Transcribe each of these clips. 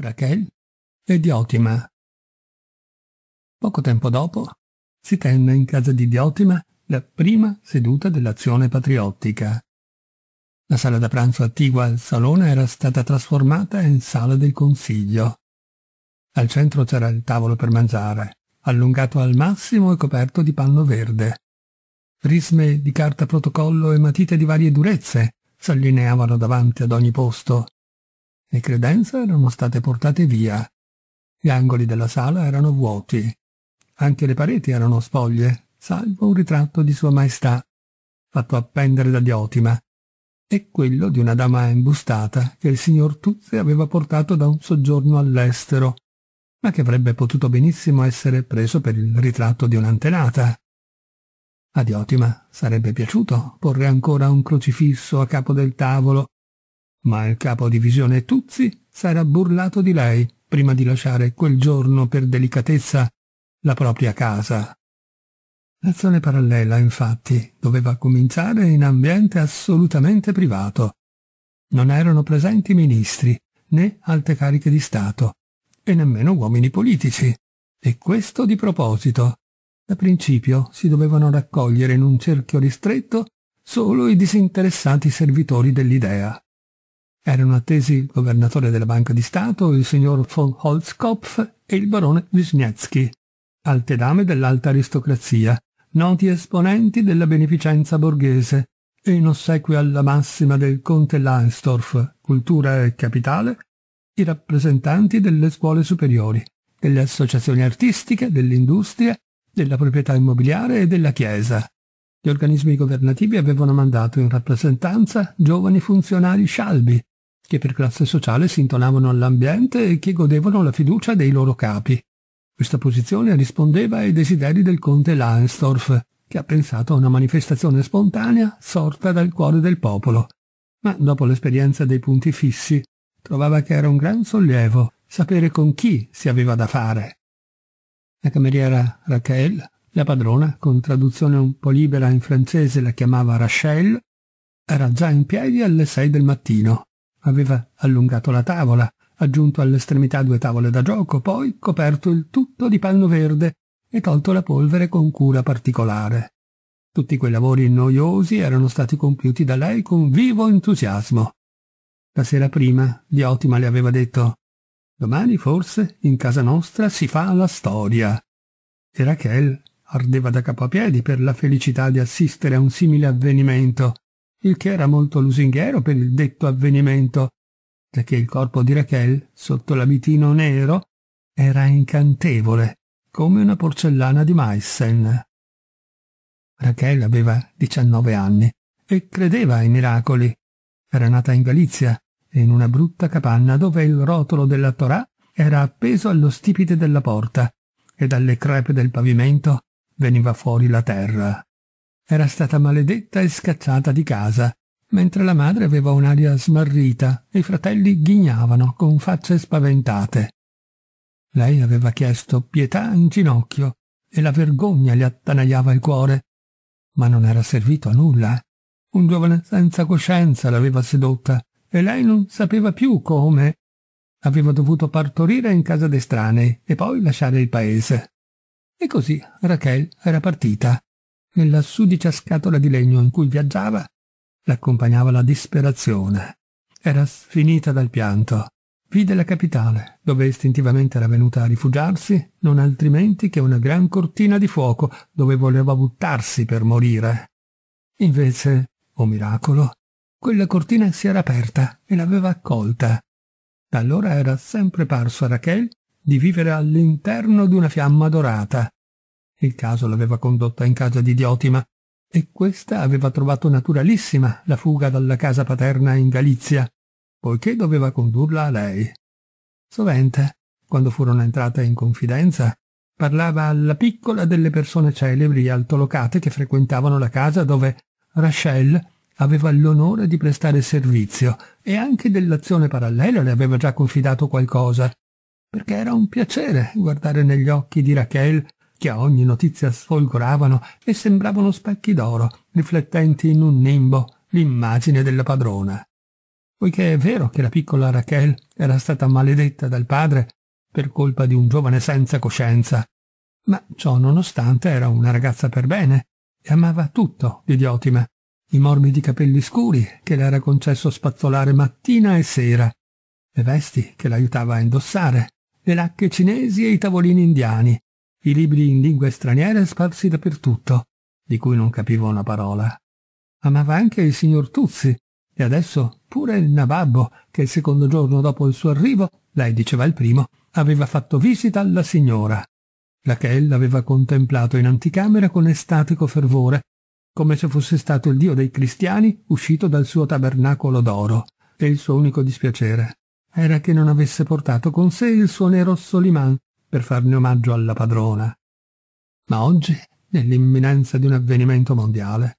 Rachel e Diotima. Poco tempo dopo si tenne in casa di Diotima la prima seduta dell'azione patriottica. La sala da pranzo attigua al salone era stata trasformata in sala del consiglio. Al centro c'era il tavolo per mangiare, allungato al massimo e coperto di panno verde. Prisme di carta protocollo e matite di varie durezze s'allineavano davanti ad ogni posto, le credenze erano state portate via. Gli angoli della sala erano vuoti. Anche le pareti erano spoglie, salvo un ritratto di Sua Maestà, fatto appendere da Diotima, e quello di una dama imbustata che il signor Tuzzi aveva portato da un soggiorno all'estero, ma che avrebbe potuto benissimo essere preso per il ritratto di un'antenata. A Diotima sarebbe piaciuto porre ancora un crocifisso a capo del tavolo ma il capo divisione Tuzzi s'era burlato di lei prima di lasciare quel giorno per delicatezza la propria casa. L'azione parallela, infatti, doveva cominciare in ambiente assolutamente privato. Non erano presenti ministri, né alte cariche di Stato, e nemmeno uomini politici. E questo di proposito. Da principio si dovevano raccogliere in un cerchio ristretto solo i disinteressati servitori dell'idea. Erano attesi il governatore della Banca di Stato, il signor von Holzkopf e il barone Wisniewski, alte dame dell'alta aristocrazia, noti esponenti della beneficenza borghese, e in ossequio alla massima del conte Lansdorf, cultura e capitale, i rappresentanti delle scuole superiori, delle associazioni artistiche, dell'industria, della proprietà immobiliare e della Chiesa. Gli organismi governativi avevano mandato in rappresentanza giovani funzionari scialbi, che per classe sociale si intonavano all'ambiente e che godevano la fiducia dei loro capi. Questa posizione rispondeva ai desideri del conte Lansdorf, che ha pensato a una manifestazione spontanea sorta dal cuore del popolo. Ma dopo l'esperienza dei punti fissi, trovava che era un gran sollievo sapere con chi si aveva da fare. La cameriera Raquel, la padrona, con traduzione un po' libera in francese la chiamava Rachel, era già in piedi alle sei del mattino Aveva allungato la tavola, aggiunto all'estremità due tavole da gioco, poi coperto il tutto di panno verde e tolto la polvere con cura particolare. Tutti quei lavori noiosi erano stati compiuti da lei con vivo entusiasmo. La sera prima, Diotima le aveva detto «Domani forse in casa nostra si fa la storia». E Rachel ardeva da capo a piedi per la felicità di assistere a un simile avvenimento, il che era molto lusinghiero per il detto avvenimento, perché il corpo di Rachel, sotto l'abitino nero, era incantevole, come una porcellana di Meissen. Rachel aveva 19 anni e credeva ai miracoli. Era nata in Galizia, in una brutta capanna dove il rotolo della Torah era appeso allo stipite della porta e dalle crepe del pavimento veniva fuori la terra era stata maledetta e scacciata di casa, mentre la madre aveva un'aria smarrita e i fratelli ghignavano con facce spaventate. Lei aveva chiesto pietà in ginocchio e la vergogna le attanagliava il cuore, ma non era servito a nulla. Un giovane senza coscienza l'aveva sedotta e lei non sapeva più come. Aveva dovuto partorire in casa d'estranei e poi lasciare il paese. E così Rachel era partita nella sudicia scatola di legno in cui viaggiava l'accompagnava la disperazione. Era sfinita dal pianto. Vide la capitale, dove istintivamente era venuta a rifugiarsi, non altrimenti che una gran cortina di fuoco dove voleva buttarsi per morire. Invece, o oh miracolo, quella cortina si era aperta e l'aveva accolta. Da allora era sempre parso a Rachel di vivere all'interno di una fiamma dorata, il caso l'aveva condotta in casa di Diotima e questa aveva trovato naturalissima la fuga dalla casa paterna in Galizia, poiché doveva condurla a lei. Sovente, quando furono entrate in confidenza, parlava alla piccola delle persone celebri e altolocate che frequentavano la casa dove Rachel aveva l'onore di prestare servizio e anche dell'azione parallela le aveva già confidato qualcosa, perché era un piacere guardare negli occhi di Rachel che a ogni notizia sfolgoravano e sembravano specchi d'oro, riflettenti in un nimbo l'immagine della padrona. Poiché è vero che la piccola Rachel era stata maledetta dal padre per colpa di un giovane senza coscienza, ma ciò nonostante era una ragazza per bene e amava tutto di Diotima, i morbidi capelli scuri che le era concesso spazzolare mattina e sera, le vesti che l'aiutava a indossare, le lacche cinesi e i tavolini indiani, i libri in lingue straniere sparsi dappertutto, di cui non capivo una parola. Amava anche il signor Tuzzi, e adesso pure il nababbo, che il secondo giorno dopo il suo arrivo, lei diceva il primo, aveva fatto visita alla signora, la che ella aveva contemplato in anticamera con estatico fervore, come se fosse stato il dio dei cristiani uscito dal suo tabernacolo d'oro, e il suo unico dispiacere era che non avesse portato con sé il suo nero Soliman, per farne omaggio alla padrona. Ma oggi, nell'imminenza di un avvenimento mondiale,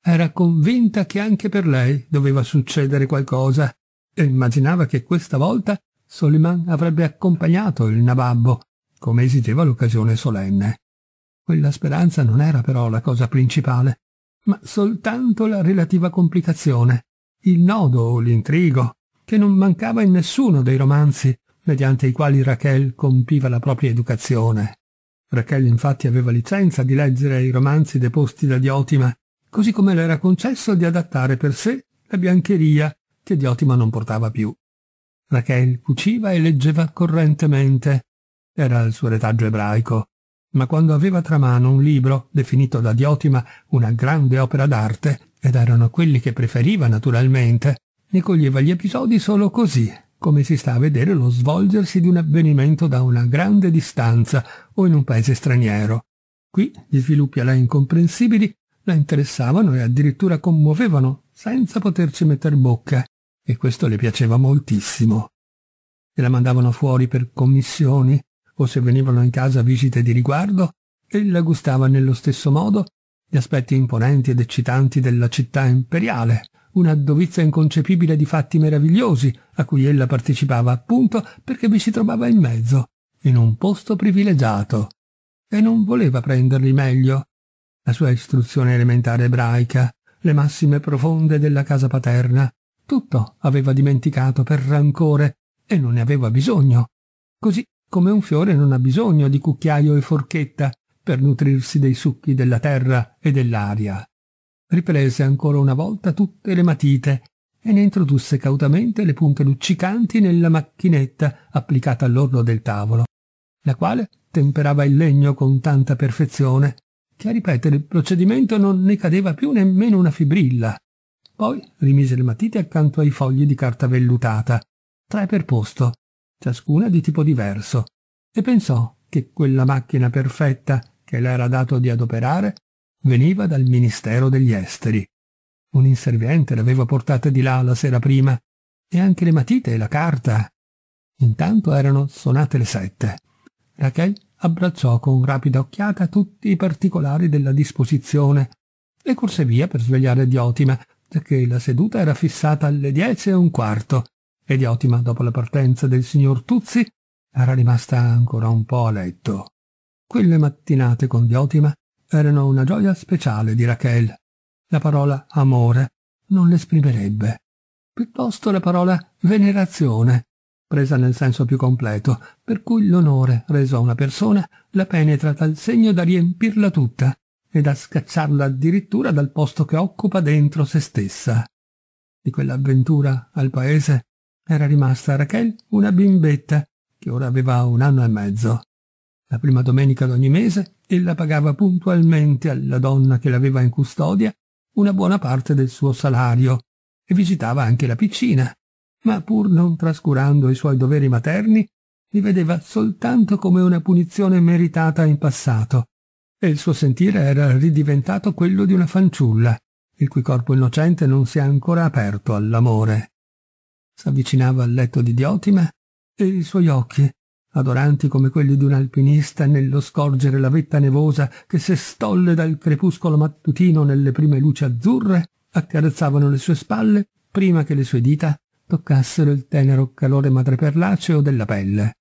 era convinta che anche per lei doveva succedere qualcosa e immaginava che questa volta Soliman avrebbe accompagnato il nababbo, come esigeva l'occasione solenne. Quella speranza non era però la cosa principale, ma soltanto la relativa complicazione, il nodo o l'intrigo, che non mancava in nessuno dei romanzi mediante i quali Rachel compiva la propria educazione. Rachel infatti aveva licenza di leggere i romanzi deposti da Diotima, così come le era concesso di adattare per sé la biancheria che Diotima non portava più. Rachel cuciva e leggeva correntemente. Era il suo retaggio ebraico. Ma quando aveva tra mano un libro, definito da Diotima una grande opera d'arte, ed erano quelli che preferiva naturalmente, ne coglieva gli episodi solo così, come si sta a vedere lo svolgersi di un avvenimento da una grande distanza o in un paese straniero. Qui gli sviluppi a lei incomprensibili la interessavano e addirittura commuovevano, senza poterci metter bocca, e questo le piaceva moltissimo. Se la mandavano fuori per commissioni, o se venivano in casa visite di riguardo, ella gustava nello stesso modo gli aspetti imponenti ed eccitanti della città imperiale, una dovizia inconcepibile di fatti meravigliosi a cui ella partecipava appunto perché vi si trovava in mezzo, in un posto privilegiato, e non voleva prenderli meglio. La sua istruzione elementare ebraica, le massime profonde della casa paterna, tutto aveva dimenticato per rancore e non ne aveva bisogno. Così come un fiore non ha bisogno di cucchiaio e forchetta per nutrirsi dei succhi della terra e dell'aria riprese ancora una volta tutte le matite e ne introdusse cautamente le punte luccicanti nella macchinetta applicata all'orlo del tavolo, la quale temperava il legno con tanta perfezione che a ripetere il procedimento non ne cadeva più nemmeno una fibrilla. Poi rimise le matite accanto ai fogli di carta vellutata, tre per posto, ciascuna di tipo diverso, e pensò che quella macchina perfetta che le era dato di adoperare veniva dal Ministero degli Esteri. Un inserviente l'aveva portata di là la sera prima, e anche le matite e la carta. Intanto erano suonate le sette. Rachel abbracciò con rapida occhiata tutti i particolari della disposizione e corse via per svegliare Diotima, perché la seduta era fissata alle dieci e un quarto, e Diotima, dopo la partenza del signor Tuzzi, era rimasta ancora un po' a letto. Quelle mattinate con Diotima erano una gioia speciale di Rachel. La parola amore non l'esprimerebbe. Piuttosto la parola venerazione, presa nel senso più completo, per cui l'onore reso a una persona la penetra tal segno da riempirla tutta e da scacciarla addirittura dal posto che occupa dentro se stessa. Di quell'avventura al paese era rimasta Rachel una bimbetta che ora aveva un anno e mezzo la prima domenica d'ogni mese, ella pagava puntualmente alla donna che l'aveva in custodia una buona parte del suo salario e visitava anche la piccina, ma pur non trascurando i suoi doveri materni, li vedeva soltanto come una punizione meritata in passato, e il suo sentire era ridiventato quello di una fanciulla, il cui corpo innocente non si è ancora aperto all'amore. S'avvicinava al letto di Diotima e i suoi occhi, adoranti come quelli di un alpinista nello scorgere la vetta nevosa che se stolle dal crepuscolo mattutino nelle prime luci azzurre, accarezzavano le sue spalle prima che le sue dita toccassero il tenero calore madreperlaceo della pelle.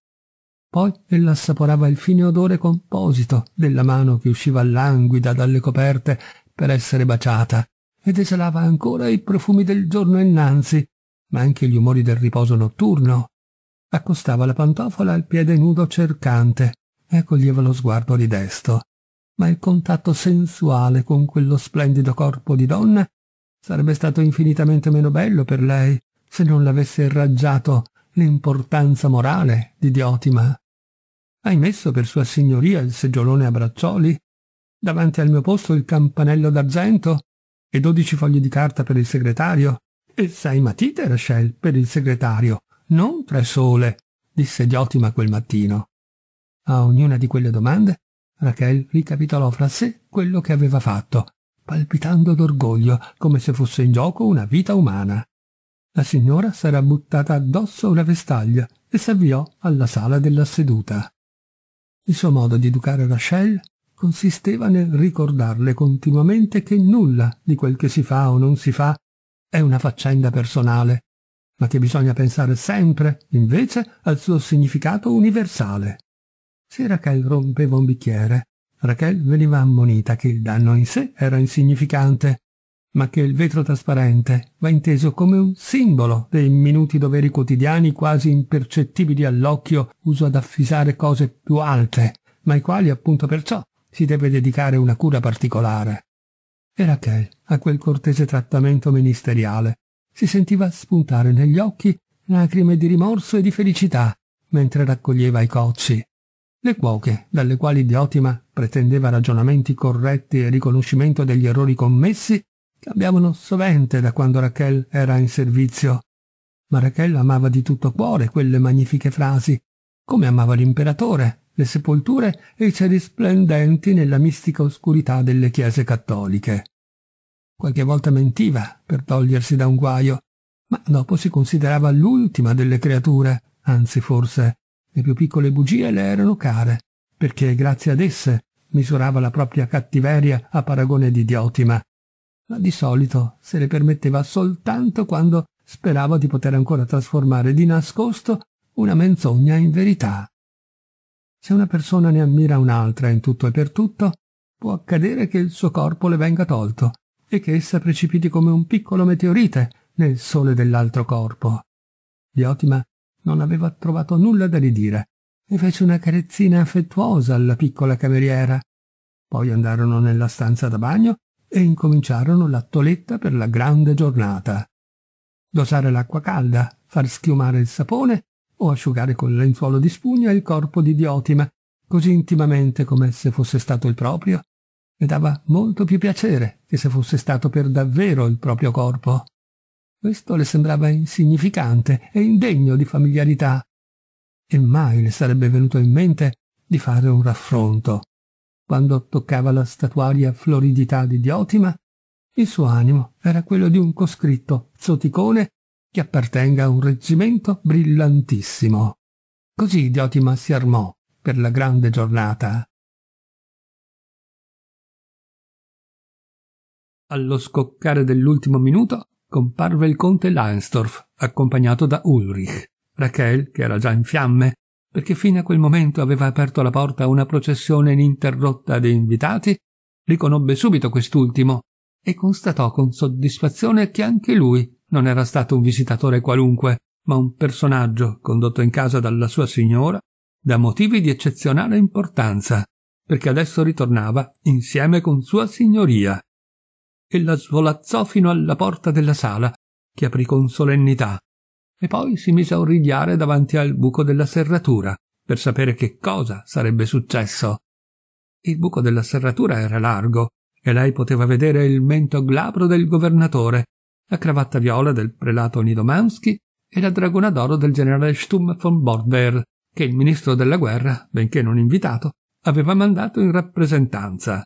Poi ella assaporava il fine odore composito della mano che usciva languida dalle coperte per essere baciata, ed esalava ancora i profumi del giorno innanzi, ma anche gli umori del riposo notturno, accostava la pantofola al piede nudo cercante e accoglieva lo sguardo ridesto, ma il contatto sensuale con quello splendido corpo di donna sarebbe stato infinitamente meno bello per lei se non l'avesse raggiato l'importanza morale di Diotima. Hai messo per sua signoria il seggiolone a braccioli, davanti al mio posto il campanello d'argento e dodici fogli di carta per il segretario, e sei matite, Rachel, per il segretario, non tre sole, disse Giotima quel mattino. A ognuna di quelle domande Rachel ricapitolò fra sé quello che aveva fatto, palpitando d'orgoglio come se fosse in gioco una vita umana. La signora s'era buttata addosso una vestaglia e s'avviò alla sala della seduta. Il suo modo di educare Rachel consisteva nel ricordarle continuamente che nulla di quel che si fa o non si fa è una faccenda personale, ma che bisogna pensare sempre, invece, al suo significato universale. Se Rachel rompeva un bicchiere, Rachel veniva ammonita che il danno in sé era insignificante, ma che il vetro trasparente va inteso come un simbolo dei minuti doveri quotidiani quasi impercettibili all'occhio uso ad affisare cose più alte, ma ai quali appunto perciò si deve dedicare una cura particolare. E Rachel a quel cortese trattamento ministeriale si sentiva spuntare negli occhi lacrime di rimorso e di felicità mentre raccoglieva i cocci. Le cuoche, dalle quali Diotima pretendeva ragionamenti corretti e riconoscimento degli errori commessi, cambiavano sovente da quando Rachel era in servizio. Ma Rachel amava di tutto cuore quelle magnifiche frasi, come amava l'imperatore, le sepolture e i ceri splendenti nella mistica oscurità delle chiese cattoliche. Qualche volta mentiva per togliersi da un guaio, ma dopo si considerava l'ultima delle creature, anzi forse le più piccole bugie le erano care, perché grazie ad esse misurava la propria cattiveria a paragone di idiotima. Ma di solito se le permetteva soltanto quando sperava di poter ancora trasformare di nascosto una menzogna in verità. Se una persona ne ammira un'altra in tutto e per tutto, può accadere che il suo corpo le venga tolto e che essa precipiti come un piccolo meteorite nel sole dell'altro corpo. Diotima non aveva trovato nulla da ridire e fece una carezzina affettuosa alla piccola cameriera. Poi andarono nella stanza da bagno e incominciarono la toletta per la grande giornata. Dosare l'acqua calda, far schiumare il sapone o asciugare col lenzuolo di spugna il corpo di Diotima, così intimamente come se fosse stato il proprio, le dava molto più piacere che se fosse stato per davvero il proprio corpo. Questo le sembrava insignificante e indegno di familiarità, e mai le sarebbe venuto in mente di fare un raffronto. Quando toccava la statuaria floridità di Diotima, il suo animo era quello di un coscritto zoticone che appartenga a un reggimento brillantissimo. Così Diotima si armò per la grande giornata Allo scoccare dell'ultimo minuto comparve il conte Lansdorf, accompagnato da Ulrich. Rachel, che era già in fiamme, perché fino a quel momento aveva aperto la porta a una processione ininterrotta di invitati, riconobbe subito quest'ultimo e constatò con soddisfazione che anche lui non era stato un visitatore qualunque, ma un personaggio condotto in casa dalla sua signora da motivi di eccezionale importanza, perché adesso ritornava insieme con sua signoria e la svolazzò fino alla porta della sala, che aprì con solennità, e poi si mise a origliare davanti al buco della serratura, per sapere che cosa sarebbe successo. Il buco della serratura era largo, e lei poteva vedere il mento glabro del governatore, la cravatta viola del prelato Nidomansky e la dragona d'oro del generale Sturm von Bordwehr, che il ministro della guerra, benché non invitato, aveva mandato in rappresentanza.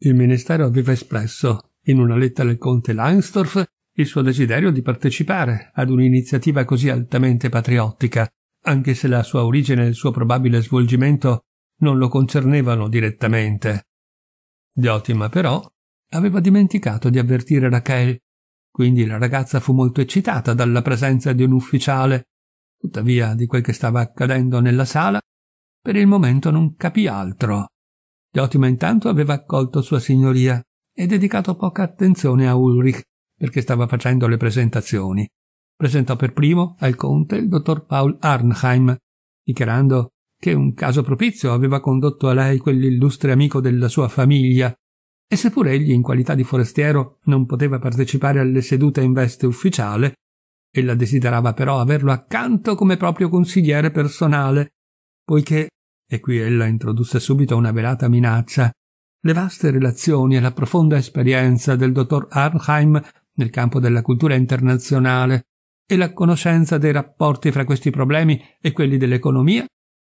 Il ministero aveva espresso in una lettera al conte Langsdorff, il suo desiderio di partecipare ad un'iniziativa così altamente patriottica, anche se la sua origine e il suo probabile svolgimento non lo concernevano direttamente. Diotima, però, aveva dimenticato di avvertire Rachel, quindi la ragazza fu molto eccitata dalla presenza di un ufficiale. Tuttavia, di quel che stava accadendo nella sala, per il momento non capì altro. Diotima intanto aveva accolto sua signoria, e dedicato poca attenzione a Ulrich perché stava facendo le presentazioni. Presentò per primo al conte il dottor Paul Arnheim, dichiarando che un caso propizio aveva condotto a lei quell'illustre amico della sua famiglia, e seppur egli in qualità di forestiero non poteva partecipare alle sedute in veste ufficiale, ella desiderava però averlo accanto come proprio consigliere personale, poiché, e qui ella introdusse subito una velata minaccia, le vaste relazioni e la profonda esperienza del dottor Arnheim nel campo della cultura internazionale e la conoscenza dei rapporti fra questi problemi e quelli dell'economia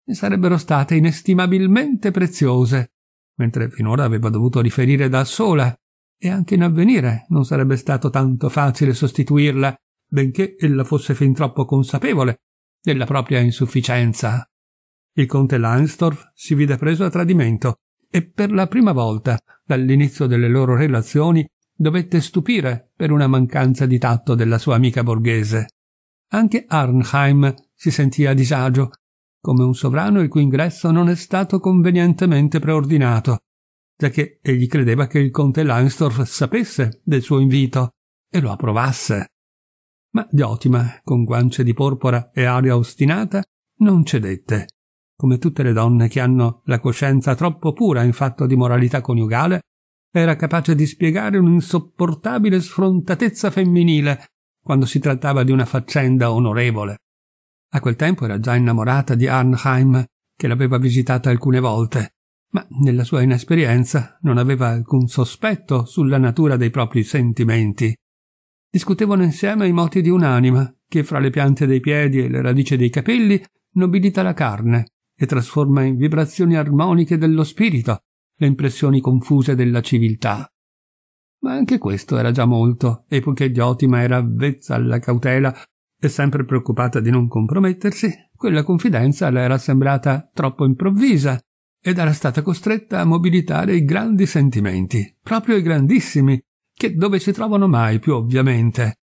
ne sarebbero state inestimabilmente preziose, mentre finora aveva dovuto riferire da sola, e anche in avvenire non sarebbe stato tanto facile sostituirla, benché ella fosse fin troppo consapevole della propria insufficienza. Il conte Lansdorf si vide preso a tradimento e per la prima volta dall'inizio delle loro relazioni dovette stupire per una mancanza di tatto della sua amica borghese. Anche Arnheim si sentì a disagio, come un sovrano il cui ingresso non è stato convenientemente preordinato, giacché egli credeva che il conte Langsdorff sapesse del suo invito e lo approvasse. Ma Diotima, con guance di porpora e aria ostinata, non cedette come tutte le donne che hanno la coscienza troppo pura in fatto di moralità coniugale, era capace di spiegare un'insopportabile sfrontatezza femminile quando si trattava di una faccenda onorevole. A quel tempo era già innamorata di Arnheim, che l'aveva visitata alcune volte, ma nella sua inesperienza non aveva alcun sospetto sulla natura dei propri sentimenti. Discutevano insieme i moti di un'anima, che fra le piante dei piedi e le radici dei capelli nobilita la carne, e trasforma in vibrazioni armoniche dello spirito le impressioni confuse della civiltà. Ma anche questo era già molto, e poiché Diotima era avvezza alla cautela e sempre preoccupata di non compromettersi, quella confidenza le era sembrata troppo improvvisa ed era stata costretta a mobilitare i grandi sentimenti, proprio i grandissimi, che dove si trovano mai più ovviamente,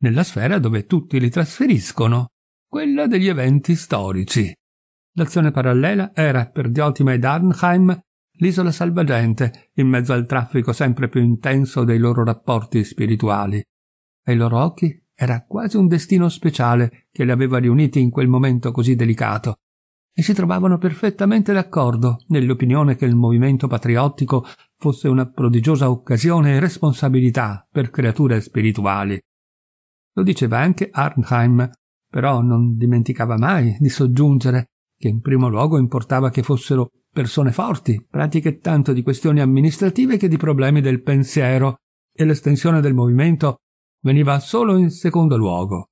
nella sfera dove tutti li trasferiscono, quella degli eventi storici. L'azione parallela era per Diotima ed Arnheim l'isola salvagente in mezzo al traffico sempre più intenso dei loro rapporti spirituali. Ai loro occhi era quasi un destino speciale che li aveva riuniti in quel momento così delicato e si trovavano perfettamente d'accordo nell'opinione che il movimento patriottico fosse una prodigiosa occasione e responsabilità per creature spirituali. Lo diceva anche Arnheim, però non dimenticava mai di soggiungere che in primo luogo importava che fossero persone forti, pratiche tanto di questioni amministrative che di problemi del pensiero, e l'estensione del movimento veniva solo in secondo luogo.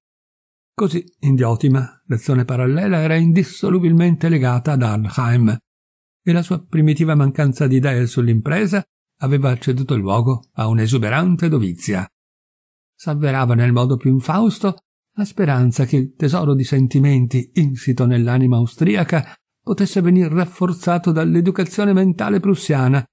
Così, in Diotima, l'azione parallela era indissolubilmente legata ad Arnheim, e la sua primitiva mancanza di idee sull'impresa aveva ceduto luogo a un'esuberante dovizia. S'avverava nel modo più infausto la speranza che il tesoro di sentimenti insito nell'anima austriaca potesse venir rafforzato dall'educazione mentale prussiana,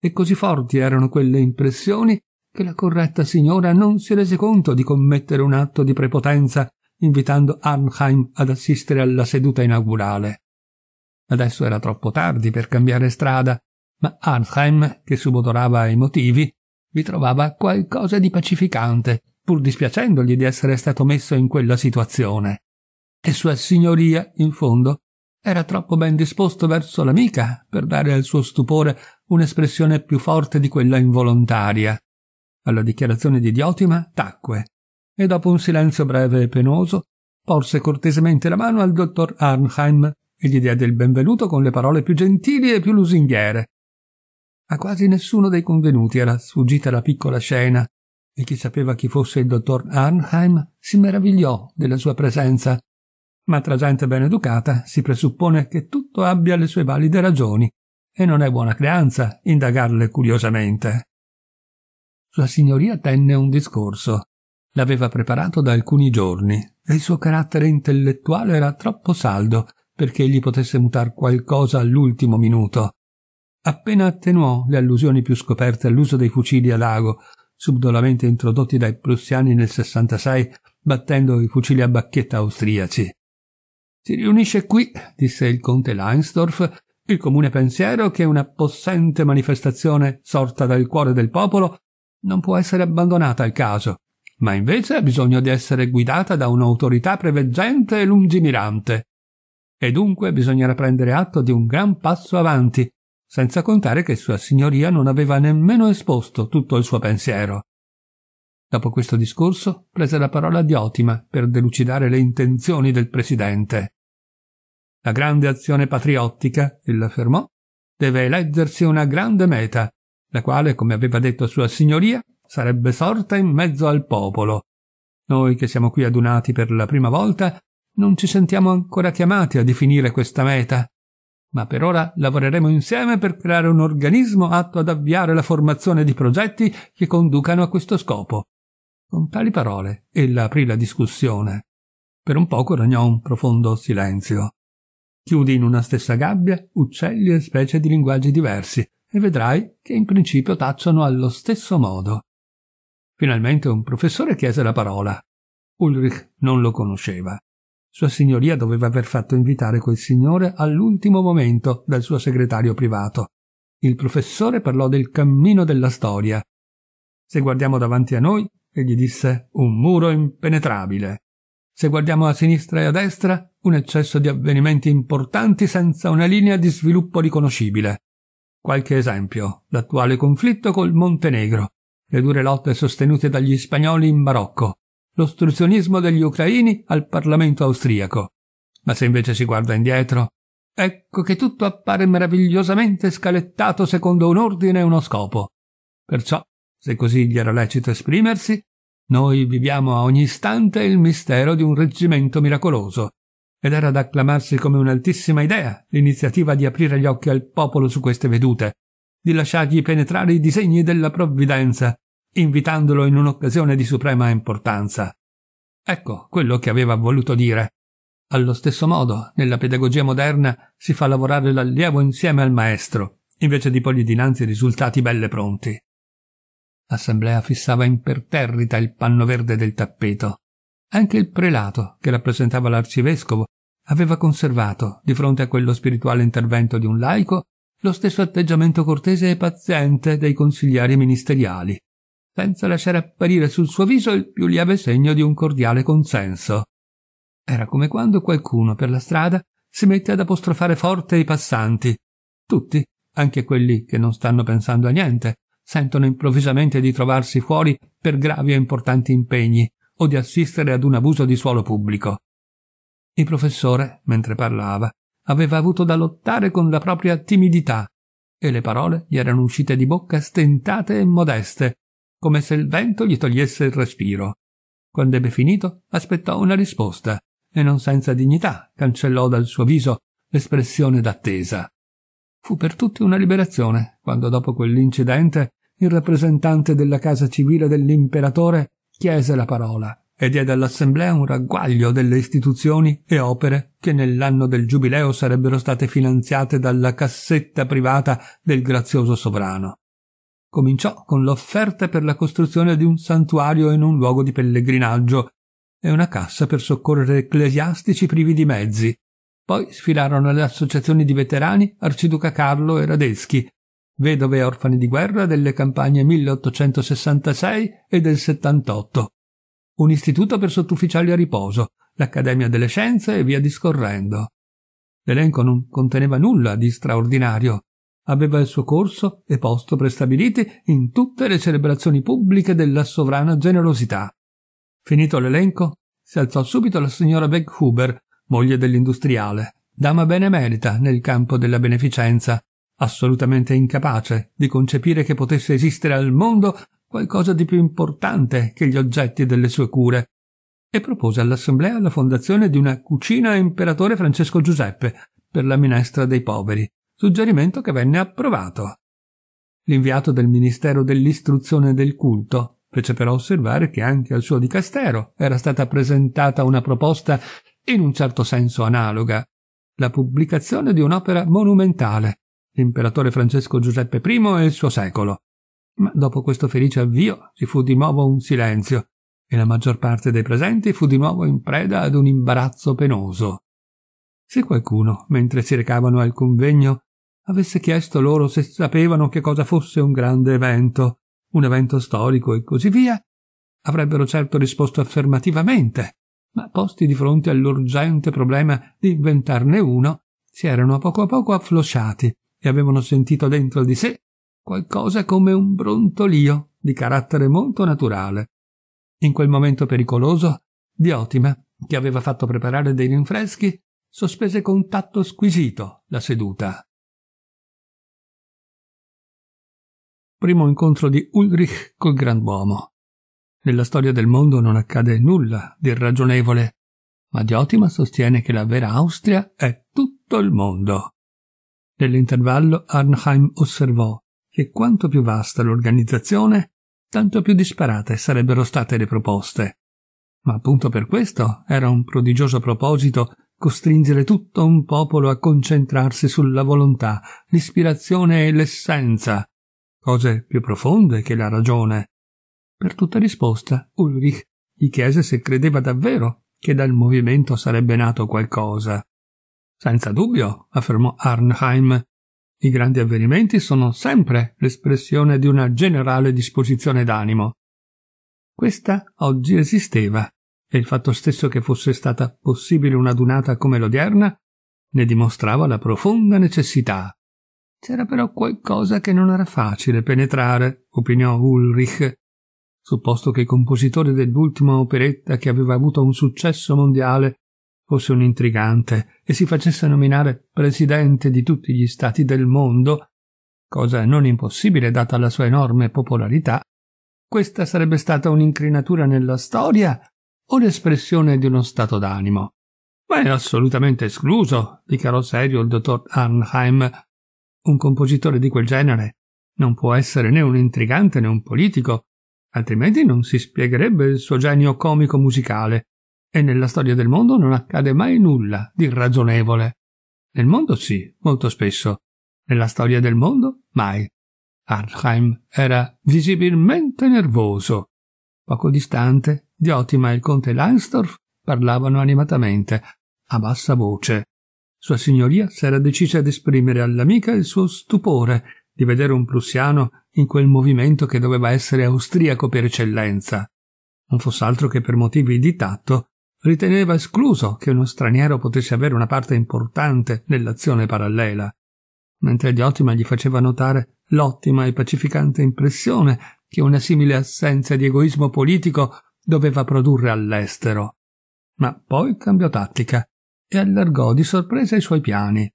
e così forti erano quelle impressioni che la corretta signora non si rese conto di commettere un atto di prepotenza invitando Arnheim ad assistere alla seduta inaugurale. Adesso era troppo tardi per cambiare strada, ma Arnheim, che subodorava i motivi, vi trovava qualcosa di pacificante pur dispiacendogli di essere stato messo in quella situazione. E sua signoria, in fondo, era troppo ben disposto verso l'amica per dare al suo stupore un'espressione più forte di quella involontaria. Alla dichiarazione di Diotima tacque e dopo un silenzio breve e penoso porse cortesemente la mano al dottor Arnheim e gli diede il benvenuto con le parole più gentili e più lusinghiere. A quasi nessuno dei convenuti era sfuggita la piccola scena e chi sapeva chi fosse il dottor Arnheim si meravigliò della sua presenza. Ma tra gente ben educata si presuppone che tutto abbia le sue valide ragioni e non è buona creanza indagarle curiosamente. Sua signoria tenne un discorso. L'aveva preparato da alcuni giorni e il suo carattere intellettuale era troppo saldo perché egli potesse mutar qualcosa all'ultimo minuto. Appena attenuò le allusioni più scoperte all'uso dei fucili a lago subdolamente introdotti dai prussiani nel 66 battendo i fucili a bacchetta austriaci. Si riunisce qui, disse il conte Leinsdorf, il comune pensiero che una possente manifestazione sorta dal cuore del popolo non può essere abbandonata al caso, ma invece ha bisogno di essere guidata da un'autorità preveggente e lungimirante. E dunque bisognerà prendere atto di un gran passo avanti senza contare che Sua Signoria non aveva nemmeno esposto tutto il suo pensiero. Dopo questo discorso prese la parola Diotima per delucidare le intenzioni del presidente. La grande azione patriottica, ella affermò, deve eleggersi una grande meta, la quale, come aveva detto Sua Signoria, sarebbe sorta in mezzo al popolo. Noi che siamo qui adunati per la prima volta non ci sentiamo ancora chiamati a definire questa meta, ma per ora lavoreremo insieme per creare un organismo atto ad avviare la formazione di progetti che conducano a questo scopo. Con tali parole ella aprì la discussione. Per un poco regnò un profondo silenzio. Chiudi in una stessa gabbia uccelli e specie di linguaggi diversi e vedrai che in principio tacciono allo stesso modo. Finalmente un professore chiese la parola. Ulrich non lo conosceva. Sua signoria doveva aver fatto invitare quel signore all'ultimo momento dal suo segretario privato. Il professore parlò del cammino della storia. Se guardiamo davanti a noi, egli disse, un muro impenetrabile. Se guardiamo a sinistra e a destra, un eccesso di avvenimenti importanti senza una linea di sviluppo riconoscibile. Qualche esempio, l'attuale conflitto col Montenegro, le dure lotte sostenute dagli spagnoli in Marocco, l'ostruzionismo degli ucraini al Parlamento austriaco. Ma se invece si guarda indietro, ecco che tutto appare meravigliosamente scalettato secondo un ordine e uno scopo. Perciò, se così gli era lecito esprimersi, noi viviamo a ogni istante il mistero di un reggimento miracoloso, ed era da acclamarsi come un'altissima idea l'iniziativa di aprire gli occhi al popolo su queste vedute, di lasciargli penetrare i disegni della provvidenza invitandolo in un'occasione di suprema importanza. Ecco quello che aveva voluto dire. Allo stesso modo, nella pedagogia moderna si fa lavorare l'allievo insieme al maestro, invece di porgli dinanzi risultati belle pronti. L'assemblea fissava imperterrita il panno verde del tappeto. Anche il prelato, che rappresentava l'arcivescovo, aveva conservato, di fronte a quello spirituale intervento di un laico, lo stesso atteggiamento cortese e paziente dei consiglieri ministeriali senza lasciare apparire sul suo viso il più lieve segno di un cordiale consenso. Era come quando qualcuno per la strada si mette ad apostrofare forte i passanti. Tutti, anche quelli che non stanno pensando a niente, sentono improvvisamente di trovarsi fuori per gravi e importanti impegni o di assistere ad un abuso di suolo pubblico. Il professore, mentre parlava, aveva avuto da lottare con la propria timidità e le parole gli erano uscite di bocca stentate e modeste, come se il vento gli togliesse il respiro. Quando ebbe finito, aspettò una risposta e non senza dignità cancellò dal suo viso l'espressione d'attesa. Fu per tutti una liberazione quando dopo quell'incidente il rappresentante della casa civile dell'imperatore chiese la parola e diede all'assemblea un ragguaglio delle istituzioni e opere che nell'anno del giubileo sarebbero state finanziate dalla cassetta privata del grazioso sovrano cominciò con l'offerta per la costruzione di un santuario in un luogo di pellegrinaggio e una cassa per soccorrere ecclesiastici privi di mezzi. Poi sfilarono le associazioni di veterani Arciduca Carlo e Radeschi, vedove e orfani di guerra delle campagne 1866 e del 78, un istituto per sottufficiali a riposo, l'Accademia delle Scienze e via discorrendo. L'elenco non conteneva nulla di straordinario, aveva il suo corso e posto prestabiliti in tutte le celebrazioni pubbliche della sovrana generosità. Finito l'elenco, si alzò subito la signora Beck Huber, moglie dell'industriale, dama benemerita nel campo della beneficenza, assolutamente incapace di concepire che potesse esistere al mondo qualcosa di più importante che gli oggetti delle sue cure, e propose all'assemblea la fondazione di una cucina imperatore Francesco Giuseppe per la minestra dei poveri, suggerimento che venne approvato. L'inviato del Ministero dell'Istruzione e del Culto fece però osservare che anche al suo dicastero era stata presentata una proposta in un certo senso analoga, la pubblicazione di un'opera monumentale, l'imperatore Francesco Giuseppe I e il suo secolo. Ma dopo questo felice avvio ci fu di nuovo un silenzio e la maggior parte dei presenti fu di nuovo in preda ad un imbarazzo penoso. Se qualcuno, mentre si recavano al convegno, avesse chiesto loro se sapevano che cosa fosse un grande evento, un evento storico e così via, avrebbero certo risposto affermativamente, ma posti di fronte all'urgente problema di inventarne uno, si erano a poco a poco afflosciati e avevano sentito dentro di sé qualcosa come un brontolio di carattere molto naturale. In quel momento pericoloso, Diotima, che aveva fatto preparare dei rinfreschi, sospese con tatto squisito la seduta. primo incontro di Ulrich col grand'uomo. Nella storia del mondo non accade nulla di irragionevole, ma Diotima sostiene che la vera Austria è tutto il mondo. Nell'intervallo Arnheim osservò che quanto più vasta l'organizzazione, tanto più disparate sarebbero state le proposte. Ma appunto per questo era un prodigioso proposito costringere tutto un popolo a concentrarsi sulla volontà, l'ispirazione e l'essenza cose più profonde che la ragione. Per tutta risposta Ulrich gli chiese se credeva davvero che dal movimento sarebbe nato qualcosa. Senza dubbio, affermò Arnheim, i grandi avvenimenti sono sempre l'espressione di una generale disposizione d'animo. Questa oggi esisteva, e il fatto stesso che fosse stata possibile una dunata come l'odierna ne dimostrava la profonda necessità. C'era però qualcosa che non era facile penetrare, opinò Ulrich, supposto che il compositore dell'ultima operetta che aveva avuto un successo mondiale fosse un intrigante e si facesse nominare presidente di tutti gli stati del mondo, cosa non impossibile data la sua enorme popolarità, questa sarebbe stata un'incrinatura nella storia o l'espressione di uno stato d'animo. Ma è assolutamente escluso, dichiarò serio il dottor Arnheim, un compositore di quel genere non può essere né un intrigante né un politico, altrimenti non si spiegherebbe il suo genio comico musicale, e nella storia del mondo non accade mai nulla di irragionevole. Nel mondo sì, molto spesso. Nella storia del mondo mai. Arnheim era visibilmente nervoso. Poco distante, Diotima e il conte Langsdorff parlavano animatamente, a bassa voce. Sua signoria s'era decisa ad esprimere all'amica il suo stupore di vedere un prussiano in quel movimento che doveva essere austriaco per eccellenza. Non fosse altro che per motivi di tatto, riteneva escluso che uno straniero potesse avere una parte importante nell'azione parallela, mentre di ottima gli faceva notare l'ottima e pacificante impressione che una simile assenza di egoismo politico doveva produrre all'estero. Ma poi cambiò tattica e allargò di sorpresa i suoi piani.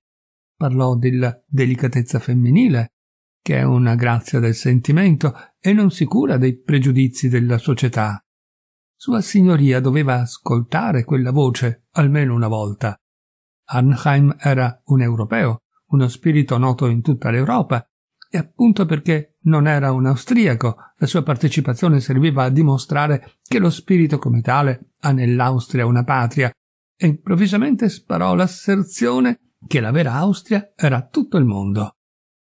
Parlò della delicatezza femminile, che è una grazia del sentimento e non si cura dei pregiudizi della società. Sua signoria doveva ascoltare quella voce almeno una volta. Arnheim era un europeo, uno spirito noto in tutta l'Europa, e appunto perché non era un austriaco, la sua partecipazione serviva a dimostrare che lo spirito come tale ha nell'Austria una patria e improvvisamente sparò l'asserzione che la vera Austria era tutto il mondo.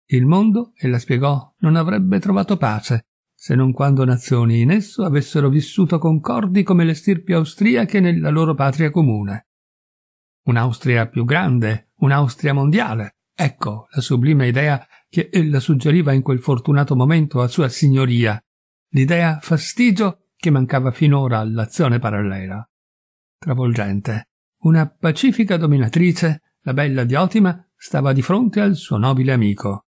Il mondo, ella spiegò, non avrebbe trovato pace se non quando nazioni in esso avessero vissuto concordi come le stirpi austriache nella loro patria comune. Un'Austria più grande, un'Austria mondiale. Ecco la sublime idea che ella suggeriva in quel fortunato momento a sua signoria, l'idea fastidio che mancava finora all'azione parallela. Travolgente. Una pacifica dominatrice, la bella di Otima, stava di fronte al suo nobile amico.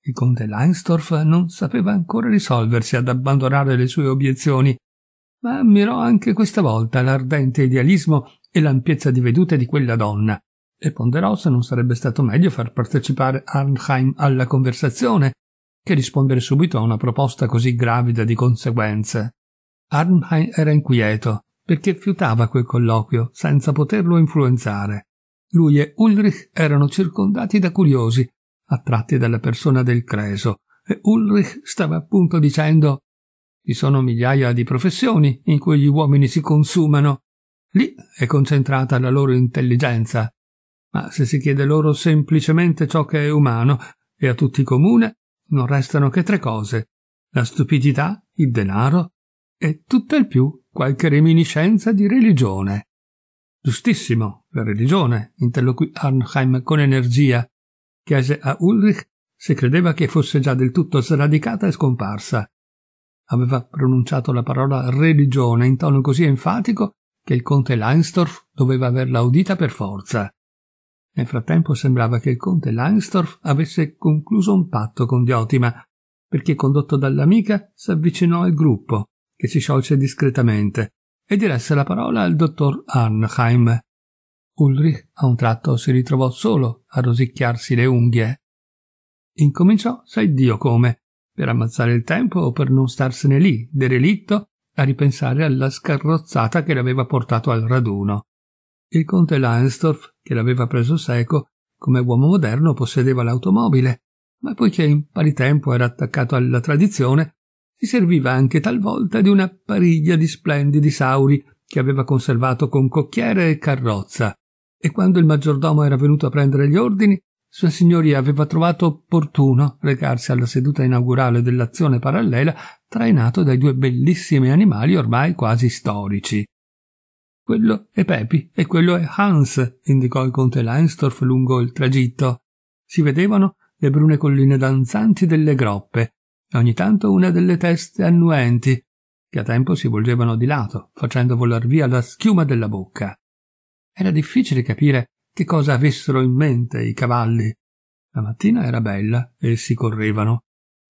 Il conte Langsdorff non sapeva ancora risolversi ad abbandonare le sue obiezioni, ma ammirò anche questa volta l'ardente idealismo e l'ampiezza di vedute di quella donna, e ponderò se non sarebbe stato meglio far partecipare Arnheim alla conversazione che rispondere subito a una proposta così gravida di conseguenze. Arnheim era inquieto perché fiutava quel colloquio senza poterlo influenzare. Lui e Ulrich erano circondati da curiosi, attratti dalla persona del Creso, e Ulrich stava appunto dicendo ci sono migliaia di professioni in cui gli uomini si consumano. Lì è concentrata la loro intelligenza. Ma se si chiede loro semplicemente ciò che è umano e a tutti comune, non restano che tre cose la stupidità, il denaro e tutto il più qualche reminiscenza di religione. Giustissimo, la religione, interloquì Arnheim con energia. Chiese a Ulrich se credeva che fosse già del tutto sradicata e scomparsa. Aveva pronunciato la parola religione in tono così enfatico che il conte Leinsdorf doveva averla udita per forza. Nel frattempo sembrava che il conte Langsdorff avesse concluso un patto con Diotima, perché condotto dall'amica si avvicinò al gruppo, che si sciolse discretamente, e diresse la parola al dottor Arnheim. Ulrich a un tratto si ritrovò solo a rosicchiarsi le unghie. Incominciò, sai Dio come, per ammazzare il tempo o per non starsene lì, derelitto, a ripensare alla scarrozzata che l'aveva portato al raduno. Il conte Lansdorff, che l'aveva preso seco, come uomo moderno possedeva l'automobile, ma poiché in pari tempo era attaccato alla tradizione, si serviva anche talvolta di una pariglia di splendidi sauri che aveva conservato con cocchiere e carrozza, e quando il maggiordomo era venuto a prendere gli ordini, sua signoria aveva trovato opportuno recarsi alla seduta inaugurale dell'azione parallela trainato dai due bellissimi animali ormai quasi storici. Quello è Pepi e quello è Hans, indicò il conte Lansdorf lungo il tragitto. Si vedevano le brune colline danzanti delle groppe, e ogni tanto una delle teste annuenti, che a tempo si volgevano di lato, facendo volar via la schiuma della bocca. Era difficile capire che cosa avessero in mente i cavalli. La mattina era bella e si correvano.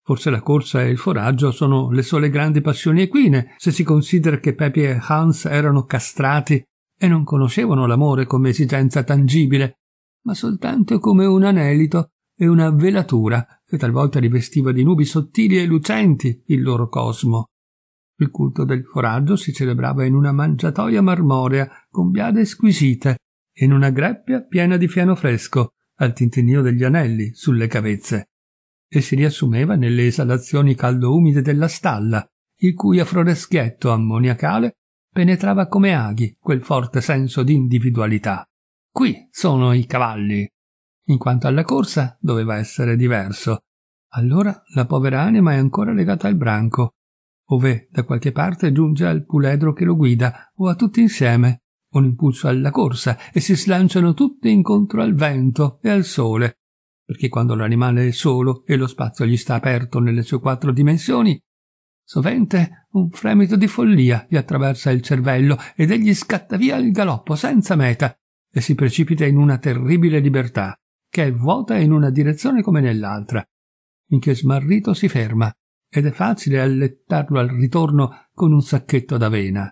Forse la corsa e il foraggio sono le sole grandi passioni equine, se si considera che Pepi e Hans erano castrati e non conoscevano l'amore come esigenza tangibile, ma soltanto come un anelito e una velatura che talvolta rivestiva di nubi sottili e lucenti il loro cosmo. Il culto del foraggio si celebrava in una mangiatoia marmorea con biade squisite e in una greppia piena di fieno fresco, al tintinnio degli anelli sulle cavezze, e si riassumeva nelle esalazioni caldo-umide della stalla, il cui afrodeschietto ammoniacale penetrava come aghi quel forte senso di individualità. Qui sono i cavalli, in quanto alla corsa doveva essere diverso. Allora la povera anima è ancora legata al branco, ove da qualche parte giunge al puledro che lo guida, o a tutti insieme, un impulso alla corsa, e si slanciano tutti incontro al vento e al sole, perché quando l'animale è solo e lo spazio gli sta aperto nelle sue quattro dimensioni, Sovente un fremito di follia gli attraversa il cervello ed egli scatta via al galoppo senza meta e si precipita in una terribile libertà che è vuota in una direzione come nell'altra, finché smarrito si ferma ed è facile allettarlo al ritorno con un sacchetto d'avena.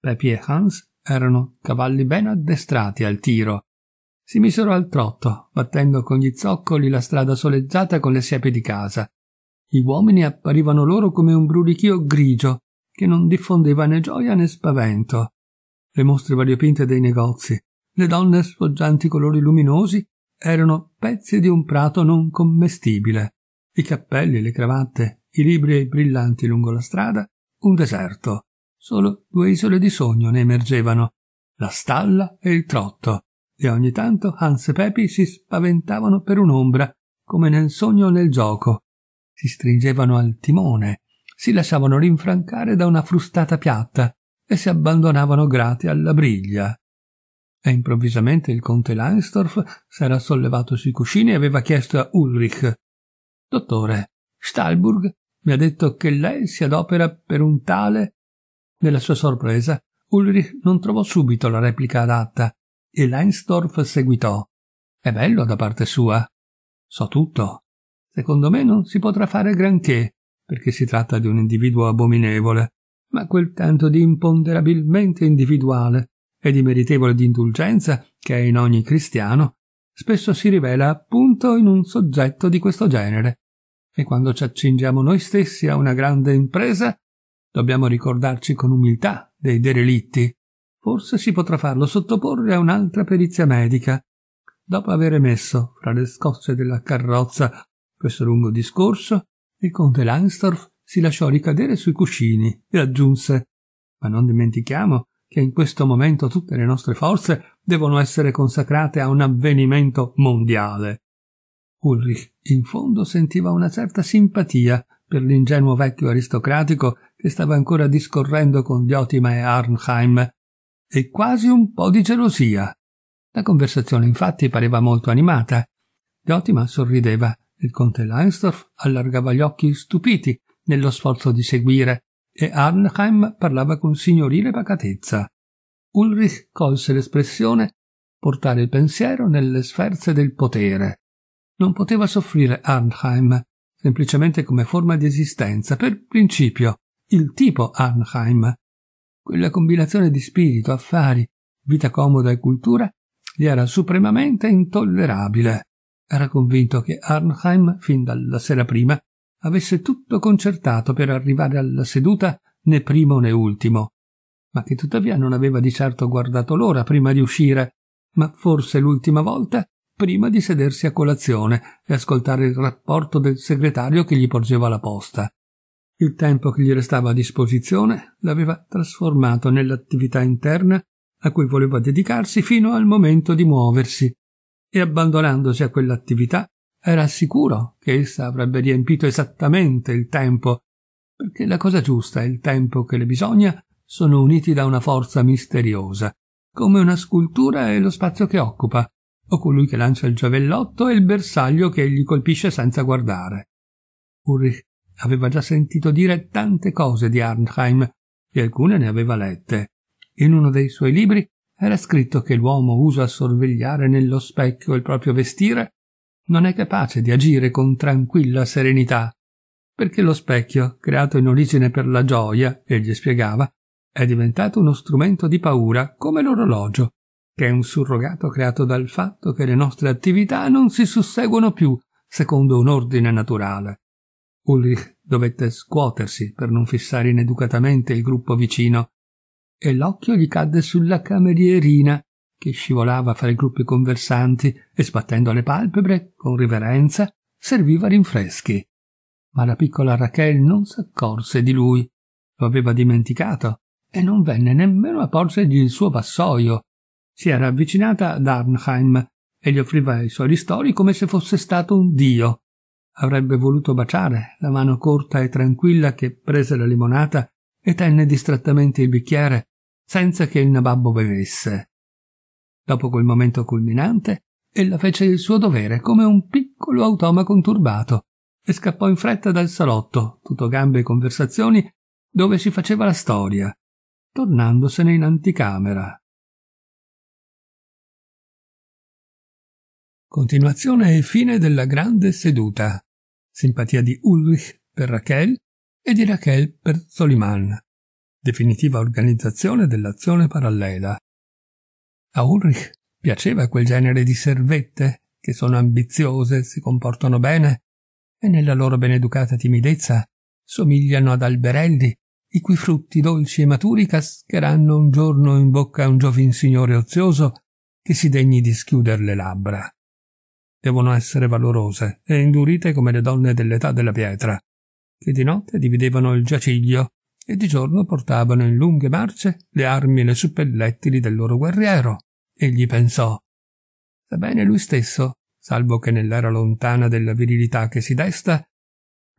Pepi e Hans erano cavalli ben addestrati al tiro. Si misero al trotto, battendo con gli zoccoli la strada soleggiata con le siepi di casa. Gli uomini apparivano loro come un brulichio grigio che non diffondeva né gioia né spavento. Le mostre variopinte dei negozi, le donne sfoggianti colori luminosi erano pezzi di un prato non commestibile, i cappelli, le cravatte, i libri e i brillanti lungo la strada, un deserto. Solo due isole di sogno ne emergevano, la stalla e il trotto, e ogni tanto Hans e Pepi si spaventavano per un'ombra, come nel sogno o nel gioco. Si stringevano al timone, si lasciavano rinfrancare da una frustata piatta e si abbandonavano grati alla briglia. E improvvisamente il conte Langsdorff s'era sollevato sui cuscini e aveva chiesto a Ulrich: Dottore, Stahlburg mi ha detto che lei si adopera per un tale. Nella sua sorpresa, Ulrich non trovò subito la replica adatta e Langsdorff seguitò: È bello da parte sua. So tutto. Secondo me non si potrà fare granché, perché si tratta di un individuo abominevole, ma quel tanto di imponderabilmente individuale e di meritevole di indulgenza che è in ogni cristiano, spesso si rivela appunto in un soggetto di questo genere. E quando ci accingiamo noi stessi a una grande impresa, dobbiamo ricordarci con umiltà dei derelitti. Forse si potrà farlo sottoporre a un'altra perizia medica. Dopo aver messo fra le scosse della carrozza, questo lungo discorso, il conte Langsdorff si lasciò ricadere sui cuscini e aggiunse Ma non dimentichiamo che in questo momento tutte le nostre forze devono essere consacrate a un avvenimento mondiale. Ulrich in fondo sentiva una certa simpatia per l'ingenuo vecchio aristocratico che stava ancora discorrendo con Diotima e Arnheim, e quasi un po' di gelosia. La conversazione infatti pareva molto animata. Diotima sorrideva, il conte Leinsdorf allargava gli occhi stupiti nello sforzo di seguire, e Arnheim parlava con signorile pacatezza. Ulrich colse l'espressione portare il pensiero nelle sferze del potere. Non poteva soffrire Arnheim semplicemente come forma di esistenza, per principio, il tipo Arnheim. Quella combinazione di spirito, affari, vita comoda e cultura gli era supremamente intollerabile. Era convinto che Arnheim, fin dalla sera prima, avesse tutto concertato per arrivare alla seduta né primo né ultimo, ma che tuttavia non aveva di certo guardato l'ora prima di uscire, ma forse l'ultima volta prima di sedersi a colazione e ascoltare il rapporto del segretario che gli porgeva la posta. Il tempo che gli restava a disposizione l'aveva trasformato nell'attività interna a cui voleva dedicarsi fino al momento di muoversi, e abbandonandosi a quell'attività era sicuro che essa avrebbe riempito esattamente il tempo, perché la cosa giusta e il tempo che le bisogna sono uniti da una forza misteriosa, come una scultura e lo spazio che occupa, o colui che lancia il giavellotto e il bersaglio che gli colpisce senza guardare. Ulrich aveva già sentito dire tante cose di Arnheim e alcune ne aveva lette. In uno dei suoi libri era scritto che l'uomo usa sorvegliare nello specchio il proprio vestire non è capace di agire con tranquilla serenità, perché lo specchio, creato in origine per la gioia, egli spiegava, è diventato uno strumento di paura come l'orologio, che è un surrogato creato dal fatto che le nostre attività non si susseguono più secondo un ordine naturale. Ulrich dovette scuotersi per non fissare ineducatamente il gruppo vicino e l'occhio gli cadde sulla camerierina che scivolava fra i gruppi conversanti e sbattendo le palpebre con riverenza serviva rinfreschi. Ma la piccola Rachel non s'accorse di lui, lo aveva dimenticato e non venne nemmeno a porgergli il suo vassoio. Si era avvicinata ad Arnheim e gli offriva i suoi ristori come se fosse stato un dio. Avrebbe voluto baciare la mano corta e tranquilla che prese la limonata e tenne distrattamente il bicchiere senza che il nababbo bevesse. Dopo quel momento culminante, ella fece il suo dovere come un piccolo automa conturbato e scappò in fretta dal salotto, tutto gambe e conversazioni, dove si faceva la storia, tornandosene in anticamera. Continuazione e fine della grande seduta. Simpatia di Ulrich per Rachel e di Rachel per Soliman. Definitiva organizzazione dell'azione parallela. A Ulrich piaceva quel genere di servette che sono ambiziose, si comportano bene e nella loro beneducata timidezza somigliano ad alberelli i cui frutti dolci e maturi cascheranno un giorno in bocca a un giovin signore ozioso che si degni di schiuder le labbra. Devono essere valorose e indurite come le donne dell'età della pietra, che di notte dividevano il giaciglio e di giorno portavano in lunghe marce le armi e le suppellettili del loro guerriero. Egli pensò, sebbene lui stesso, salvo che nell'era lontana della virilità che si desta,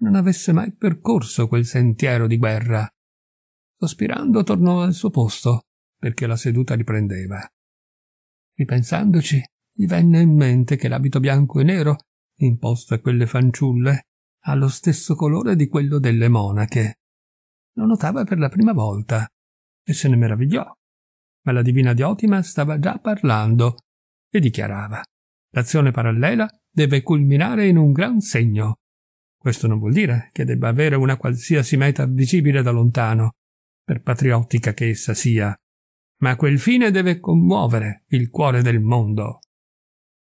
non avesse mai percorso quel sentiero di guerra. Sospirando tornò al suo posto, perché la seduta riprendeva. Ripensandoci, gli venne in mente che l'abito bianco e nero, imposto a quelle fanciulle, ha lo stesso colore di quello delle monache lo notava per la prima volta e se ne meravigliò. Ma la divina Diotima stava già parlando e dichiarava L'azione parallela deve culminare in un gran segno. Questo non vuol dire che debba avere una qualsiasi meta visibile da lontano, per patriottica che essa sia, ma quel fine deve commuovere il cuore del mondo.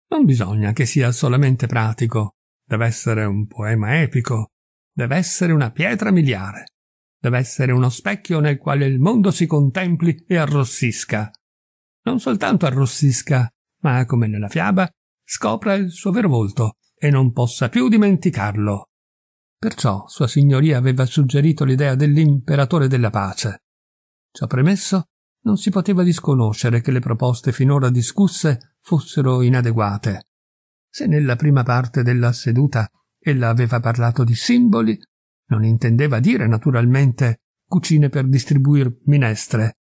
Non bisogna che sia solamente pratico, deve essere un poema epico, deve essere una pietra miliare. Deve essere uno specchio nel quale il mondo si contempli e arrossisca. Non soltanto arrossisca, ma, come nella fiaba, scopra il suo vero volto e non possa più dimenticarlo. Perciò Sua Signoria aveva suggerito l'idea dell'imperatore della pace. Ciò premesso, non si poteva disconoscere che le proposte finora discusse fossero inadeguate. Se nella prima parte della seduta ella aveva parlato di simboli, non intendeva dire, naturalmente, cucine per distribuire minestre.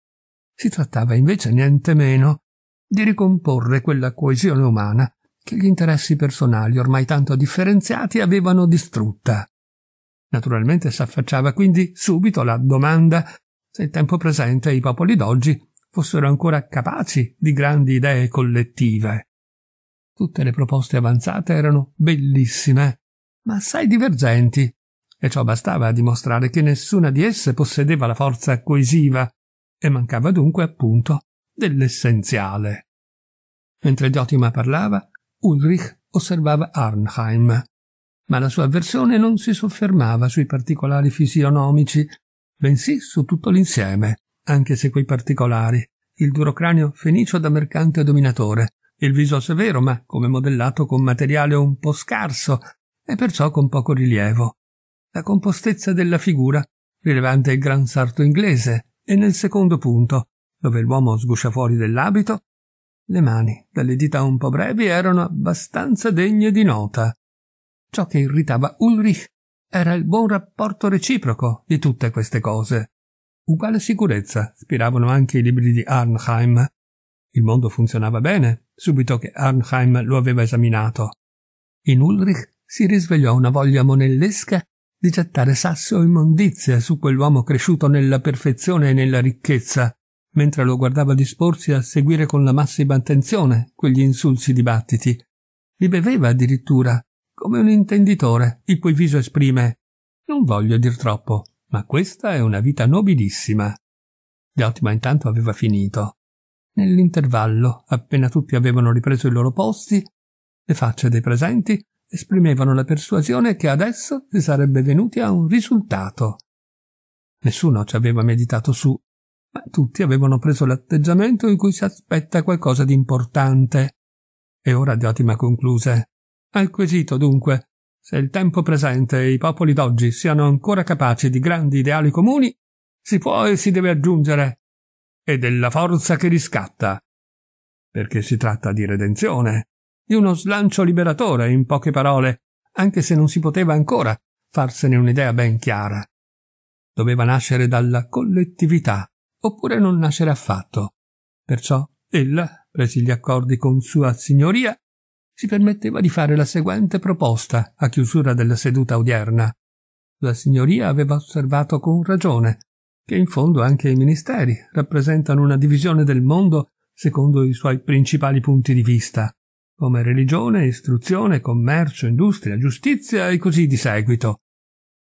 Si trattava invece niente meno di ricomporre quella coesione umana che gli interessi personali ormai tanto differenziati avevano distrutta. Naturalmente s'affacciava quindi subito la domanda se il tempo presente i popoli d'oggi fossero ancora capaci di grandi idee collettive. Tutte le proposte avanzate erano bellissime, ma assai divergenti e ciò bastava a dimostrare che nessuna di esse possedeva la forza coesiva e mancava dunque appunto dell'essenziale. Mentre Diotima parlava, Ulrich osservava Arnheim, ma la sua avversione non si soffermava sui particolari fisionomici, bensì su tutto l'insieme, anche se quei particolari, il duro cranio fenicio da mercante dominatore, il viso severo ma come modellato con materiale un po' scarso e perciò con poco rilievo, la compostezza della figura, rilevante il gran sarto inglese, e nel secondo punto, dove l'uomo sguscia fuori dell'abito, le mani, dalle dita un po' brevi, erano abbastanza degne di nota. Ciò che irritava Ulrich era il buon rapporto reciproco di tutte queste cose. Uguale sicurezza spiravano anche i libri di Arnheim. Il mondo funzionava bene, subito che Arnheim lo aveva esaminato. In Ulrich si risvegliò una voglia monellesca di gettare sasso o immondizia su quell'uomo cresciuto nella perfezione e nella ricchezza, mentre lo guardava disporsi a seguire con la massima attenzione quegli insulsi dibattiti. Li beveva addirittura, come un intenditore, il cui viso esprime Non voglio dir troppo, ma questa è una vita nobilissima. Gautima intanto aveva finito. Nell'intervallo, appena tutti avevano ripreso i loro posti, le facce dei presenti esprimevano la persuasione che adesso si sarebbe venuti a un risultato. Nessuno ci aveva meditato su, ma tutti avevano preso l'atteggiamento in cui si aspetta qualcosa di importante. E ora Diotima concluse. Al quesito, dunque, se il tempo presente e i popoli d'oggi siano ancora capaci di grandi ideali comuni, si può e si deve aggiungere e della forza che riscatta, perché si tratta di redenzione, di uno slancio liberatore, in poche parole, anche se non si poteva ancora farsene un'idea ben chiara. Doveva nascere dalla collettività, oppure non nascere affatto. Perciò ella, presi gli accordi con sua signoria, si permetteva di fare la seguente proposta a chiusura della seduta odierna. La signoria aveva osservato con ragione che in fondo anche i ministeri rappresentano una divisione del mondo secondo i suoi principali punti di vista come religione, istruzione, commercio, industria, giustizia e così di seguito,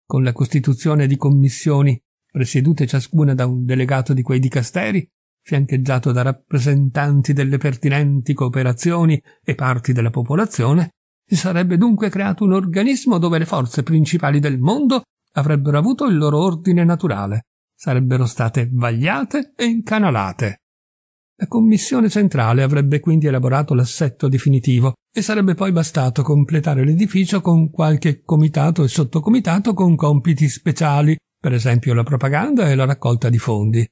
con la costituzione di commissioni, presiedute ciascuna da un delegato di quei dicasteri, fiancheggiato da rappresentanti delle pertinenti cooperazioni e parti della popolazione, si sarebbe dunque creato un organismo dove le forze principali del mondo avrebbero avuto il loro ordine naturale, sarebbero state vagliate e incanalate. La Commissione centrale avrebbe quindi elaborato l'assetto definitivo e sarebbe poi bastato completare l'edificio con qualche comitato e sottocomitato con compiti speciali, per esempio la propaganda e la raccolta di fondi.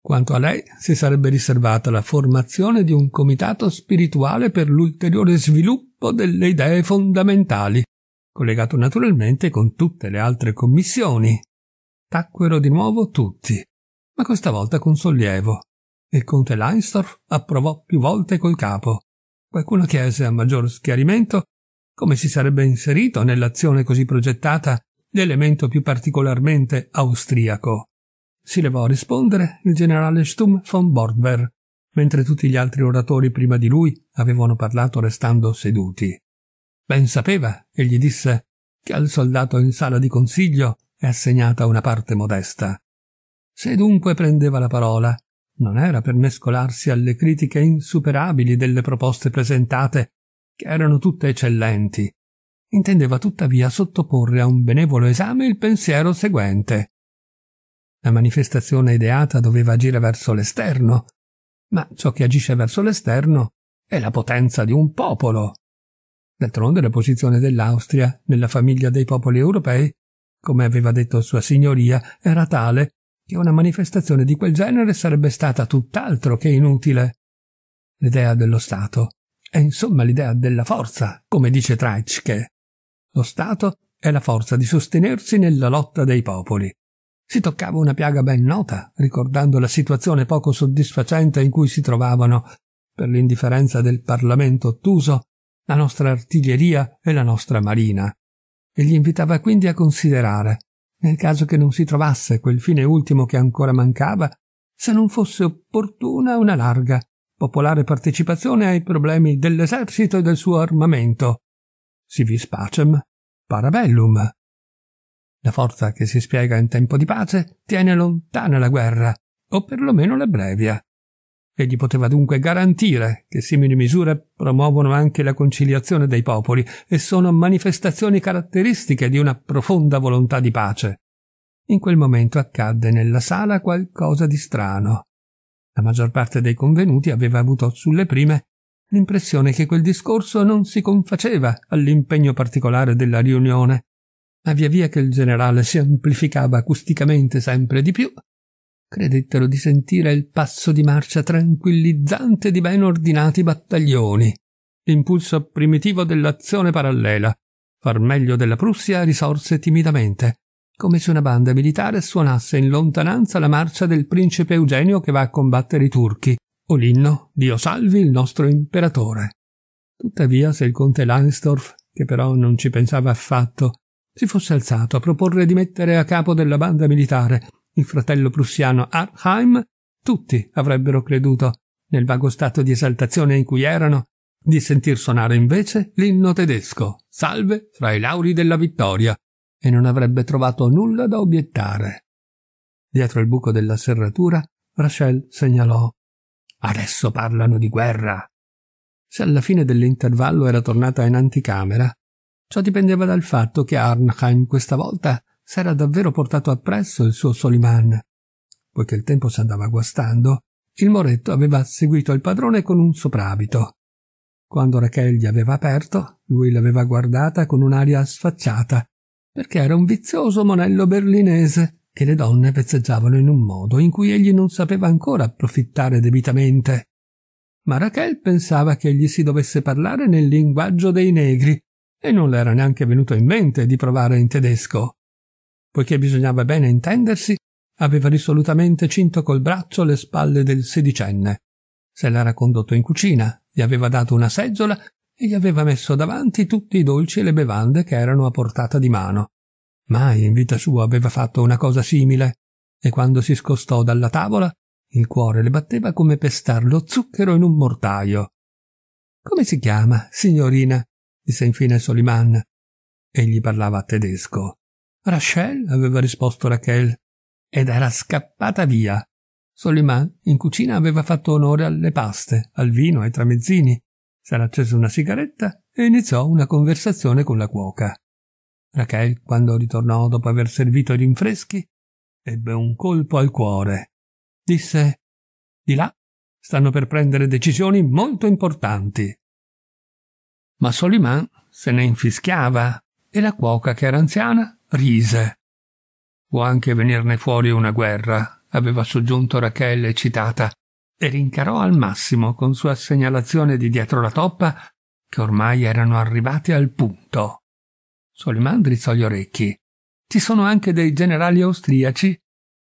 Quanto a lei, si sarebbe riservata la formazione di un comitato spirituale per l'ulteriore sviluppo delle idee fondamentali, collegato naturalmente con tutte le altre commissioni. Tacquero di nuovo tutti, ma questa volta con sollievo. Il conte Leinsdorf approvò più volte col capo. Qualcuno chiese a maggior schiarimento come si sarebbe inserito nell'azione così progettata l'elemento più particolarmente austriaco. Si levò a rispondere il generale Sturm von Bordwer, mentre tutti gli altri oratori prima di lui avevano parlato restando seduti. Ben sapeva, egli disse, che al soldato in sala di consiglio è assegnata una parte modesta. Se dunque prendeva la parola, non era per mescolarsi alle critiche insuperabili delle proposte presentate, che erano tutte eccellenti. Intendeva tuttavia sottoporre a un benevolo esame il pensiero seguente. La manifestazione ideata doveva agire verso l'esterno, ma ciò che agisce verso l'esterno è la potenza di un popolo. D'altronde la posizione dell'Austria nella famiglia dei popoli europei, come aveva detto sua signoria, era tale che una manifestazione di quel genere sarebbe stata tutt'altro che inutile. L'idea dello Stato è insomma l'idea della forza, come dice Traitschke. Lo Stato è la forza di sostenersi nella lotta dei popoli. Si toccava una piaga ben nota, ricordando la situazione poco soddisfacente in cui si trovavano, per l'indifferenza del Parlamento ottuso, la nostra artiglieria e la nostra marina e gli invitava quindi a considerare nel caso che non si trovasse quel fine ultimo che ancora mancava, se non fosse opportuna una larga, popolare partecipazione ai problemi dell'esercito e del suo armamento. Si vis pacem, parabellum. La forza che si spiega in tempo di pace tiene lontana la guerra, o perlomeno la brevia. Egli poteva dunque garantire che simili misure promuovono anche la conciliazione dei popoli e sono manifestazioni caratteristiche di una profonda volontà di pace. In quel momento accadde nella sala qualcosa di strano. La maggior parte dei convenuti aveva avuto sulle prime l'impressione che quel discorso non si confaceva all'impegno particolare della riunione, ma via via che il generale si amplificava acusticamente sempre di più, credettero di sentire il passo di marcia tranquillizzante di ben ordinati battaglioni, L'impulso primitivo dell'azione parallela. Far meglio della Prussia risorse timidamente, come se una banda militare suonasse in lontananza la marcia del principe Eugenio che va a combattere i turchi, o l'inno Dio salvi il nostro imperatore. Tuttavia, se il conte Langsdorff, che però non ci pensava affatto, si fosse alzato a proporre di mettere a capo della banda militare il fratello prussiano Arnheim, tutti avrebbero creduto, nel vago stato di esaltazione in cui erano, di sentir suonare invece l'inno tedesco, salve fra i lauri della vittoria, e non avrebbe trovato nulla da obiettare. Dietro il buco della serratura, Rachel segnalò Adesso parlano di guerra. Se alla fine dell'intervallo era tornata in anticamera, ciò dipendeva dal fatto che Arnheim questa volta s'era davvero portato appresso il suo Soliman. Poiché il tempo si andava guastando, il Moretto aveva seguito il padrone con un soprabito. Quando Rachel gli aveva aperto, lui l'aveva guardata con un'aria sfacciata, perché era un vizioso monello berlinese che le donne vezzeggiavano in un modo in cui egli non sapeva ancora approfittare debitamente. Ma Rachel pensava che gli si dovesse parlare nel linguaggio dei negri e non le era neanche venuto in mente di provare in tedesco poiché bisognava bene intendersi, aveva risolutamente cinto col braccio le spalle del sedicenne. Se l'era condotto in cucina, gli aveva dato una seggiola e gli aveva messo davanti tutti i dolci e le bevande che erano a portata di mano. Mai in vita sua aveva fatto una cosa simile, e quando si scostò dalla tavola, il cuore le batteva come pestar lo zucchero in un mortaio. Come si chiama, signorina? disse infine Soliman. Egli parlava tedesco. Rachel, aveva risposto Rachel, ed era scappata via. Soliman in cucina aveva fatto onore alle paste, al vino, ai tramezzini. S'era accesa una sigaretta e iniziò una conversazione con la cuoca. Rachel, quando ritornò dopo aver servito i rinfreschi, ebbe un colpo al cuore. Disse Di là stanno per prendere decisioni molto importanti. Ma Soliman se ne infischiava e la cuoca, che era anziana, rise. Può anche venirne fuori una guerra, aveva soggiunto Rachel eccitata, e rincarò al massimo con sua segnalazione di dietro la toppa che ormai erano arrivati al punto. Soliman drizzò gli orecchi. Ci sono anche dei generali austriaci?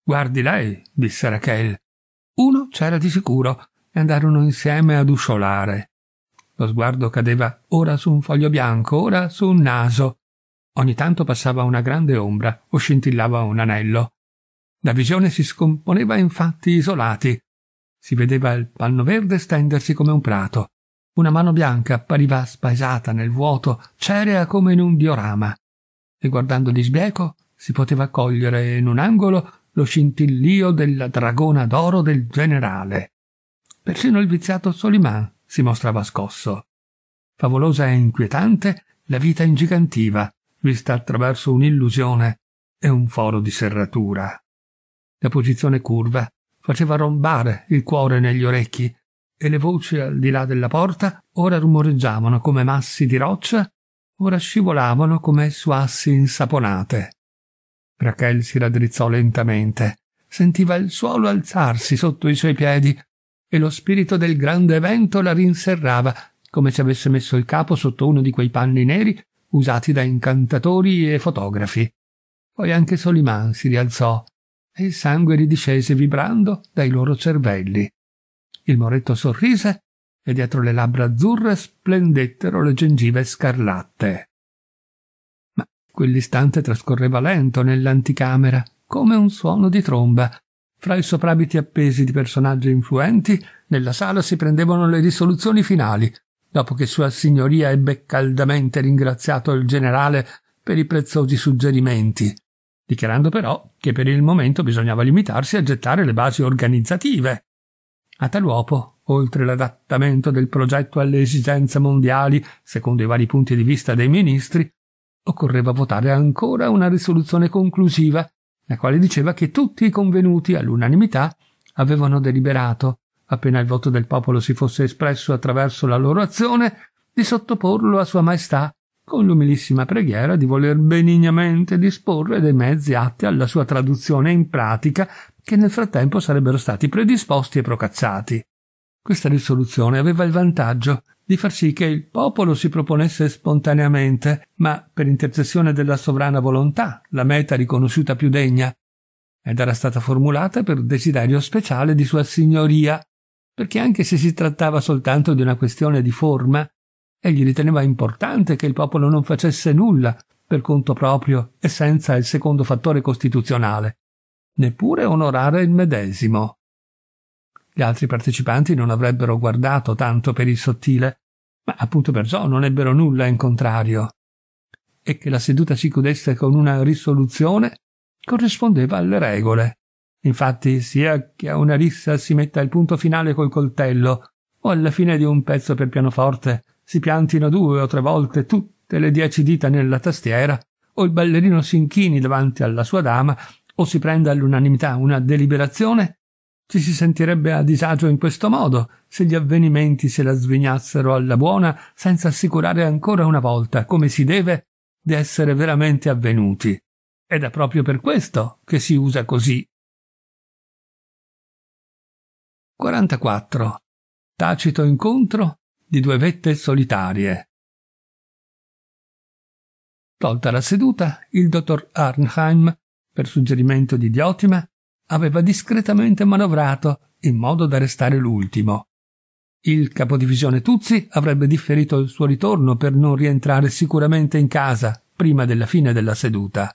Guardi lei, disse Rachel. Uno c'era di sicuro e andarono insieme ad usciolare. Lo sguardo cadeva ora su un foglio bianco, ora su un naso, Ogni tanto passava una grande ombra o scintillava un anello. La visione si scomponeva in fatti isolati. Si vedeva il panno verde stendersi come un prato. Una mano bianca appariva spaesata nel vuoto, cerea come in un diorama. E guardando di sbieco si poteva cogliere in un angolo lo scintillio della dragona d'oro del generale. Persino il viziato Soliman si mostrava scosso. Favolosa e inquietante, la vita ingigantiva vista attraverso un'illusione e un foro di serratura. La posizione curva faceva rombare il cuore negli orecchi e le voci al di là della porta ora rumoreggiavano come massi di roccia, ora scivolavano come su assi insaponate. Raquel si raddrizzò lentamente, sentiva il suolo alzarsi sotto i suoi piedi e lo spirito del grande evento la rinserrava come se avesse messo il capo sotto uno di quei panni neri usati da incantatori e fotografi. Poi anche Soliman si rialzò e il sangue ridiscese vibrando dai loro cervelli. Il moretto sorrise e dietro le labbra azzurre splendettero le gengive scarlatte. Ma quell'istante trascorreva lento nell'anticamera, come un suono di tromba. Fra i soprabiti appesi di personaggi influenti, nella sala si prendevano le risoluzioni finali, dopo che Sua Signoria ebbe caldamente ringraziato il generale per i preziosi suggerimenti, dichiarando però che per il momento bisognava limitarsi a gettare le basi organizzative. A tal uopo, oltre l'adattamento del progetto alle esigenze mondiali, secondo i vari punti di vista dei ministri, occorreva votare ancora una risoluzione conclusiva, la quale diceva che tutti i convenuti all'unanimità avevano deliberato appena il voto del popolo si fosse espresso attraverso la loro azione, di sottoporlo a Sua Maestà con l'umilissima preghiera di voler benignamente disporre dei mezzi atti alla sua traduzione in pratica che nel frattempo sarebbero stati predisposti e procacciati. Questa risoluzione aveva il vantaggio di far sì che il popolo si proponesse spontaneamente, ma per intercessione della sovrana volontà, la meta riconosciuta più degna, ed era stata formulata per desiderio speciale di Sua Signoria, perché anche se si trattava soltanto di una questione di forma, egli riteneva importante che il popolo non facesse nulla per conto proprio e senza il secondo fattore costituzionale, neppure onorare il medesimo. Gli altri partecipanti non avrebbero guardato tanto per il sottile, ma appunto per ciò non ebbero nulla in contrario. E che la seduta si chiudesse con una risoluzione corrispondeva alle regole. Infatti, sia che a una rissa si metta il punto finale col coltello, o alla fine di un pezzo per pianoforte si piantino due o tre volte tutte le dieci dita nella tastiera, o il ballerino si inchini davanti alla sua dama, o si prenda all'unanimità una deliberazione, ci si sentirebbe a disagio in questo modo, se gli avvenimenti se la svignassero alla buona, senza assicurare ancora una volta, come si deve, di essere veramente avvenuti. Ed è proprio per questo che si usa così 44. Tacito incontro di due vette solitarie. Tolta la seduta, il dottor Arnheim, per suggerimento di Diotima, aveva discretamente manovrato in modo da restare l'ultimo. Il capodivisione Tuzzi avrebbe differito il suo ritorno per non rientrare sicuramente in casa prima della fine della seduta.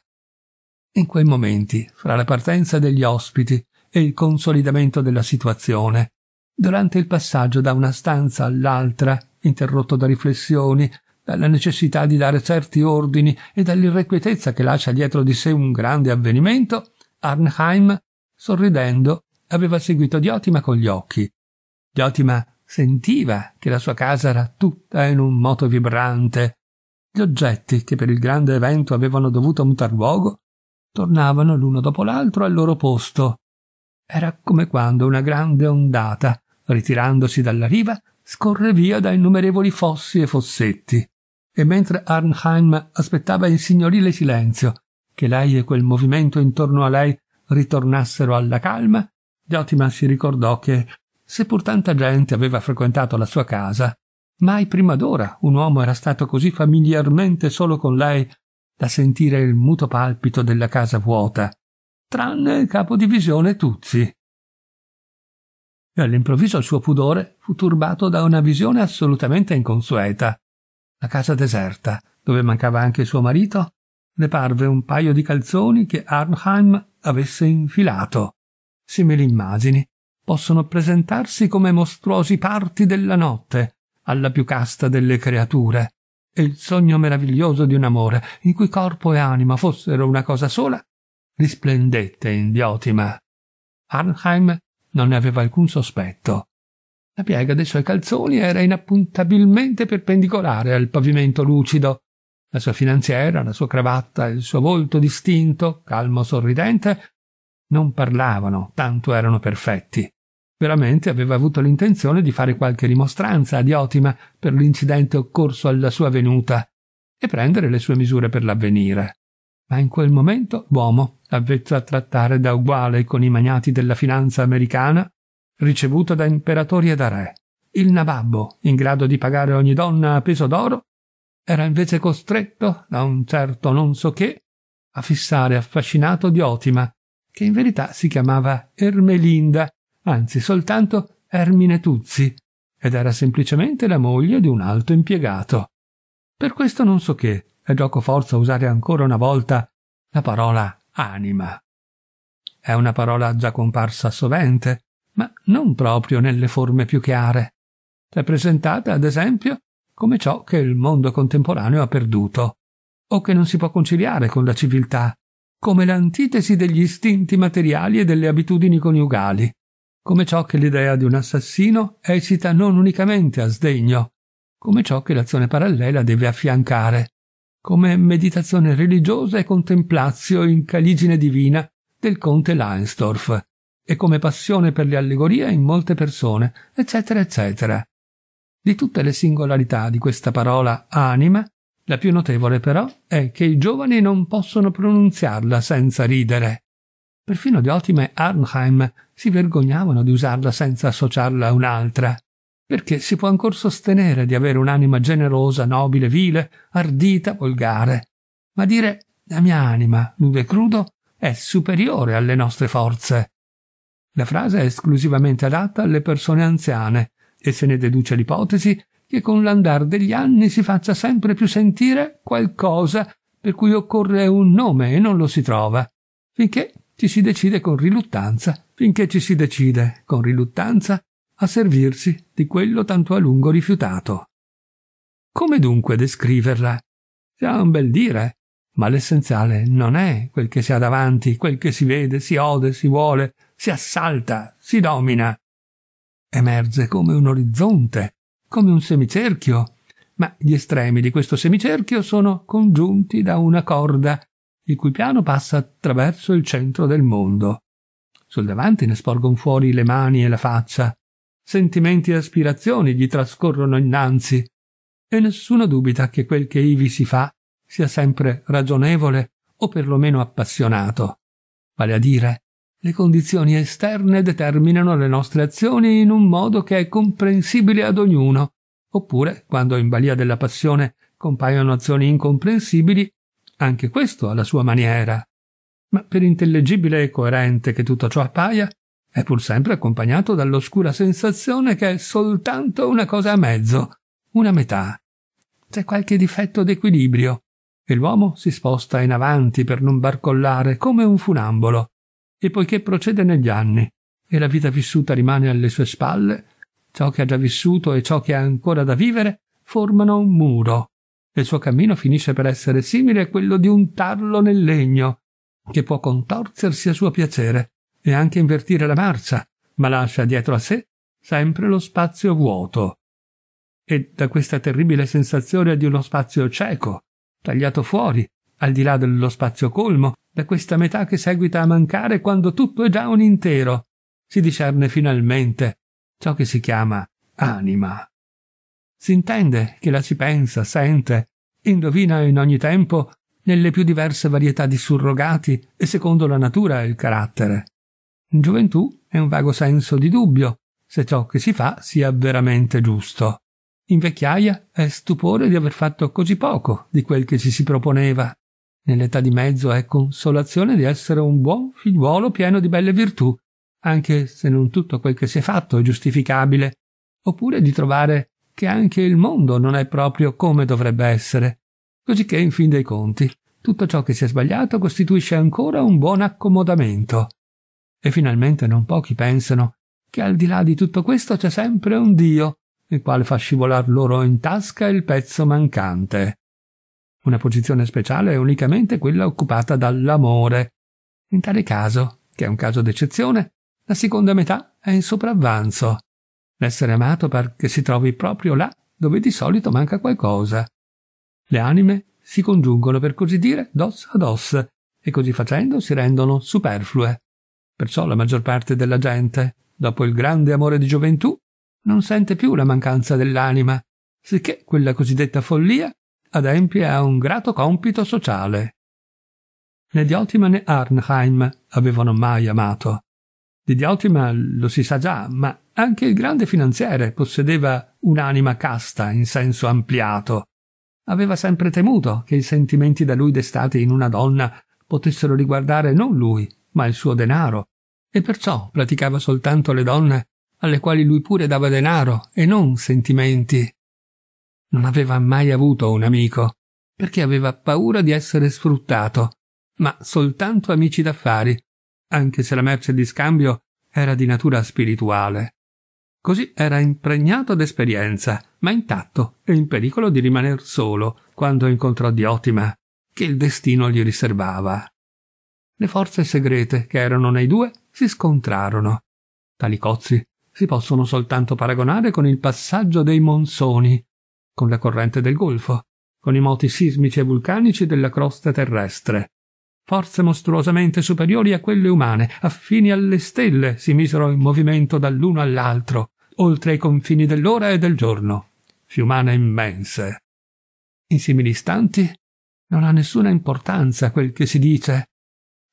In quei momenti, fra la partenza degli ospiti e il consolidamento della situazione. Durante il passaggio da una stanza all'altra, interrotto da riflessioni, dalla necessità di dare certi ordini e dall'irrequietezza che lascia dietro di sé un grande avvenimento, Arnheim, sorridendo, aveva seguito Diotima con gli occhi. Diotima sentiva che la sua casa era tutta in un moto vibrante. Gli oggetti che per il grande evento avevano dovuto mutar luogo tornavano l'uno dopo l'altro al loro posto. Era come quando una grande ondata, ritirandosi dalla riva, scorre via da innumerevoli fossi e fossetti. E mentre Arnheim aspettava in signorile silenzio che lei e quel movimento intorno a lei ritornassero alla calma, Giotima si ricordò che, seppur tanta gente aveva frequentato la sua casa, mai prima d'ora un uomo era stato così familiarmente solo con lei da sentire il muto palpito della casa vuota, tranne il capo divisione E All'improvviso il suo pudore fu turbato da una visione assolutamente inconsueta. La casa deserta, dove mancava anche suo marito, le parve un paio di calzoni che Arnheim avesse infilato. Simili immagini possono presentarsi come mostruosi parti della notte alla più casta delle creature, e il sogno meraviglioso di un amore in cui corpo e anima fossero una cosa sola risplendette in diotima. Arnheim non ne aveva alcun sospetto. La piega dei suoi calzoni era inappuntabilmente perpendicolare al pavimento lucido. La sua finanziera, la sua cravatta, il suo volto distinto, calmo sorridente, non parlavano, tanto erano perfetti. Veramente aveva avuto l'intenzione di fare qualche rimostranza a Diotima per l'incidente occorso alla sua venuta e prendere le sue misure per l'avvenire. Ma in quel momento l'uomo avvezzo a trattare da uguale con i magnati della finanza americana, ricevuto da imperatori e da re. Il nababbo, in grado di pagare ogni donna a peso d'oro, era invece costretto, da un certo non so che, a fissare affascinato Diotima, che in verità si chiamava Ermelinda, anzi soltanto Ermine Tuzzi, ed era semplicemente la moglie di un alto impiegato. Per questo non so che, e gioco forza usare ancora una volta la parola anima. È una parola già comparsa sovente, ma non proprio nelle forme più chiare. Rappresentata, ad esempio, come ciò che il mondo contemporaneo ha perduto, o che non si può conciliare con la civiltà, come l'antitesi degli istinti materiali e delle abitudini coniugali, come ciò che l'idea di un assassino esita non unicamente a sdegno, come ciò che l'azione parallela deve affiancare, come meditazione religiosa e contemplazio in caligine divina del conte Laensdorf e come passione per le allegorie in molte persone, eccetera, eccetera. Di tutte le singolarità di questa parola anima, la più notevole però è che i giovani non possono pronunziarla senza ridere. Perfino gli ottime Arnheim si vergognavano di usarla senza associarla a un'altra perché si può ancora sostenere di avere un'anima generosa, nobile, vile, ardita, volgare. Ma dire la mia anima, nudo e crudo, è superiore alle nostre forze. La frase è esclusivamente adatta alle persone anziane e se ne deduce l'ipotesi che con l'andar degli anni si faccia sempre più sentire qualcosa per cui occorre un nome e non lo si trova, finché ci si decide con riluttanza, finché ci si decide con riluttanza a servirsi di quello tanto a lungo rifiutato. Come dunque descriverla? Si ha un bel dire, ma l'essenziale non è quel che si ha davanti, quel che si vede, si ode, si vuole, si assalta, si domina. Emerge come un orizzonte, come un semicerchio, ma gli estremi di questo semicerchio sono congiunti da una corda, il cui piano passa attraverso il centro del mondo. Sul davanti ne sporgono fuori le mani e la faccia, sentimenti e aspirazioni gli trascorrono innanzi, e nessuno dubita che quel che ivi si fa sia sempre ragionevole o perlomeno appassionato. Vale a dire, le condizioni esterne determinano le nostre azioni in un modo che è comprensibile ad ognuno, oppure, quando in balia della passione compaiono azioni incomprensibili, anche questo alla sua maniera. Ma per intellegibile e coerente che tutto ciò appaia, è pur sempre accompagnato dall'oscura sensazione che è soltanto una cosa a mezzo, una metà. C'è qualche difetto d'equilibrio e l'uomo si sposta in avanti per non barcollare come un funambolo. E poiché procede negli anni e la vita vissuta rimane alle sue spalle, ciò che ha già vissuto e ciò che ha ancora da vivere formano un muro. E il suo cammino finisce per essere simile a quello di un tarlo nel legno, che può contorcersi a suo piacere, e anche invertire la marcia, ma lascia dietro a sé sempre lo spazio vuoto. E da questa terribile sensazione di uno spazio cieco, tagliato fuori, al di là dello spazio colmo, da questa metà che seguita a mancare quando tutto è già un intero, si discerne finalmente ciò che si chiama anima. Si intende che la si pensa, sente, indovina in ogni tempo nelle più diverse varietà di surrogati e secondo la natura e il carattere. In gioventù è un vago senso di dubbio se ciò che si fa sia veramente giusto. In vecchiaia è stupore di aver fatto così poco di quel che ci si proponeva. Nell'età di mezzo è consolazione di essere un buon figliuolo pieno di belle virtù, anche se non tutto quel che si è fatto è giustificabile, oppure di trovare che anche il mondo non è proprio come dovrebbe essere. Cosicché, in fin dei conti, tutto ciò che si è sbagliato costituisce ancora un buon accomodamento. E finalmente non pochi pensano che al di là di tutto questo c'è sempre un Dio, il quale fa scivolar loro in tasca il pezzo mancante. Una posizione speciale è unicamente quella occupata dall'amore. In tale caso, che è un caso d'eccezione, la seconda metà è in sopravvanzo. L'essere amato par che si trovi proprio là dove di solito manca qualcosa. Le anime si congiungono per così dire dos ad os e così facendo si rendono superflue. Perciò la maggior parte della gente, dopo il grande amore di gioventù, non sente più la mancanza dell'anima, sicché quella cosiddetta follia adempie a un grato compito sociale. Né Diotima né Arnheim avevano mai amato. Di Diotima lo si sa già, ma anche il grande finanziere possedeva un'anima casta in senso ampliato. Aveva sempre temuto che i sentimenti da lui destati in una donna potessero riguardare non lui, ma il suo denaro, e perciò praticava soltanto le donne alle quali lui pure dava denaro e non sentimenti. Non aveva mai avuto un amico, perché aveva paura di essere sfruttato, ma soltanto amici d'affari, anche se la merce di scambio era di natura spirituale. Così era impregnato d'esperienza, ma intatto e in pericolo di rimaner solo quando incontrò Diotima, che il destino gli riservava. Le forze segrete che erano nei due si scontrarono. Tali cozzi si possono soltanto paragonare con il passaggio dei monsoni, con la corrente del Golfo, con i moti sismici e vulcanici della crosta terrestre. Forze mostruosamente superiori a quelle umane, affini alle stelle, si misero in movimento dall'uno all'altro, oltre i confini dell'ora e del giorno. Fiumane immense. In simili istanti non ha nessuna importanza quel che si dice,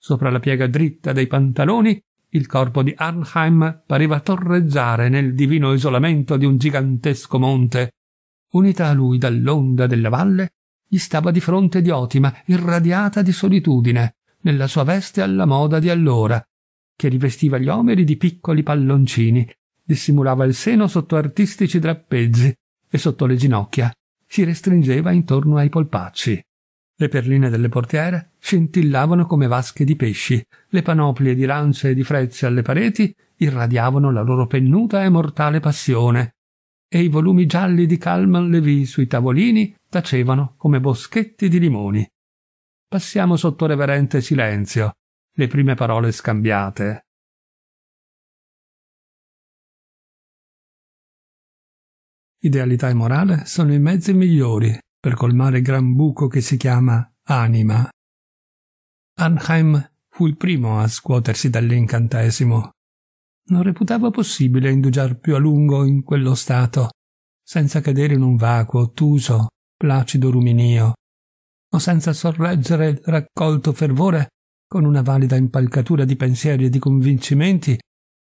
Sopra la piega dritta dei pantaloni, il corpo di Arnheim pareva torreggiare nel divino isolamento di un gigantesco monte. Unita a lui dall'onda della valle, gli stava di fronte di Otima, irradiata di solitudine, nella sua veste alla moda di allora, che rivestiva gli omeri di piccoli palloncini, dissimulava il seno sotto artistici drappeggi e sotto le ginocchia si restringeva intorno ai polpacci. Le perline delle portiere scintillavano come vasche di pesci, le panoplie di lance e di frezze alle pareti irradiavano la loro pennuta e mortale passione, e i volumi gialli di Calman Levy sui tavolini tacevano come boschetti di limoni. Passiamo sotto reverente silenzio le prime parole scambiate. Idealità e morale sono i mezzi migliori per colmare il gran buco che si chiama anima. Arnheim fu il primo a scuotersi dall'incantesimo. Non reputava possibile indugiar più a lungo in quello stato, senza cadere in un vacuo ottuso, placido ruminio, o senza sorreggere il raccolto fervore con una valida impalcatura di pensieri e di convincimenti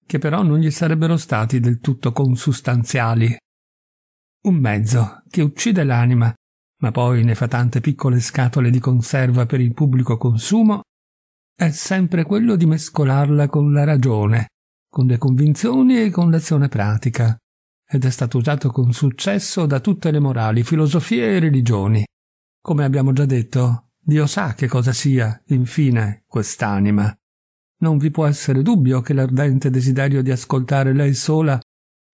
che però non gli sarebbero stati del tutto consustanziali. Un mezzo che uccide l'anima ma poi ne fa tante piccole scatole di conserva per il pubblico consumo, è sempre quello di mescolarla con la ragione, con le convinzioni e con l'azione pratica, ed è stato usato con successo da tutte le morali, filosofie e religioni. Come abbiamo già detto, Dio sa che cosa sia, infine, quest'anima. Non vi può essere dubbio che l'ardente desiderio di ascoltare lei sola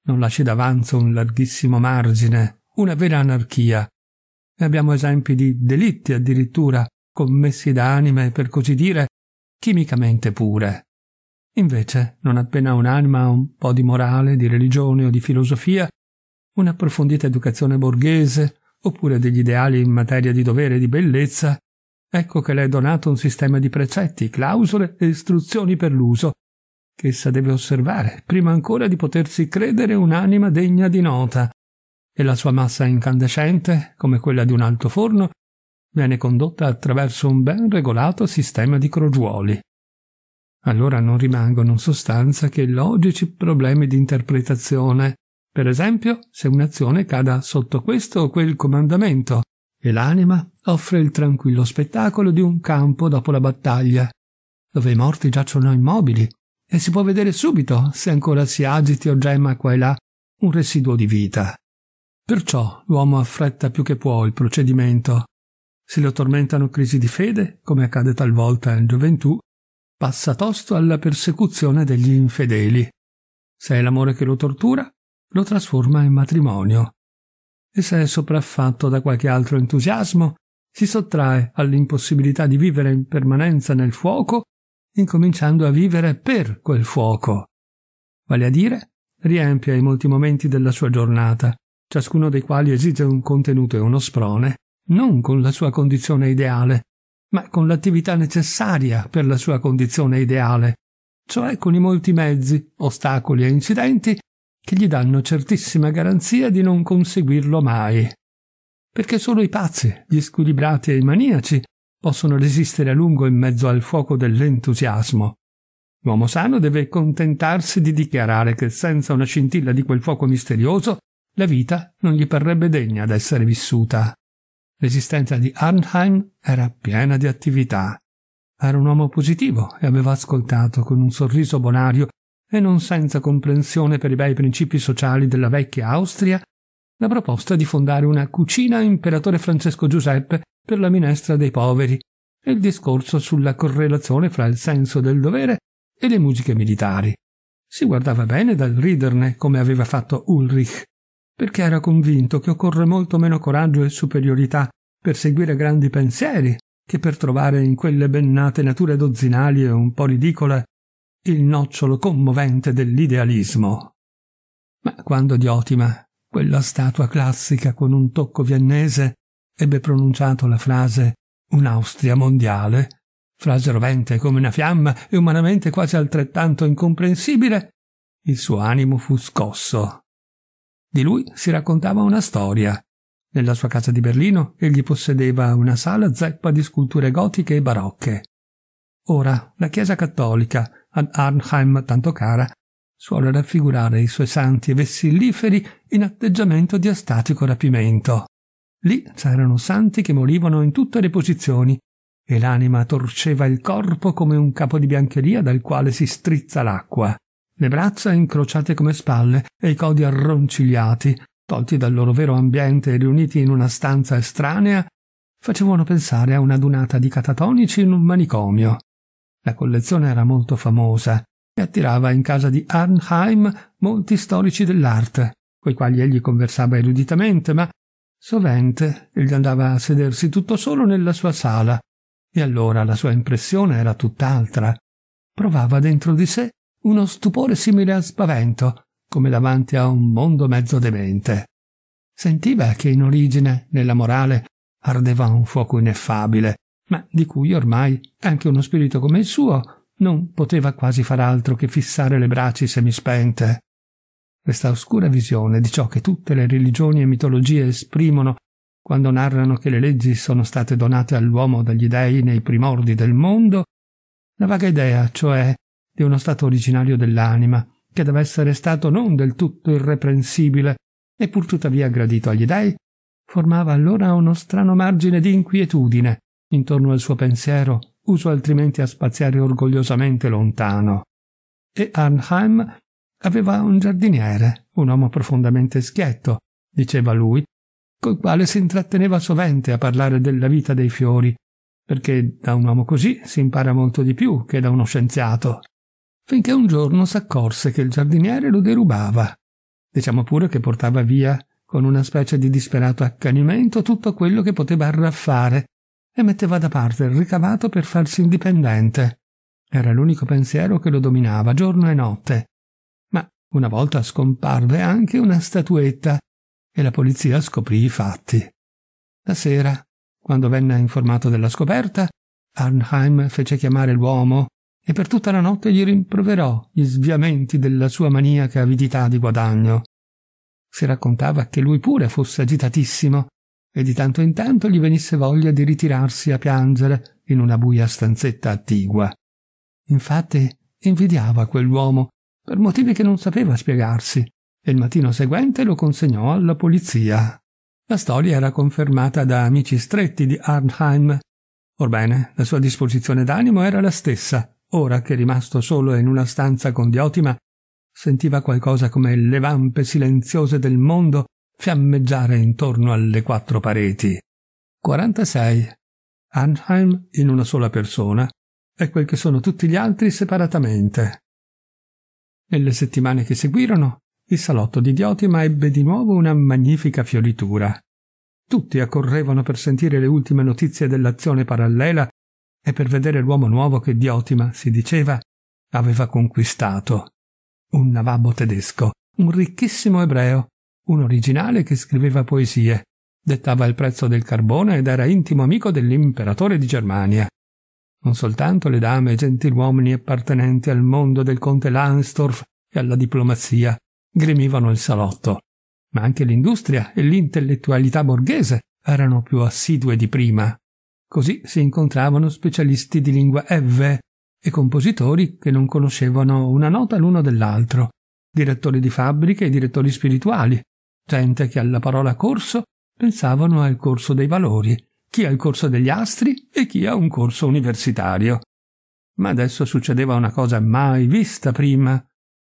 non lasci d'avanzo un larghissimo margine, una vera anarchia, e abbiamo esempi di delitti addirittura commessi da anime, per così dire, chimicamente pure. Invece, non appena un'anima ha un po' di morale, di religione o di filosofia, un'approfondita educazione borghese, oppure degli ideali in materia di dovere e di bellezza, ecco che le è donato un sistema di precetti, clausole e istruzioni per l'uso, che essa deve osservare prima ancora di potersi credere un'anima degna di nota, e la sua massa incandescente, come quella di un alto forno, viene condotta attraverso un ben regolato sistema di crogiuoli. Allora non rimangono in sostanza che logici problemi di interpretazione, per esempio se un'azione cada sotto questo o quel comandamento, e l'anima offre il tranquillo spettacolo di un campo dopo la battaglia, dove i morti giacciono immobili, e si può vedere subito se ancora si agiti o gemma qua e là un residuo di vita. Perciò l'uomo affretta più che può il procedimento. Se lo tormentano crisi di fede, come accade talvolta in gioventù, passa tosto alla persecuzione degli infedeli. Se è l'amore che lo tortura, lo trasforma in matrimonio. E se è sopraffatto da qualche altro entusiasmo, si sottrae all'impossibilità di vivere in permanenza nel fuoco, incominciando a vivere per quel fuoco. Vale a dire, riempie i molti momenti della sua giornata ciascuno dei quali esige un contenuto e uno sprone, non con la sua condizione ideale, ma con l'attività necessaria per la sua condizione ideale, cioè con i molti mezzi, ostacoli e incidenti che gli danno certissima garanzia di non conseguirlo mai. Perché solo i pazzi, gli squilibrati e i maniaci possono resistere a lungo in mezzo al fuoco dell'entusiasmo. L'uomo sano deve contentarsi di dichiarare che senza una scintilla di quel fuoco misterioso la vita non gli parrebbe degna d'essere vissuta. L'esistenza di Arnheim era piena di attività. Era un uomo positivo e aveva ascoltato con un sorriso bonario e non senza comprensione per i bei principi sociali della vecchia Austria la proposta di fondare una cucina imperatore Francesco Giuseppe per la minestra dei poveri e il discorso sulla correlazione fra il senso del dovere e le musiche militari. Si guardava bene dal riderne come aveva fatto Ulrich perché era convinto che occorre molto meno coraggio e superiorità per seguire grandi pensieri che per trovare in quelle bennate nature dozzinali e un po' ridicole il nocciolo commovente dell'idealismo. Ma quando Diotima, quella statua classica con un tocco viennese, ebbe pronunciato la frase un'Austria mondiale, frase rovente come una fiamma e umanamente quasi altrettanto incomprensibile, il suo animo fu scosso di lui si raccontava una storia. Nella sua casa di Berlino egli possedeva una sala zeppa di sculture gotiche e barocche. Ora, la Chiesa cattolica, ad Arnheim tanto cara, suole raffigurare i suoi santi e vessilliferi in atteggiamento di astatico rapimento. Lì c'erano santi che morivano in tutte le posizioni, e l'anima torceva il corpo come un capo di biancheria dal quale si strizza l'acqua le braccia incrociate come spalle e i codi arroncigliati, tolti dal loro vero ambiente e riuniti in una stanza estranea, facevano pensare a una dunata di catatonici in un manicomio. La collezione era molto famosa e attirava in casa di Arnheim molti storici dell'arte, coi quali egli conversava eruditamente, ma sovente egli andava a sedersi tutto solo nella sua sala, e allora la sua impressione era tutt'altra. Provava dentro di sé uno stupore simile a spavento, come davanti a un mondo mezzo demente. Sentiva che in origine, nella morale, ardeva un fuoco ineffabile, ma di cui ormai anche uno spirito come il suo non poteva quasi far altro che fissare le braccia semispente. Questa oscura visione di ciò che tutte le religioni e mitologie esprimono quando narrano che le leggi sono state donate all'uomo dagli dei nei primordi del mondo, la vaga idea, cioè, di uno stato originario dell'anima, che deve essere stato non del tutto irreprensibile, e pur tuttavia gradito agli dèi, formava allora uno strano margine di inquietudine intorno al suo pensiero, uso altrimenti a spaziare orgogliosamente lontano. E Arnheim aveva un giardiniere, un uomo profondamente schietto, diceva lui, col quale si intratteneva sovente a parlare della vita dei fiori, perché da un uomo così si impara molto di più che da uno scienziato finché un giorno s'accorse che il giardiniere lo derubava. Diciamo pure che portava via, con una specie di disperato accanimento, tutto quello che poteva arraffare e metteva da parte il ricavato per farsi indipendente. Era l'unico pensiero che lo dominava giorno e notte. Ma una volta scomparve anche una statuetta e la polizia scoprì i fatti. La sera, quando venne informato della scoperta, Arnheim fece chiamare l'uomo e per tutta la notte gli rimproverò gli sviamenti della sua maniaca avidità di guadagno. Si raccontava che lui pure fosse agitatissimo e di tanto in tanto gli venisse voglia di ritirarsi a piangere in una buia stanzetta attigua. Infatti invidiava quell'uomo per motivi che non sapeva spiegarsi e il mattino seguente lo consegnò alla polizia. La storia era confermata da amici stretti di Arnheim. Orbene, la sua disposizione d'animo era la stessa ora che rimasto solo in una stanza con Diotima, sentiva qualcosa come le vampe silenziose del mondo fiammeggiare intorno alle quattro pareti. 46. Anheim in una sola persona e quel che sono tutti gli altri separatamente. Nelle settimane che seguirono, il salotto di Diotima ebbe di nuovo una magnifica fioritura. Tutti accorrevano per sentire le ultime notizie dell'azione parallela e per vedere l'uomo nuovo che Diotima, si diceva, aveva conquistato. Un navabo tedesco, un ricchissimo ebreo, un originale che scriveva poesie, dettava il prezzo del carbone ed era intimo amico dell'imperatore di Germania. Non soltanto le dame e gentiluomini appartenenti al mondo del conte Lansdorff e alla diplomazia gremivano il salotto, ma anche l'industria e l'intellettualità borghese erano più assidue di prima. Così si incontravano specialisti di lingua eve e compositori che non conoscevano una nota l'uno dell'altro, direttori di fabbriche e direttori spirituali, gente che alla parola corso pensavano al corso dei valori, chi al corso degli astri e chi a un corso universitario. Ma adesso succedeva una cosa mai vista prima.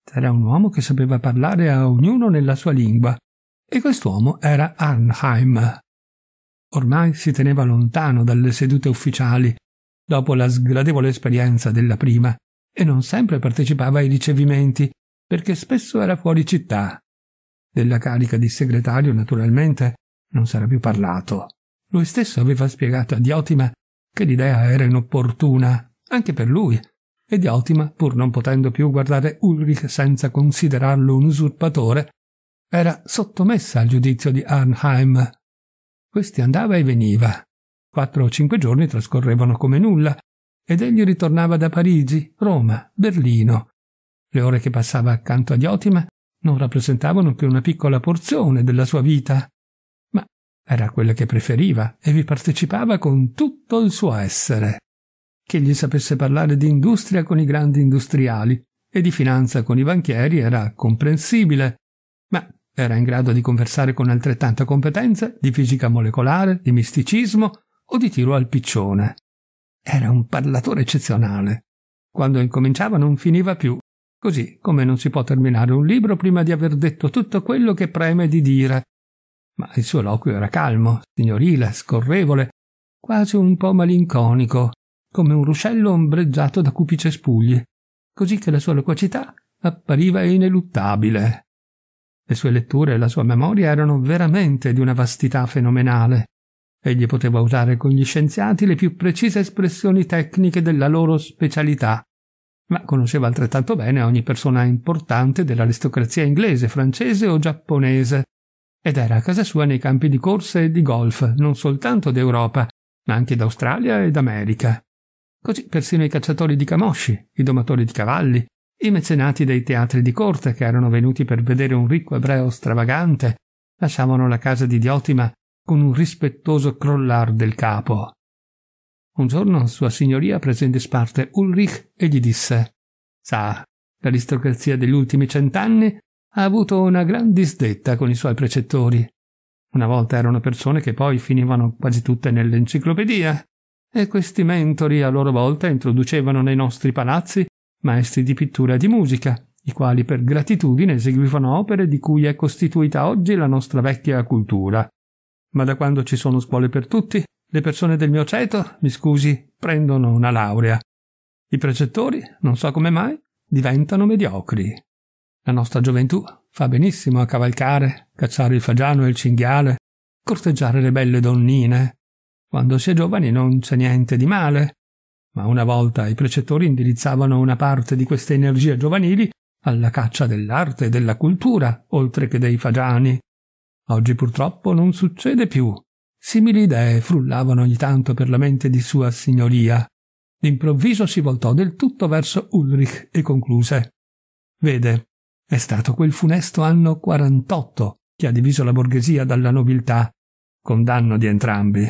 C'era un uomo che sapeva parlare a ognuno nella sua lingua, e quest'uomo era Arnheim, ormai si teneva lontano dalle sedute ufficiali, dopo la sgradevole esperienza della prima, e non sempre partecipava ai ricevimenti, perché spesso era fuori città. Della carica di segretario, naturalmente, non s'era più parlato. Lui stesso aveva spiegato a Diotima che l'idea era inopportuna, anche per lui, e Diotima, pur non potendo più guardare Ulrich senza considerarlo un usurpatore, era sottomessa al giudizio di Arnheim, questi andava e veniva. Quattro o cinque giorni trascorrevano come nulla, ed egli ritornava da Parigi, Roma, Berlino. Le ore che passava accanto a Diotima non rappresentavano che una piccola porzione della sua vita, ma era quella che preferiva e vi partecipava con tutto il suo essere. Che gli sapesse parlare di industria con i grandi industriali e di finanza con i banchieri era comprensibile, ma era in grado di conversare con altrettanta competenza di fisica molecolare, di misticismo o di tiro al piccione. Era un parlatore eccezionale. Quando incominciava non finiva più, così come non si può terminare un libro prima di aver detto tutto quello che preme di dire. Ma il suo loquio era calmo, signorile, scorrevole, quasi un po' malinconico, come un ruscello ombreggiato da cupi cespugli, così che la sua loquacità appariva ineluttabile. Le sue letture e la sua memoria erano veramente di una vastità fenomenale. Egli poteva usare con gli scienziati le più precise espressioni tecniche della loro specialità, ma conosceva altrettanto bene ogni persona importante dell'aristocrazia inglese, francese o giapponese, ed era a casa sua nei campi di corse e di golf, non soltanto d'Europa, ma anche d'Australia e d'America. Così persino i cacciatori di camosci, i domatori di cavalli, i mecenati dei teatri di corte, che erano venuti per vedere un ricco ebreo stravagante, lasciavano la casa di Diotima con un rispettoso crollar del capo. Un giorno sua signoria prese in disparte Ulrich e gli disse Sa, l'aristocrazia degli ultimi cent'anni ha avuto una gran disdetta con i suoi precettori. Una volta erano persone che poi finivano quasi tutte nell'enciclopedia, e questi mentori a loro volta introducevano nei nostri palazzi maestri di pittura e di musica, i quali per gratitudine eseguivano opere di cui è costituita oggi la nostra vecchia cultura. Ma da quando ci sono scuole per tutti, le persone del mio ceto, mi scusi, prendono una laurea. I precettori, non so come mai, diventano mediocri. La nostra gioventù fa benissimo a cavalcare, cacciare il fagiano e il cinghiale, corteggiare le belle donnine. Quando si è giovani non c'è niente di male, ma una volta i precettori indirizzavano una parte di queste energie giovanili alla caccia dell'arte e della cultura, oltre che dei fagiani. Oggi purtroppo non succede più. Simili idee frullavano ogni tanto per la mente di sua signoria. D'improvviso si voltò del tutto verso Ulrich e concluse. Vede, è stato quel funesto anno 48 che ha diviso la borghesia dalla nobiltà, con danno di entrambi.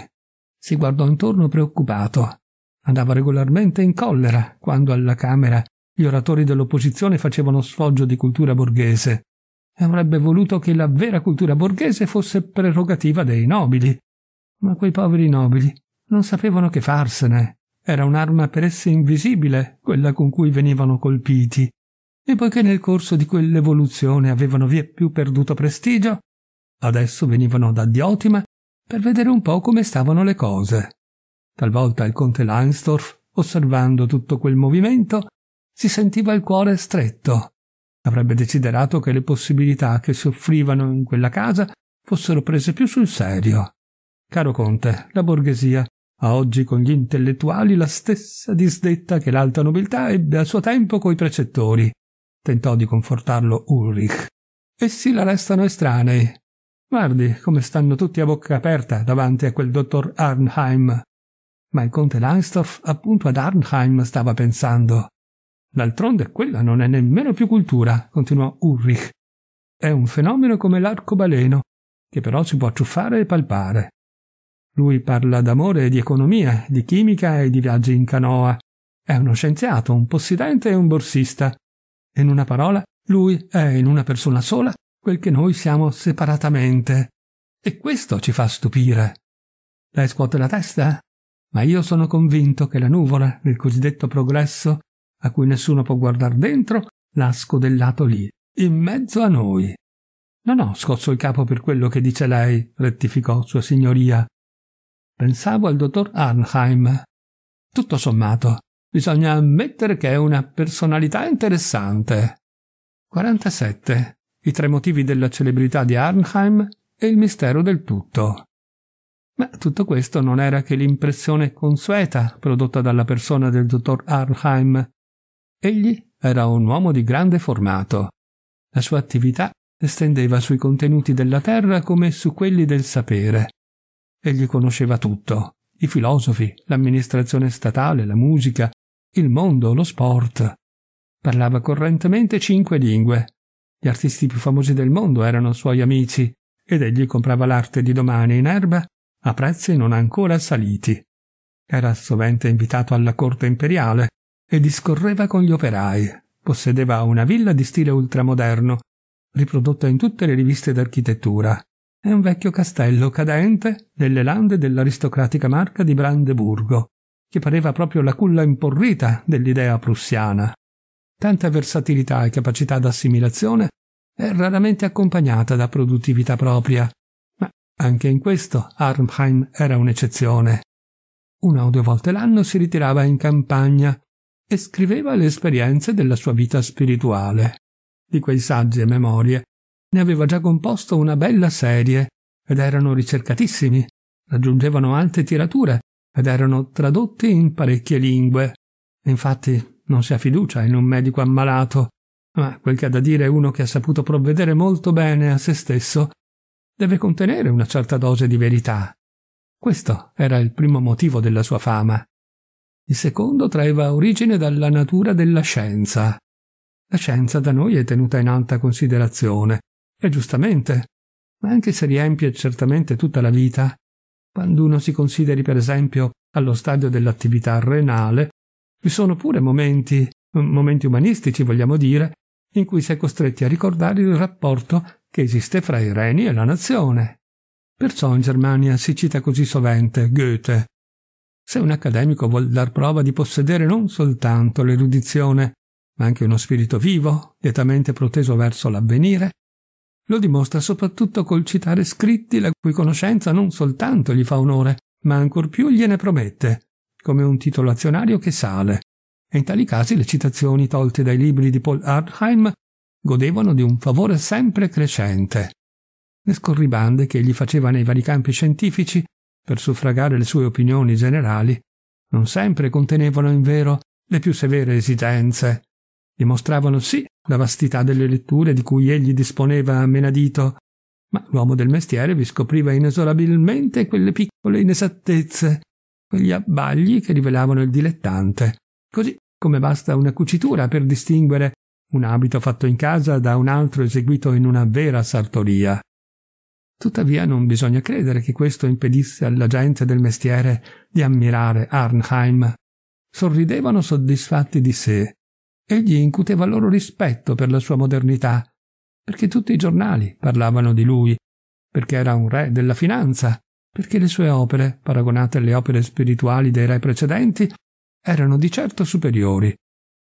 Si guardò intorno preoccupato. Andava regolarmente in collera quando alla Camera gli oratori dell'opposizione facevano sfoggio di cultura borghese e avrebbe voluto che la vera cultura borghese fosse prerogativa dei nobili. Ma quei poveri nobili non sapevano che farsene. Era un'arma per essi invisibile quella con cui venivano colpiti. E poiché nel corso di quell'evoluzione avevano via più perduto prestigio, adesso venivano da Diotima per vedere un po' come stavano le cose. Talvolta il conte Langsdorff, osservando tutto quel movimento, si sentiva il cuore stretto. Avrebbe desiderato che le possibilità che si offrivano in quella casa fossero prese più sul serio. Caro conte, la borghesia ha oggi con gli intellettuali la stessa disdetta che l'alta nobiltà ebbe a suo tempo coi precettori. Tentò di confortarlo Ulrich. Essi la restano estranei. Guardi come stanno tutti a bocca aperta davanti a quel dottor Arnheim ma il conte Langstorff appunto ad Arnheim stava pensando. D'altronde quella non è nemmeno più cultura, continuò Ulrich. È un fenomeno come l'arcobaleno, che però si può acciuffare e palpare. Lui parla d'amore e di economia, di chimica e di viaggi in canoa. È uno scienziato, un possidente e un borsista. In una parola, lui è in una persona sola quel che noi siamo separatamente. E questo ci fa stupire. Lei scuote la testa? ma io sono convinto che la nuvola del cosiddetto progresso, a cui nessuno può guardar dentro, l'ha scodellato lì, in mezzo a noi. Non ho scosso il capo per quello che dice lei, rettificò sua signoria. Pensavo al dottor Arnheim. Tutto sommato, bisogna ammettere che è una personalità interessante. 47. I tre motivi della celebrità di Arnheim e il mistero del tutto. Ma tutto questo non era che l'impressione consueta prodotta dalla persona del dottor Arnheim. Egli era un uomo di grande formato. La sua attività estendeva sui contenuti della terra come su quelli del sapere. Egli conosceva tutto, i filosofi, l'amministrazione statale, la musica, il mondo, lo sport. Parlava correntemente cinque lingue. Gli artisti più famosi del mondo erano suoi amici ed egli comprava l'arte di domani in erba a prezzi non ancora saliti. Era sovente invitato alla corte imperiale e discorreva con gli operai. Possedeva una villa di stile ultramoderno, riprodotta in tutte le riviste d'architettura, e un vecchio castello cadente nelle lande dell'aristocratica marca di Brandeburgo, che pareva proprio la culla imporrita dell'idea prussiana. Tanta versatilità e capacità d'assimilazione è raramente accompagnata da produttività propria, anche in questo Arnheim era un'eccezione. Una o due volte l'anno si ritirava in campagna e scriveva le esperienze della sua vita spirituale. Di quei saggi e memorie ne aveva già composto una bella serie ed erano ricercatissimi, raggiungevano alte tirature ed erano tradotti in parecchie lingue. Infatti non si ha fiducia in un medico ammalato, ma quel che ha da dire uno che ha saputo provvedere molto bene a se stesso deve contenere una certa dose di verità. Questo era il primo motivo della sua fama. Il secondo traeva origine dalla natura della scienza. La scienza da noi è tenuta in alta considerazione, e giustamente, ma anche se riempie certamente tutta la vita, quando uno si consideri per esempio allo stadio dell'attività renale, vi sono pure momenti, momenti umanistici vogliamo dire, in cui si è costretti a ricordare il rapporto che esiste fra i reni e la nazione. Perciò in Germania si cita così sovente Goethe. Se un accademico vuol dar prova di possedere non soltanto l'erudizione, ma anche uno spirito vivo, lietamente proteso verso l'avvenire, lo dimostra soprattutto col citare scritti la cui conoscenza non soltanto gli fa onore, ma ancor più gliene promette, come un titolo azionario che sale, e in tali casi le citazioni tolte dai libri di Paul Ardheim godevano di un favore sempre crescente. Le scorribande che egli faceva nei vari campi scientifici per suffragare le sue opinioni generali non sempre contenevano in vero le più severe esigenze. Dimostravano sì la vastità delle letture di cui egli disponeva a menadito, ma l'uomo del mestiere vi scopriva inesorabilmente quelle piccole inesattezze, quegli abbagli che rivelavano il dilettante, Così come basta una cucitura per distinguere un abito fatto in casa da un altro eseguito in una vera sartoria. Tuttavia non bisogna credere che questo impedisse alla gente del mestiere di ammirare Arnheim. Sorridevano soddisfatti di sé. Egli incuteva loro rispetto per la sua modernità, perché tutti i giornali parlavano di lui, perché era un re della finanza, perché le sue opere, paragonate alle opere spirituali dei re precedenti, erano di certo superiori,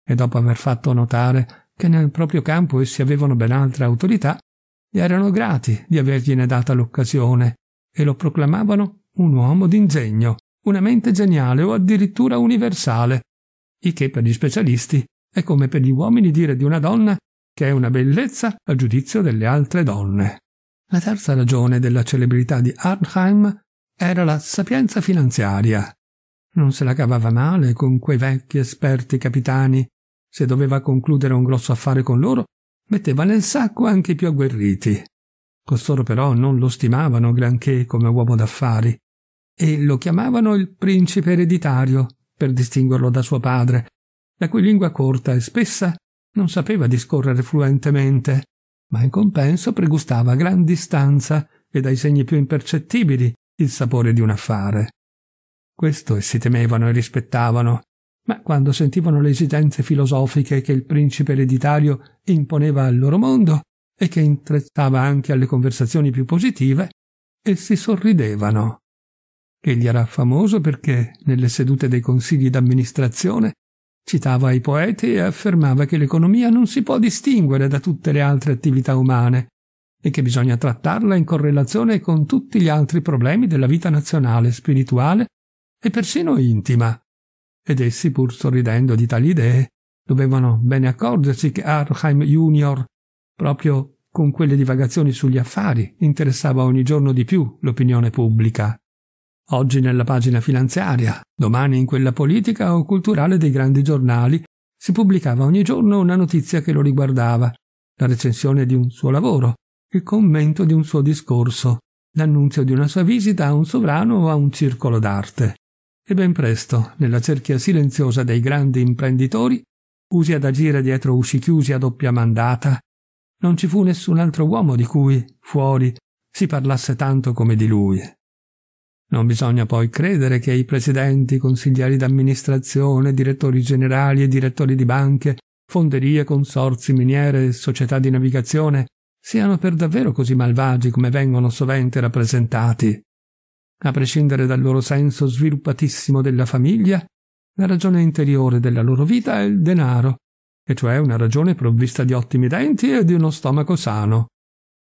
e dopo aver fatto notare che nel proprio campo essi avevano ben altra autorità, gli erano grati di avergliene data l'occasione e lo proclamavano un uomo d'ingegno, una mente geniale o addirittura universale, il che per gli specialisti è come per gli uomini dire di una donna che è una bellezza a giudizio delle altre donne. La terza ragione della celebrità di Arnheim era la sapienza finanziaria. Non se la cavava male con quei vecchi esperti capitani. Se doveva concludere un grosso affare con loro, metteva nel sacco anche i più agguerriti. Costoro però non lo stimavano granché come uomo d'affari e lo chiamavano il principe ereditario per distinguerlo da suo padre, la cui lingua corta e spessa non sapeva discorrere fluentemente, ma in compenso pregustava a gran distanza e dai segni più impercettibili il sapore di un affare. Questo essi temevano e rispettavano, ma quando sentivano le esigenze filosofiche che il principe ereditario imponeva al loro mondo e che intrecciava anche alle conversazioni più positive, essi sorridevano. Egli era famoso perché, nelle sedute dei consigli d'amministrazione, citava i poeti e affermava che l'economia non si può distinguere da tutte le altre attività umane e che bisogna trattarla in correlazione con tutti gli altri problemi della vita nazionale, spirituale e persino intima. Ed essi, pur sorridendo di tali idee, dovevano bene accorgersi che Arheim Junior, proprio con quelle divagazioni sugli affari, interessava ogni giorno di più l'opinione pubblica. Oggi nella pagina finanziaria, domani in quella politica o culturale dei grandi giornali, si pubblicava ogni giorno una notizia che lo riguardava, la recensione di un suo lavoro, il commento di un suo discorso, l'annunzio di una sua visita a un sovrano o a un circolo d'arte e ben presto, nella cerchia silenziosa dei grandi imprenditori, usi ad agire dietro usci chiusi a doppia mandata, non ci fu nessun altro uomo di cui, fuori, si parlasse tanto come di lui. Non bisogna poi credere che i presidenti, consiglieri d'amministrazione, direttori generali e direttori di banche, fonderie, consorzi, miniere e società di navigazione siano per davvero così malvagi come vengono sovente rappresentati a prescindere dal loro senso sviluppatissimo della famiglia, la ragione interiore della loro vita è il denaro, e cioè una ragione provvista di ottimi denti e di uno stomaco sano.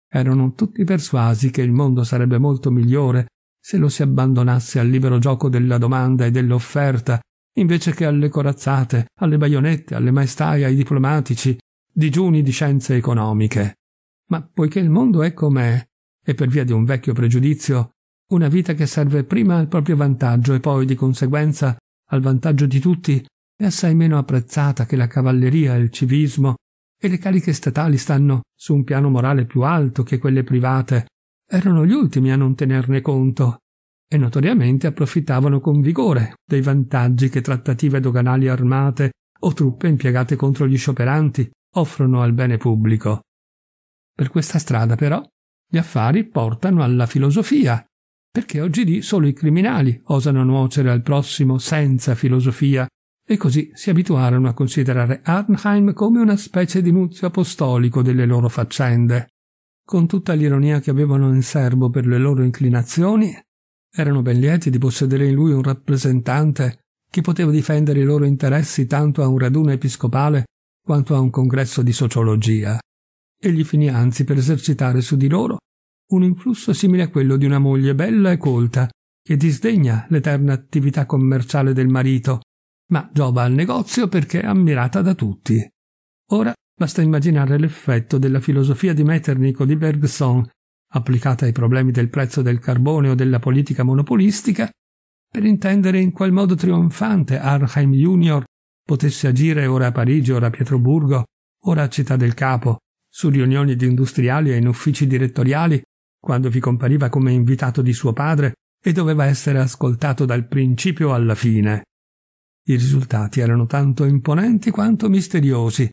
Erano tutti persuasi che il mondo sarebbe molto migliore se lo si abbandonasse al libero gioco della domanda e dell'offerta, invece che alle corazzate, alle baionette, alle maestai, ai diplomatici, digiuni di scienze economiche. Ma poiché il mondo è com'è, e per via di un vecchio pregiudizio una vita che serve prima al proprio vantaggio e poi di conseguenza al vantaggio di tutti è assai meno apprezzata che la cavalleria, il civismo e le cariche statali stanno su un piano morale più alto che quelle private. Erano gli ultimi a non tenerne conto e notoriamente approfittavano con vigore dei vantaggi che trattative doganali armate o truppe impiegate contro gli scioperanti offrono al bene pubblico. Per questa strada però gli affari portano alla filosofia perché oggidì solo i criminali osano nuocere al prossimo senza filosofia, e così si abituarono a considerare Arnheim come una specie di nunzio apostolico delle loro faccende. Con tutta l'ironia che avevano in serbo per le loro inclinazioni, erano ben lieti di possedere in lui un rappresentante che poteva difendere i loro interessi tanto a un raduno episcopale quanto a un congresso di sociologia. Egli finì anzi per esercitare su di loro un influsso simile a quello di una moglie bella e colta, che disdegna l'eterna attività commerciale del marito, ma giova al negozio perché è ammirata da tutti. Ora basta immaginare l'effetto della filosofia di Metternich o di Bergson, applicata ai problemi del prezzo del carbone o della politica monopolistica, per intendere in qual modo trionfante Arnheim Junior potesse agire ora a Parigi, ora a Pietroburgo, ora a Città del Capo, su riunioni di industriali e in uffici direttoriali quando vi compariva come invitato di suo padre e doveva essere ascoltato dal principio alla fine. I risultati erano tanto imponenti quanto misteriosi,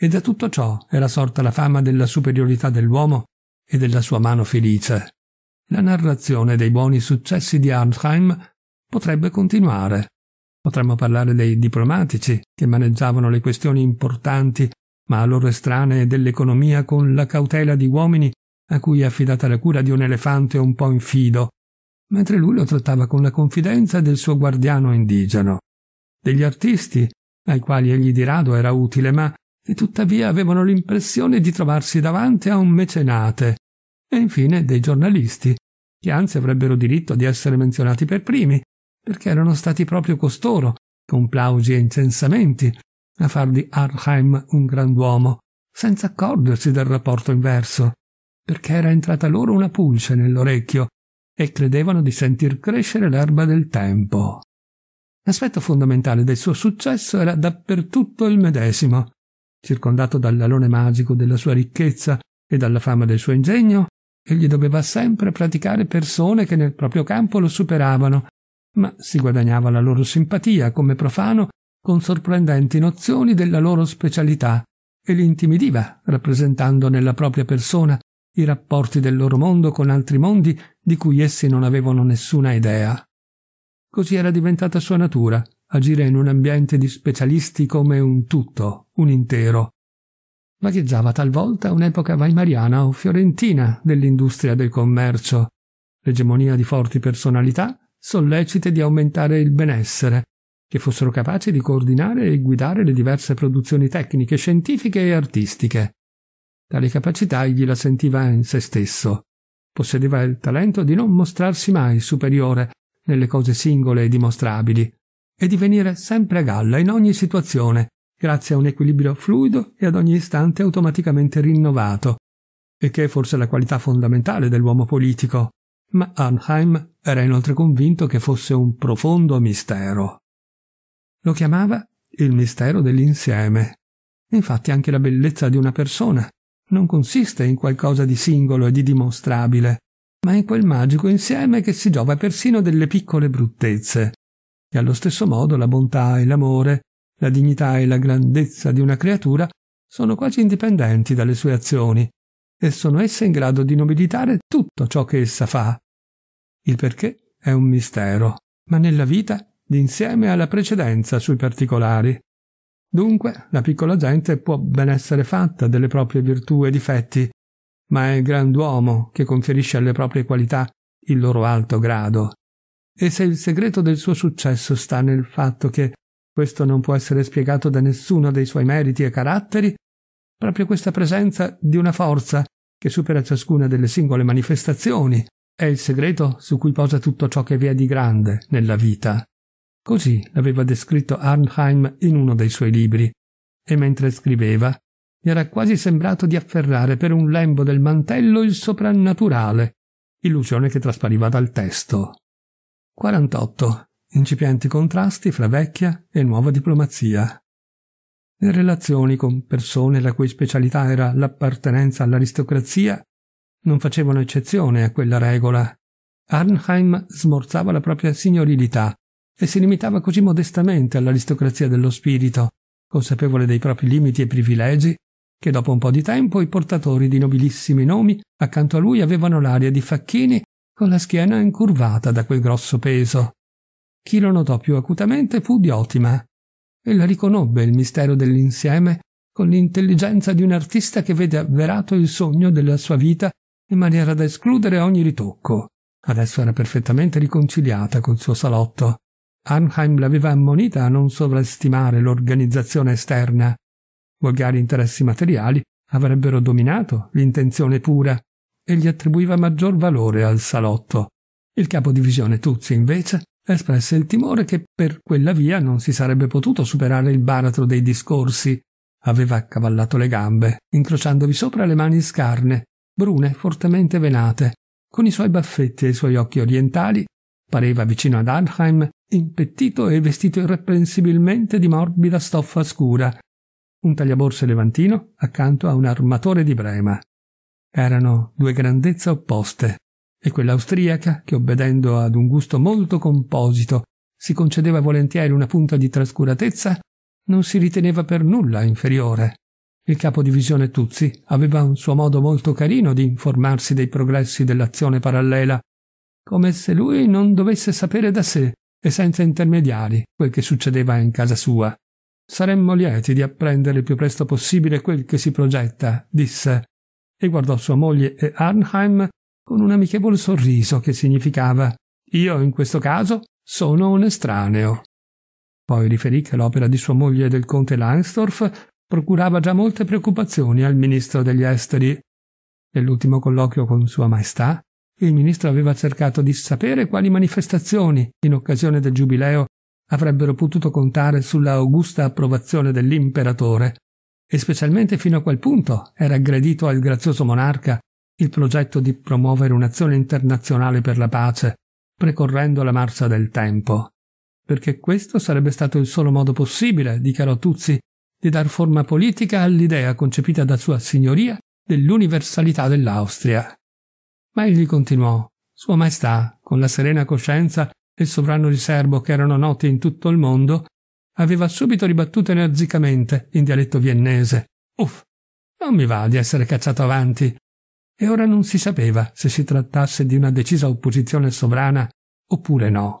e da tutto ciò era sorta la fama della superiorità dell'uomo e della sua mano felice. La narrazione dei buoni successi di Arnheim potrebbe continuare. Potremmo parlare dei diplomatici che maneggiavano le questioni importanti ma a loro estranee dell'economia con la cautela di uomini a cui è affidata la cura di un elefante un po' infido, mentre lui lo trattava con la confidenza del suo guardiano indigeno. Degli artisti, ai quali egli di rado era utile, ma che tuttavia avevano l'impressione di trovarsi davanti a un mecenate, e infine dei giornalisti, che anzi avrebbero diritto di essere menzionati per primi, perché erano stati proprio costoro, con plausi e incensamenti, a far di Arnheim un grand'uomo, senza accorgersi del rapporto inverso perché era entrata loro una pulce nell'orecchio e credevano di sentir crescere l'erba del tempo. L'aspetto fondamentale del suo successo era dappertutto il medesimo. Circondato dall'alone magico della sua ricchezza e dalla fama del suo ingegno, egli doveva sempre praticare persone che nel proprio campo lo superavano, ma si guadagnava la loro simpatia come profano con sorprendenti nozioni della loro specialità e li intimidiva rappresentando nella propria persona i rapporti del loro mondo con altri mondi di cui essi non avevano nessuna idea. Così era diventata sua natura, agire in un ambiente di specialisti come un tutto, un intero. Vagheggiava talvolta un'epoca weimariana o fiorentina dell'industria del commercio, l'egemonia di forti personalità sollecite di aumentare il benessere, che fossero capaci di coordinare e guidare le diverse produzioni tecniche, scientifiche e artistiche. Tale capacità egli la sentiva in se stesso. Possedeva il talento di non mostrarsi mai superiore nelle cose singole e dimostrabili, e di venire sempre a galla in ogni situazione, grazie a un equilibrio fluido e ad ogni istante automaticamente rinnovato, e che è forse la qualità fondamentale dell'uomo politico. Ma Arnheim era inoltre convinto che fosse un profondo mistero. Lo chiamava il mistero dell'insieme. Infatti anche la bellezza di una persona non consiste in qualcosa di singolo e di dimostrabile, ma in quel magico insieme che si giova persino delle piccole bruttezze. E allo stesso modo la bontà e l'amore, la dignità e la grandezza di una creatura sono quasi indipendenti dalle sue azioni, e sono esse in grado di nobilitare tutto ciò che essa fa. Il perché è un mistero, ma nella vita l'insieme ha la precedenza sui particolari. Dunque, la piccola gente può ben essere fatta delle proprie virtù e difetti, ma è il grand'uomo che conferisce alle proprie qualità il loro alto grado. E se il segreto del suo successo sta nel fatto che questo non può essere spiegato da nessuno dei suoi meriti e caratteri, proprio questa presenza di una forza che supera ciascuna delle singole manifestazioni è il segreto su cui posa tutto ciò che vi è di grande nella vita. Così l'aveva descritto Arnheim in uno dei suoi libri, e mentre scriveva gli era quasi sembrato di afferrare per un lembo del mantello il soprannaturale, illusione che traspariva dal testo. 48. Incipienti contrasti fra vecchia e nuova diplomazia. Le relazioni con persone la cui specialità era l'appartenenza all'aristocrazia non facevano eccezione a quella regola. Arnheim smorzava la propria signorilità e si limitava così modestamente all'aristocrazia dello spirito, consapevole dei propri limiti e privilegi, che dopo un po' di tempo i portatori di nobilissimi nomi accanto a lui avevano l'aria di facchini con la schiena incurvata da quel grosso peso. Chi lo notò più acutamente fu Diotima. Ella riconobbe il mistero dell'insieme con l'intelligenza di un artista che vede avverato il sogno della sua vita in maniera da escludere ogni ritocco. Adesso era perfettamente riconciliata col suo salotto Arnheim l'aveva ammonita a non sovrastimare l'organizzazione esterna. Volgari interessi materiali avrebbero dominato l'intenzione pura e gli attribuiva maggior valore al salotto. Il capo divisione Tuzzi, invece, espresse il timore che per quella via non si sarebbe potuto superare il baratro dei discorsi. Aveva accavallato le gambe, incrociandovi sopra le mani scarne, brune, fortemente venate. Con i suoi baffetti e i suoi occhi orientali, pareva vicino ad Arnheim impettito e vestito irreprensibilmente di morbida stoffa scura, un tagliaborse levantino accanto a un armatore di Brema. Erano due grandezze opposte, e quella austriaca, che obbedendo ad un gusto molto composito si concedeva volentieri una punta di trascuratezza, non si riteneva per nulla inferiore. Il capo divisione Tuzzi aveva un suo modo molto carino di informarsi dei progressi dell'azione parallela, come se lui non dovesse sapere da sé e senza intermediari quel che succedeva in casa sua. Saremmo lieti di apprendere il più presto possibile quel che si progetta, disse, e guardò sua moglie e Arnheim con un amichevole sorriso che significava Io in questo caso sono un estraneo. Poi riferì che l'opera di sua moglie e del conte Langsdorff procurava già molte preoccupazioni al ministro degli esteri. Nell'ultimo colloquio con Sua Maestà il ministro aveva cercato di sapere quali manifestazioni, in occasione del giubileo, avrebbero potuto contare sulla augusta approvazione dell'imperatore, e specialmente fino a quel punto era aggredito al grazioso monarca il progetto di promuovere un'azione internazionale per la pace, precorrendo la marcia del tempo. Perché questo sarebbe stato il solo modo possibile, dichiarò Tuzzi, di dar forma politica all'idea concepita da sua signoria dell'universalità dell'Austria. Ma egli continuò Sua Maestà, con la serena coscienza e il sovrano di serbo che erano noti in tutto il mondo, aveva subito ribattuto energicamente in dialetto viennese. Uff, non mi va di essere cacciato avanti. E ora non si sapeva se si trattasse di una decisa opposizione sovrana oppure no.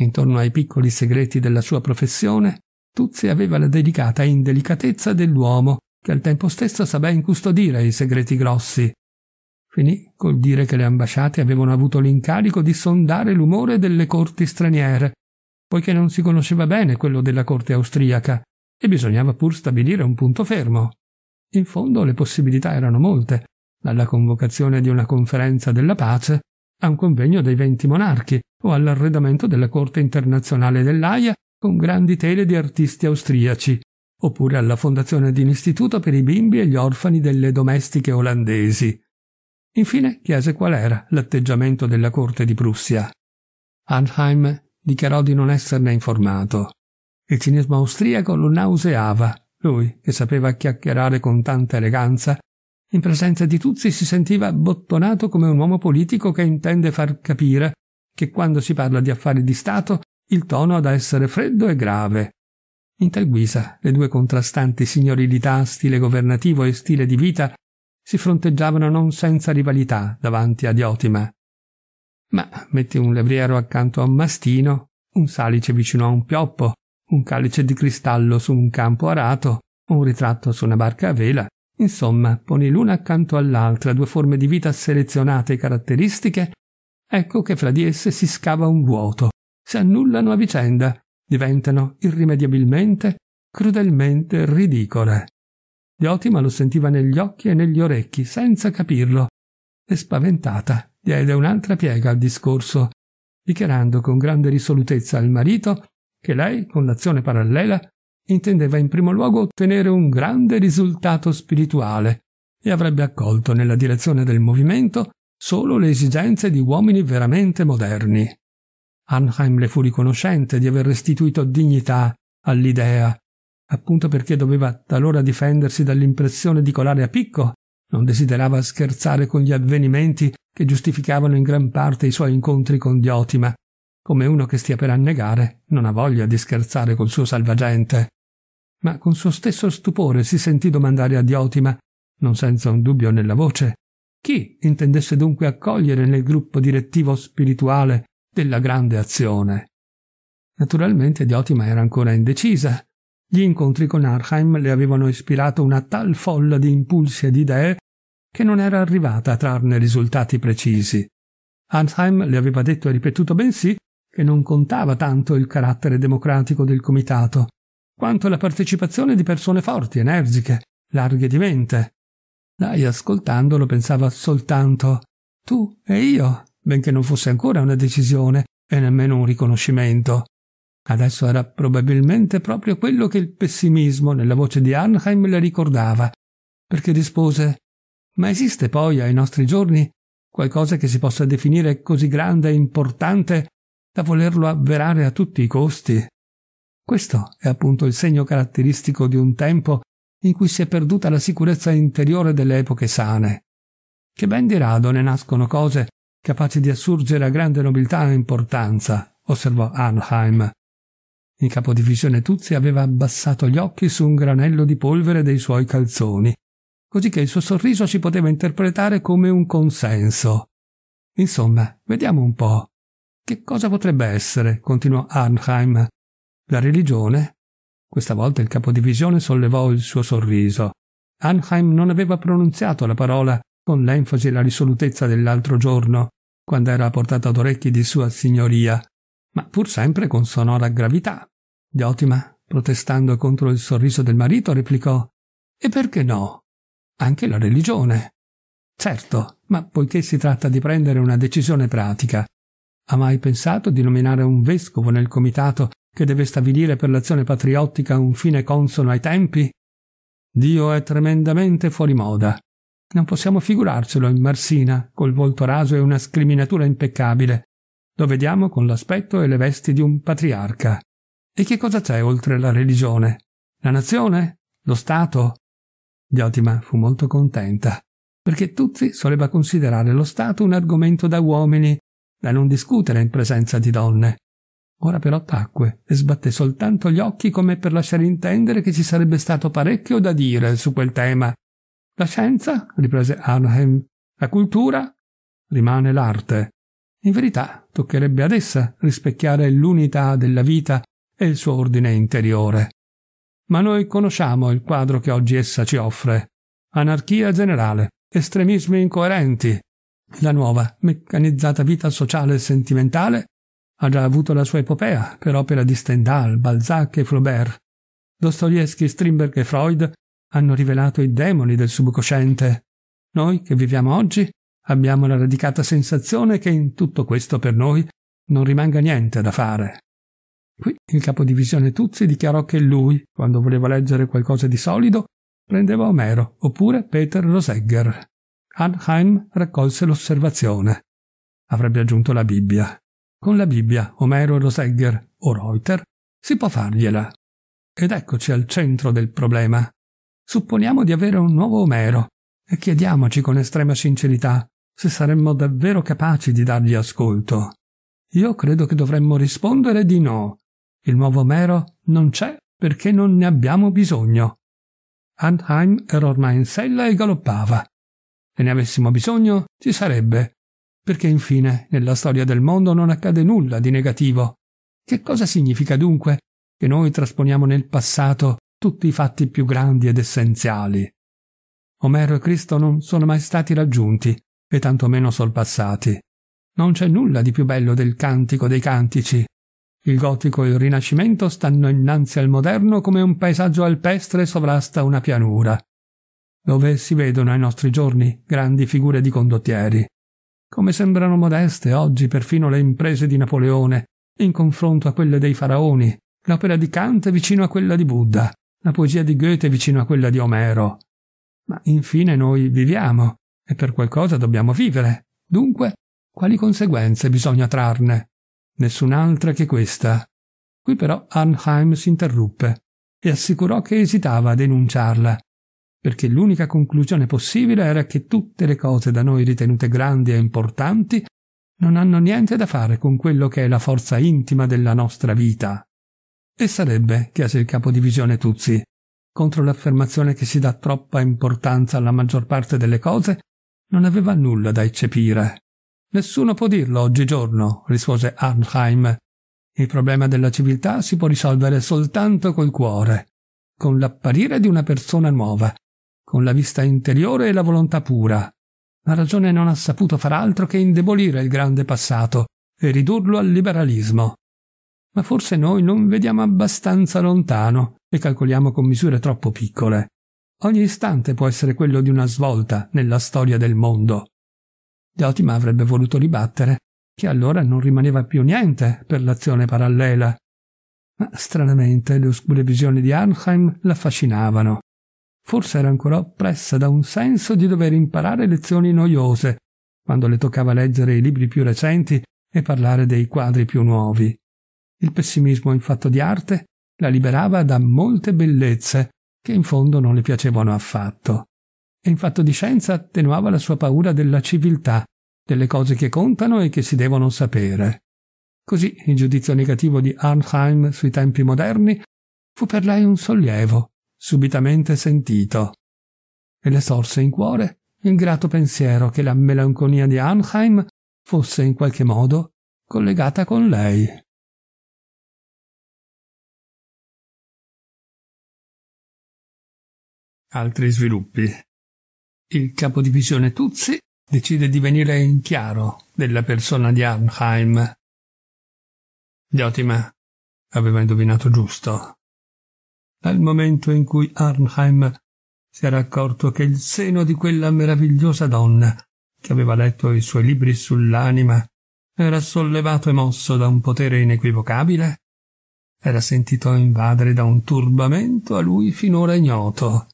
Intorno ai piccoli segreti della sua professione, Tuzzi aveva la delicata indelicatezza dell'uomo che al tempo stesso sa ben custodire i segreti grossi, Finì col dire che le ambasciate avevano avuto l'incarico di sondare l'umore delle corti straniere, poiché non si conosceva bene quello della corte austriaca, e bisognava pur stabilire un punto fermo. In fondo le possibilità erano molte, dalla convocazione di una conferenza della pace a un convegno dei venti monarchi o all'arredamento della Corte internazionale dell'AIA con grandi tele di artisti austriaci, oppure alla fondazione di un istituto per i bimbi e gli orfani delle domestiche olandesi. Infine chiese qual era l'atteggiamento della corte di Prussia. Arnheim dichiarò di non esserne informato. Il cinismo austriaco lo nauseava. Lui, che sapeva chiacchierare con tanta eleganza, in presenza di tutti si sentiva bottonato come un uomo politico che intende far capire che quando si parla di affari di Stato il tono ha da essere freddo e grave. In tal guisa le due contrastanti signorilità, stile governativo e stile di vita si fronteggiavano non senza rivalità davanti a Diotima. Ma metti un levriero accanto a un mastino, un salice vicino a un pioppo, un calice di cristallo su un campo arato, un ritratto su una barca a vela, insomma, poni l'una accanto all'altra due forme di vita selezionate e caratteristiche, ecco che fra di esse si scava un vuoto, si annullano a vicenda, diventano irrimediabilmente, crudelmente ridicole. Diotima lo sentiva negli occhi e negli orecchi, senza capirlo, e spaventata diede un'altra piega al discorso, dichiarando con grande risolutezza al marito che lei, con l'azione parallela, intendeva in primo luogo ottenere un grande risultato spirituale e avrebbe accolto nella direzione del movimento solo le esigenze di uomini veramente moderni. Arnheim le fu riconoscente di aver restituito dignità all'idea appunto perché doveva talora difendersi dall'impressione di colare a picco, non desiderava scherzare con gli avvenimenti che giustificavano in gran parte i suoi incontri con Diotima, come uno che stia per annegare non ha voglia di scherzare col suo salvagente. Ma con suo stesso stupore si sentì domandare a Diotima, non senza un dubbio nella voce, chi intendesse dunque accogliere nel gruppo direttivo spirituale della grande azione. Naturalmente Diotima era ancora indecisa, gli incontri con Arheim le avevano ispirato una tal folla di impulsi e di idee che non era arrivata a trarne risultati precisi. Arnheim le aveva detto e ripetuto bensì che non contava tanto il carattere democratico del comitato, quanto la partecipazione di persone forti, energiche, larghe di mente. Lei ascoltandolo pensava soltanto tu e io, benché non fosse ancora una decisione e nemmeno un riconoscimento. Adesso era probabilmente proprio quello che il pessimismo nella voce di Arnheim le ricordava, perché rispose Ma esiste poi ai nostri giorni qualcosa che si possa definire così grande e importante da volerlo avverare a tutti i costi? Questo è appunto il segno caratteristico di un tempo in cui si è perduta la sicurezza interiore delle epoche sane. Che ben di rado ne nascono cose capaci di assurgere a grande nobiltà e importanza, osservò Arnheim. Il capodivisione Tuzzi aveva abbassato gli occhi su un granello di polvere dei suoi calzoni, così che il suo sorriso si poteva interpretare come un consenso. Insomma, vediamo un po'. Che cosa potrebbe essere? continuò Arnheim. La religione? Questa volta il capodivisione sollevò il suo sorriso. Arnheim non aveva pronunziato la parola con l'enfasi e la risolutezza dell'altro giorno, quando era portata ad orecchi di sua signoria, ma pur sempre con sonora gravità. Diotima, protestando contro il sorriso del marito, replicò E perché no? Anche la religione. Certo, ma poiché si tratta di prendere una decisione pratica, ha mai pensato di nominare un vescovo nel comitato che deve stabilire per l'azione patriottica un fine consono ai tempi? Dio è tremendamente fuori moda. Non possiamo figurarcelo in Marsina, col volto raso e una scriminatura impeccabile, lo vediamo con l'aspetto e le vesti di un patriarca. E che cosa c'è oltre la religione? La nazione? Lo Stato? Diotima fu molto contenta, perché Tuzzi soleva considerare lo Stato un argomento da uomini, da non discutere in presenza di donne. Ora però tacque e sbatté soltanto gli occhi come per lasciare intendere che ci sarebbe stato parecchio da dire su quel tema. La scienza, riprese Arnhem, la cultura rimane l'arte. In verità, toccherebbe ad essa rispecchiare l'unità della vita e il suo ordine interiore. Ma noi conosciamo il quadro che oggi essa ci offre. Anarchia generale, estremismi incoerenti. La nuova, meccanizzata vita sociale e sentimentale ha già avuto la sua epopea per opera di Stendhal, Balzac e Flaubert. Dostoevsky, Strindberg e Freud hanno rivelato i demoni del subcosciente. Noi che viviamo oggi abbiamo la radicata sensazione che in tutto questo per noi non rimanga niente da fare. Qui il capodivisione Tuzzi dichiarò che lui, quando voleva leggere qualcosa di solido, prendeva Omero oppure Peter Rosegger. Arnheim raccolse l'osservazione. Avrebbe aggiunto la Bibbia. Con la Bibbia, Omero Rosegger o Reuter si può fargliela. Ed eccoci al centro del problema. Supponiamo di avere un nuovo Omero e chiediamoci con estrema sincerità se saremmo davvero capaci di dargli ascolto. Io credo che dovremmo rispondere di no. Il nuovo mero non c'è perché non ne abbiamo bisogno. Antheim era ormai in sella e galoppava. Se ne avessimo bisogno, ci sarebbe. Perché infine, nella storia del mondo non accade nulla di negativo. Che cosa significa dunque che noi trasponiamo nel passato tutti i fatti più grandi ed essenziali? Omero e Cristo non sono mai stati raggiunti, e tantomeno sorpassati. Non c'è nulla di più bello del cantico dei cantici. Il gotico e il rinascimento stanno innanzi al moderno come un paesaggio alpestre sovrasta una pianura, dove si vedono ai nostri giorni grandi figure di condottieri. Come sembrano modeste oggi perfino le imprese di Napoleone in confronto a quelle dei faraoni, l'opera di Kant vicino a quella di Buddha, la poesia di Goethe vicino a quella di Omero. Ma infine noi viviamo e per qualcosa dobbiamo vivere. Dunque, quali conseguenze bisogna trarne? Nessun'altra che questa. Qui però Arnheim si interruppe e assicurò che esitava a denunciarla, perché l'unica conclusione possibile era che tutte le cose da noi ritenute grandi e importanti non hanno niente da fare con quello che è la forza intima della nostra vita. E sarebbe, chiese il capodivisione Tuzzi, contro l'affermazione che si dà troppa importanza alla maggior parte delle cose, non aveva nulla da eccepire. Nessuno può dirlo oggigiorno, rispose Arnheim. Il problema della civiltà si può risolvere soltanto col cuore, con l'apparire di una persona nuova, con la vista interiore e la volontà pura. La ragione non ha saputo far altro che indebolire il grande passato e ridurlo al liberalismo. Ma forse noi non vediamo abbastanza lontano e calcoliamo con misure troppo piccole. Ogni istante può essere quello di una svolta nella storia del mondo. Diotima avrebbe voluto ribattere che allora non rimaneva più niente per l'azione parallela. Ma stranamente le oscure visioni di Arnheim l'affascinavano. Forse era ancora oppressa da un senso di dover imparare lezioni noiose, quando le toccava leggere i libri più recenti e parlare dei quadri più nuovi. Il pessimismo in fatto di arte la liberava da molte bellezze che in fondo non le piacevano affatto. E in fatto di scienza attenuava la sua paura della civiltà, delle cose che contano e che si devono sapere. Così il giudizio negativo di Arnheim sui tempi moderni fu per lei un sollievo, subitamente sentito. E le sorse in cuore il grato pensiero che la melanconia di Arnheim fosse in qualche modo collegata con lei. altri sviluppi. Il capo divisione Tuzzi decide di venire in chiaro della persona di Arnheim. ottima, aveva indovinato giusto. Dal momento in cui Arnheim si era accorto che il seno di quella meravigliosa donna, che aveva letto i suoi libri sull'anima, era sollevato e mosso da un potere inequivocabile, era sentito invadere da un turbamento a lui finora ignoto.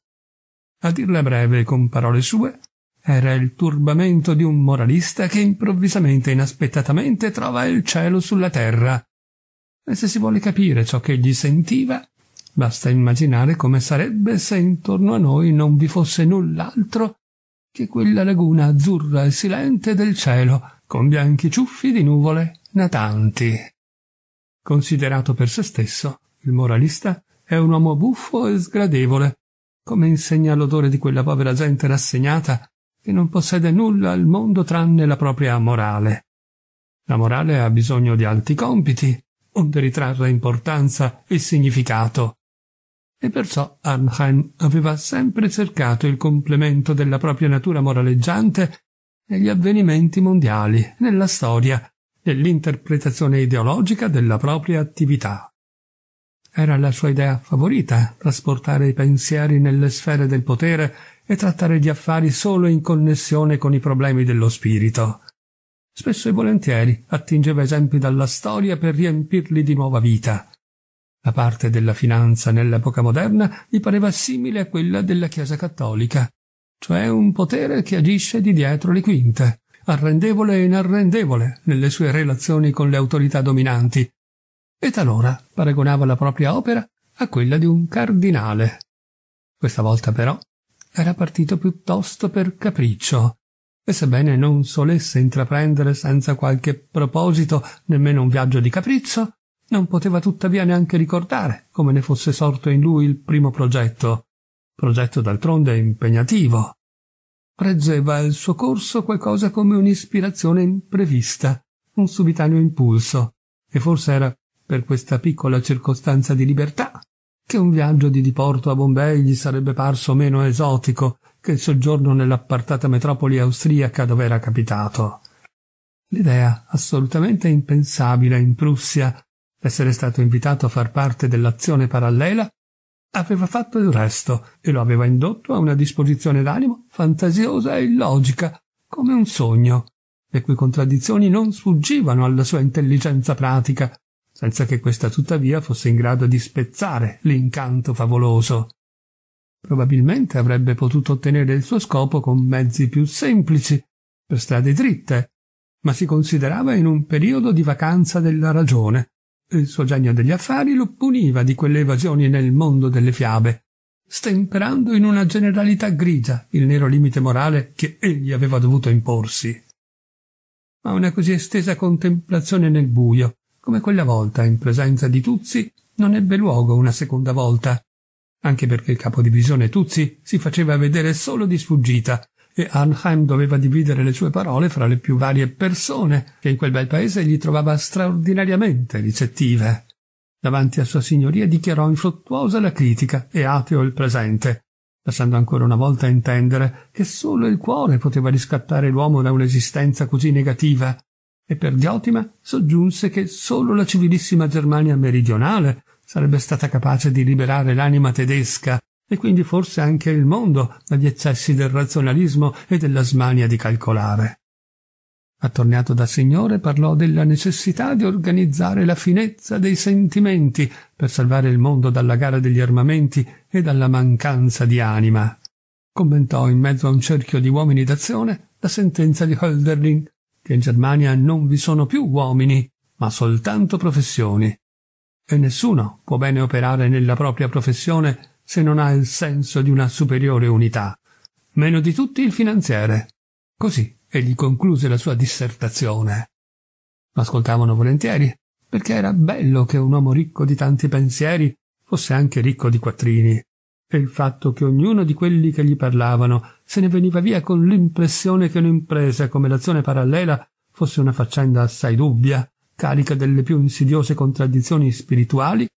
A dirla breve con parole sue, era il turbamento di un moralista che improvvisamente e inaspettatamente trova il cielo sulla terra. E se si vuole capire ciò che egli sentiva, basta immaginare come sarebbe se intorno a noi non vi fosse null'altro che quella laguna azzurra e silente del cielo, con bianchi ciuffi di nuvole natanti. Considerato per se stesso, il moralista è un uomo buffo e sgradevole, come insegna l'odore di quella povera gente rassegnata che non possede nulla al mondo tranne la propria morale. La morale ha bisogno di alti compiti, onde ritrarre importanza e significato. E perciò Arnheim aveva sempre cercato il complemento della propria natura moraleggiante negli avvenimenti mondiali, nella storia, nell'interpretazione ideologica della propria attività. Era la sua idea favorita, eh? trasportare i pensieri nelle sfere del potere e trattare gli affari solo in connessione con i problemi dello spirito. Spesso e volentieri attingeva esempi dalla storia per riempirli di nuova vita. La parte della finanza nell'epoca moderna gli pareva simile a quella della Chiesa cattolica, cioè un potere che agisce di dietro le quinte, arrendevole e inarrendevole nelle sue relazioni con le autorità dominanti, e talora paragonava la propria opera a quella di un cardinale. Questa volta però era partito piuttosto per capriccio, e sebbene non solesse intraprendere senza qualche proposito nemmeno un viaggio di capriccio, non poteva tuttavia neanche ricordare come ne fosse sorto in lui il primo progetto, progetto d'altronde impegnativo. Reggeva il suo corso qualcosa come un'ispirazione imprevista, un subitaneo impulso, e forse era per questa piccola circostanza di libertà, che un viaggio di diporto a Bombay gli sarebbe parso meno esotico che il soggiorno nell'appartata metropoli austriaca dove era capitato. L'idea, assolutamente impensabile in Prussia, essere stato invitato a far parte dell'azione parallela, aveva fatto il resto e lo aveva indotto a una disposizione d'animo fantasiosa e illogica, come un sogno, le cui contraddizioni non sfuggivano alla sua intelligenza pratica, senza che questa tuttavia fosse in grado di spezzare l'incanto favoloso. Probabilmente avrebbe potuto ottenere il suo scopo con mezzi più semplici, per strade dritte, ma si considerava in un periodo di vacanza della ragione. Il suo genio degli affari lo puniva di quelle evasioni nel mondo delle fiabe, stemperando in una generalità grigia il nero limite morale che egli aveva dovuto imporsi. Ma una così estesa contemplazione nel buio come quella volta in presenza di Tuzzi, non ebbe luogo una seconda volta, anche perché il capodivisione Tuzzi si faceva vedere solo di sfuggita e Arnheim doveva dividere le sue parole fra le più varie persone che in quel bel paese gli trovava straordinariamente ricettive. Davanti a sua signoria dichiarò infruttuosa la critica e ateo il presente, lasciando ancora una volta intendere che solo il cuore poteva riscattare l'uomo da un'esistenza così negativa e per Diotima soggiunse che solo la civilissima Germania meridionale sarebbe stata capace di liberare l'anima tedesca e quindi forse anche il mondo dagli eccessi del razionalismo e della smania di calcolare. Attorniato da Signore parlò della necessità di organizzare la finezza dei sentimenti per salvare il mondo dalla gara degli armamenti e dalla mancanza di anima. Commentò in mezzo a un cerchio di uomini d'azione la sentenza di Hölderlin che in Germania non vi sono più uomini, ma soltanto professioni. E nessuno può bene operare nella propria professione se non ha il senso di una superiore unità, meno di tutti il finanziere. Così egli concluse la sua dissertazione. Lo ascoltavano volentieri, perché era bello che un uomo ricco di tanti pensieri fosse anche ricco di quattrini e il fatto che ognuno di quelli che gli parlavano se ne veniva via con l'impressione che un'impresa come l'azione parallela fosse una faccenda assai dubbia, carica delle più insidiose contraddizioni spirituali,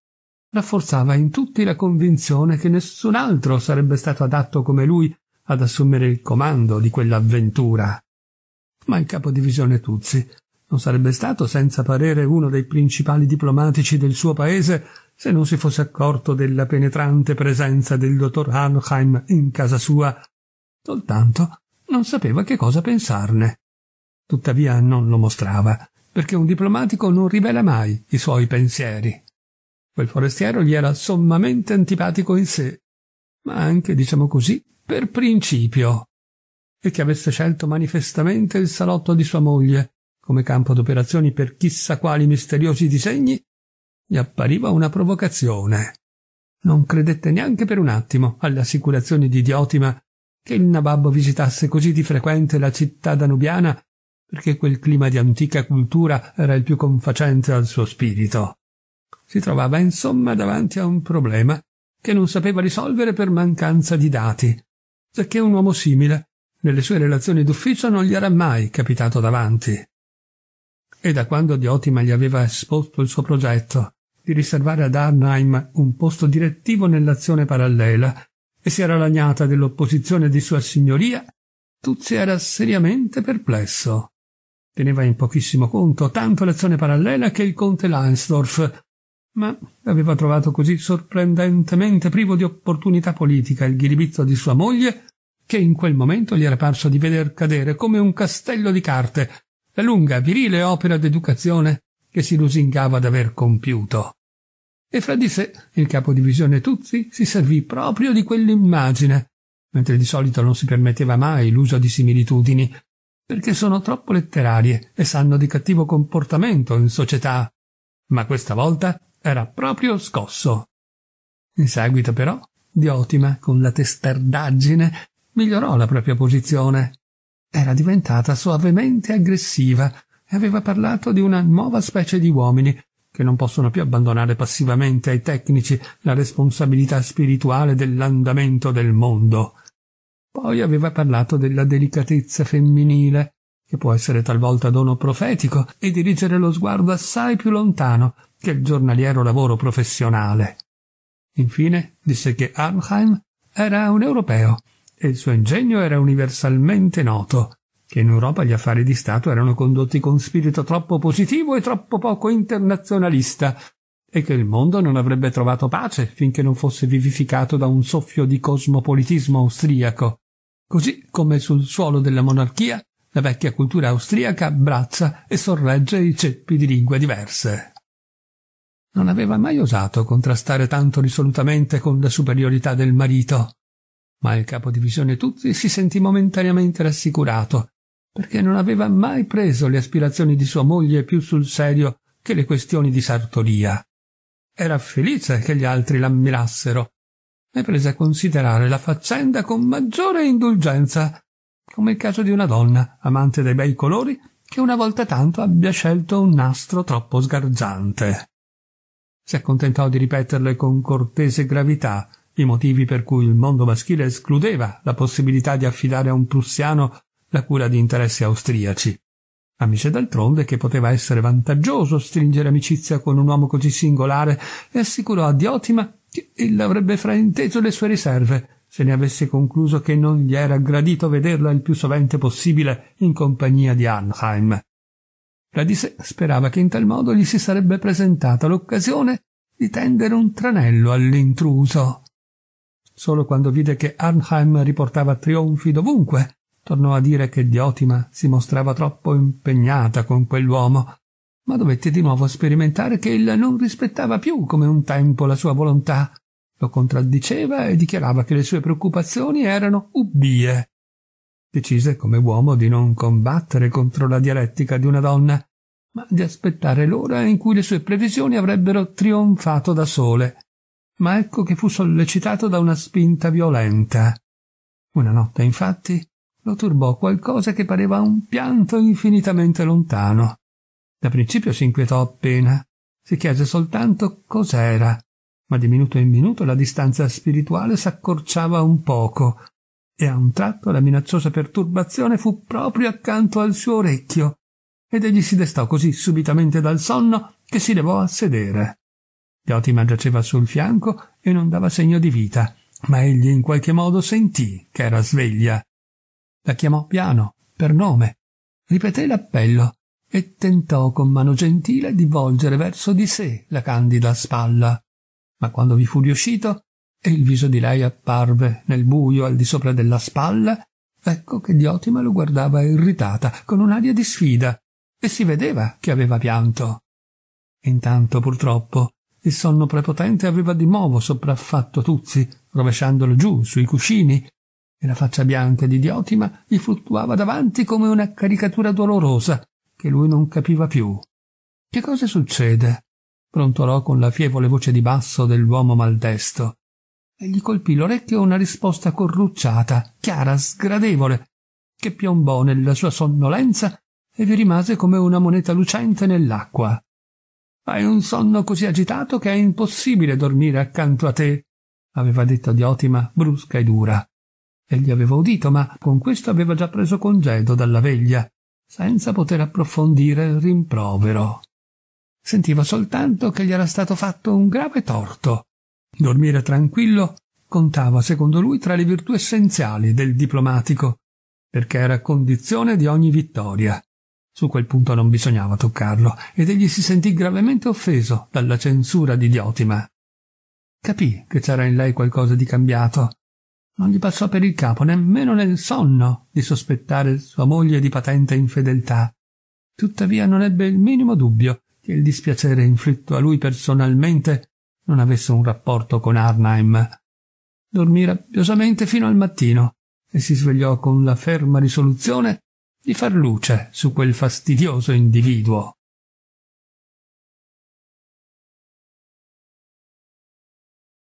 rafforzava in tutti la convinzione che nessun altro sarebbe stato adatto come lui ad assumere il comando di quell'avventura. Ma il capo divisione Tuzzi non sarebbe stato senza parere uno dei principali diplomatici del suo paese se non si fosse accorto della penetrante presenza del dottor Arnheim in casa sua. Soltanto non sapeva che cosa pensarne. Tuttavia non lo mostrava, perché un diplomatico non rivela mai i suoi pensieri. Quel forestiero gli era sommamente antipatico in sé, ma anche, diciamo così, per principio, e che avesse scelto manifestamente il salotto di sua moglie come campo d'operazioni per chissà quali misteriosi disegni, gli appariva una provocazione. Non credette neanche per un attimo alle assicurazioni di Diotima che il nababbo visitasse così di frequente la città danubiana perché quel clima di antica cultura era il più confacente al suo spirito. Si trovava insomma davanti a un problema che non sapeva risolvere per mancanza di dati, giacché un uomo simile nelle sue relazioni d'ufficio non gli era mai capitato davanti. E da quando Diotima gli aveva esposto il suo progetto di riservare ad Arnheim un posto direttivo nell'azione parallela e si era lagnata dell'opposizione di Sua Signoria, Tuzzi era seriamente perplesso. Teneva in pochissimo conto tanto l'azione parallela che il conte Lansdorff, ma aveva trovato così sorprendentemente privo di opportunità politica il ghiribizzo di sua moglie che in quel momento gli era parso di veder cadere come un castello di carte la lunga virile opera d'educazione che si lusingava d'aver compiuto. E fra di sé il capo divisione Tuzzi si servì proprio di quell'immagine, mentre di solito non si permetteva mai l'uso di similitudini, perché sono troppo letterarie e sanno di cattivo comportamento in società. Ma questa volta era proprio scosso. In seguito, però, Diotima, con la testardaggine, migliorò la propria posizione. Era diventata soavemente aggressiva aveva parlato di una nuova specie di uomini che non possono più abbandonare passivamente ai tecnici la responsabilità spirituale dell'andamento del mondo. Poi aveva parlato della delicatezza femminile, che può essere talvolta dono profetico, e dirigere lo sguardo assai più lontano che il giornaliero lavoro professionale. Infine disse che Arnheim era un europeo e il suo ingegno era universalmente noto, che in Europa gli affari di Stato erano condotti con spirito troppo positivo e troppo poco internazionalista, e che il mondo non avrebbe trovato pace finché non fosse vivificato da un soffio di cosmopolitismo austriaco. Così come sul suolo della monarchia, la vecchia cultura austriaca abbraccia e sorregge i ceppi di lingue diverse. Non aveva mai osato contrastare tanto risolutamente con la superiorità del marito, ma il capo divisione Tuzzi si sentì momentaneamente rassicurato perché non aveva mai preso le aspirazioni di sua moglie più sul serio che le questioni di sartoria. Era felice che gli altri l'ammirassero e prese a considerare la faccenda con maggiore indulgenza, come il caso di una donna amante dei bei colori che una volta tanto abbia scelto un nastro troppo sgargiante. Si accontentò di ripeterle con cortese gravità i motivi per cui il mondo maschile escludeva la possibilità di affidare a un prussiano la cura di interessi austriaci. Ammise d'altronde che poteva essere vantaggioso stringere amicizia con un uomo così singolare e assicurò a Diotima che ella avrebbe frainteso le sue riserve se ne avesse concluso che non gli era gradito vederla il più sovente possibile in compagnia di Arnheim. La di sé sperava che in tal modo gli si sarebbe presentata l'occasione di tendere un tranello all'intruso. Solo quando vide che Arnheim riportava trionfi dovunque tornò a dire che Diotima si mostrava troppo impegnata con quell'uomo, ma dovette di nuovo sperimentare che ella non rispettava più come un tempo la sua volontà, lo contraddiceva e dichiarava che le sue preoccupazioni erano ubbie. Decise come uomo di non combattere contro la dialettica di una donna, ma di aspettare l'ora in cui le sue previsioni avrebbero trionfato da sole. Ma ecco che fu sollecitato da una spinta violenta. Una notte, infatti, lo turbò qualcosa che pareva un pianto infinitamente lontano. Da principio si inquietò appena, si chiese soltanto cos'era, ma di minuto in minuto la distanza spirituale s'accorciava un poco, e a un tratto la minacciosa perturbazione fu proprio accanto al suo orecchio, ed egli si destò così subitamente dal sonno che si levò a sedere. Diotima giaceva sul fianco e non dava segno di vita, ma egli in qualche modo sentì che era sveglia la chiamò piano, per nome, ripeté l'appello e tentò con mano gentile di volgere verso di sé la candida spalla. Ma quando vi fu riuscito e il viso di lei apparve nel buio al di sopra della spalla, ecco che Diotima lo guardava irritata, con un'aria di sfida, e si vedeva che aveva pianto. Intanto, purtroppo, il sonno prepotente aveva di nuovo sopraffatto Tuzzi, rovesciandolo giù sui cuscini e la faccia bianca di Diotima gli fluttuava davanti come una caricatura dolorosa che lui non capiva più. Che cosa succede? brontolò con la fievole voce di basso dell'uomo maldesto. E gli colpì l'orecchio una risposta corrucciata, chiara, sgradevole, che piombò nella sua sonnolenza e vi rimase come una moneta lucente nell'acqua. Hai un sonno così agitato che è impossibile dormire accanto a te, aveva detto Diotima brusca e dura. Egli aveva udito, ma con questo aveva già preso congedo dalla veglia, senza poter approfondire il rimprovero. Sentiva soltanto che gli era stato fatto un grave torto. Dormire tranquillo contava, secondo lui, tra le virtù essenziali del diplomatico, perché era condizione di ogni vittoria. Su quel punto non bisognava toccarlo, ed egli si sentì gravemente offeso dalla censura di Diotima. Capì che c'era in lei qualcosa di cambiato, non gli passò per il capo, nemmeno nel sonno, di sospettare sua moglie di patente infedeltà. Tuttavia non ebbe il minimo dubbio che il dispiacere inflitto a lui personalmente non avesse un rapporto con Arnheim. Dormì rabbiosamente fino al mattino e si svegliò con la ferma risoluzione di far luce su quel fastidioso individuo.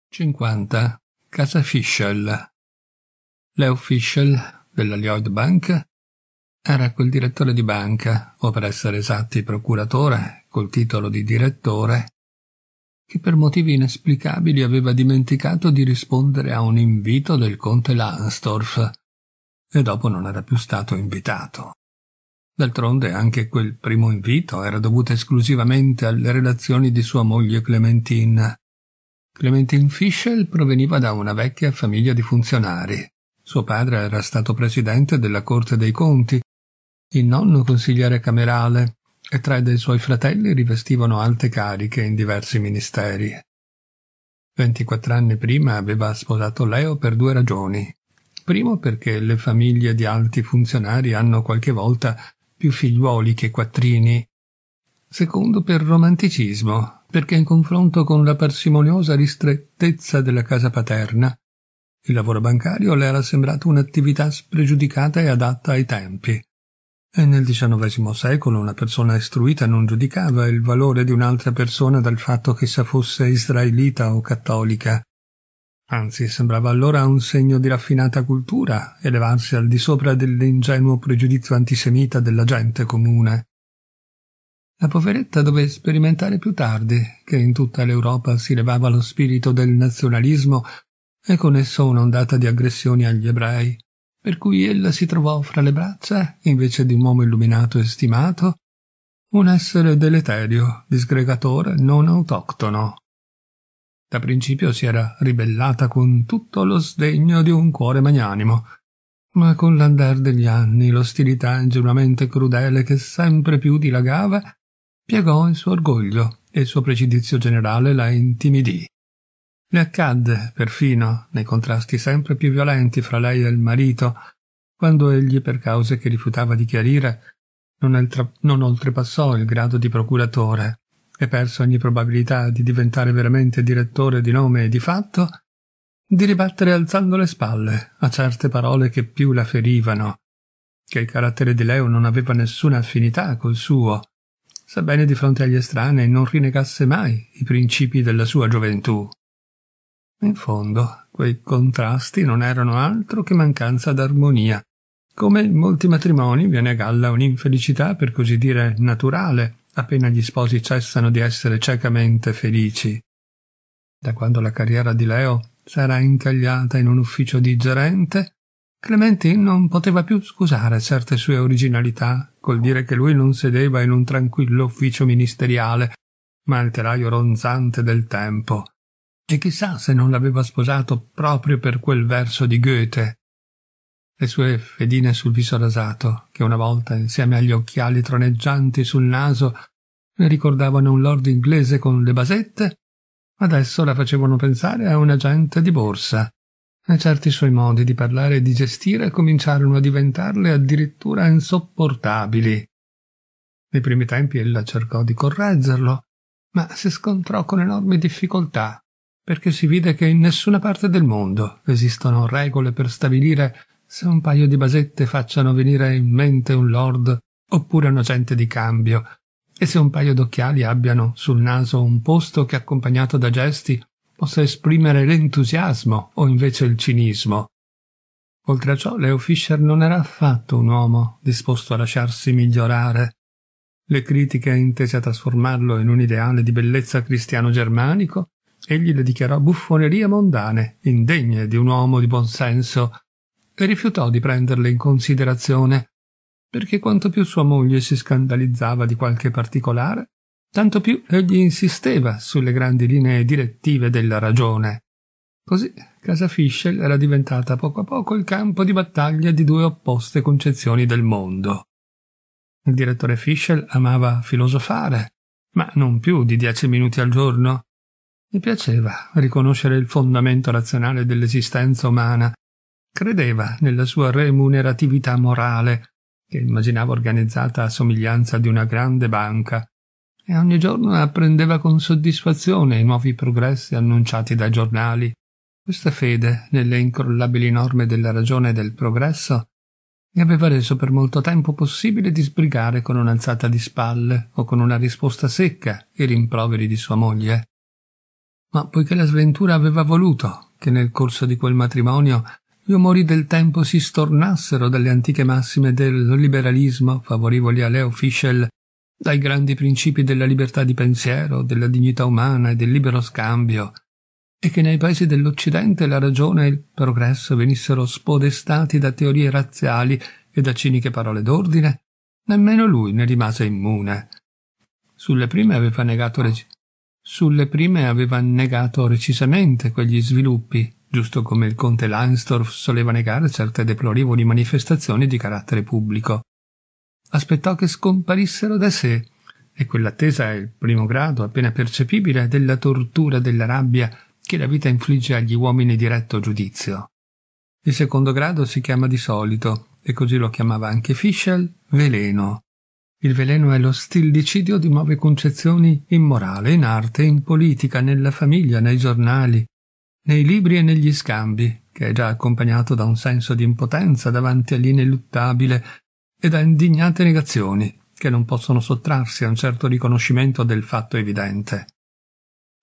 Cinquanta. Casa Fischel Leo Fischel, della Lloyd Bank, era quel direttore di banca, o per essere esatti procuratore, col titolo di direttore, che per motivi inesplicabili aveva dimenticato di rispondere a un invito del conte Lansdorff e dopo non era più stato invitato. D'altronde anche quel primo invito era dovuto esclusivamente alle relazioni di sua moglie Clementine. Clementine Fischel proveniva da una vecchia famiglia di funzionari, suo padre era stato presidente della Corte dei Conti, il nonno consigliere camerale e tre dei suoi fratelli rivestivano alte cariche in diversi ministeri. Ventiquattro anni prima aveva sposato Leo per due ragioni. Primo perché le famiglie di alti funzionari hanno qualche volta più figliuoli che quattrini. Secondo per romanticismo, perché in confronto con la parsimoniosa ristrettezza della casa paterna, il lavoro bancario le era sembrato un'attività spregiudicata e adatta ai tempi. E nel XIX secolo una persona istruita non giudicava il valore di un'altra persona dal fatto che essa fosse israelita o cattolica. Anzi, sembrava allora un segno di raffinata cultura elevarsi al di sopra dell'ingenuo pregiudizio antisemita della gente comune. La poveretta dove sperimentare più tardi che in tutta l'Europa si levava lo spirito del nazionalismo e con esso un'ondata di aggressioni agli ebrei, per cui ella si trovò fra le braccia, invece di un uomo illuminato e stimato, un essere deleterio, disgregatore, non autoctono. Da principio si era ribellata con tutto lo sdegno di un cuore magnanimo, ma con l'andar degli anni l'ostilità ingenuamente crudele che sempre più dilagava piegò il suo orgoglio e il suo precedizio generale la intimidì. Le accadde, perfino, nei contrasti sempre più violenti fra lei e il marito, quando egli, per cause che rifiutava di chiarire, non, altra- non oltrepassò il grado di procuratore e perse ogni probabilità di diventare veramente direttore di nome e di fatto, di ribattere alzando le spalle a certe parole che più la ferivano, che il carattere di Leo non aveva nessuna affinità col suo, sebbene di fronte agli estranei non rinegasse mai i principi della sua gioventù. In fondo, quei contrasti non erano altro che mancanza d'armonia. Come in molti matrimoni viene a galla un'infelicità per così dire naturale, appena gli sposi cessano di essere ciecamente felici. Da quando la carriera di Leo s'era incagliata in un ufficio di gerente, Clementi non poteva più scusare certe sue originalità col dire che lui non sedeva in un tranquillo ufficio ministeriale, ma al telaio ronzante del tempo, e chissà se non l'aveva sposato proprio per quel verso di Goethe. Le sue fedine sul viso rasato, che una volta, insieme agli occhiali troneggianti sul naso, le ricordavano un lord inglese con le basette, adesso la facevano pensare a un agente di borsa, e certi suoi modi di parlare e di gestire cominciarono a diventarle addirittura insopportabili. Nei primi tempi ella cercò di correggerlo, ma si scontrò con enormi difficoltà perché si vide che in nessuna parte del mondo esistono regole per stabilire se un paio di basette facciano venire in mente un lord oppure un agente di cambio, e se un paio d'occhiali abbiano sul naso un posto che accompagnato da gesti possa esprimere l'entusiasmo o invece il cinismo. Oltre a ciò, Leo Fischer non era affatto un uomo disposto a lasciarsi migliorare. Le critiche intese a trasformarlo in un ideale di bellezza cristiano-germanico egli le dichiarò buffonerie mondane, indegne di un uomo di buon senso, e rifiutò di prenderle in considerazione, perché quanto più sua moglie si scandalizzava di qualche particolare, tanto più egli insisteva sulle grandi linee direttive della ragione. Così casa Fischel era diventata poco a poco il campo di battaglia di due opposte concezioni del mondo. Il direttore Fischel amava filosofare, ma non più di dieci minuti al giorno, mi piaceva riconoscere il fondamento razionale dell'esistenza umana. Credeva nella sua remuneratività morale, che immaginava organizzata a somiglianza di una grande banca, e ogni giorno apprendeva con soddisfazione i nuovi progressi annunciati dai giornali. Questa fede nelle incrollabili norme della ragione e del progresso mi aveva reso per molto tempo possibile di sbrigare con un'alzata di spalle o con una risposta secca i rimproveri di sua moglie ma poiché la sventura aveva voluto che nel corso di quel matrimonio gli umori del tempo si stornassero dalle antiche massime del liberalismo favorevoli a Leo Fischel, dai grandi principi della libertà di pensiero, della dignità umana e del libero scambio, e che nei paesi dell'Occidente la ragione e il progresso venissero spodestati da teorie razziali e da ciniche parole d'ordine, nemmeno lui ne rimase immune. Sulle prime aveva negato reg- sulle prime aveva negato recisamente quegli sviluppi, giusto come il conte Lansdorf soleva negare certe deplorevoli manifestazioni di carattere pubblico. Aspettò che scomparissero da sé, e quell'attesa è il primo grado appena percepibile della tortura della rabbia che la vita infligge agli uomini di retto giudizio. Il secondo grado si chiama di solito, e così lo chiamava anche Fischel, veleno. Il veleno è lo stillicidio di nuove concezioni in morale, in arte, in politica, nella famiglia, nei giornali, nei libri e negli scambi, che è già accompagnato da un senso di impotenza davanti all'ineluttabile e da indignate negazioni, che non possono sottrarsi a un certo riconoscimento del fatto evidente.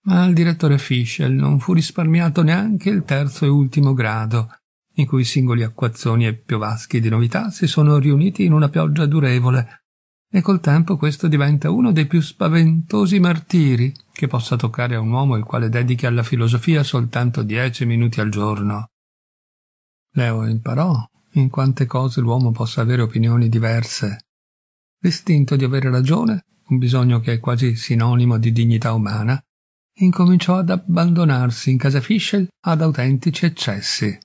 Ma al direttore Fischel non fu risparmiato neanche il terzo e ultimo grado, in cui singoli acquazzoni e piovaschi di novità si sono riuniti in una pioggia durevole, e col tempo questo diventa uno dei più spaventosi martiri che possa toccare a un uomo il quale dedichi alla filosofia soltanto dieci minuti al giorno. Leo imparò in quante cose l'uomo possa avere opinioni diverse. L'istinto di avere ragione, un bisogno che è quasi sinonimo di dignità umana, incominciò ad abbandonarsi in casa Fischel ad autentici eccessi.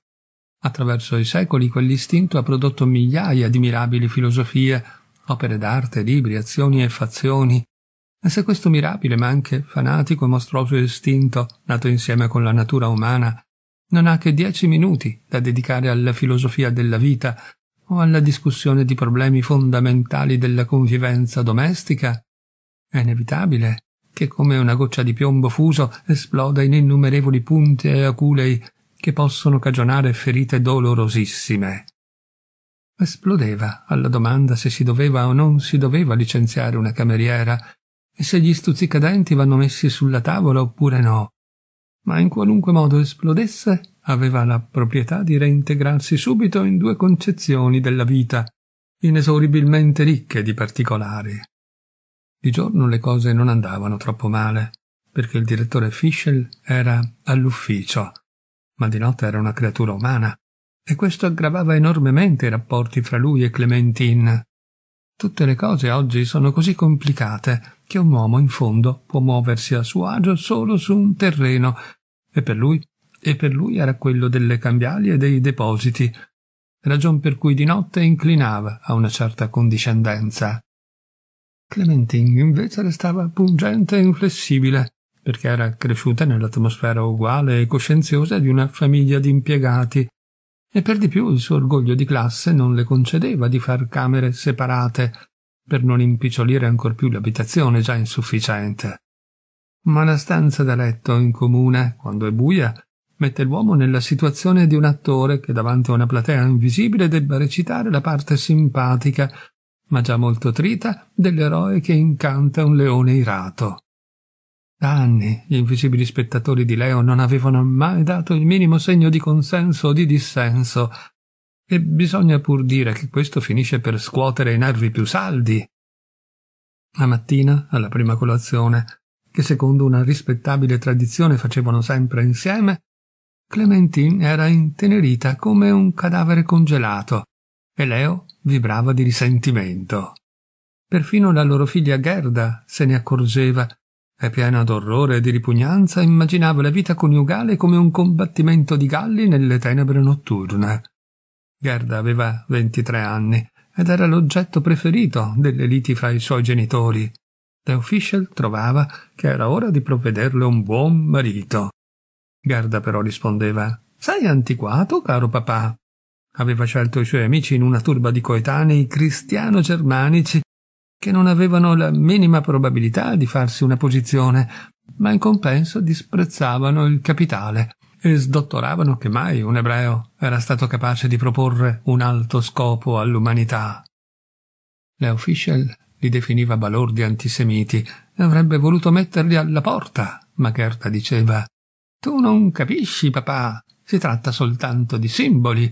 Attraverso i secoli quell'istinto ha prodotto migliaia di mirabili filosofie opere d'arte, libri, azioni e fazioni, e se questo mirabile ma anche fanatico e mostruoso istinto, nato insieme con la natura umana, non ha che dieci minuti da dedicare alla filosofia della vita o alla discussione di problemi fondamentali della convivenza domestica, è inevitabile che come una goccia di piombo fuso esploda in innumerevoli punti e aculei che possono cagionare ferite dolorosissime esplodeva alla domanda se si doveva o non si doveva licenziare una cameriera e se gli stuzzicadenti vanno messi sulla tavola oppure no. Ma in qualunque modo esplodesse, aveva la proprietà di reintegrarsi subito in due concezioni della vita, inesauribilmente ricche di particolari. Di giorno le cose non andavano troppo male, perché il direttore Fischel era all'ufficio, ma di notte era una creatura umana e questo aggravava enormemente i rapporti fra lui e Clementine. Tutte le cose oggi sono così complicate che un uomo in fondo può muoversi a suo agio solo su un terreno e per lui e per lui era quello delle cambiali e dei depositi, ragion per cui di notte inclinava a una certa condiscendenza. Clementine invece restava pungente e inflessibile, perché era cresciuta nell'atmosfera uguale e coscienziosa di una famiglia di impiegati e per di più il suo orgoglio di classe non le concedeva di far camere separate per non impicciolire ancor più l'abitazione già insufficiente. Ma la stanza da letto in comune, quando è buia, mette l'uomo nella situazione di un attore che davanti a una platea invisibile debba recitare la parte simpatica, ma già molto trita, dell'eroe che incanta un leone irato. Da anni gli invisibili spettatori di Leo non avevano mai dato il minimo segno di consenso o di dissenso, e bisogna pur dire che questo finisce per scuotere i nervi più saldi. La mattina, alla prima colazione, che secondo una rispettabile tradizione facevano sempre insieme, Clementine era intenerita come un cadavere congelato, e Leo vibrava di risentimento. Perfino la loro figlia Gerda se ne accorgeva e piena d'orrore e di ripugnanza immaginava la vita coniugale come un combattimento di galli nelle tenebre notturne. Gerda aveva ventitré anni ed era l'oggetto preferito delle liti fra i suoi genitori. The official trovava che era ora di provvederle un buon marito. Gerda però rispondeva Sei antiquato, caro papà. Aveva scelto i suoi amici in una turba di coetanei cristiano-germanici che non avevano la minima probabilità di farsi una posizione, ma in compenso disprezzavano il capitale e sdottoravano che mai un ebreo era stato capace di proporre un alto scopo all'umanità. Le Fischel li definiva balordi antisemiti e avrebbe voluto metterli alla porta, ma Gerta diceva Tu non capisci, papà, si tratta soltanto di simboli.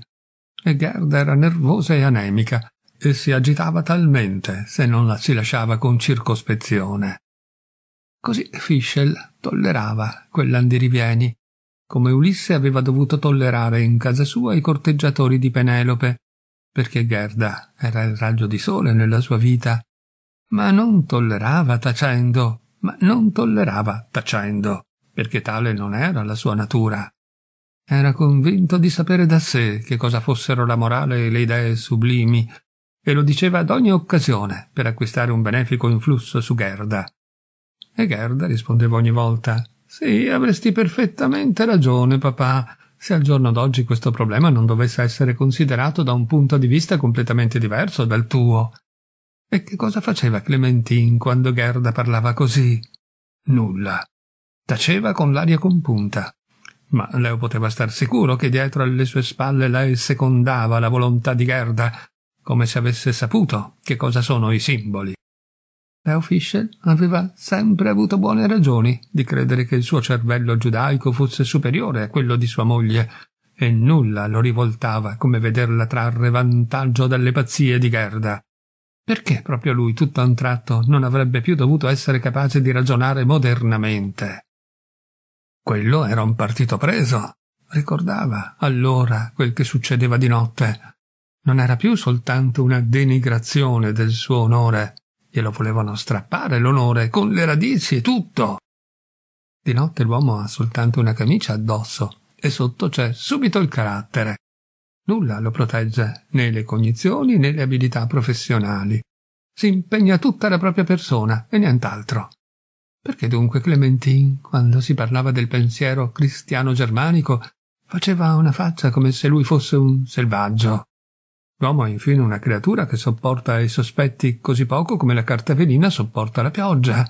E Gerda era nervosa e anemica, e si agitava talmente se non la si lasciava con circospezione. Così Fischel tollerava quell'andirivieni, come Ulisse aveva dovuto tollerare in casa sua i corteggiatori di Penelope, perché Gerda era il raggio di sole nella sua vita, ma non tollerava tacendo, ma non tollerava tacendo, perché tale non era la sua natura. Era convinto di sapere da sé che cosa fossero la morale e le idee sublimi, e lo diceva ad ogni occasione per acquistare un benefico influsso su Gerda. E Gerda rispondeva ogni volta Sì, avresti perfettamente ragione, papà, se al giorno d'oggi questo problema non dovesse essere considerato da un punto di vista completamente diverso dal tuo. E che cosa faceva Clementine quando Gerda parlava così? Nulla. Taceva con l'aria compunta. Ma Leo poteva star sicuro che dietro alle sue spalle lei secondava la volontà di Gerda come se avesse saputo che cosa sono i simboli. Leo Fischer aveva sempre avuto buone ragioni di credere che il suo cervello giudaico fosse superiore a quello di sua moglie, e nulla lo rivoltava come vederla trarre vantaggio dalle pazzie di Gerda. Perché proprio lui, tutto a un tratto, non avrebbe più dovuto essere capace di ragionare modernamente? Quello era un partito preso. Ricordava allora quel che succedeva di notte, non era più soltanto una denigrazione del suo onore, glielo volevano strappare l'onore con le radici e tutto. Di notte l'uomo ha soltanto una camicia addosso e sotto c'è subito il carattere. Nulla lo protegge, né le cognizioni né le abilità professionali. Si impegna tutta la propria persona e nient'altro. Perché dunque Clementine, quando si parlava del pensiero cristiano germanico, faceva una faccia come se lui fosse un selvaggio? L'uomo è infine una creatura che sopporta i sospetti così poco come la carta velina sopporta la pioggia.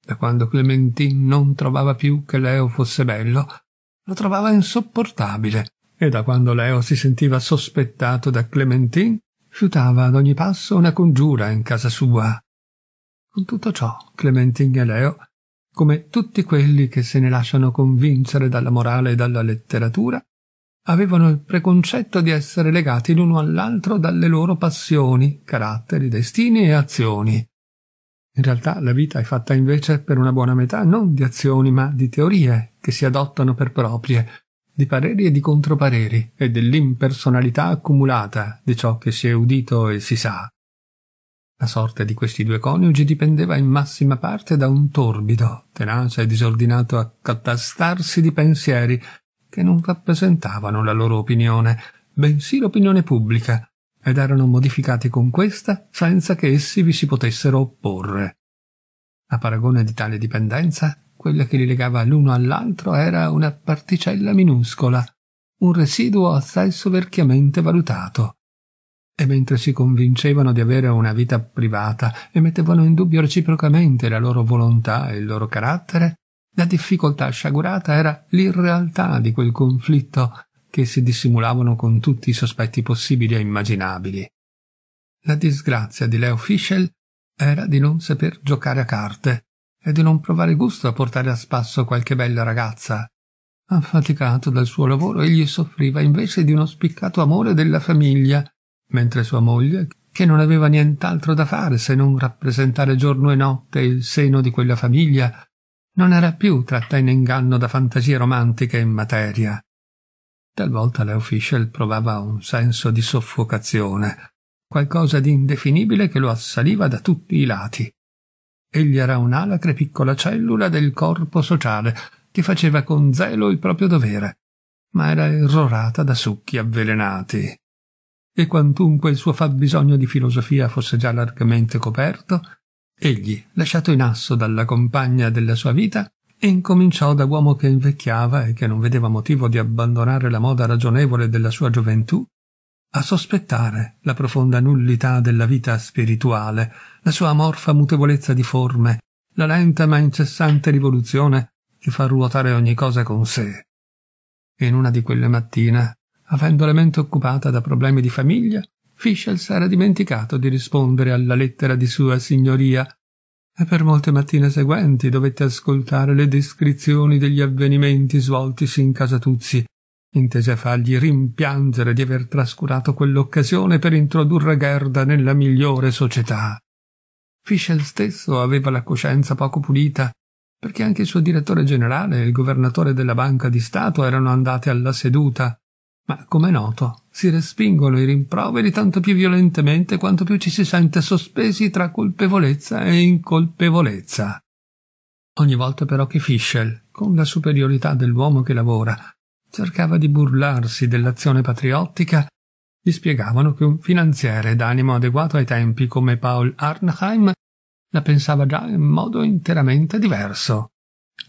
Da quando Clementine non trovava più che Leo fosse bello, lo trovava insopportabile, e da quando Leo si sentiva sospettato da Clementine, fiutava ad ogni passo una congiura in casa sua. Con tutto ciò, Clementine e Leo, come tutti quelli che se ne lasciano convincere dalla morale e dalla letteratura, avevano il preconcetto di essere legati l'uno all'altro dalle loro passioni, caratteri, destini e azioni. In realtà la vita è fatta invece per una buona metà non di azioni ma di teorie che si adottano per proprie, di pareri e di contropareri e dell'impersonalità accumulata di ciò che si è udito e si sa. La sorte di questi due coniugi dipendeva in massima parte da un torbido, tenace e disordinato accatastarsi di pensieri che non rappresentavano la loro opinione, bensì l'opinione pubblica, ed erano modificati con questa senza che essi vi si potessero opporre. A paragone di tale dipendenza, quella che li legava l'uno all'altro era una particella minuscola, un residuo assai soverchiamente valutato. E mentre si convincevano di avere una vita privata e mettevano in dubbio reciprocamente la loro volontà e il loro carattere, la difficoltà sciagurata era l'irrealtà di quel conflitto che si dissimulavano con tutti i sospetti possibili e immaginabili. La disgrazia di Leo Fischel era di non saper giocare a carte e di non provare gusto a portare a spasso qualche bella ragazza. Affaticato dal suo lavoro, egli soffriva invece di uno spiccato amore della famiglia, mentre sua moglie, che non aveva nient'altro da fare se non rappresentare giorno e notte il seno di quella famiglia, non era più tratta in inganno da fantasie romantiche in materia. Talvolta Leo Fischel provava un senso di soffocazione, qualcosa di indefinibile che lo assaliva da tutti i lati. Egli era un'alacre piccola cellula del corpo sociale che faceva con zelo il proprio dovere, ma era errorata da succhi avvelenati. E quantunque il suo fabbisogno di filosofia fosse già largamente coperto, egli, lasciato in asso dalla compagna della sua vita, e incominciò da uomo che invecchiava e che non vedeva motivo di abbandonare la moda ragionevole della sua gioventù, a sospettare la profonda nullità della vita spirituale, la sua amorfa mutevolezza di forme, la lenta ma incessante rivoluzione che fa ruotare ogni cosa con sé. In una di quelle mattine, avendo la mente occupata da problemi di famiglia, Fischel s'era dimenticato di rispondere alla lettera di sua signoria e per molte mattine seguenti dovette ascoltare le descrizioni degli avvenimenti svoltisi in casa Tuzzi, intese a fargli rimpiangere di aver trascurato quell'occasione per introdurre Gerda nella migliore società. Fischel stesso aveva la coscienza poco pulita, perché anche il suo direttore generale e il governatore della banca di Stato erano andati alla seduta, ma, come noto, si respingono i rimproveri tanto più violentemente quanto più ci si sente sospesi tra colpevolezza e incolpevolezza. Ogni volta però che Fischel, con la superiorità dell'uomo che lavora, cercava di burlarsi dell'azione patriottica, gli spiegavano che un finanziere d'animo adeguato ai tempi come Paul Arnheim la pensava già in modo interamente diverso.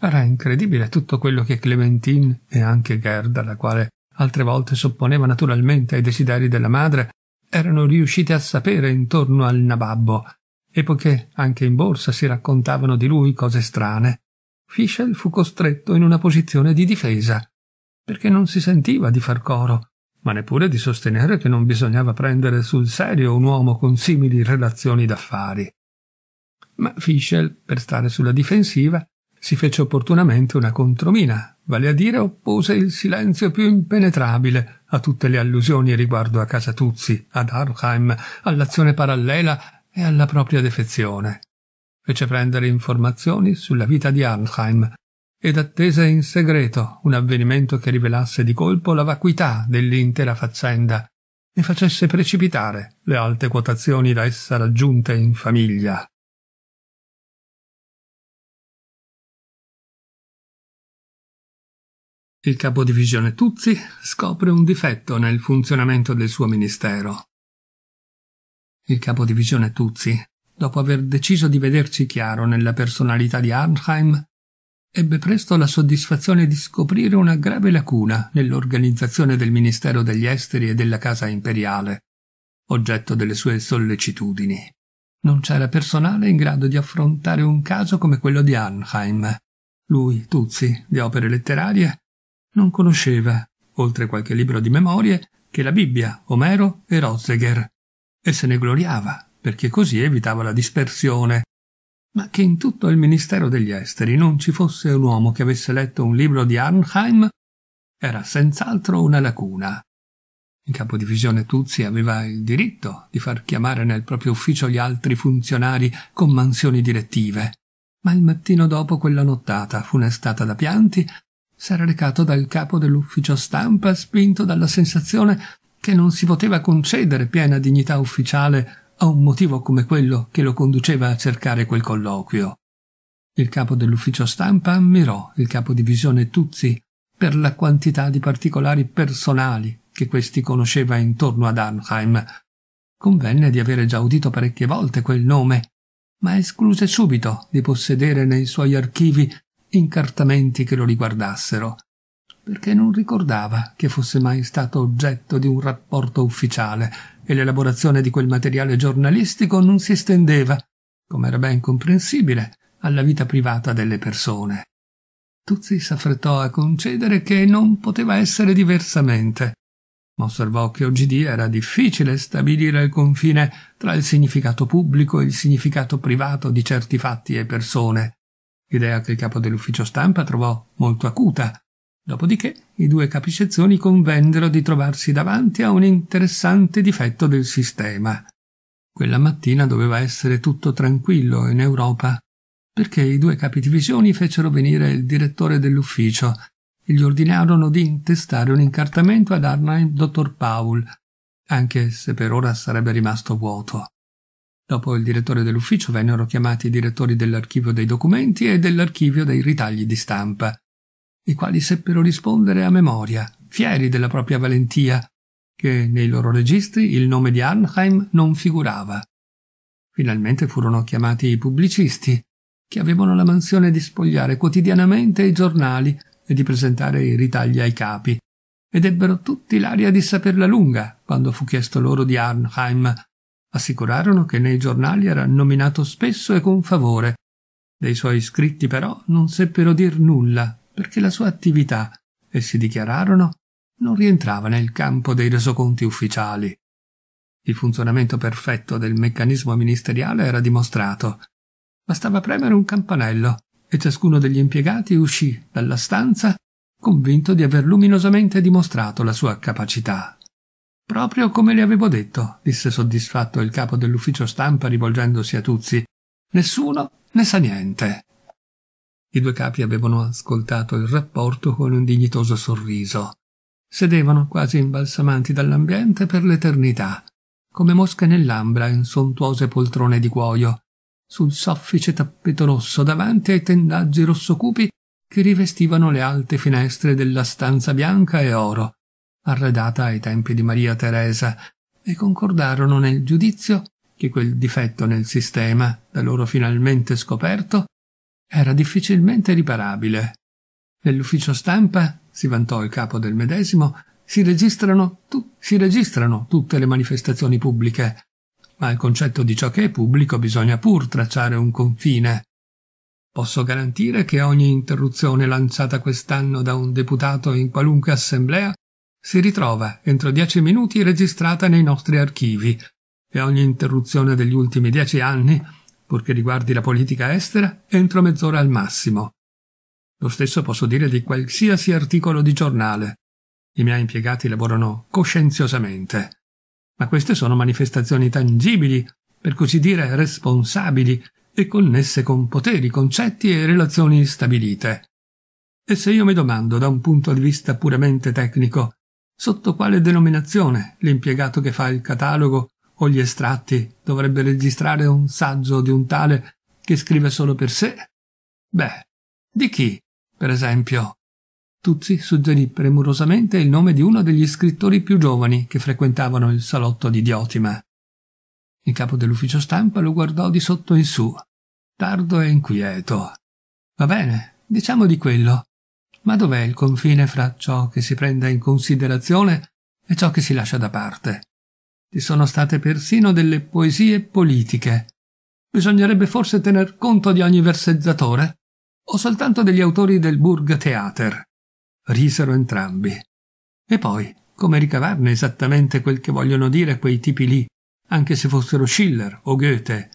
Era incredibile tutto quello che Clementine e anche Gerda, la quale altre volte sopponeva naturalmente ai desideri della madre, erano riuscite a sapere intorno al nababbo, e poiché anche in borsa si raccontavano di lui cose strane, Fischel fu costretto in una posizione di difesa, perché non si sentiva di far coro, ma neppure di sostenere che non bisognava prendere sul serio un uomo con simili relazioni d'affari. Ma Fischel, per stare sulla difensiva, si fece opportunamente una contromina, vale a dire oppose il silenzio più impenetrabile a tutte le allusioni riguardo a casa Tuzzi, ad Arnheim, all'azione parallela e alla propria defezione. Fece prendere informazioni sulla vita di Arnheim ed attese in segreto un avvenimento che rivelasse di colpo la vacuità dell'intera faccenda e facesse precipitare le alte quotazioni da essa raggiunte in famiglia. Il capodivisione Tuzzi scopre un difetto nel funzionamento del suo ministero. Il capodivisione Tuzzi, dopo aver deciso di vederci chiaro nella personalità di Arnheim, ebbe presto la soddisfazione di scoprire una grave lacuna nell'organizzazione del Ministero degli Esteri e della Casa Imperiale, oggetto delle sue sollecitudini. Non c'era personale in grado di affrontare un caso come quello di Arnheim. Lui, Tuzzi, di opere letterarie, non conosceva, oltre qualche libro di memorie, che la Bibbia, Omero e Rozeger, e se ne gloriava, perché così evitava la dispersione. Ma che in tutto il Ministero degli Esteri non ci fosse un uomo che avesse letto un libro di Arnheim era senz'altro una lacuna. In capodivisione Tuzzi aveva il diritto di far chiamare nel proprio ufficio gli altri funzionari con mansioni direttive, ma il mattino dopo quella nottata funestata da pianti s'era recato dal capo dell'ufficio stampa spinto dalla sensazione che non si poteva concedere piena dignità ufficiale a un motivo come quello che lo conduceva a cercare quel colloquio. Il capo dell'ufficio stampa ammirò il capo divisione Tuzzi per la quantità di particolari personali che questi conosceva intorno ad Arnheim. Convenne di avere già udito parecchie volte quel nome, ma escluse subito di possedere nei suoi archivi incartamenti che lo riguardassero, perché non ricordava che fosse mai stato oggetto di un rapporto ufficiale e l'elaborazione di quel materiale giornalistico non si estendeva, come era ben comprensibile, alla vita privata delle persone. Tuzzi s'affrettò a concedere che non poteva essere diversamente, ma osservò che oggidì era difficile stabilire il confine tra il significato pubblico e il significato privato di certi fatti e persone, idea che il capo dell'ufficio stampa trovò molto acuta. Dopodiché i due capisezioni convennero di trovarsi davanti a un interessante difetto del sistema. Quella mattina doveva essere tutto tranquillo in Europa, perché i due capi divisioni fecero venire il direttore dell'ufficio e gli ordinarono di intestare un incartamento ad darne al dottor Paul, anche se per ora sarebbe rimasto vuoto. Dopo il direttore dell'ufficio vennero chiamati i direttori dell'archivio dei documenti e dell'archivio dei ritagli di stampa, i quali seppero rispondere a memoria, fieri della propria valentia, che nei loro registri il nome di Arnheim non figurava. Finalmente furono chiamati i pubblicisti, che avevano la mansione di spogliare quotidianamente i giornali e di presentare i ritagli ai capi, ed ebbero tutti l'aria di saperla lunga quando fu chiesto loro di Arnheim Assicurarono che nei giornali era nominato spesso e con favore. Dei suoi scritti però non seppero dir nulla, perché la sua attività, essi dichiararono, non rientrava nel campo dei resoconti ufficiali. Il funzionamento perfetto del meccanismo ministeriale era dimostrato. Bastava premere un campanello e ciascuno degli impiegati uscì dalla stanza convinto di aver luminosamente dimostrato la sua capacità. Proprio come le avevo detto, disse soddisfatto il capo dell'ufficio stampa rivolgendosi a Tuzzi. Nessuno ne sa niente. I due capi avevano ascoltato il rapporto con un dignitoso sorriso. Sedevano quasi imbalsamanti dall'ambiente per l'eternità, come mosche nell'ambra in sontuose poltrone di cuoio, sul soffice tappeto rosso davanti ai tendaggi rossocupi che rivestivano le alte finestre della stanza bianca e oro, arredata ai tempi di Maria Teresa, e concordarono nel giudizio che quel difetto nel sistema, da loro finalmente scoperto, era difficilmente riparabile. Nell'ufficio stampa, si vantò il capo del medesimo, si registrano, tu, si registrano tutte le manifestazioni pubbliche, ma al concetto di ciò che è pubblico bisogna pur tracciare un confine. Posso garantire che ogni interruzione lanciata quest'anno da un deputato in qualunque assemblea si ritrova entro dieci minuti registrata nei nostri archivi e ogni interruzione degli ultimi dieci anni, purché riguardi la politica estera, entro mezz'ora al massimo. Lo stesso posso dire di qualsiasi articolo di giornale. I miei impiegati lavorano coscienziosamente. Ma queste sono manifestazioni tangibili, per così dire responsabili e connesse con poteri, concetti e relazioni stabilite. E se io mi domando da un punto di vista puramente tecnico Sotto quale denominazione l'impiegato che fa il catalogo o gli estratti dovrebbe registrare un saggio di un tale che scrive solo per sé? Beh, di chi, per esempio? Tuzzi suggerì premurosamente il nome di uno degli scrittori più giovani che frequentavano il salotto di Diotima. Il capo dell'ufficio stampa lo guardò di sotto in su, tardo e inquieto. Va bene, diciamo di quello. Ma dov'è il confine fra ciò che si prende in considerazione e ciò che si lascia da parte? Ci sono state persino delle poesie politiche. Bisognerebbe forse tener conto di ogni verseggiatore? O soltanto degli autori del Burg Theater? Risero entrambi. E poi, come ricavarne esattamente quel che vogliono dire quei tipi lì, anche se fossero Schiller o Goethe?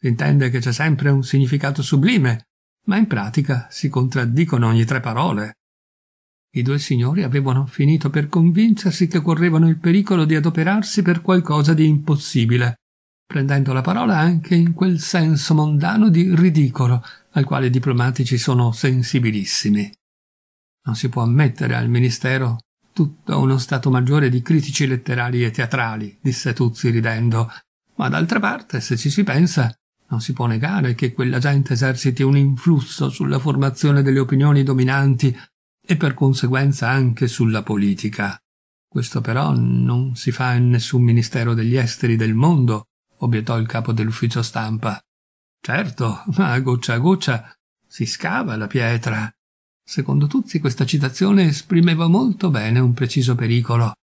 Si intende che c'è sempre un significato sublime ma in pratica si contraddicono ogni tre parole. I due signori avevano finito per convincersi che correvano il pericolo di adoperarsi per qualcosa di impossibile, prendendo la parola anche in quel senso mondano di ridicolo al quale i diplomatici sono sensibilissimi. Non si può ammettere al Ministero tutto uno stato maggiore di critici letterari e teatrali, disse Tuzzi ridendo, ma d'altra parte, se ci si pensa, non si può negare che quella gente eserciti un influsso sulla formazione delle opinioni dominanti e per conseguenza anche sulla politica. Questo però non si fa in nessun ministero degli esteri del mondo, obiettò il capo dell'ufficio stampa. Certo, ma a goccia a goccia si scava la pietra. Secondo tutti questa citazione esprimeva molto bene un preciso pericolo.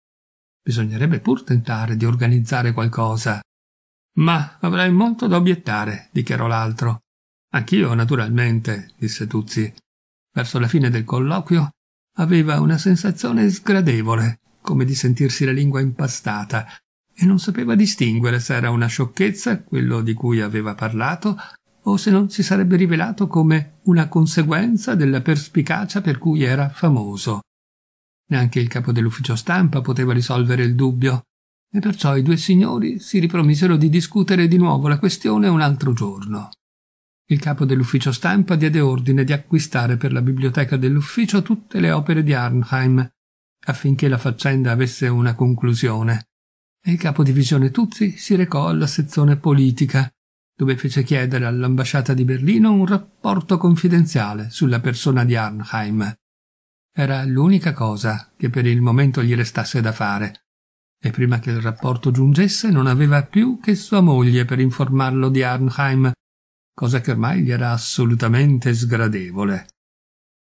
Bisognerebbe pur tentare di organizzare qualcosa. Ma avrai molto da obiettare, dichiarò l'altro. Anch'io, naturalmente, disse Tuzzi. Verso la fine del colloquio aveva una sensazione sgradevole, come di sentirsi la lingua impastata, e non sapeva distinguere se era una sciocchezza quello di cui aveva parlato o se non si sarebbe rivelato come una conseguenza della perspicacia per cui era famoso. Neanche il capo dell'ufficio stampa poteva risolvere il dubbio e perciò i due signori si ripromisero di discutere di nuovo la questione un altro giorno. Il capo dell'ufficio stampa diede ordine di acquistare per la biblioteca dell'ufficio tutte le opere di Arnheim affinché la faccenda avesse una conclusione. E il capo divisione Tuzzi si recò alla sezione politica, dove fece chiedere all'ambasciata di Berlino un rapporto confidenziale sulla persona di Arnheim. Era l'unica cosa che per il momento gli restasse da fare, e prima che il rapporto giungesse non aveva più che sua moglie per informarlo di Arnheim, cosa che ormai gli era assolutamente sgradevole.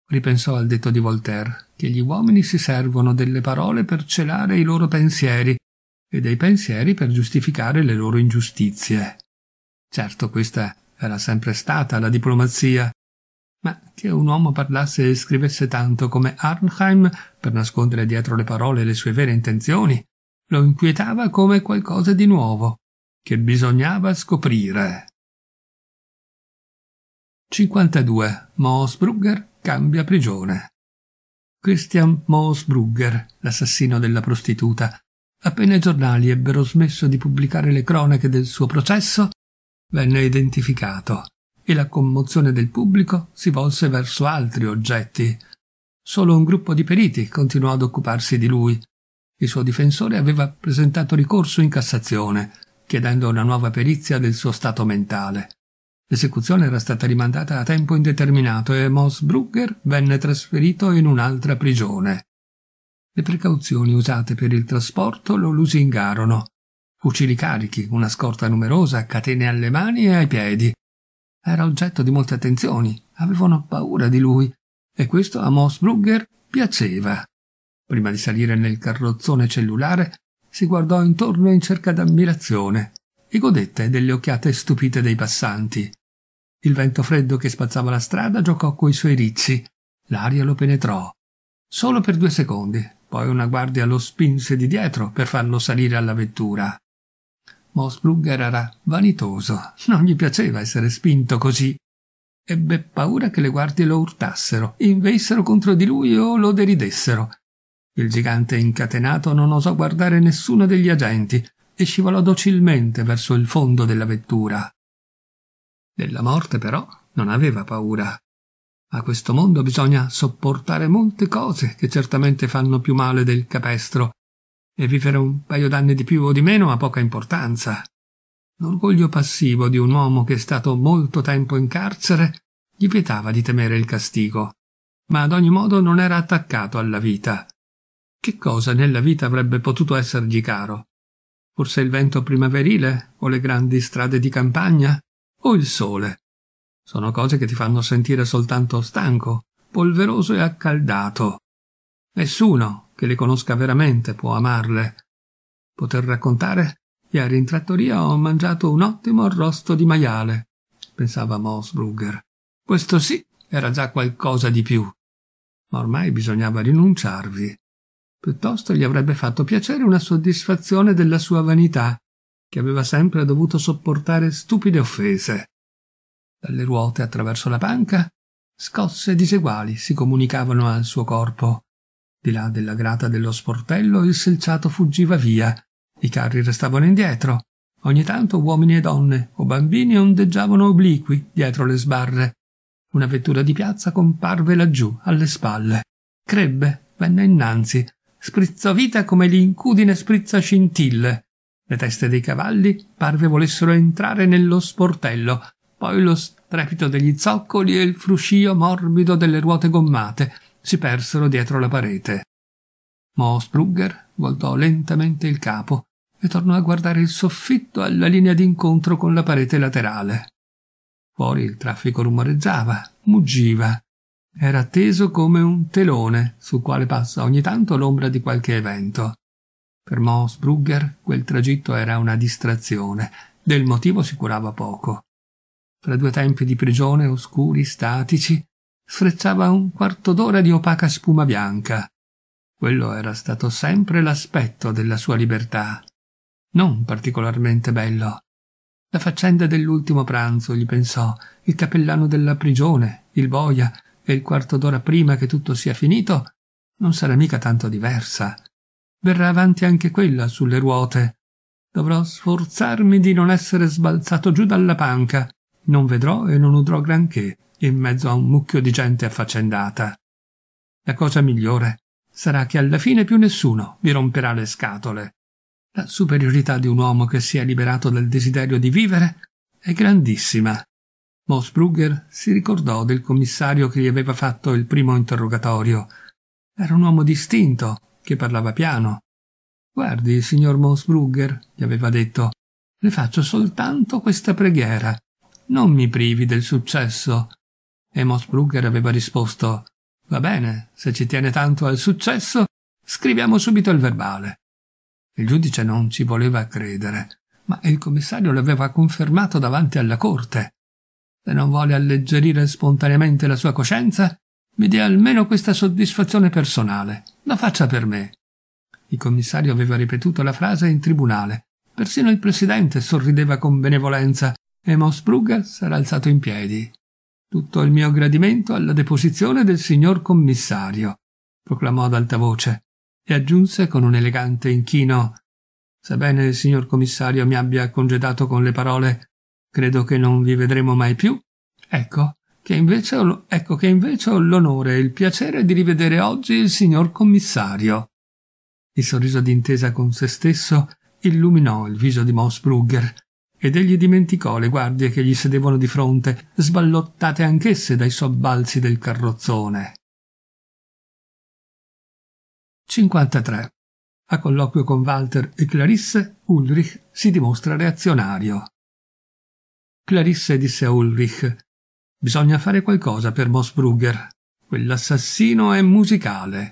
Ripensò al detto di Voltaire che gli uomini si servono delle parole per celare i loro pensieri e dei pensieri per giustificare le loro ingiustizie. Certo, questa era sempre stata la diplomazia, ma che un uomo parlasse e scrivesse tanto come Arnheim per nascondere dietro le parole le sue vere intenzioni lo inquietava come qualcosa di nuovo, che bisognava scoprire. 52. Moosbrugger cambia prigione. Christian Moosbrugger, l'assassino della prostituta, appena i giornali ebbero smesso di pubblicare le cronache del suo processo, venne identificato e la commozione del pubblico si volse verso altri oggetti. Solo un gruppo di periti continuò ad occuparsi di lui, il suo difensore aveva presentato ricorso in Cassazione, chiedendo una nuova perizia del suo stato mentale. L'esecuzione era stata rimandata a tempo indeterminato e Mosbrugger venne trasferito in un'altra prigione. Le precauzioni usate per il trasporto lo lusingarono. Fucili carichi, una scorta numerosa, catene alle mani e ai piedi. Era oggetto di molte attenzioni, avevano paura di lui, e questo a Mosbrugger piaceva. Prima di salire nel carrozzone cellulare, si guardò intorno in cerca d'ammirazione e godette delle occhiate stupite dei passanti. Il vento freddo che spazzava la strada giocò coi suoi ricci. L'aria lo penetrò. Solo per due secondi, poi una guardia lo spinse di dietro per farlo salire alla vettura. Mosbrugger era vanitoso, non gli piaceva essere spinto così. Ebbe paura che le guardie lo urtassero, invessero contro di lui o lo deridessero il gigante incatenato non osò guardare nessuno degli agenti e scivolò docilmente verso il fondo della vettura. Della morte, però, non aveva paura. A questo mondo bisogna sopportare molte cose che certamente fanno più male del capestro, e vivere un paio d'anni di più o di meno ha poca importanza. L'orgoglio passivo di un uomo che è stato molto tempo in carcere gli vietava di temere il castigo, ma ad ogni modo non era attaccato alla vita. Che cosa nella vita avrebbe potuto essergli caro? Forse il vento primaverile, o le grandi strade di campagna, o il sole. Sono cose che ti fanno sentire soltanto stanco, polveroso e accaldato. Nessuno che le conosca veramente può amarle. Poter raccontare Ieri in trattoria ho mangiato un ottimo arrosto di maiale, pensava Mosbrugger. Questo sì era già qualcosa di più. Ma ormai bisognava rinunciarvi. Piuttosto gli avrebbe fatto piacere una soddisfazione della sua vanità, che aveva sempre dovuto sopportare stupide offese. Dalle ruote attraverso la panca, scosse diseguali si comunicavano al suo corpo. Di là della grata dello sportello il selciato fuggiva via, i carri restavano indietro, Ogni tanto uomini e donne o bambini ondeggiavano obliqui dietro le sbarre. Una vettura di piazza comparve laggiù, alle spalle. Crebbe, venne innanzi, sprizzò vita come l'incudine sprizza scintille. Le teste dei cavalli parve volessero entrare nello sportello, poi lo strepito degli zoccoli e il fruscio morbido delle ruote gommate si persero dietro la parete. Mo Sprugger voltò lentamente il capo e tornò a guardare il soffitto alla linea d'incontro con la parete laterale. Fuori il traffico rumoreggiava, muggiva, era teso come un telone sul quale passa ogni tanto l'ombra di qualche evento. Per Moss Brugger quel tragitto era una distrazione, del motivo si curava poco. Fra due tempi di prigione oscuri, statici, sfrecciava un quarto d'ora di opaca spuma bianca. Quello era stato sempre l'aspetto della sua libertà. Non particolarmente bello. La faccenda dell'ultimo pranzo, gli pensò, il cappellano della prigione, il boia, e il quarto d'ora prima che tutto sia finito, non sarà mica tanto diversa. Verrà avanti anche quella sulle ruote. Dovrò sforzarmi di non essere sbalzato giù dalla panca. Non vedrò e non udrò granché in mezzo a un mucchio di gente affaccendata. La cosa migliore sarà che alla fine più nessuno mi romperà le scatole. La superiorità di un uomo che si è liberato dal desiderio di vivere è grandissima. Mosbrugger si ricordò del commissario che gli aveva fatto il primo interrogatorio. Era un uomo distinto, che parlava piano. Guardi, signor Mosbrugger, gli aveva detto, le faccio soltanto questa preghiera. Non mi privi del successo. E Mosbrugger aveva risposto Va bene, se ci tiene tanto al successo, scriviamo subito il verbale. Il giudice non ci voleva credere, ma il commissario l'aveva confermato davanti alla corte se non vuole alleggerire spontaneamente la sua coscienza, mi dia almeno questa soddisfazione personale. La faccia per me. Il commissario aveva ripetuto la frase in tribunale. Persino il presidente sorrideva con benevolenza e Mosbrugger s'era alzato in piedi. Tutto il mio gradimento alla deposizione del signor commissario, proclamò ad alta voce e aggiunse con un elegante inchino Sebbene il signor commissario mi abbia congedato con le parole credo che non vi vedremo mai più. Ecco che invece ho, ecco che invece ho l'onore e il piacere di rivedere oggi il signor commissario. Il sorriso d'intesa con se stesso illuminò il viso di Mosbrugger ed egli dimenticò le guardie che gli sedevano di fronte, sballottate anch'esse dai sobbalzi del carrozzone. 53. A colloquio con Walter e Clarisse, Ulrich si dimostra reazionario. Clarisse disse a Ulrich Bisogna fare qualcosa per Mosbrugger. Quell'assassino è musicale.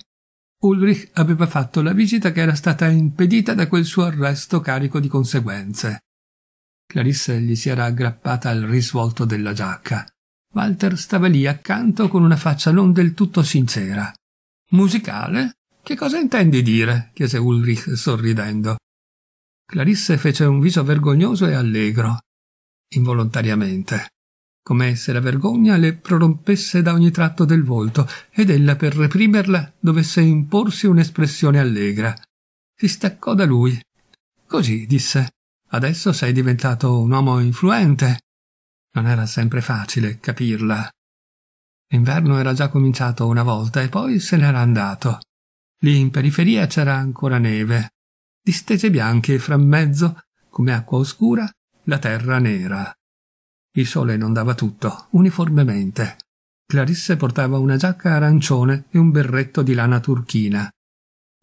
Ulrich aveva fatto la visita che era stata impedita da quel suo arresto carico di conseguenze. Clarisse gli si era aggrappata al risvolto della giacca. Walter stava lì accanto con una faccia non del tutto sincera. Musicale? Che cosa intendi dire? chiese Ulrich sorridendo. Clarisse fece un viso vergognoso e allegro involontariamente, come se la vergogna le prorompesse da ogni tratto del volto ed ella per reprimerla dovesse imporsi un'espressione allegra. Si staccò da lui. Così disse: Adesso sei diventato un uomo influente. Non era sempre facile capirla. L'inverno era già cominciato una volta e poi se n'era andato. Lì in periferia c'era ancora neve, distese bianche e frammezzo, come acqua oscura, la terra nera. Il sole inondava tutto, uniformemente. Clarisse portava una giacca arancione e un berretto di lana turchina.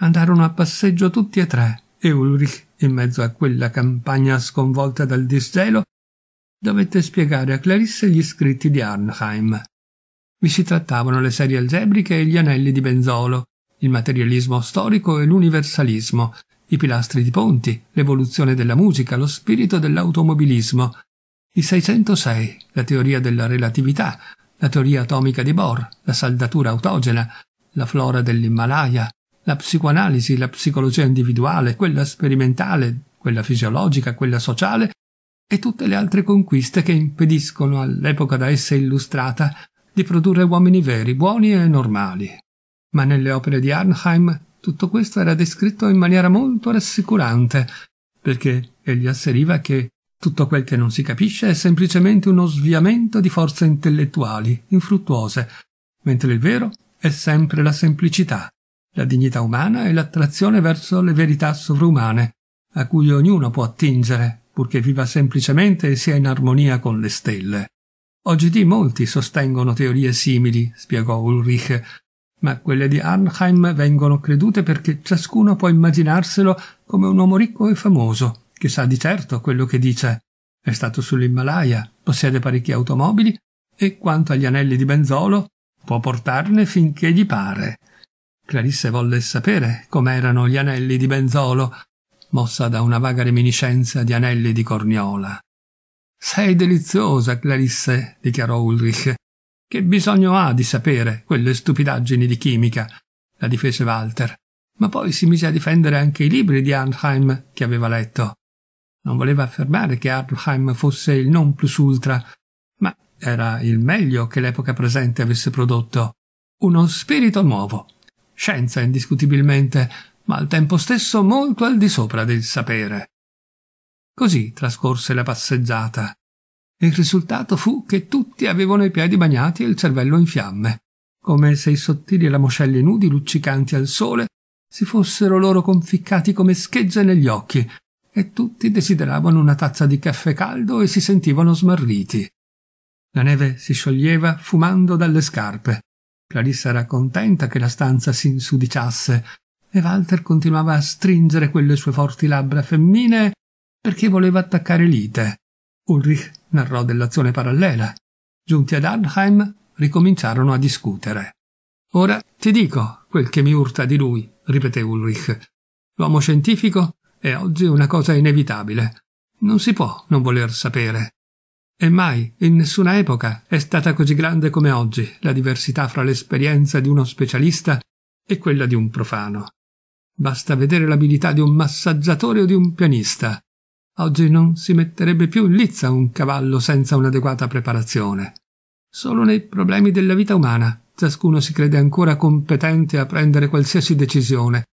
Andarono a passeggio tutti e tre, e Ulrich, in mezzo a quella campagna sconvolta dal disgelo, dovette spiegare a Clarisse gli scritti di Arnheim. Vi si trattavano le serie algebriche e gli anelli di benzolo, il materialismo storico e l'universalismo, i pilastri di ponti, l'evoluzione della musica, lo spirito dell'automobilismo, i 606, la teoria della relatività, la teoria atomica di Bohr, la saldatura autogena, la flora dell'Himalaya, la psicoanalisi, la psicologia individuale, quella sperimentale, quella fisiologica, quella sociale e tutte le altre conquiste che impediscono all'epoca da essa illustrata di produrre uomini veri, buoni e normali. Ma nelle opere di Arnheim tutto questo era descritto in maniera molto rassicurante, perché egli asseriva che tutto quel che non si capisce è semplicemente uno sviamento di forze intellettuali, infruttuose, mentre il vero è sempre la semplicità, la dignità umana e l'attrazione verso le verità sovrumane, a cui ognuno può attingere, purché viva semplicemente e sia in armonia con le stelle. Oggi di molti sostengono teorie simili, spiegò Ulrich, ma quelle di Arnheim vengono credute perché ciascuno può immaginarselo come un uomo ricco e famoso, che sa di certo quello che dice. È stato sull'Himalaya, possiede parecchie automobili e quanto agli anelli di benzolo può portarne finché gli pare. Clarisse volle sapere com'erano gli anelli di benzolo, mossa da una vaga reminiscenza di anelli di corniola. Sei deliziosa, Clarisse, dichiarò Ulrich. Che bisogno ha di sapere quelle stupidaggini di chimica? la difese Walter, ma poi si mise a difendere anche i libri di Arnheim che aveva letto. Non voleva affermare che Arnheim fosse il non plus ultra, ma era il meglio che l'epoca presente avesse prodotto. Uno spirito nuovo, scienza indiscutibilmente, ma al tempo stesso molto al di sopra del sapere. Così trascorse la passeggiata. Il risultato fu che tutti avevano i piedi bagnati e il cervello in fiamme, come se i sottili ramoscelli nudi luccicanti al sole si fossero loro conficcati come schegge negli occhi, e tutti desideravano una tazza di caffè caldo e si sentivano smarriti. La neve si scioglieva fumando dalle scarpe. Clarissa era contenta che la stanza si insudiciasse e Walter continuava a stringere quelle sue forti labbra femmine perché voleva attaccare l'ite. Ulrich narrò dell'azione parallela. Giunti ad Arnheim, ricominciarono a discutere. Ora ti dico quel che mi urta di lui, ripeté Ulrich. L'uomo scientifico è oggi una cosa inevitabile. Non si può non voler sapere. E mai, in nessuna epoca, è stata così grande come oggi la diversità fra l'esperienza di uno specialista e quella di un profano. Basta vedere l'abilità di un massaggiatore o di un pianista. Oggi non si metterebbe più in lizza un cavallo senza un'adeguata preparazione. Solo nei problemi della vita umana ciascuno si crede ancora competente a prendere qualsiasi decisione,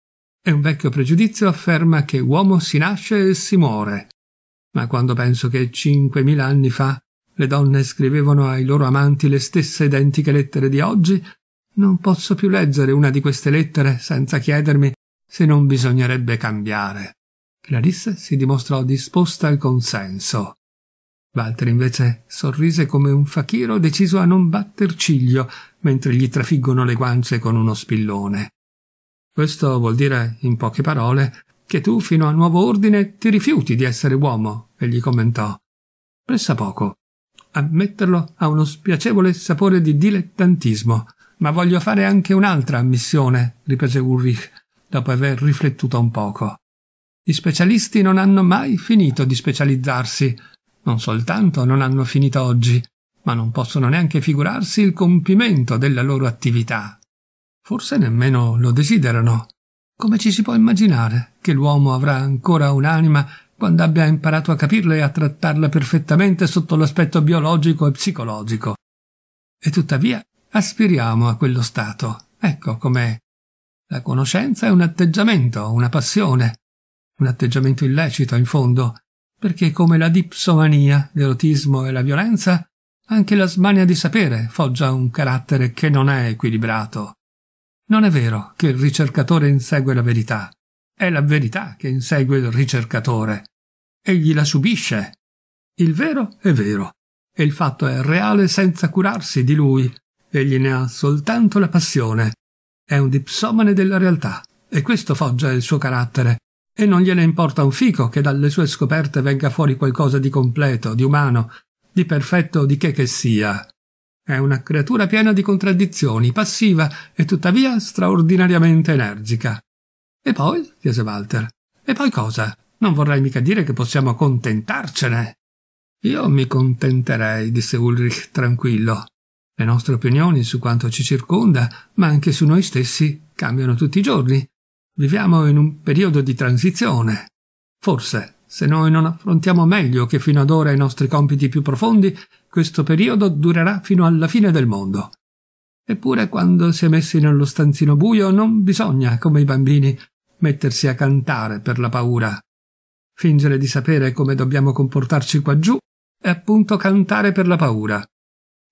e un vecchio pregiudizio afferma che uomo si nasce e si muore. Ma quando penso che cinquemila anni fa le donne scrivevano ai loro amanti le stesse identiche lettere di oggi, non posso più leggere una di queste lettere senza chiedermi se non bisognerebbe cambiare. Clarisse si dimostrò disposta al consenso. Walter invece sorrise come un fachiro deciso a non batter ciglio mentre gli trafiggono le guance con uno spillone. Questo vuol dire, in poche parole, che tu fino a nuovo ordine ti rifiuti di essere uomo, egli commentò. Pressa poco. Ammetterlo ha uno spiacevole sapore di dilettantismo, ma voglio fare anche un'altra ammissione, riprese Ulrich, dopo aver riflettuto un poco. Gli specialisti non hanno mai finito di specializzarsi. Non soltanto non hanno finito oggi, ma non possono neanche figurarsi il compimento della loro attività. Forse nemmeno lo desiderano. Come ci si può immaginare che l'uomo avrà ancora un'anima quando abbia imparato a capirla e a trattarla perfettamente sotto l'aspetto biologico e psicologico? E tuttavia aspiriamo a quello stato. Ecco com'è. La conoscenza è un atteggiamento, una passione, un atteggiamento illecito in fondo, perché come la dipsomania, l'erotismo e la violenza, anche la smania di sapere foggia un carattere che non è equilibrato. Non è vero che il ricercatore insegue la verità, è la verità che insegue il ricercatore. Egli la subisce. Il vero è vero, e il fatto è reale senza curarsi di lui, egli ne ha soltanto la passione. È un dipsomane della realtà, e questo foggia il suo carattere, e non gliene importa un fico che dalle sue scoperte venga fuori qualcosa di completo, di umano, di perfetto di che che sia. È una creatura piena di contraddizioni, passiva e tuttavia straordinariamente energica. E poi? chiese Walter. E poi cosa? Non vorrei mica dire che possiamo contentarcene. Io mi contenterei, disse Ulrich tranquillo. Le nostre opinioni su quanto ci circonda, ma anche su noi stessi, cambiano tutti i giorni Viviamo in un periodo di transizione. Forse, se noi non affrontiamo meglio che fino ad ora i nostri compiti più profondi, questo periodo durerà fino alla fine del mondo. Eppure, quando si è messi nello stanzino buio, non bisogna, come i bambini, mettersi a cantare per la paura. Fingere di sapere come dobbiamo comportarci qua giù è appunto cantare per la paura.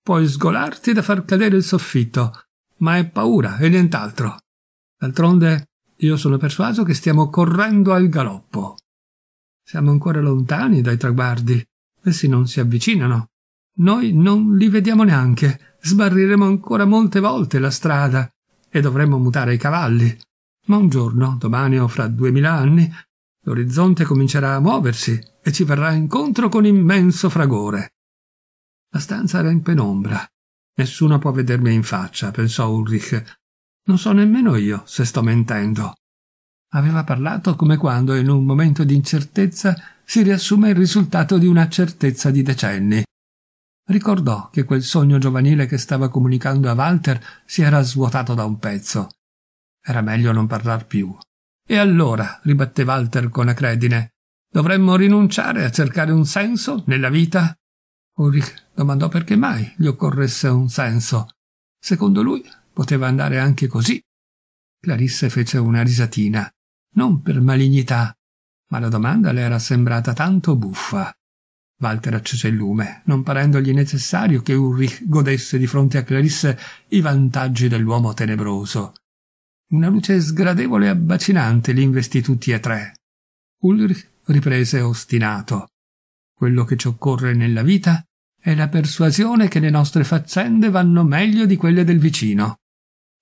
Puoi sgolarti da far cadere il soffitto, ma è paura e nient'altro. D'altronde, io sono persuaso che stiamo correndo al galoppo. Siamo ancora lontani dai traguardi. Essi non si avvicinano. Noi non li vediamo neanche. Sbarriremo ancora molte volte la strada e dovremmo mutare i cavalli. Ma un giorno, domani o fra duemila anni, l'orizzonte comincerà a muoversi e ci verrà incontro con immenso fragore. La stanza era in penombra. Nessuno può vedermi in faccia, pensò Ulrich, non so nemmeno io se sto mentendo. Aveva parlato come quando in un momento di incertezza si riassume il risultato di una certezza di decenni. Ricordò che quel sogno giovanile che stava comunicando a Walter si era svuotato da un pezzo. Era meglio non parlar più. E allora, ribatté Walter con acredine, dovremmo rinunciare a cercare un senso nella vita? Ulrich domandò perché mai gli occorresse un senso. Secondo lui Poteva andare anche così. Clarisse fece una risatina, non per malignità, ma la domanda le era sembrata tanto buffa. Walter accese il lume, non parendogli necessario che Ulrich godesse di fronte a Clarisse i vantaggi dell'uomo tenebroso. Una luce sgradevole e abbacinante li investì tutti e tre. Ulrich riprese ostinato. Quello che ci occorre nella vita è la persuasione che le nostre faccende vanno meglio di quelle del vicino.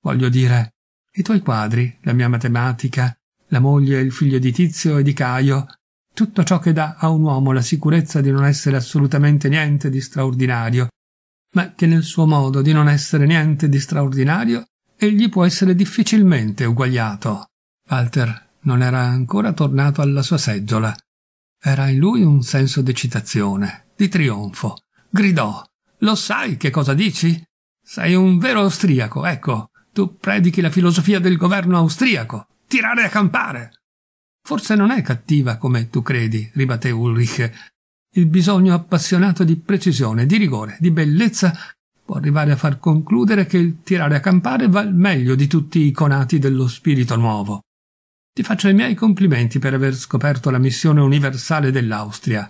Voglio dire, i tuoi quadri, la mia matematica, la moglie e il figlio di Tizio e di Caio, tutto ciò che dà a un uomo la sicurezza di non essere assolutamente niente di straordinario, ma che nel suo modo di non essere niente di straordinario egli può essere difficilmente uguagliato. Walter non era ancora tornato alla sua seggiola. Era in lui un senso d'eccitazione, di trionfo. Gridò Lo sai che cosa dici? Sei un vero austriaco, ecco. Tu predichi la filosofia del governo austriaco. Tirare a campare. Forse non è cattiva come tu credi, ribatté Ulrich. Il bisogno appassionato di precisione, di rigore, di bellezza può arrivare a far concludere che il tirare a campare va il meglio di tutti i conati dello spirito nuovo. Ti faccio i miei complimenti per aver scoperto la missione universale dell'Austria.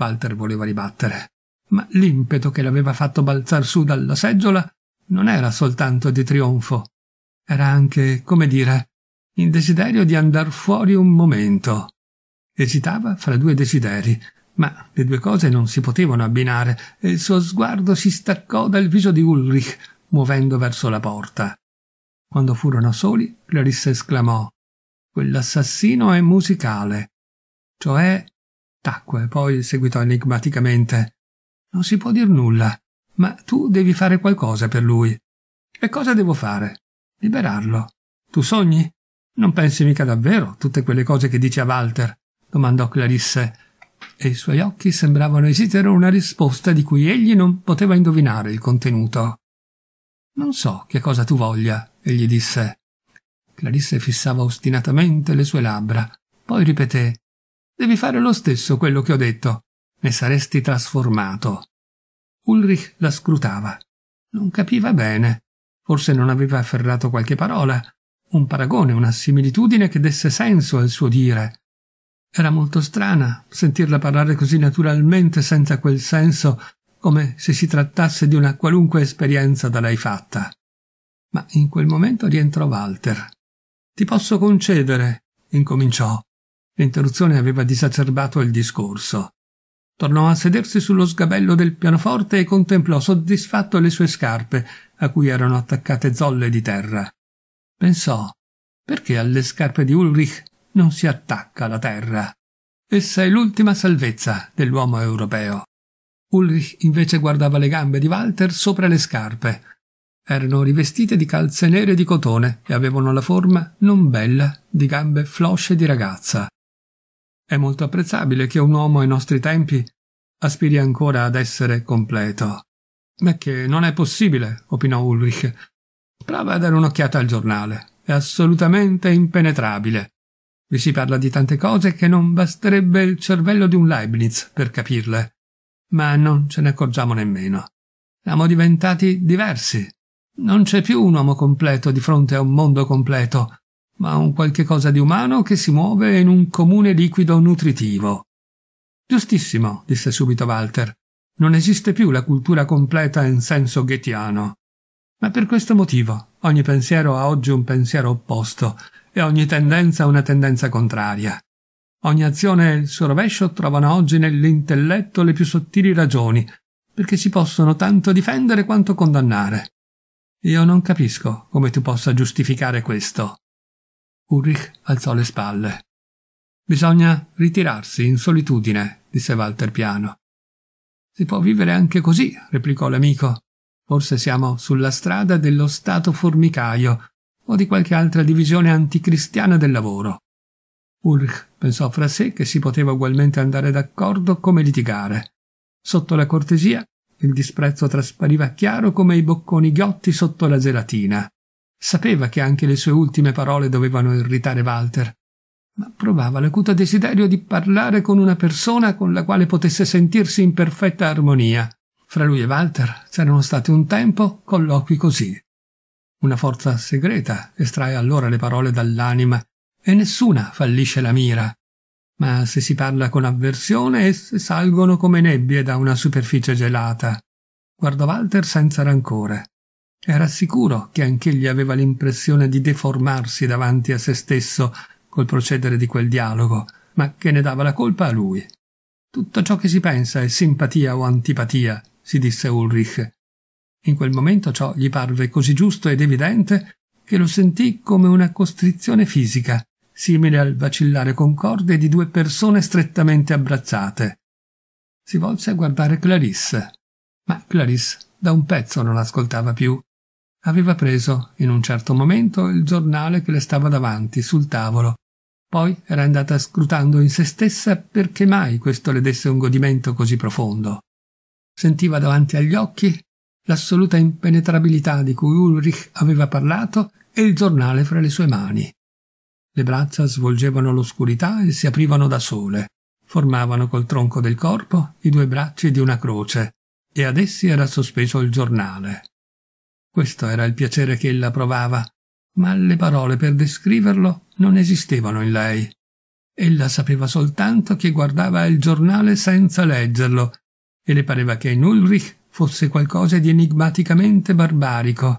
Walter voleva ribattere, ma l'impeto che l'aveva fatto balzar su dalla seggiola non era soltanto di trionfo, era anche, come dire, il desiderio di andar fuori un momento. Esitava fra due desideri, ma le due cose non si potevano abbinare e il suo sguardo si staccò dal viso di Ulrich, muovendo verso la porta. Quando furono soli, Clarissa esclamò Quell'assassino è musicale. Cioè, tacque, poi seguitò enigmaticamente. Non si può dir nulla ma tu devi fare qualcosa per lui. E cosa devo fare? Liberarlo. Tu sogni? Non pensi mica davvero tutte quelle cose che dice a Walter? domandò Clarisse, e i suoi occhi sembravano esitere una risposta di cui egli non poteva indovinare il contenuto. Non so che cosa tu voglia, egli disse. Clarisse fissava ostinatamente le sue labbra, poi ripeté Devi fare lo stesso quello che ho detto, ne saresti trasformato. Ulrich la scrutava. Non capiva bene. Forse non aveva afferrato qualche parola, un paragone, una similitudine che desse senso al suo dire. Era molto strana sentirla parlare così naturalmente senza quel senso, come se si trattasse di una qualunque esperienza da lei fatta. Ma in quel momento rientrò Walter. Ti posso concedere, incominciò. L'interruzione aveva disacerbato il discorso. Tornò a sedersi sullo sgabello del pianoforte e contemplò soddisfatto le sue scarpe, a cui erano attaccate zolle di terra. Pensò perché alle scarpe di Ulrich non si attacca la terra? Essa è l'ultima salvezza dell'uomo europeo. Ulrich invece guardava le gambe di Walter sopra le scarpe. Erano rivestite di calze nere di cotone e avevano la forma non bella di gambe flosce di ragazza. È molto apprezzabile che un uomo ai nostri tempi aspiri ancora ad essere completo. È che non è possibile, opinò Ulrich. Prova a dare un'occhiata al giornale. È assolutamente impenetrabile. Vi si parla di tante cose che non basterebbe il cervello di un Leibniz per capirle. Ma non ce ne accorgiamo nemmeno. Siamo diventati diversi. Non c'è più un uomo completo di fronte a un mondo completo ma un qualche cosa di umano che si muove in un comune liquido nutritivo. Giustissimo, disse subito Walter. Non esiste più la cultura completa in senso ghettiano. Ma per questo motivo ogni pensiero ha oggi un pensiero opposto e ogni tendenza una tendenza contraria. Ogni azione e il suo rovescio trovano oggi nell'intelletto le più sottili ragioni, perché si possono tanto difendere quanto condannare. Io non capisco come tu possa giustificare questo. Ulrich alzò le spalle. Bisogna ritirarsi in solitudine, disse Walter piano. Si può vivere anche così, replicò l'amico. Forse siamo sulla strada dello Stato formicaio o di qualche altra divisione anticristiana del lavoro. Ulrich pensò fra sé che si poteva ugualmente andare d'accordo come litigare. Sotto la cortesia il disprezzo traspariva chiaro come i bocconi ghiotti sotto la gelatina. Sapeva che anche le sue ultime parole dovevano irritare Walter, ma provava l'acuto desiderio di parlare con una persona con la quale potesse sentirsi in perfetta armonia. Fra lui e Walter c'erano stati un tempo colloqui così. Una forza segreta estrae allora le parole dall'anima e nessuna fallisce la mira. Ma se si parla con avversione, esse salgono come nebbie da una superficie gelata. Guardò Walter senza rancore. Era sicuro che anch'egli aveva l'impressione di deformarsi davanti a se stesso col procedere di quel dialogo, ma che ne dava la colpa a lui. Tutto ciò che si pensa è simpatia o antipatia, si disse Ulrich. In quel momento ciò gli parve così giusto ed evidente che lo sentì come una costrizione fisica, simile al vacillare concorde di due persone strettamente abbracciate. Si volse a guardare Clarisse, ma Clarisse da un pezzo non ascoltava più Aveva preso, in un certo momento, il giornale che le stava davanti, sul tavolo. Poi era andata scrutando in se stessa perché mai questo le desse un godimento così profondo. Sentiva davanti agli occhi l'assoluta impenetrabilità di cui Ulrich aveva parlato e il giornale fra le sue mani. Le braccia svolgevano l'oscurità e si aprivano da sole. Formavano col tronco del corpo i due bracci di una croce, e ad essi era sospeso il giornale. Questo era il piacere che ella provava, ma le parole per descriverlo non esistevano in lei. Ella sapeva soltanto che guardava il giornale senza leggerlo, e le pareva che in Ulrich fosse qualcosa di enigmaticamente barbarico,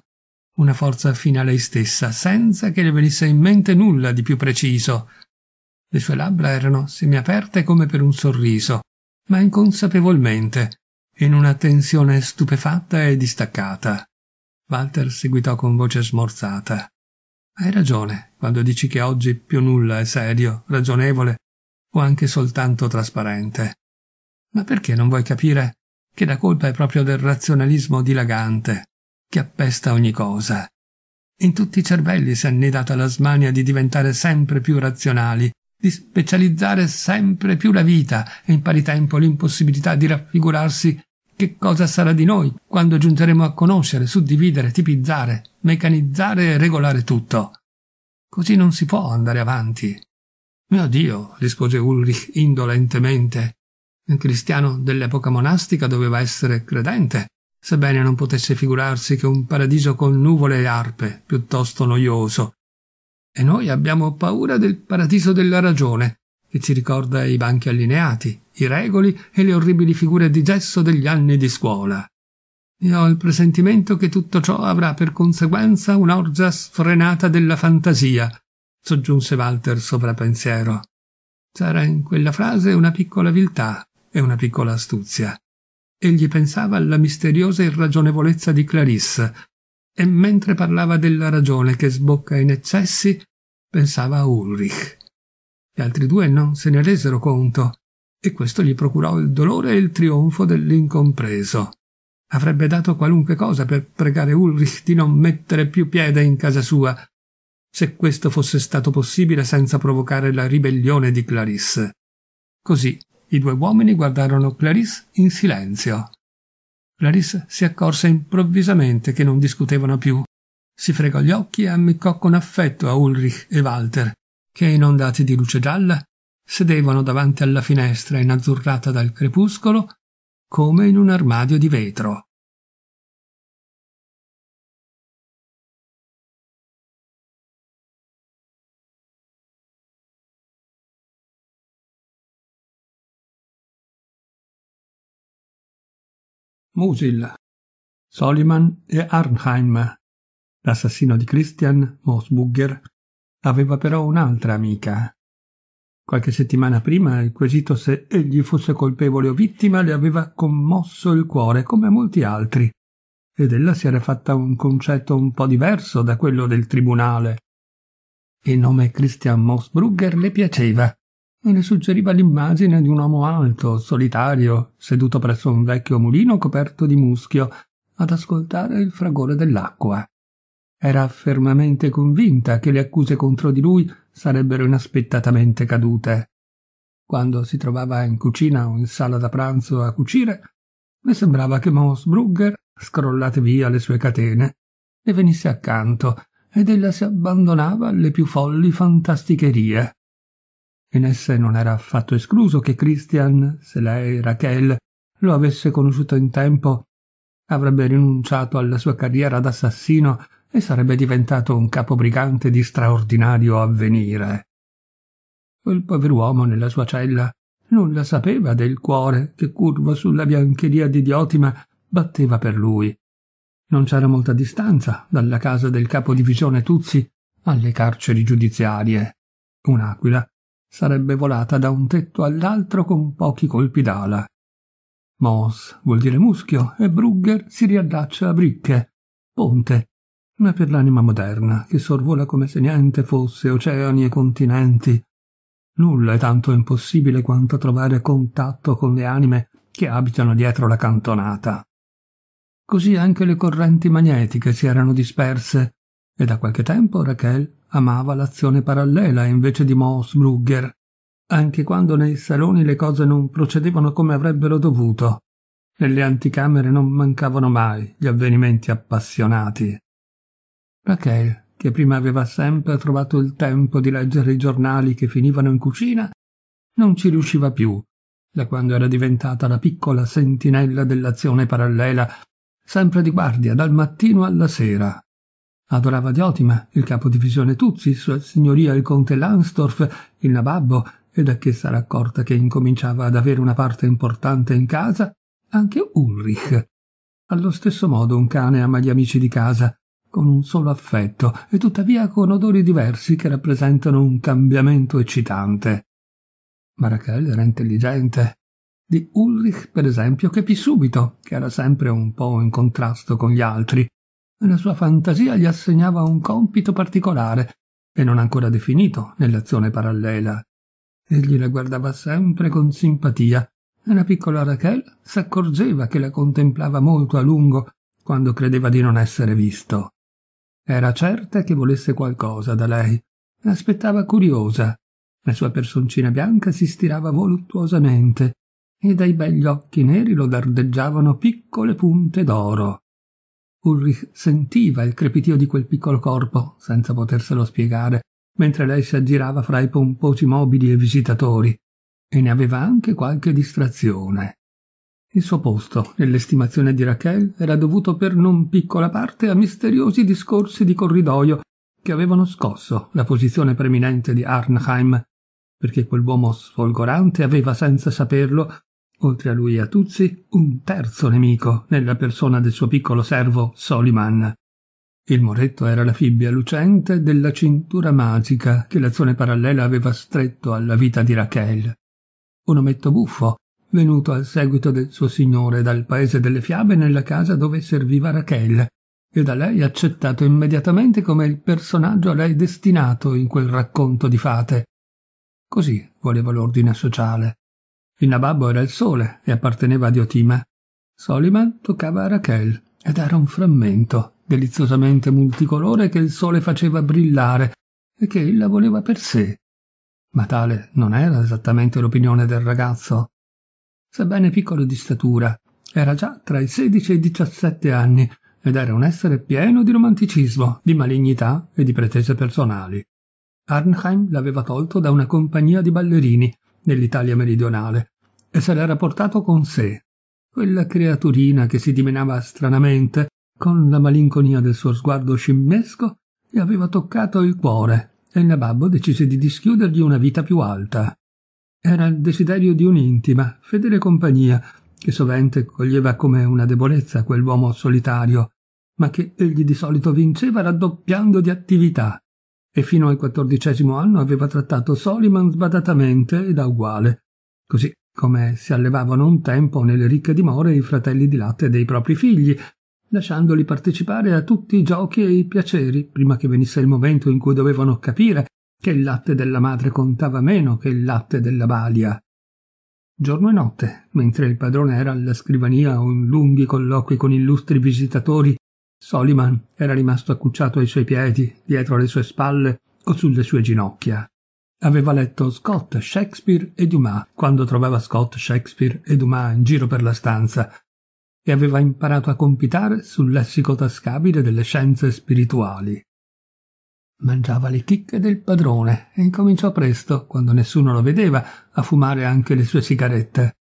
una forza fine a lei stessa, senza che le venisse in mente nulla di più preciso. Le sue labbra erano semiaperte come per un sorriso, ma inconsapevolmente, in una tensione stupefatta e distaccata. Walter seguitò con voce smorzata. Hai ragione quando dici che oggi più nulla è serio, ragionevole o anche soltanto trasparente. Ma perché non vuoi capire che la colpa è proprio del razionalismo dilagante, che appesta ogni cosa? In tutti i cervelli si è annidata la smania di diventare sempre più razionali, di specializzare sempre più la vita e in pari tempo l'impossibilità di raffigurarsi che cosa sarà di noi quando giungeremo a conoscere, suddividere, tipizzare, meccanizzare e regolare tutto? Così non si può andare avanti. Mio Dio, rispose Ulrich indolentemente. Il cristiano dell'epoca monastica doveva essere credente, sebbene non potesse figurarsi che un paradiso con nuvole e arpe, piuttosto noioso. E noi abbiamo paura del paradiso della ragione, che ci ricorda i banchi allineati, i regoli e le orribili figure di gesso degli anni di scuola. E ho il presentimento che tutto ciò avrà per conseguenza un'orgia sfrenata della fantasia, soggiunse Walter sopra pensiero. C'era in quella frase una piccola viltà e una piccola astuzia. Egli pensava alla misteriosa irragionevolezza di Clarisse, e mentre parlava della ragione che sbocca in eccessi, pensava a Ulrich. Gli altri due non se ne resero conto e questo gli procurò il dolore e il trionfo dell'incompreso. Avrebbe dato qualunque cosa per pregare Ulrich di non mettere più piede in casa sua, se questo fosse stato possibile senza provocare la ribellione di Clarisse. Così i due uomini guardarono Clarisse in silenzio. Clarisse si accorse improvvisamente che non discutevano più. Si fregò gli occhi e ammiccò con affetto a Ulrich e Walter, che, inondati di luce gialla, sedevano davanti alla finestra inazzurrata dal crepuscolo come in un armadio di vetro. Musil, Soliman e Arnheim, l'assassino di Christian Mosbugger Aveva però un'altra amica. Qualche settimana prima il quesito se egli fosse colpevole o vittima le aveva commosso il cuore, come a molti altri, ed ella si era fatta un concetto un po' diverso da quello del tribunale. Il nome Christian Mosbrugger le piaceva e le suggeriva l'immagine di un uomo alto, solitario, seduto presso un vecchio mulino coperto di muschio, ad ascoltare il fragore dell'acqua. Era fermamente convinta che le accuse contro di lui sarebbero inaspettatamente cadute. Quando si trovava in cucina o in sala da pranzo a cucire, le sembrava che Moss Mosbrugger scrollate via le sue catene e venisse accanto ed ella si abbandonava alle più folli fantasticherie. In esse non era affatto escluso che Christian, se lei, Rachel, lo avesse conosciuto in tempo, avrebbe rinunciato alla sua carriera d'assassino e sarebbe diventato un capobrigante di straordinario avvenire. Quel pover'uomo nella sua cella nulla sapeva del cuore che curvo sulla biancheria di Diotima batteva per lui. Non c'era molta distanza dalla casa del capodivisione Tuzzi alle carceri giudiziarie. Un'aquila sarebbe volata da un tetto all'altro con pochi colpi d'ala. Mos vuol dire muschio e Brugger si riaddaccia a bricche, ponte ma per l'anima moderna che sorvola come se niente fosse oceani e continenti. Nulla è tanto impossibile quanto trovare contatto con le anime che abitano dietro la cantonata. Così anche le correnti magnetiche si erano disperse, e da qualche tempo Raquel amava l'azione parallela invece di Moosbrugger, anche quando nei saloni le cose non procedevano come avrebbero dovuto. Nelle anticamere non mancavano mai gli avvenimenti appassionati. Raquel, che prima aveva sempre trovato il tempo di leggere i giornali che finivano in cucina, non ci riusciva più, da quando era diventata la piccola sentinella dell'azione parallela, sempre di guardia dal mattino alla sera. Adorava Diotima, il capo capodivisione Tuzzi, sua signoria il conte Lansdorf, il nababbo, e da che s'era accorta che incominciava ad avere una parte importante in casa, anche Ulrich. Allo stesso modo un cane ama gli amici di casa, con un solo affetto e tuttavia con odori diversi che rappresentano un cambiamento eccitante. Marachel era intelligente. Di Ulrich, per esempio, capì subito che era sempre un po' in contrasto con gli altri. La sua fantasia gli assegnava un compito particolare e non ancora definito nell'azione parallela. Egli la guardava sempre con simpatia e la piccola Raquel s'accorgeva che la contemplava molto a lungo quando credeva di non essere visto. Era certa che volesse qualcosa da lei. Aspettava curiosa. La sua personcina bianca si stirava voluttuosamente e dai begli occhi neri lo dardeggiavano piccole punte d'oro. Ulrich sentiva il crepitio di quel piccolo corpo, senza poterselo spiegare, mentre lei si aggirava fra i pomposi mobili e visitatori, e ne aveva anche qualche distrazione. Il suo posto nell'estimazione di Rachel era dovuto per non piccola parte a misteriosi discorsi di corridoio che avevano scosso la posizione preminente di Arnheim, perché quell'uomo sfolgorante aveva senza saperlo, oltre a lui e a Tuzzi, un terzo nemico nella persona del suo piccolo servo Soliman. Il moretto era la fibbia lucente della cintura magica che l'azione parallela aveva stretto alla vita di Rachel. Un ometto buffo venuto al seguito del suo signore dal paese delle fiabe nella casa dove serviva Rachel, e da lei accettato immediatamente come il personaggio a lei destinato in quel racconto di fate. Così voleva l'ordine sociale. Il nababbo era il sole e apparteneva a Diotima. Soliman toccava a Rachel ed era un frammento, deliziosamente multicolore, che il sole faceva brillare e che ella voleva per sé. Ma tale non era esattamente l'opinione del ragazzo. Sebbene piccolo di statura, era già tra i 16 e i 17 anni ed era un essere pieno di romanticismo, di malignità e di pretese personali. Arnheim l'aveva tolto da una compagnia di ballerini nell'Italia meridionale e se l'era portato con sé, quella creaturina che si dimenava stranamente, con la malinconia del suo sguardo scimmesco, gli aveva toccato il cuore e il nababbo decise di dischiudergli una vita più alta. Era il desiderio di un'intima, fedele compagnia, che sovente coglieva come una debolezza quell'uomo solitario, ma che egli di solito vinceva raddoppiando di attività, e fino al quattordicesimo anno aveva trattato Soliman sbadatamente e da uguale, così come si allevavano un tempo nelle ricche dimore i fratelli di latte dei propri figli, lasciandoli partecipare a tutti i giochi e i piaceri, prima che venisse il momento in cui dovevano capire che il latte della madre contava meno che il latte della balia. Giorno e notte, mentre il padrone era alla scrivania o in lunghi colloqui con illustri visitatori, Soliman era rimasto accucciato ai suoi piedi, dietro alle sue spalle o sulle sue ginocchia. Aveva letto Scott, Shakespeare e Dumas quando trovava Scott, Shakespeare e Dumas in giro per la stanza e aveva imparato a compitare sul lessico tascabile delle scienze spirituali. Mangiava le chicche del padrone e incominciò presto, quando nessuno lo vedeva, a fumare anche le sue sigarette.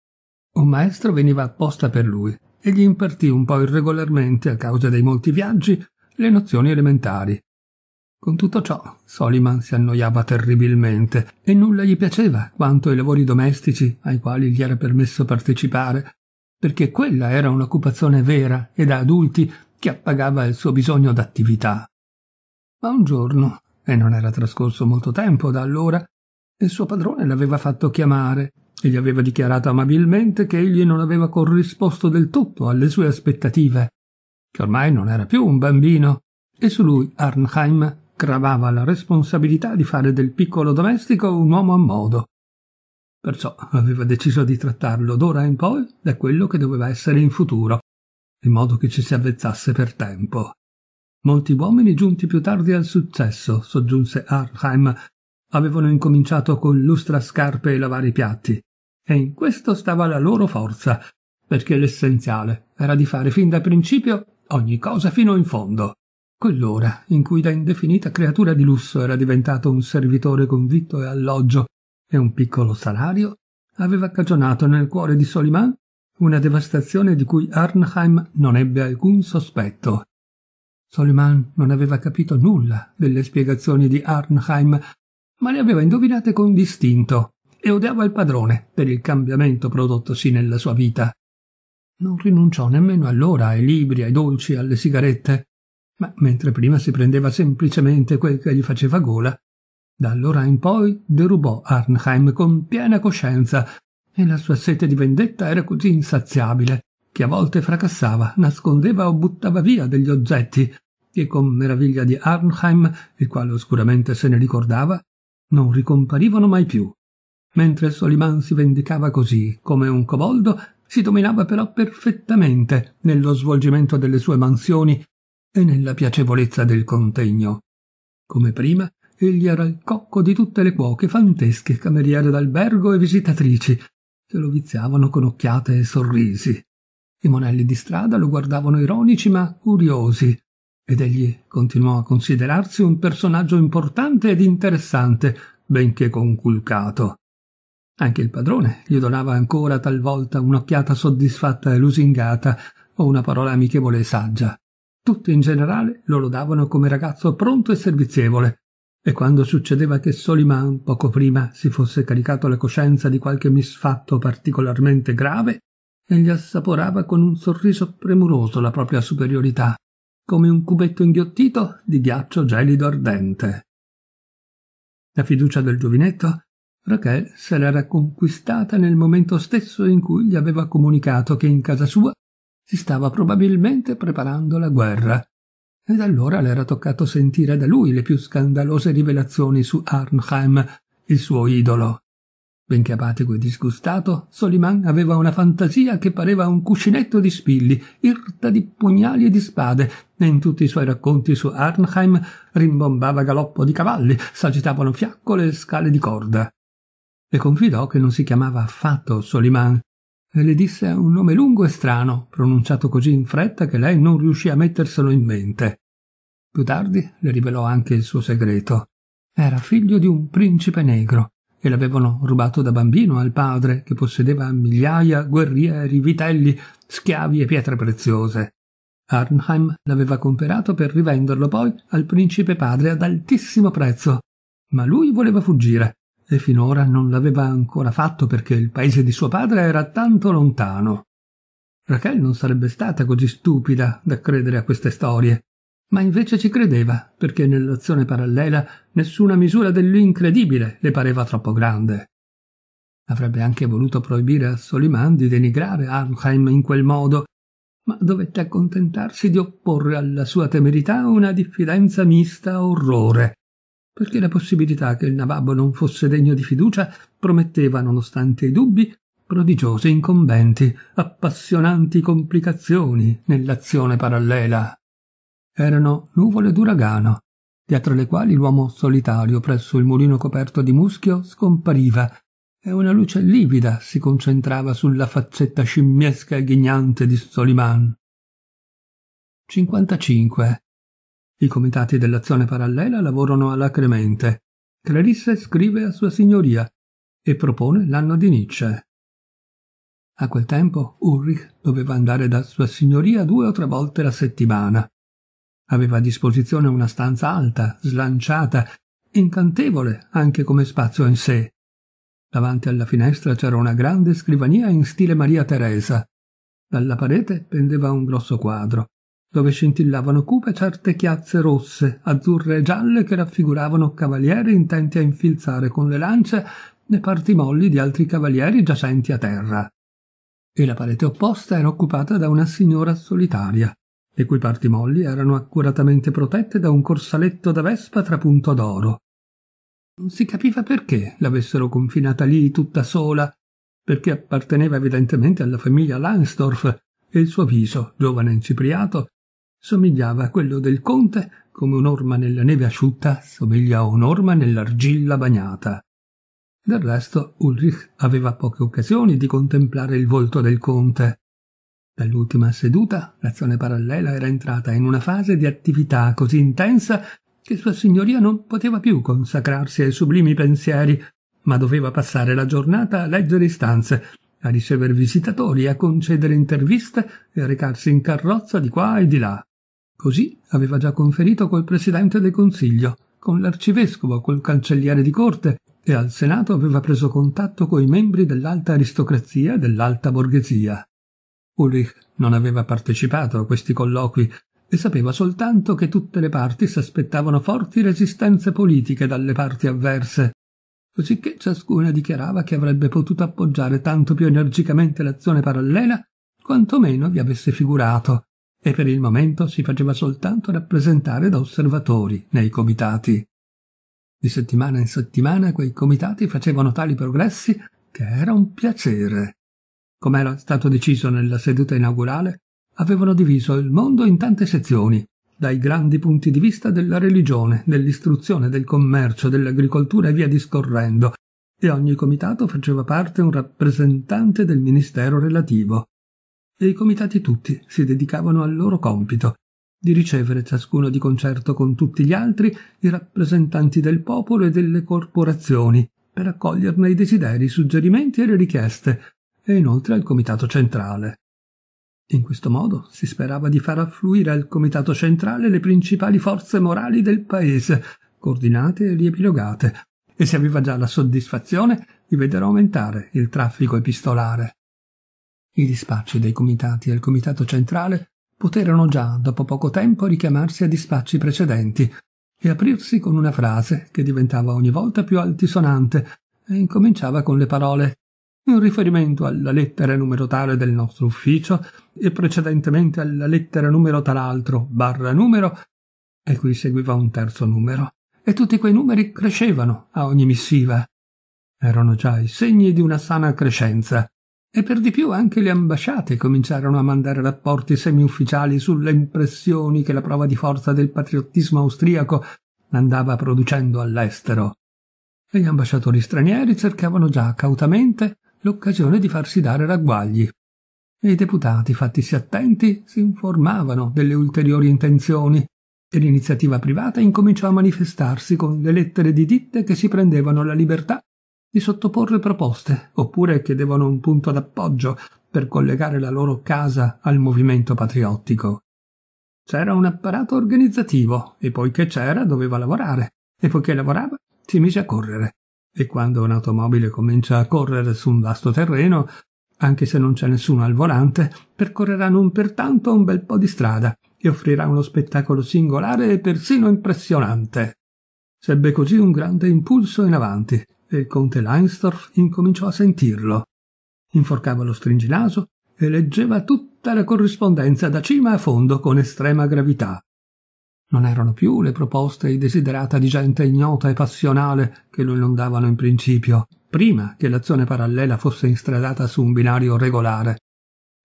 Un maestro veniva apposta per lui e gli impartì un po' irregolarmente, a causa dei molti viaggi, le nozioni elementari. Con tutto ciò, Soliman si annoiava terribilmente e nulla gli piaceva quanto i lavori domestici ai quali gli era permesso partecipare, perché quella era un'occupazione vera e da adulti che appagava il suo bisogno d'attività. Ma un giorno, e non era trascorso molto tempo da allora, il suo padrone l'aveva fatto chiamare e gli aveva dichiarato amabilmente che egli non aveva corrisposto del tutto alle sue aspettative, che ormai non era più un bambino, e su lui Arnheim gravava la responsabilità di fare del piccolo domestico un uomo a modo. Perciò aveva deciso di trattarlo d'ora in poi da quello che doveva essere in futuro, in modo che ci si avvezzasse per tempo. Molti uomini giunti più tardi al successo, soggiunse Arnheim, avevano incominciato con lustrascarpe e lavare i piatti, e in questo stava la loro forza, perché l'essenziale era di fare fin da principio ogni cosa fino in fondo. Quell'ora in cui da indefinita creatura di lusso era diventato un servitore convitto e alloggio e un piccolo salario, aveva cagionato nel cuore di Soliman una devastazione di cui Arnheim non ebbe alcun sospetto. Soliman non aveva capito nulla delle spiegazioni di Arnheim, ma le aveva indovinate con distinto e odiava il padrone per il cambiamento prodottosi nella sua vita. Non rinunciò nemmeno allora ai libri, ai dolci, alle sigarette, ma mentre prima si prendeva semplicemente quel che gli faceva gola, da allora in poi derubò Arnheim con piena coscienza e la sua sete di vendetta era così insaziabile che a volte fracassava, nascondeva o buttava via degli oggetti, che con meraviglia di Arnheim, il quale oscuramente se ne ricordava, non ricomparivano mai più. Mentre Soliman si vendicava così, come un coboldo, si dominava però perfettamente nello svolgimento delle sue mansioni e nella piacevolezza del contegno. Come prima, egli era il cocco di tutte le cuoche fantesche, cameriere d'albergo e visitatrici, che lo viziavano con occhiate e sorrisi. I monelli di strada lo guardavano ironici ma curiosi, ed egli continuò a considerarsi un personaggio importante ed interessante, benché conculcato. Anche il padrone gli donava ancora talvolta un'occhiata soddisfatta e lusingata o una parola amichevole e saggia. Tutti in generale lo lodavano come ragazzo pronto e servizievole, e quando succedeva che Soliman poco prima si fosse caricato la coscienza di qualche misfatto particolarmente grave, egli assaporava con un sorriso premuroso la propria superiorità, come un cubetto inghiottito di ghiaccio gelido ardente. La fiducia del giovinetto Rachel se l'era conquistata nel momento stesso in cui gli aveva comunicato che in casa sua si stava probabilmente preparando la guerra, ed allora le era toccato sentire da lui le più scandalose rivelazioni su Arnheim, il suo idolo. Benché apatico e disgustato, Soliman aveva una fantasia che pareva un cuscinetto di spilli, irta di pugnali e di spade, e in tutti i suoi racconti su Arnheim rimbombava galoppo di cavalli, s'agitavano fiaccole e scale di corda. Le confidò che non si chiamava affatto Soliman, e le disse un nome lungo e strano, pronunciato così in fretta che lei non riuscì a metterselo in mente. Più tardi le rivelò anche il suo segreto. Era figlio di un principe negro e l'avevano rubato da bambino al padre, che possedeva migliaia, guerrieri, vitelli, schiavi e pietre preziose. Arnheim l'aveva comperato per rivenderlo poi al principe padre ad altissimo prezzo, ma lui voleva fuggire e finora non l'aveva ancora fatto perché il paese di suo padre era tanto lontano. Rachel non sarebbe stata così stupida da credere a queste storie ma invece ci credeva, perché nell'azione parallela nessuna misura dell'incredibile le pareva troppo grande. Avrebbe anche voluto proibire a Soliman di denigrare Arnheim in quel modo, ma dovette accontentarsi di opporre alla sua temerità una diffidenza mista a orrore, perché la possibilità che il nababbo non fosse degno di fiducia prometteva, nonostante i dubbi, prodigiose incombenti, appassionanti complicazioni nell'azione parallela erano nuvole d'uragano, dietro le quali l'uomo solitario presso il mulino coperto di muschio scompariva e una luce livida si concentrava sulla faccetta scimmiesca e ghignante di Soliman. 55. I comitati dell'azione parallela lavorano alacremente. Clarisse scrive a sua signoria e propone l'anno di Nietzsche. A quel tempo Ulrich doveva andare da sua signoria due o tre volte la settimana. Aveva a disposizione una stanza alta, slanciata, incantevole anche come spazio in sé. Davanti alla finestra c'era una grande scrivania in stile Maria Teresa. Dalla parete pendeva un grosso quadro, dove scintillavano cupe certe chiazze rosse, azzurre e gialle che raffiguravano cavalieri intenti a infilzare con le lance le parti molli di altri cavalieri giacenti a terra. E la parete opposta era occupata da una signora solitaria, le cui parti molli erano accuratamente protette da un corsaletto da vespa trapunto d'oro. Non si capiva perché l'avessero confinata lì tutta sola, perché apparteneva evidentemente alla famiglia Langsdorff e il suo viso, giovane incipriato, somigliava a quello del conte come un'orma nella neve asciutta somiglia a un'orma nell'argilla bagnata. Del resto Ulrich aveva poche occasioni di contemplare il volto del conte. Dall'ultima seduta l'azione parallela era entrata in una fase di attività così intensa che sua signoria non poteva più consacrarsi ai sublimi pensieri, ma doveva passare la giornata a leggere istanze, a ricever visitatori, a concedere interviste e a recarsi in carrozza di qua e di là. Così aveva già conferito col presidente del consiglio, con l'arcivescovo, col cancelliere di corte e al senato aveva preso contatto coi membri dell'alta aristocrazia e dell'alta borghesia. Ulrich non aveva partecipato a questi colloqui e sapeva soltanto che tutte le parti s'aspettavano forti resistenze politiche dalle parti avverse, cosicché ciascuna dichiarava che avrebbe potuto appoggiare tanto più energicamente l'azione parallela quanto meno vi avesse figurato, e per il momento si faceva soltanto rappresentare da osservatori nei comitati. Di settimana in settimana quei comitati facevano tali progressi che era un piacere come era stato deciso nella seduta inaugurale, avevano diviso il mondo in tante sezioni, dai grandi punti di vista della religione, dell'istruzione, del commercio, dell'agricoltura e via discorrendo, e ogni comitato faceva parte un rappresentante del ministero relativo. E i comitati tutti si dedicavano al loro compito, di ricevere ciascuno di concerto con tutti gli altri i rappresentanti del popolo e delle corporazioni, per accoglierne i desideri, i suggerimenti e le richieste, e inoltre al Comitato Centrale. In questo modo si sperava di far affluire al Comitato Centrale le principali forze morali del Paese, coordinate e riepilogate, e si aveva già la soddisfazione di vedere aumentare il traffico epistolare. I dispacci dei comitati al Comitato Centrale poterono già, dopo poco tempo, richiamarsi a dispacci precedenti e aprirsi con una frase che diventava ogni volta più altisonante e incominciava con le parole in riferimento alla lettera numero tale del nostro ufficio e precedentemente alla lettera numero tal'altro, barra numero, e qui seguiva un terzo numero, e tutti quei numeri crescevano a ogni missiva. Erano già i segni di una sana crescenza, e per di più anche le ambasciate cominciarono a mandare rapporti semiufficiali sulle impressioni che la prova di forza del patriottismo austriaco andava producendo all'estero. E gli ambasciatori stranieri cercavano già cautamente l'occasione di farsi dare ragguagli. E i deputati, fattisi attenti, si informavano delle ulteriori intenzioni e l'iniziativa privata incominciò a manifestarsi con le lettere di ditte che si prendevano la libertà di sottoporre proposte oppure chiedevano un punto d'appoggio per collegare la loro casa al movimento patriottico. C'era un apparato organizzativo e poiché c'era doveva lavorare e poiché lavorava si mise a correre e quando un'automobile comincia a correre su un vasto terreno, anche se non c'è nessuno al volante, percorrerà non pertanto un bel po' di strada e offrirà uno spettacolo singolare e persino impressionante. Sebbe così un grande impulso in avanti e il conte Leinsdorf incominciò a sentirlo. Inforcava lo stringinaso e leggeva tutta la corrispondenza da cima a fondo con estrema gravità. Non erano più le proposte e desiderata di gente ignota e passionale che lo inondavano in principio, prima che l'azione parallela fosse instradata su un binario regolare.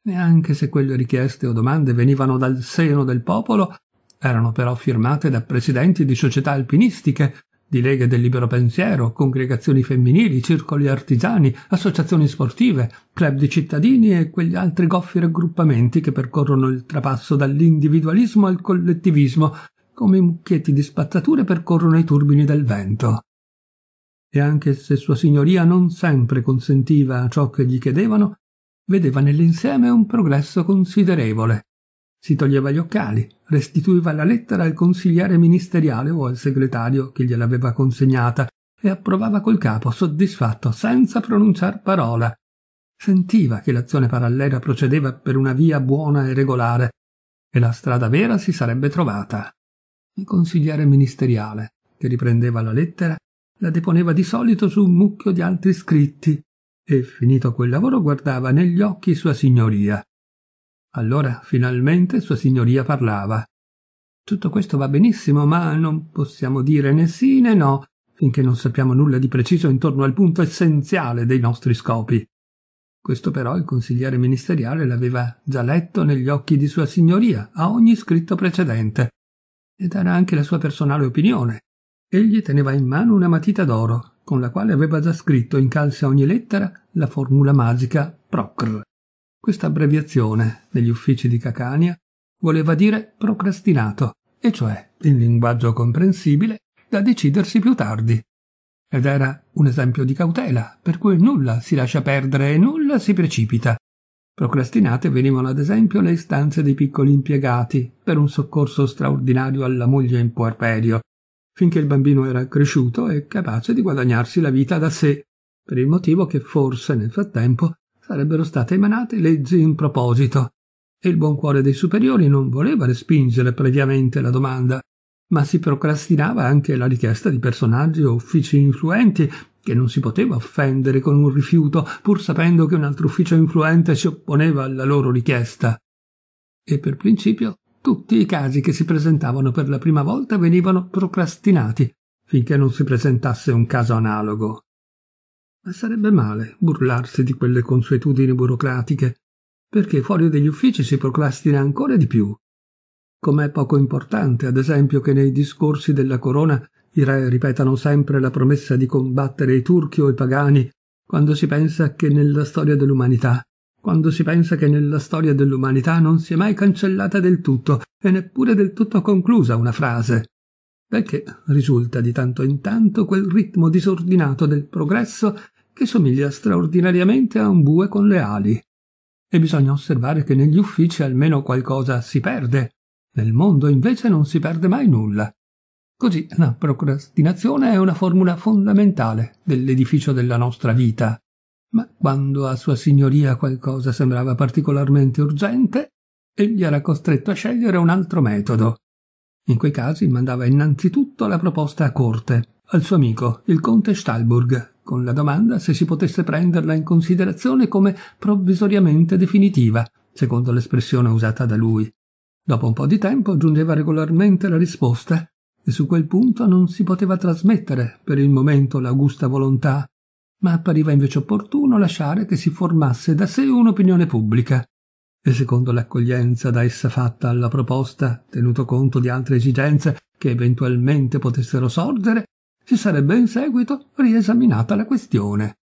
E anche se quelle richieste o domande venivano dal seno del popolo, erano però firmate da presidenti di società alpinistiche, di leghe del libero pensiero, congregazioni femminili, circoli artigiani, associazioni sportive, club di cittadini e quegli altri goffi raggruppamenti che percorrono il trapasso dall'individualismo al collettivismo come i mucchietti di spazzature percorrono i turbini del vento. E anche se sua signoria non sempre consentiva ciò che gli chiedevano, vedeva nell'insieme un progresso considerevole. Si toglieva gli occhiali, restituiva la lettera al consigliere ministeriale o al segretario che gliel'aveva consegnata e approvava col capo, soddisfatto, senza pronunciar parola. Sentiva che l'azione parallela procedeva per una via buona e regolare e la strada vera si sarebbe trovata il consigliere ministeriale, che riprendeva la lettera, la deponeva di solito su un mucchio di altri scritti e, finito quel lavoro, guardava negli occhi sua signoria. Allora, finalmente, sua signoria parlava. Tutto questo va benissimo, ma non possiamo dire né sì né no finché non sappiamo nulla di preciso intorno al punto essenziale dei nostri scopi. Questo però il consigliere ministeriale l'aveva già letto negli occhi di sua signoria a ogni scritto precedente ed era anche la sua personale opinione. Egli teneva in mano una matita d'oro, con la quale aveva già scritto in calza a ogni lettera la formula magica PROCR. Questa abbreviazione, negli uffici di Cacania, voleva dire procrastinato, e cioè, in linguaggio comprensibile, da decidersi più tardi. Ed era un esempio di cautela, per cui nulla si lascia perdere e nulla si precipita, Procrastinate venivano ad esempio le istanze dei piccoli impiegati per un soccorso straordinario alla moglie in puerperio, finché il bambino era cresciuto e capace di guadagnarsi la vita da sé, per il motivo che forse nel frattempo sarebbero state emanate leggi in proposito, e il buon cuore dei superiori non voleva respingere previamente la domanda, ma si procrastinava anche la richiesta di personaggi o uffici influenti che non si poteva offendere con un rifiuto, pur sapendo che un altro ufficio influente si opponeva alla loro richiesta. E per principio tutti i casi che si presentavano per la prima volta venivano procrastinati finché non si presentasse un caso analogo. Ma sarebbe male burlarsi di quelle consuetudini burocratiche, perché fuori degli uffici si procrastina ancora di più. Com'è poco importante, ad esempio, che nei discorsi della corona i re ripetano sempre la promessa di combattere i turchi o i pagani, quando si pensa che nella storia dell'umanità, quando si pensa che nella storia dell'umanità non si è mai cancellata del tutto e neppure del tutto conclusa una frase, perché risulta di tanto in tanto quel ritmo disordinato del progresso che somiglia straordinariamente a un bue con le ali. E bisogna osservare che negli uffici almeno qualcosa si perde, nel mondo invece non si perde mai nulla. Così la procrastinazione è una formula fondamentale dell'edificio della nostra vita, ma quando a sua signoria qualcosa sembrava particolarmente urgente, egli era costretto a scegliere un altro metodo. In quei casi mandava innanzitutto la proposta a corte, al suo amico, il conte Stalburg, con la domanda se si potesse prenderla in considerazione come provvisoriamente definitiva, secondo l'espressione usata da lui. Dopo un po' di tempo giungeva regolarmente la risposta e su quel punto non si poteva trasmettere per il momento l'augusta volontà, ma appariva invece opportuno lasciare che si formasse da sé un'opinione pubblica. E secondo l'accoglienza da essa fatta alla proposta, tenuto conto di altre esigenze che eventualmente potessero sorgere, si sarebbe in seguito riesaminata la questione.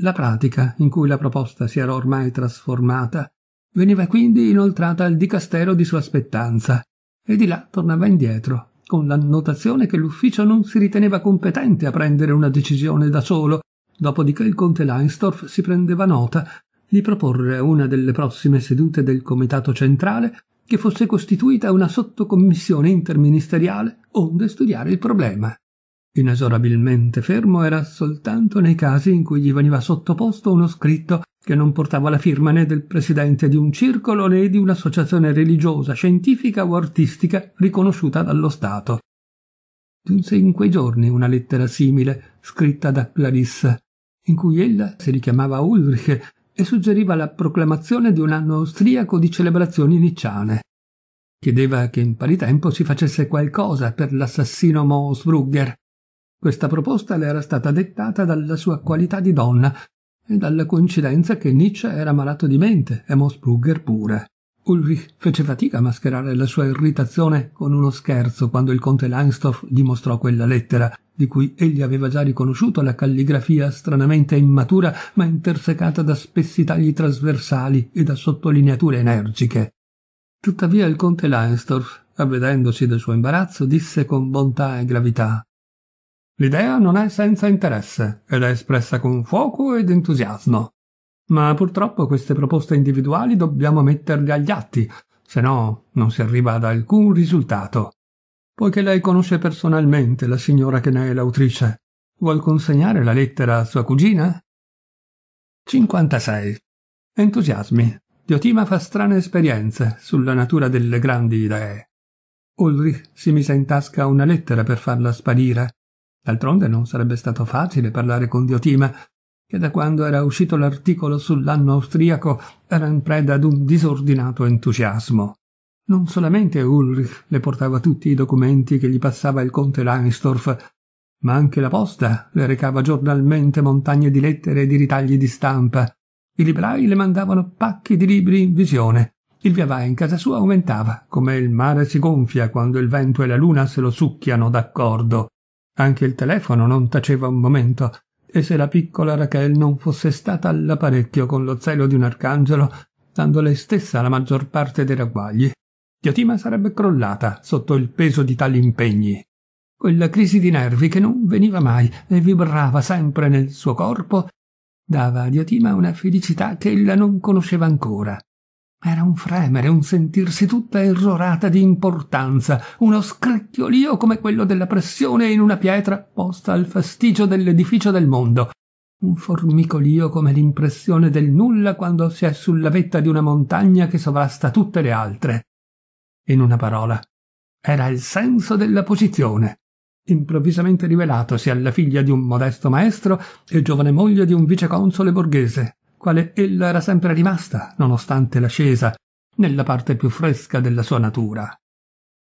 La pratica in cui la proposta si era ormai trasformata veniva quindi inoltrata al dicastero di sua spettanza e di là tornava indietro con l'annotazione che l'ufficio non si riteneva competente a prendere una decisione da solo, dopodiché il conte Leinsdorf si prendeva nota di proporre a una delle prossime sedute del comitato centrale che fosse costituita una sottocommissione interministeriale onde studiare il problema inesorabilmente fermo era soltanto nei casi in cui gli veniva sottoposto uno scritto che non portava la firma né del presidente di un circolo né di un'associazione religiosa, scientifica o artistica riconosciuta dallo Stato. Giunse in quei giorni una lettera simile, scritta da Clarissa, in cui ella si richiamava Ulrich e suggeriva la proclamazione di un anno austriaco di celebrazioni nicciane. Chiedeva che in pari tempo si facesse qualcosa per l'assassino Moosbrugger questa proposta le era stata dettata dalla sua qualità di donna e dalla coincidenza che Nietzsche era malato di mente e Mosbrugger pure. Ulrich fece fatica a mascherare la sua irritazione con uno scherzo quando il conte Langstorff gli mostrò quella lettera, di cui egli aveva già riconosciuto la calligrafia stranamente immatura ma intersecata da spessi tagli trasversali e da sottolineature energiche. Tuttavia il conte Langstorff, avvedendosi del suo imbarazzo, disse con bontà e gravità L'idea non è senza interesse ed è espressa con fuoco ed entusiasmo. Ma purtroppo queste proposte individuali dobbiamo metterle agli atti, se no non si arriva ad alcun risultato. Poiché lei conosce personalmente la signora che ne è l'autrice, vuol consegnare la lettera a sua cugina? 56. Entusiasmi. Diotima fa strane esperienze sulla natura delle grandi idee. Ulrich si mise in tasca una lettera per farla sparire D'altronde non sarebbe stato facile parlare con Diotima, che da quando era uscito l'articolo sull'anno austriaco era in preda ad un disordinato entusiasmo. Non solamente Ulrich le portava tutti i documenti che gli passava il conte Langsdorff, ma anche la posta le recava giornalmente montagne di lettere e di ritagli di stampa. I librai le mandavano pacchi di libri in visione. Il via vai in casa sua aumentava, come il mare si gonfia quando il vento e la luna se lo succhiano d'accordo. Anche il telefono non taceva un momento, e se la piccola Rachel non fosse stata all'apparecchio con lo zelo di un arcangelo, dando lei stessa la maggior parte dei ragguagli, Diotima sarebbe crollata sotto il peso di tali impegni. Quella crisi di nervi che non veniva mai e vibrava sempre nel suo corpo dava a Diotima una felicità che ella non conosceva ancora. Era un fremere, un sentirsi tutta errorata di importanza, uno scricchiolio come quello della pressione in una pietra posta al fastigio dell'edificio del mondo, un formicolio come l'impressione del nulla quando si è sulla vetta di una montagna che sovrasta tutte le altre. In una parola, era il senso della posizione, improvvisamente rivelatosi alla figlia di un modesto maestro e giovane moglie di un viceconsole borghese quale ella era sempre rimasta, nonostante l'ascesa, nella parte più fresca della sua natura.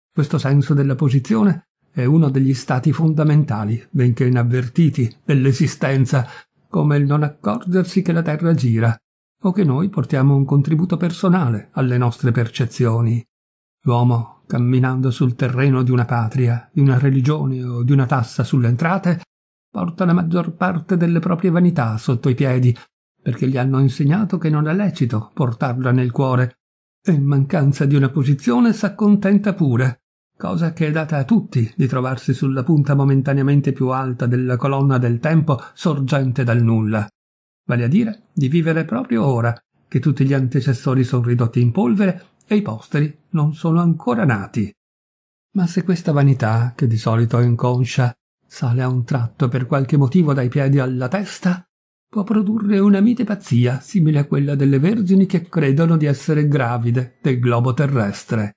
Questo senso della posizione è uno degli stati fondamentali, benché inavvertiti, dell'esistenza, come il non accorgersi che la Terra gira, o che noi portiamo un contributo personale alle nostre percezioni. L'uomo, camminando sul terreno di una patria, di una religione o di una tassa sulle entrate, porta la maggior parte delle proprie vanità sotto i piedi perché gli hanno insegnato che non è lecito portarla nel cuore e in mancanza di una posizione s'accontenta pure, cosa che è data a tutti di trovarsi sulla punta momentaneamente più alta della colonna del tempo sorgente dal nulla, vale a dire di vivere proprio ora che tutti gli antecessori sono ridotti in polvere e i posteri non sono ancora nati. Ma se questa vanità, che di solito è inconscia, sale a un tratto per qualche motivo dai piedi alla testa, può produrre una mite pazzia simile a quella delle vergini che credono di essere gravide del globo terrestre.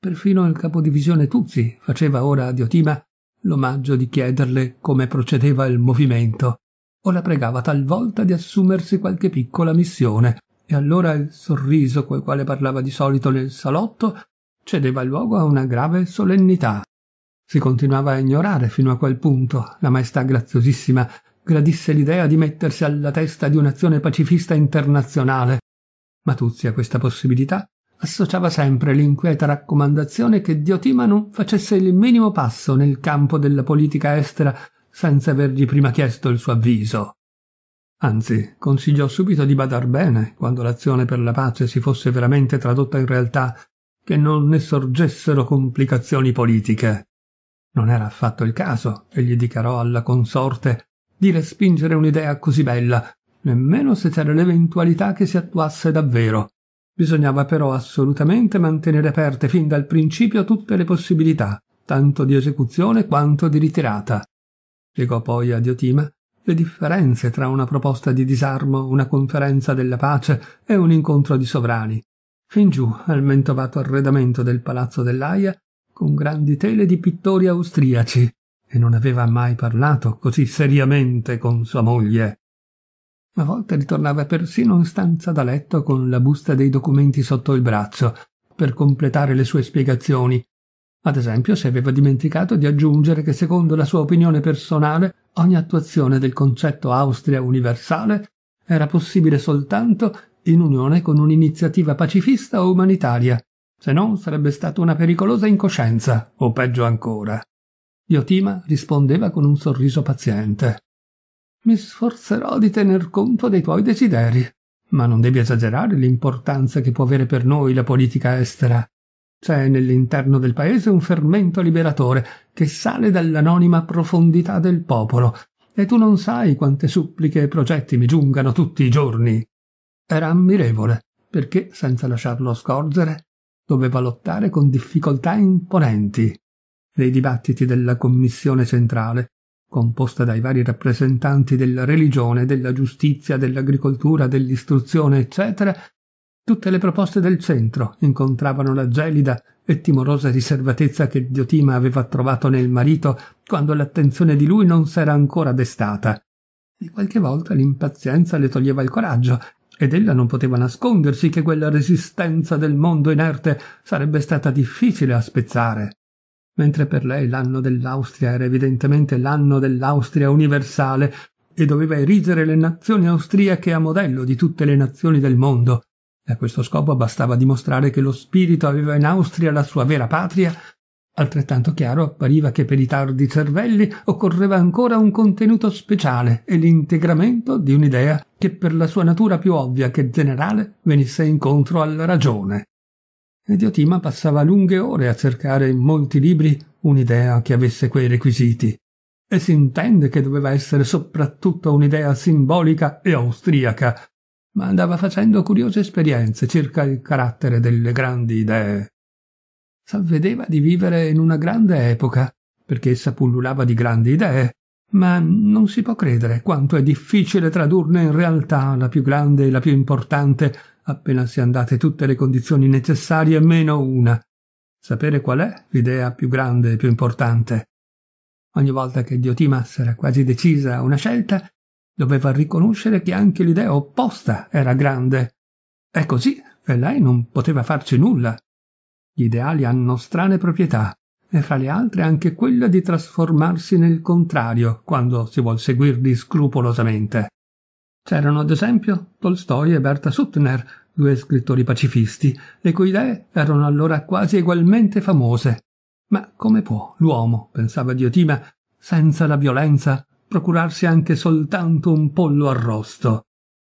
Perfino il capodivisione Tuzzi faceva ora a Diotima l'omaggio di chiederle come procedeva il movimento, o la pregava talvolta di assumersi qualche piccola missione, e allora il sorriso col quale parlava di solito nel salotto cedeva luogo a una grave solennità. Si continuava a ignorare fino a quel punto la maestà graziosissima gradisse l'idea di mettersi alla testa di un'azione pacifista internazionale. Matuzzi a questa possibilità associava sempre l'inquieta raccomandazione che Diotima non facesse il minimo passo nel campo della politica estera senza avergli prima chiesto il suo avviso. Anzi, consigliò subito di badar bene, quando l'azione per la pace si fosse veramente tradotta in realtà, che non ne sorgessero complicazioni politiche. Non era affatto il caso, egli dichiarò alla consorte di respingere un'idea così bella, nemmeno se c'era l'eventualità che si attuasse davvero. Bisognava però assolutamente mantenere aperte fin dal principio tutte le possibilità, tanto di esecuzione quanto di ritirata. Spiegò poi a Diotima le differenze tra una proposta di disarmo, una conferenza della pace e un incontro di sovrani. Fin giù al mentovato arredamento del palazzo dell'Aia con grandi tele di pittori austriaci, e non aveva mai parlato così seriamente con sua moglie. A volte ritornava persino in stanza da letto con la busta dei documenti sotto il braccio per completare le sue spiegazioni. Ad esempio, se aveva dimenticato di aggiungere che secondo la sua opinione personale ogni attuazione del concetto Austria universale era possibile soltanto in unione con un'iniziativa pacifista o umanitaria, se no sarebbe stata una pericolosa incoscienza, o peggio ancora. Iotima rispondeva con un sorriso paziente. Mi sforzerò di tener conto dei tuoi desideri, ma non devi esagerare l'importanza che può avere per noi la politica estera. C'è nell'interno del paese un fermento liberatore che sale dall'anonima profondità del popolo, e tu non sai quante suppliche e progetti mi giungano tutti i giorni. Era ammirevole, perché, senza lasciarlo scorgere, doveva lottare con difficoltà imponenti dei dibattiti della Commissione centrale, composta dai vari rappresentanti della religione, della giustizia, dell'agricoltura, dell'istruzione, eccetera, tutte le proposte del centro incontravano la gelida e timorosa riservatezza che Diotima aveva trovato nel marito quando l'attenzione di lui non s'era ancora destata. E qualche volta l'impazienza le toglieva il coraggio, ed ella non poteva nascondersi che quella resistenza del mondo inerte sarebbe stata difficile a spezzare mentre per lei l'anno dell'Austria era evidentemente l'anno dell'Austria universale e doveva erigere le nazioni austriache a modello di tutte le nazioni del mondo. E a questo scopo bastava dimostrare che lo spirito aveva in Austria la sua vera patria. Altrettanto chiaro appariva che per i tardi cervelli occorreva ancora un contenuto speciale e l'integramento di un'idea che per la sua natura più ovvia che generale venisse incontro alla ragione e Diotima passava lunghe ore a cercare in molti libri un'idea che avesse quei requisiti. E si intende che doveva essere soprattutto un'idea simbolica e austriaca, ma andava facendo curiose esperienze circa il carattere delle grandi idee. S'avvedeva di vivere in una grande epoca, perché essa pullulava di grandi idee, ma non si può credere quanto è difficile tradurne in realtà la più grande e la più importante appena siano andate tutte le condizioni necessarie meno una. Sapere qual è l'idea più grande e più importante. Ogni volta che Diotimas era quasi decisa a una scelta, doveva riconoscere che anche l'idea opposta era grande. È così, e lei non poteva farci nulla. Gli ideali hanno strane proprietà, e fra le altre anche quella di trasformarsi nel contrario quando si vuol seguirli scrupolosamente. C'erano ad esempio Tolstoi e Berta Suttner, due scrittori pacifisti, le cui idee erano allora quasi egualmente famose. Ma come può l'uomo, pensava Diotima, senza la violenza, procurarsi anche soltanto un pollo arrosto?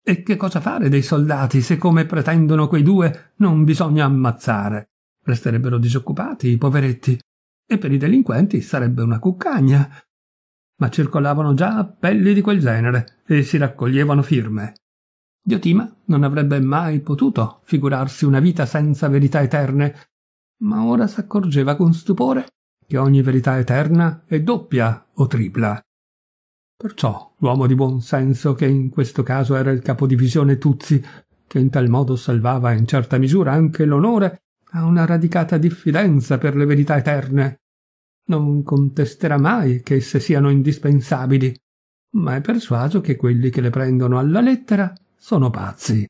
E che cosa fare dei soldati se, come pretendono quei due, non bisogna ammazzare? Resterebbero disoccupati i poveretti. E per i delinquenti sarebbe una cuccagna ma circolavano già appelli di quel genere e si raccoglievano firme. Diotima non avrebbe mai potuto figurarsi una vita senza verità eterne, ma ora s'accorgeva con stupore che ogni verità eterna è doppia o tripla. Perciò l'uomo di buon senso, che in questo caso era il capodivisione Tuzzi, che in tal modo salvava in certa misura anche l'onore, ha una radicata diffidenza per le verità eterne non contesterà mai che esse siano indispensabili, ma è persuaso che quelli che le prendono alla lettera sono pazzi.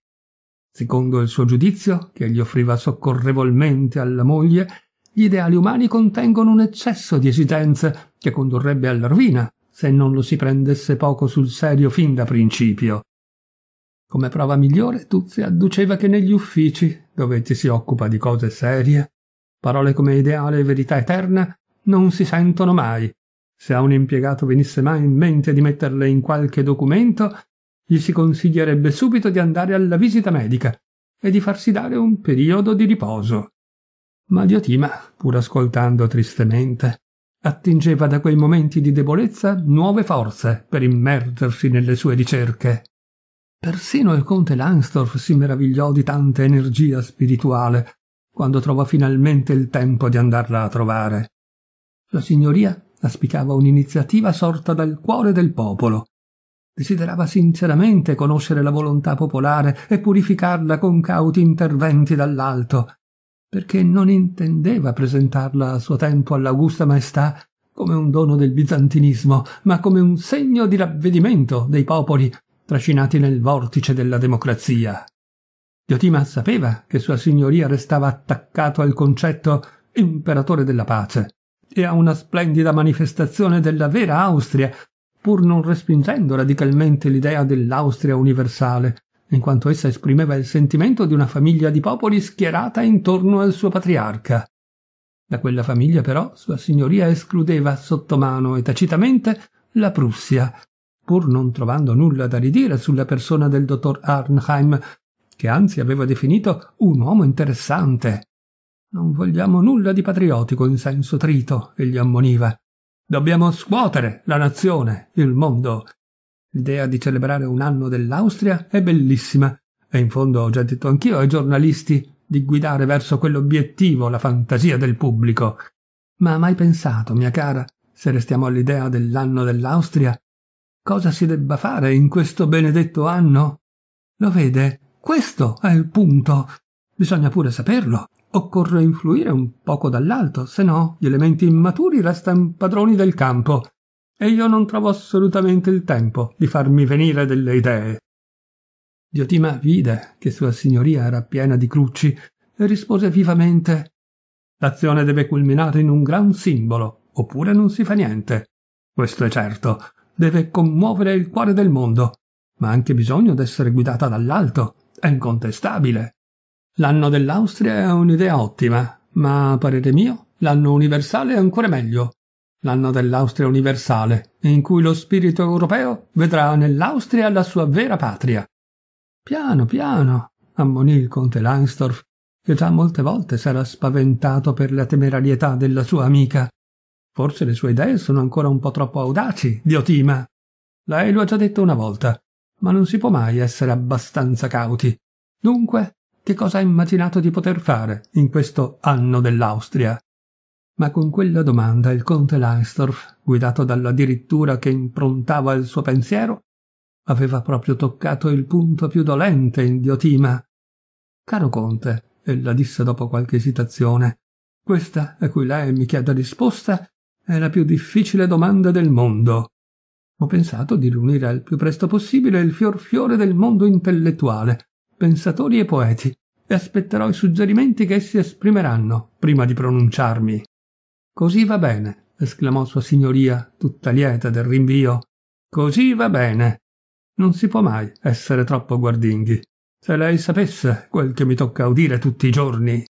Secondo il suo giudizio, che gli offriva soccorrevolmente alla moglie, gli ideali umani contengono un eccesso di esigenze che condurrebbe alla rovina se non lo si prendesse poco sul serio fin da principio. Come prova migliore, Tuzzi adduceva che negli uffici, dove ci si occupa di cose serie, parole come ideale e verità eterna non si sentono mai. Se a un impiegato venisse mai in mente di metterle in qualche documento, gli si consiglierebbe subito di andare alla visita medica e di farsi dare un periodo di riposo. Ma Diotima, pur ascoltando tristemente, attingeva da quei momenti di debolezza nuove forze per immergersi nelle sue ricerche. Persino il conte Langsdorff si meravigliò di tanta energia spirituale quando trovò finalmente il tempo di andarla a trovare. Sua signoria aspicava un'iniziativa sorta dal cuore del popolo. Desiderava sinceramente conoscere la volontà popolare e purificarla con cauti interventi dall'alto, perché non intendeva presentarla a suo tempo all'augusta maestà come un dono del bizantinismo, ma come un segno di ravvedimento dei popoli trascinati nel vortice della democrazia. Diotima sapeva che sua signoria restava attaccato al concetto imperatore della pace, e a una splendida manifestazione della vera Austria, pur non respingendo radicalmente l'idea dell'Austria universale, in quanto essa esprimeva il sentimento di una famiglia di popoli schierata intorno al suo patriarca. Da quella famiglia però sua signoria escludeva sottomano e tacitamente la Prussia, pur non trovando nulla da ridire sulla persona del dottor Arnheim, che anzi aveva definito un uomo interessante, non vogliamo nulla di patriottico in senso trito, egli ammoniva. Dobbiamo scuotere la nazione, il mondo. L'idea di celebrare un anno dell'Austria è bellissima, e in fondo ho già detto anch'io ai giornalisti di guidare verso quell'obiettivo la fantasia del pubblico. Ma mai pensato, mia cara, se restiamo all'idea dell'anno dell'Austria, cosa si debba fare in questo benedetto anno? Lo vede? Questo è il punto. Bisogna pure saperlo. Occorre influire un poco dall'alto, se no gli elementi immaturi restano padroni del campo e io non trovo assolutamente il tempo di farmi venire delle idee. Diotima vide che sua signoria era piena di crucci e rispose vivamente L'azione deve culminare in un gran simbolo, oppure non si fa niente. Questo è certo, deve commuovere il cuore del mondo, ma ha anche bisogno d'essere guidata dall'alto, è incontestabile. L'anno dell'Austria è un'idea ottima, ma a parere mio l'anno universale è ancora meglio. L'anno dell'Austria universale, in cui lo spirito europeo vedrà nell'Austria la sua vera patria. Piano, piano, ammonì il conte Langsdorff, che già molte volte sarà spaventato per la temerarietà della sua amica. Forse le sue idee sono ancora un po' troppo audaci, Diotima. Lei lo ha già detto una volta, ma non si può mai essere abbastanza cauti. Dunque, che cosa ha immaginato di poter fare in questo anno dell'Austria. Ma con quella domanda il conte Leinsdorf, guidato dalla dirittura che improntava il suo pensiero, aveva proprio toccato il punto più dolente in Diotima. Caro conte, ella disse dopo qualche esitazione, questa a cui lei mi chiede risposta è la più difficile domanda del mondo. Ho pensato di riunire al più presto possibile il fior fiore del mondo intellettuale, pensatori e poeti, e aspetterò i suggerimenti che essi esprimeranno prima di pronunciarmi. Così va bene, esclamò sua signoria, tutta lieta del rinvio. Così va bene. Non si può mai essere troppo guardinghi. Se lei sapesse quel che mi tocca udire tutti i giorni.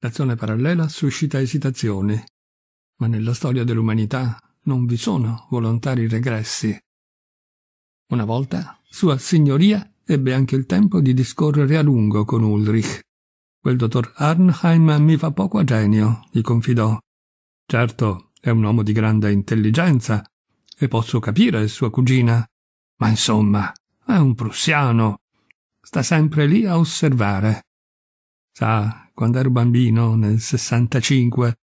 L'azione parallela suscita esitazioni, ma nella storia dell'umanità non vi sono volontari regressi. Una volta sua signoria ebbe anche il tempo di discorrere a lungo con Ulrich. Quel dottor Arnheim mi fa poco a genio, gli confidò. Certo, è un uomo di grande intelligenza, e posso capire sua cugina. Ma insomma, è un prussiano. Sta sempre lì a osservare. Sa, quando ero bambino, nel 65,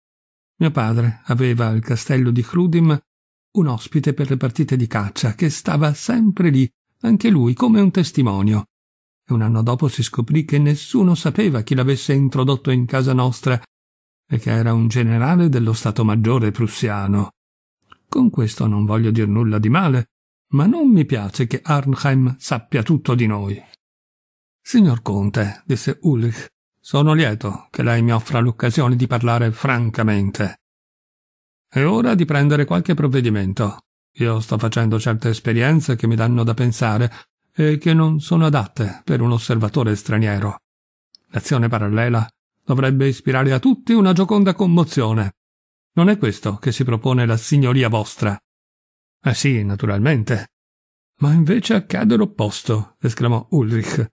mio padre aveva al castello di Crudim un ospite per le partite di caccia che stava sempre lì, anche lui come un testimonio. E un anno dopo si scoprì che nessuno sapeva chi l'avesse introdotto in casa nostra e che era un generale dello Stato Maggiore prussiano. Con questo non voglio dir nulla di male, ma non mi piace che Arnheim sappia tutto di noi. Signor Conte, disse Ulrich, sono lieto che lei mi offra l'occasione di parlare francamente. È ora di prendere qualche provvedimento. Io sto facendo certe esperienze che mi danno da pensare e che non sono adatte per un osservatore straniero. L'azione parallela dovrebbe ispirare a tutti una gioconda commozione. Non è questo che si propone la signoria vostra. Eh sì, naturalmente. Ma invece accade l'opposto, esclamò Ulrich.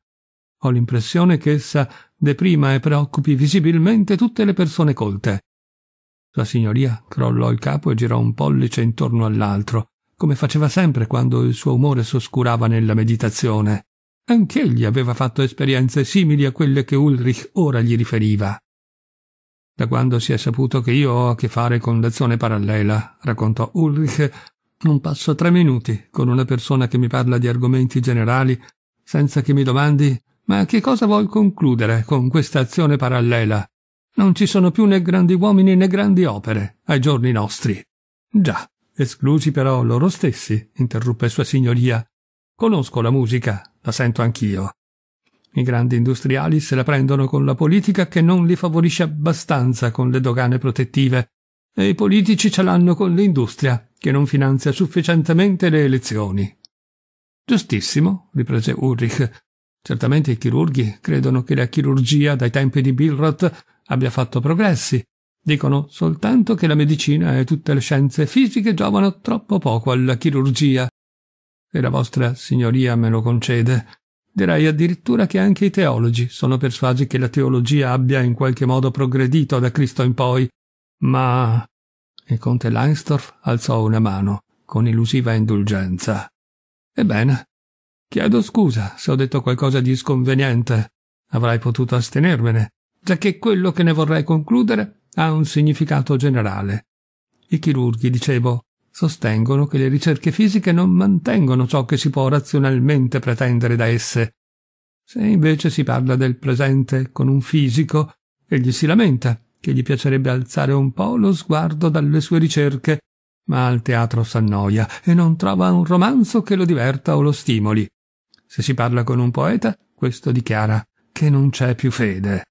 Ho l'impressione che essa deprima e preoccupi visibilmente tutte le persone colte. Sua signoria crollò il capo e girò un pollice intorno all'altro, come faceva sempre quando il suo umore s'oscurava nella meditazione. Anch'egli aveva fatto esperienze simili a quelle che Ulrich ora gli riferiva. Da quando si è saputo che io ho a che fare con l'azione parallela, raccontò Ulrich, non passo tre minuti con una persona che mi parla di argomenti generali senza che mi domandi ma che cosa vuol concludere con questa azione parallela? Non ci sono più né grandi uomini né grandi opere, ai giorni nostri. Già, esclusi però loro stessi, interruppe sua signoria. Conosco la musica, la sento anch'io. I grandi industriali se la prendono con la politica che non li favorisce abbastanza con le dogane protettive, e i politici ce l'hanno con l'industria, che non finanzia sufficientemente le elezioni. Giustissimo, riprese Ulrich. Certamente i chirurghi credono che la chirurgia dai tempi di Billroth abbia fatto progressi. Dicono soltanto che la medicina e tutte le scienze fisiche giovano troppo poco alla chirurgia. E la vostra signoria me lo concede. Direi addirittura che anche i teologi sono persuasi che la teologia abbia in qualche modo progredito da Cristo in poi. Ma. Il conte Langsdorff alzò una mano, con illusiva indulgenza. Ebbene, chiedo scusa se ho detto qualcosa di sconveniente. Avrai potuto astenermene già che quello che ne vorrei concludere ha un significato generale. I chirurghi, dicevo, sostengono che le ricerche fisiche non mantengono ciò che si può razionalmente pretendere da esse. Se invece si parla del presente con un fisico, egli si lamenta che gli piacerebbe alzare un po' lo sguardo dalle sue ricerche, ma al teatro s'annoia e non trova un romanzo che lo diverta o lo stimoli. Se si parla con un poeta, questo dichiara che non c'è più fede.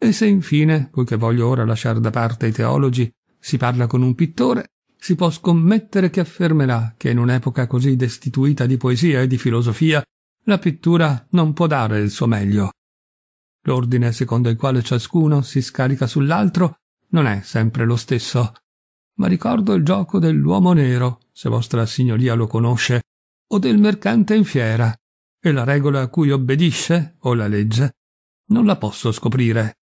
E se infine, poiché voglio ora lasciar da parte i teologi, si parla con un pittore, si può scommettere che affermerà che in un'epoca così destituita di poesia e di filosofia, la pittura non può dare il suo meglio. L'ordine secondo il quale ciascuno si scarica sull'altro non è sempre lo stesso. Ma ricordo il gioco dell'uomo nero, se vostra signoria lo conosce, o del mercante in fiera, e la regola a cui obbedisce, o la legge, non la posso scoprire.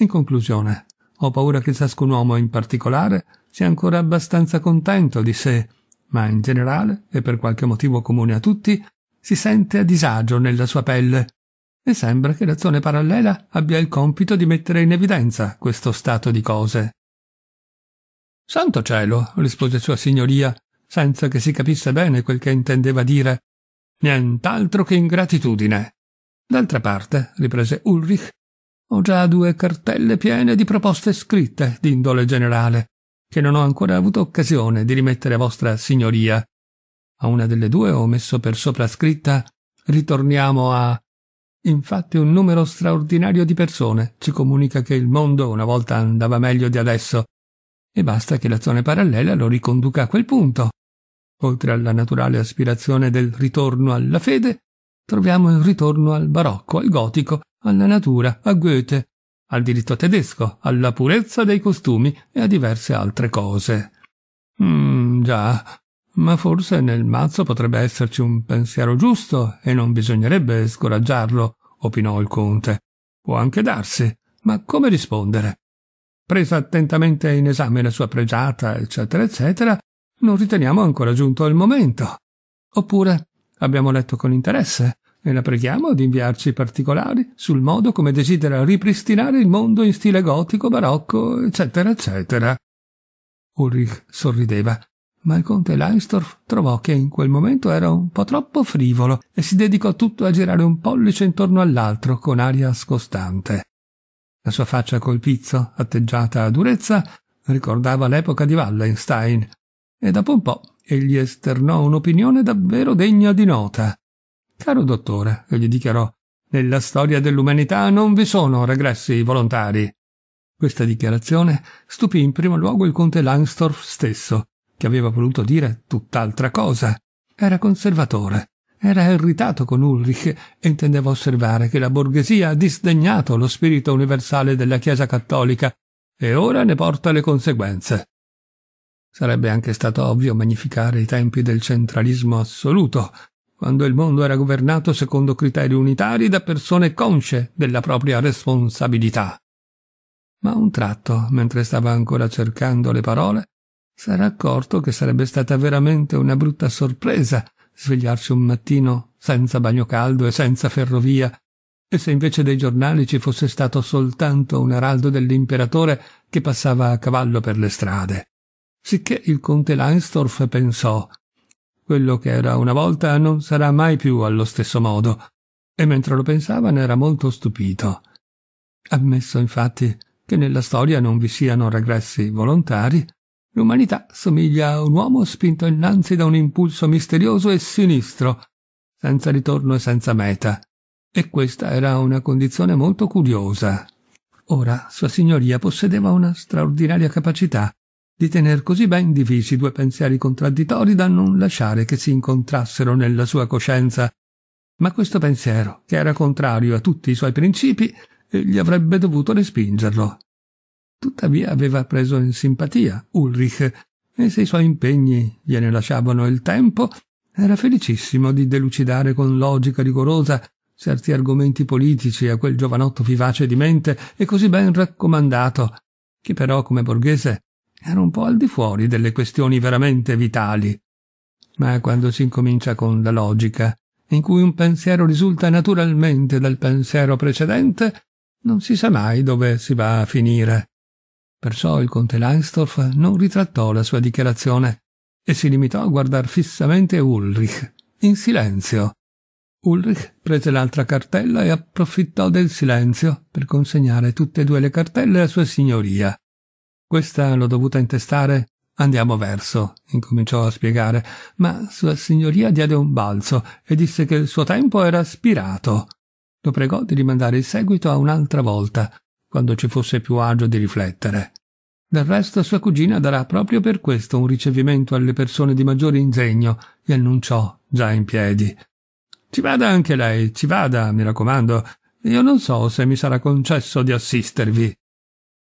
In conclusione, ho paura che ciascun uomo in particolare sia ancora abbastanza contento di sé, ma in generale, e per qualche motivo comune a tutti, si sente a disagio nella sua pelle, e sembra che l'azione parallela abbia il compito di mettere in evidenza questo stato di cose. Santo cielo, rispose sua signoria, senza che si capisse bene quel che intendeva dire. Nient'altro che ingratitudine. D'altra parte, riprese Ulrich, ho già due cartelle piene di proposte scritte d'indole generale, che non ho ancora avuto occasione di rimettere a vostra signoria. A una delle due ho messo per soprascritta ritorniamo a. Infatti un numero straordinario di persone ci comunica che il mondo una volta andava meglio di adesso, e basta che l'azione parallela lo riconduca a quel punto. Oltre alla naturale aspirazione del ritorno alla fede, troviamo il ritorno al barocco, al gotico alla natura, a Goethe, al diritto tedesco, alla purezza dei costumi e a diverse altre cose. Mm, già, ma forse nel mazzo potrebbe esserci un pensiero giusto e non bisognerebbe scoraggiarlo, opinò il conte. Può anche darsi, ma come rispondere? Presa attentamente in esame la sua pregiata, eccetera, eccetera, non riteniamo ancora giunto il momento. Oppure abbiamo letto con interesse e la preghiamo di inviarci particolari sul modo come desidera ripristinare il mondo in stile gotico, barocco, eccetera, eccetera. Ulrich sorrideva, ma il conte Leinstorf trovò che in quel momento era un po' troppo frivolo e si dedicò tutto a girare un pollice intorno all'altro con aria scostante. La sua faccia col pizzo, atteggiata a durezza, ricordava l'epoca di Wallenstein, e dopo un po' egli esternò un'opinione davvero degna di nota. Caro dottore, gli dichiarò, nella storia dell'umanità non vi sono regressi volontari. Questa dichiarazione stupì in primo luogo il conte Langstorff stesso, che aveva voluto dire tutt'altra cosa. Era conservatore, era irritato con Ulrich e intendeva osservare che la borghesia ha disdegnato lo spirito universale della Chiesa cattolica e ora ne porta le conseguenze. Sarebbe anche stato ovvio magnificare i tempi del centralismo assoluto, quando il mondo era governato secondo criteri unitari da persone consce della propria responsabilità. Ma a un tratto, mentre stava ancora cercando le parole, s'era accorto che sarebbe stata veramente una brutta sorpresa svegliarsi un mattino senza bagno caldo e senza ferrovia, e se invece dei giornali ci fosse stato soltanto un araldo dell'imperatore che passava a cavallo per le strade. Sicché il conte Langsdorff pensò quello che era una volta non sarà mai più allo stesso modo. E mentre lo pensava ne era molto stupito. Ammesso infatti che nella storia non vi siano regressi volontari, l'umanità somiglia a un uomo spinto innanzi da un impulso misterioso e sinistro, senza ritorno e senza meta. E questa era una condizione molto curiosa. Ora, Sua Signoria possedeva una straordinaria capacità di tener così ben divisi due pensieri contraddittori da non lasciare che si incontrassero nella sua coscienza. Ma questo pensiero, che era contrario a tutti i suoi principi, eh, gli avrebbe dovuto respingerlo. Tuttavia aveva preso in simpatia Ulrich, e se i suoi impegni gliene lasciavano il tempo, era felicissimo di delucidare con logica rigorosa certi argomenti politici a quel giovanotto vivace di mente e così ben raccomandato, che però come borghese era un po' al di fuori delle questioni veramente vitali. Ma quando si incomincia con la logica, in cui un pensiero risulta naturalmente dal pensiero precedente, non si sa mai dove si va a finire. Perciò il conte Langsdorff non ritrattò la sua dichiarazione e si limitò a guardar fissamente Ulrich, in silenzio. Ulrich prese l'altra cartella e approfittò del silenzio per consegnare tutte e due le cartelle a sua signoria. Questa l'ho dovuta intestare Andiamo verso, incominciò a spiegare, ma Sua Signoria diede un balzo e disse che il suo tempo era spirato. Lo pregò di rimandare il seguito a un'altra volta, quando ci fosse più agio di riflettere. Del resto sua cugina darà proprio per questo un ricevimento alle persone di maggiore ingegno, gli annunciò, già in piedi. Ci vada anche lei, ci vada, mi raccomando. Io non so se mi sarà concesso di assistervi.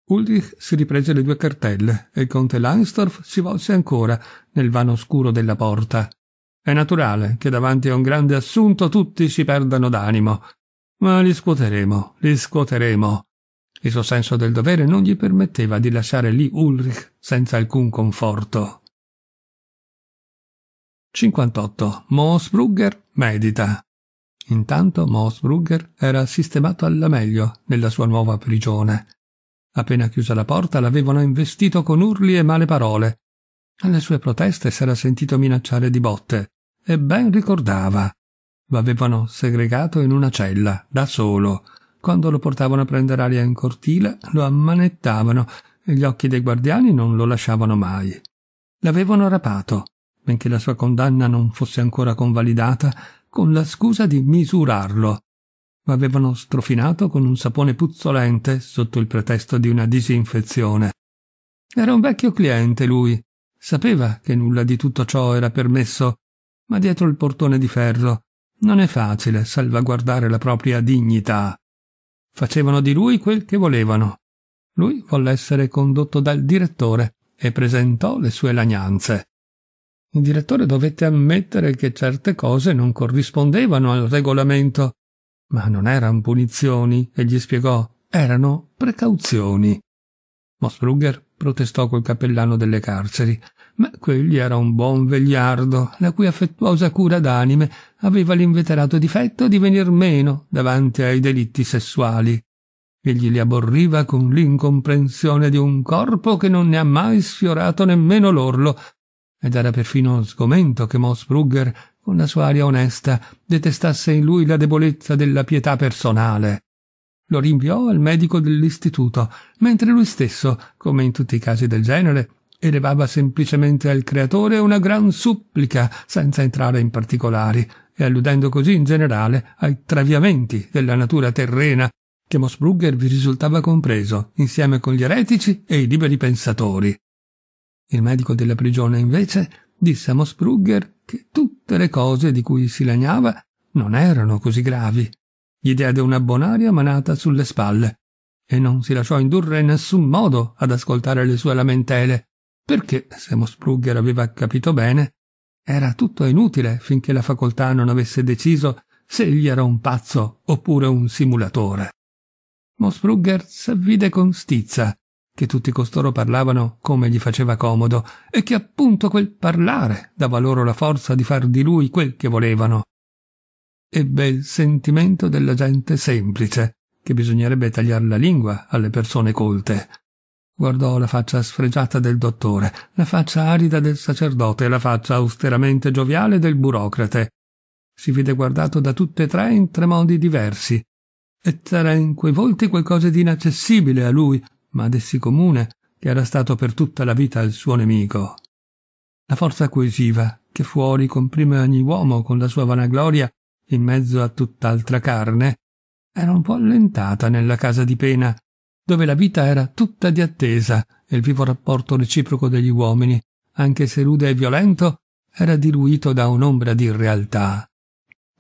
Ulrich si riprese le due cartelle e il conte Langsdorff si volse ancora nel vano oscuro della porta. È naturale che davanti a un grande assunto tutti si perdano d'animo, ma li scuoteremo, li scuoteremo. Il suo senso del dovere non gli permetteva di lasciare lì Ulrich senza alcun conforto. 58. Moosbrugger medita. Intanto Moosbrugger era sistemato alla meglio nella sua nuova prigione. Appena chiusa la porta l'avevano investito con urli e male parole. Alle sue proteste s'era sentito minacciare di botte, e ben ricordava. L'avevano segregato in una cella, da solo. Quando lo portavano a prendere aria in cortile, lo ammanettavano e gli occhi dei guardiani non lo lasciavano mai. L'avevano rapato, benché la sua condanna non fosse ancora convalidata, con la scusa di misurarlo lo avevano strofinato con un sapone puzzolente sotto il pretesto di una disinfezione. Era un vecchio cliente lui, sapeva che nulla di tutto ciò era permesso, ma dietro il portone di ferro non è facile salvaguardare la propria dignità. Facevano di lui quel che volevano. Lui volle essere condotto dal direttore e presentò le sue lagnanze. Il direttore dovette ammettere che certe cose non corrispondevano al regolamento ma non eran punizioni, egli spiegò, erano precauzioni. Mosbrugger protestò col cappellano delle carceri, ma quegli era un buon vegliardo, la cui affettuosa cura d'anime aveva l'inveterato difetto di venir meno davanti ai delitti sessuali. Egli li aborriva con l'incomprensione di un corpo che non ne ha mai sfiorato nemmeno l'orlo, ed era perfino sgomento che Mosbrugger con la sua aria onesta, detestasse in lui la debolezza della pietà personale. Lo rinviò al medico dell'istituto, mentre lui stesso, come in tutti i casi del genere, elevava semplicemente al creatore una gran supplica, senza entrare in particolari, e alludendo così in generale ai traviamenti della natura terrena che Mosbrugger vi risultava compreso, insieme con gli eretici e i liberi pensatori. Il medico della prigione, invece, disse a Mosbrugger che tutte le cose di cui si lagnava non erano così gravi. Gli diede una bonaria manata sulle spalle e non si lasciò indurre in nessun modo ad ascoltare le sue lamentele, perché, se Mosbrugger aveva capito bene, era tutto inutile finché la facoltà non avesse deciso se egli era un pazzo oppure un simulatore. Mosbrugger s'avvide con stizza che tutti costoro parlavano come gli faceva comodo e che appunto quel parlare dava loro la forza di far di lui quel che volevano. Ebbe il sentimento della gente semplice, che bisognerebbe tagliar la lingua alle persone colte. Guardò la faccia sfregiata del dottore, la faccia arida del sacerdote, la faccia austeramente gioviale del burocrate. Si vide guardato da tutte e tre in tre modi diversi, e c'era in quei volti qualcosa di inaccessibile a lui, ma dessi comune che era stato per tutta la vita il suo nemico. La forza coesiva che fuori comprime ogni uomo con la sua vanagloria in mezzo a tutt'altra carne era un po' allentata nella casa di pena, dove la vita era tutta di attesa e il vivo rapporto reciproco degli uomini, anche se rude e violento, era diluito da un'ombra di realtà.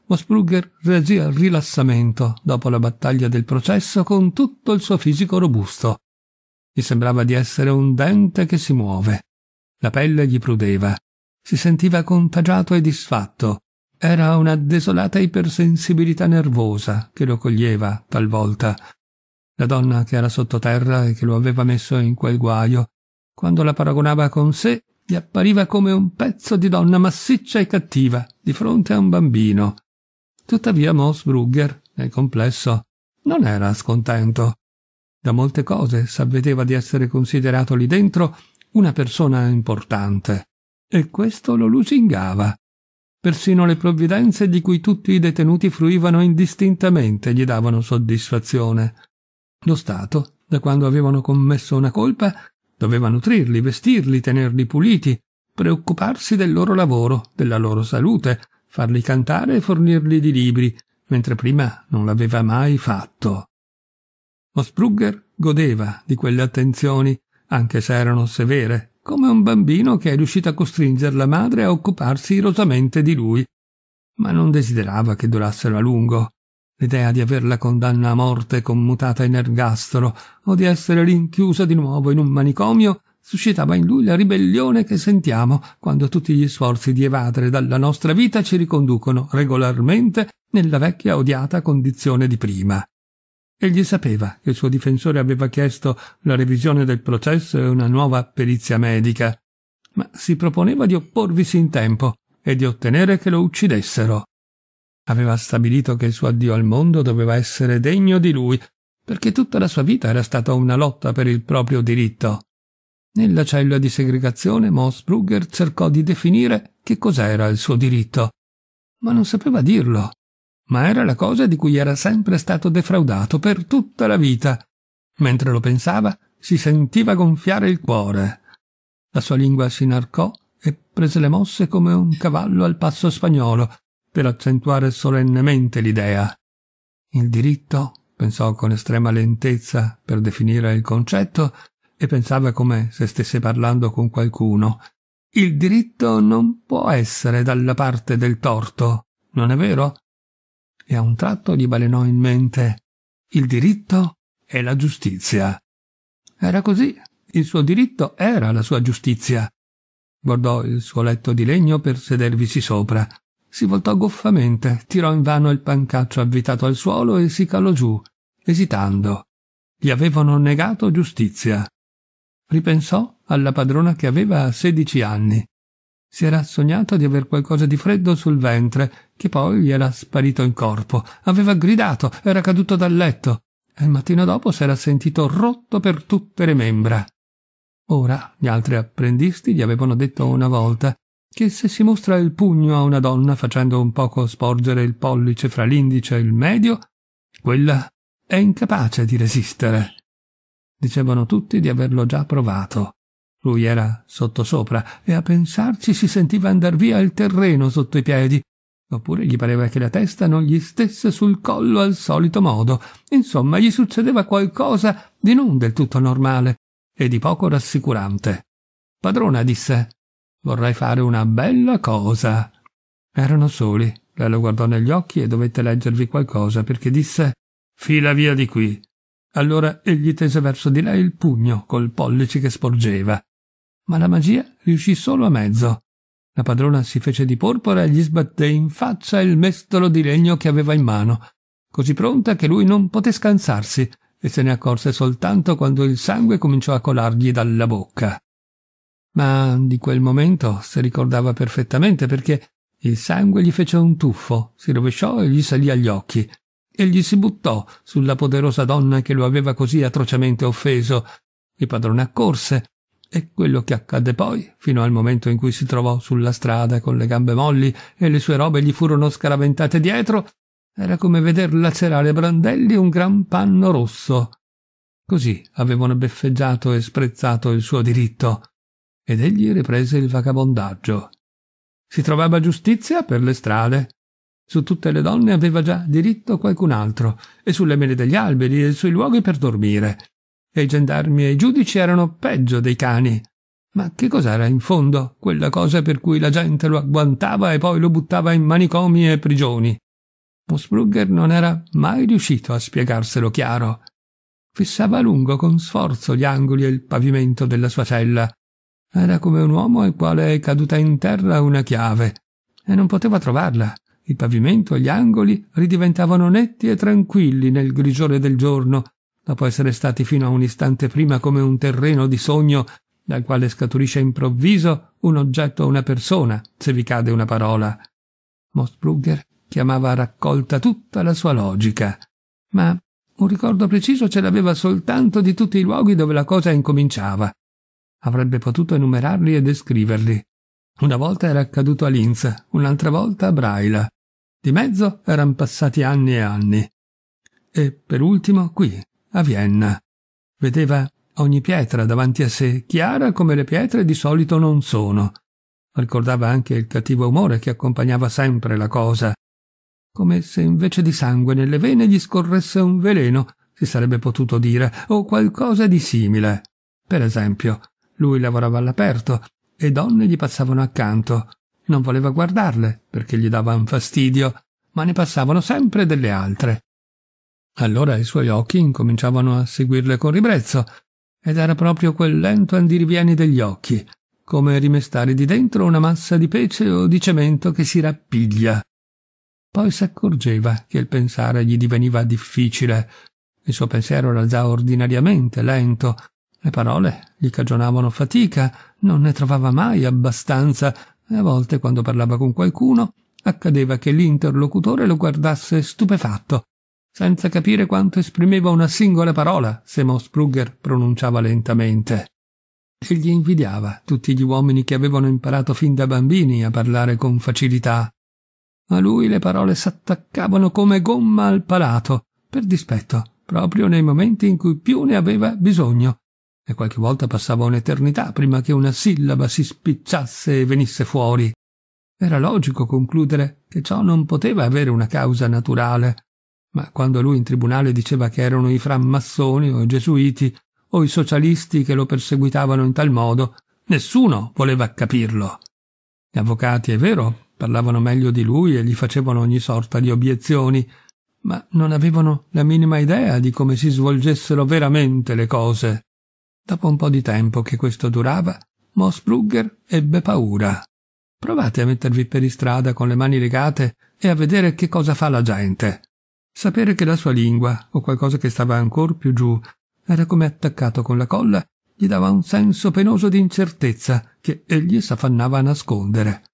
Mosbrugger reagì al rilassamento dopo la battaglia del processo con tutto il suo fisico robusto, gli sembrava di essere un dente che si muove. La pelle gli prudeva. Si sentiva contagiato e disfatto. Era una desolata ipersensibilità nervosa che lo coglieva talvolta. La donna che era sottoterra e che lo aveva messo in quel guaio, quando la paragonava con sé, gli appariva come un pezzo di donna massiccia e cattiva di fronte a un bambino. Tuttavia Moss Mosbrugger, nel complesso, non era scontento da molte cose s'avvedeva di essere considerato lì dentro una persona importante e questo lo lusingava. Persino le provvidenze di cui tutti i detenuti fruivano indistintamente gli davano soddisfazione. Lo Stato, da quando avevano commesso una colpa, doveva nutrirli, vestirli, tenerli puliti, preoccuparsi del loro lavoro, della loro salute, farli cantare e fornirli di libri, mentre prima non l'aveva mai fatto. Lo Sprugger godeva di quelle attenzioni, anche se erano severe, come un bambino che è riuscito a costringere la madre a occuparsi irosamente di lui. Ma non desiderava che durassero a lungo. L'idea di aver la condanna a morte commutata in ergastolo o di essere rinchiusa di nuovo in un manicomio suscitava in lui la ribellione che sentiamo quando tutti gli sforzi di evadere dalla nostra vita ci riconducono regolarmente nella vecchia odiata condizione di prima. Egli sapeva che il suo difensore aveva chiesto la revisione del processo e una nuova perizia medica, ma si proponeva di opporvisi in tempo e di ottenere che lo uccidessero. Aveva stabilito che il suo addio al mondo doveva essere degno di lui, perché tutta la sua vita era stata una lotta per il proprio diritto. Nella cella di segregazione Mossbrugger cercò di definire che cos'era il suo diritto, ma non sapeva dirlo ma era la cosa di cui era sempre stato defraudato per tutta la vita. Mentre lo pensava, si sentiva gonfiare il cuore. La sua lingua si inarcò e prese le mosse come un cavallo al passo spagnolo, per accentuare solennemente l'idea. Il diritto, pensò con estrema lentezza per definire il concetto, e pensava come se stesse parlando con qualcuno. Il diritto non può essere dalla parte del torto, non è vero? e a un tratto gli balenò in mente il diritto e la giustizia. Era così, il suo diritto era la sua giustizia. Guardò il suo letto di legno per sedervisi sopra. Si voltò goffamente, tirò invano il pancaccio avvitato al suolo e si calò giù, esitando. Gli avevano negato giustizia. Ripensò alla padrona che aveva sedici anni si era sognato di aver qualcosa di freddo sul ventre, che poi gli era sparito in corpo. Aveva gridato, era caduto dal letto, e il mattino dopo si era sentito rotto per tutte le membra. Ora gli altri apprendisti gli avevano detto una volta che se si mostra il pugno a una donna facendo un poco sporgere il pollice fra l'indice e il medio, quella è incapace di resistere. Dicevano tutti di averlo già provato. Lui era sottosopra e a pensarci si sentiva andar via il terreno sotto i piedi, oppure gli pareva che la testa non gli stesse sul collo al solito modo. Insomma, gli succedeva qualcosa di non del tutto normale e di poco rassicurante. Padrona disse Vorrei fare una bella cosa. Erano soli. Lei lo guardò negli occhi e dovette leggervi qualcosa perché disse Fila via di qui. Allora egli tese verso di lei il pugno col pollice che sporgeva ma la magia riuscì solo a mezzo. La padrona si fece di porpora e gli sbatté in faccia il mestolo di legno che aveva in mano, così pronta che lui non poté scansarsi e se ne accorse soltanto quando il sangue cominciò a colargli dalla bocca. Ma di quel momento si ricordava perfettamente perché il sangue gli fece un tuffo, si rovesciò e gli salì agli occhi. Egli si buttò sulla poderosa donna che lo aveva così atrocemente offeso. Il padrone accorse, e quello che accadde poi, fino al momento in cui si trovò sulla strada con le gambe molli e le sue robe gli furono scaraventate dietro, era come veder lacerare a brandelli un gran panno rosso. Così avevano beffeggiato e sprezzato il suo diritto. Ed egli riprese il vagabondaggio. Si trovava giustizia per le strade. Su tutte le donne aveva già diritto qualcun altro, e sulle mele degli alberi e sui luoghi per dormire e i gendarmi e i giudici erano peggio dei cani. Ma che cos'era in fondo quella cosa per cui la gente lo agguantava e poi lo buttava in manicomi e prigioni? Mosbrugger non era mai riuscito a spiegarselo chiaro. Fissava a lungo con sforzo gli angoli e il pavimento della sua cella. Era come un uomo al quale è caduta in terra una chiave e non poteva trovarla. Il pavimento e gli angoli ridiventavano netti e tranquilli nel grigiore del giorno dopo essere stati fino a un istante prima come un terreno di sogno dal quale scaturisce improvviso un oggetto o una persona, se vi cade una parola. Mostbrugger chiamava raccolta tutta la sua logica, ma un ricordo preciso ce l'aveva soltanto di tutti i luoghi dove la cosa incominciava. Avrebbe potuto enumerarli e descriverli. Una volta era accaduto a Linz, un'altra volta a Braila. Di mezzo eran passati anni e anni. E per ultimo qui, a Vienna. Vedeva ogni pietra davanti a sé, chiara come le pietre di solito non sono. Ricordava anche il cattivo umore che accompagnava sempre la cosa. Come se invece di sangue nelle vene gli scorresse un veleno, si sarebbe potuto dire, o qualcosa di simile. Per esempio, lui lavorava all'aperto e donne gli passavano accanto. Non voleva guardarle perché gli davan fastidio, ma ne passavano sempre delle altre. Allora i suoi occhi incominciavano a seguirle con ribrezzo, ed era proprio quel lento andirivieni degli occhi, come rimestare di dentro una massa di pece o di cemento che si rappiglia. Poi s'accorgeva che il pensare gli diveniva difficile. Il suo pensiero era già ordinariamente lento. Le parole gli cagionavano fatica, non ne trovava mai abbastanza, e a volte quando parlava con qualcuno accadeva che l'interlocutore lo guardasse stupefatto senza capire quanto esprimeva una singola parola se Mosbrugger pronunciava lentamente. Egli invidiava tutti gli uomini che avevano imparato fin da bambini a parlare con facilità. A lui le parole s'attaccavano come gomma al palato, per dispetto, proprio nei momenti in cui più ne aveva bisogno, e qualche volta passava un'eternità prima che una sillaba si spicciasse e venisse fuori. Era logico concludere che ciò non poteva avere una causa naturale, ma quando lui in tribunale diceva che erano i frammassoni o i gesuiti o i socialisti che lo perseguitavano in tal modo, nessuno voleva capirlo. Gli avvocati, è vero, parlavano meglio di lui e gli facevano ogni sorta di obiezioni, ma non avevano la minima idea di come si svolgessero veramente le cose. Dopo un po' di tempo che questo durava, Mosbrugger ebbe paura. Provate a mettervi per istrada con le mani legate e a vedere che cosa fa la gente. Sapere che la sua lingua, o qualcosa che stava ancor più giù, era come attaccato con la colla, gli dava un senso penoso di incertezza che egli s'affannava a nascondere.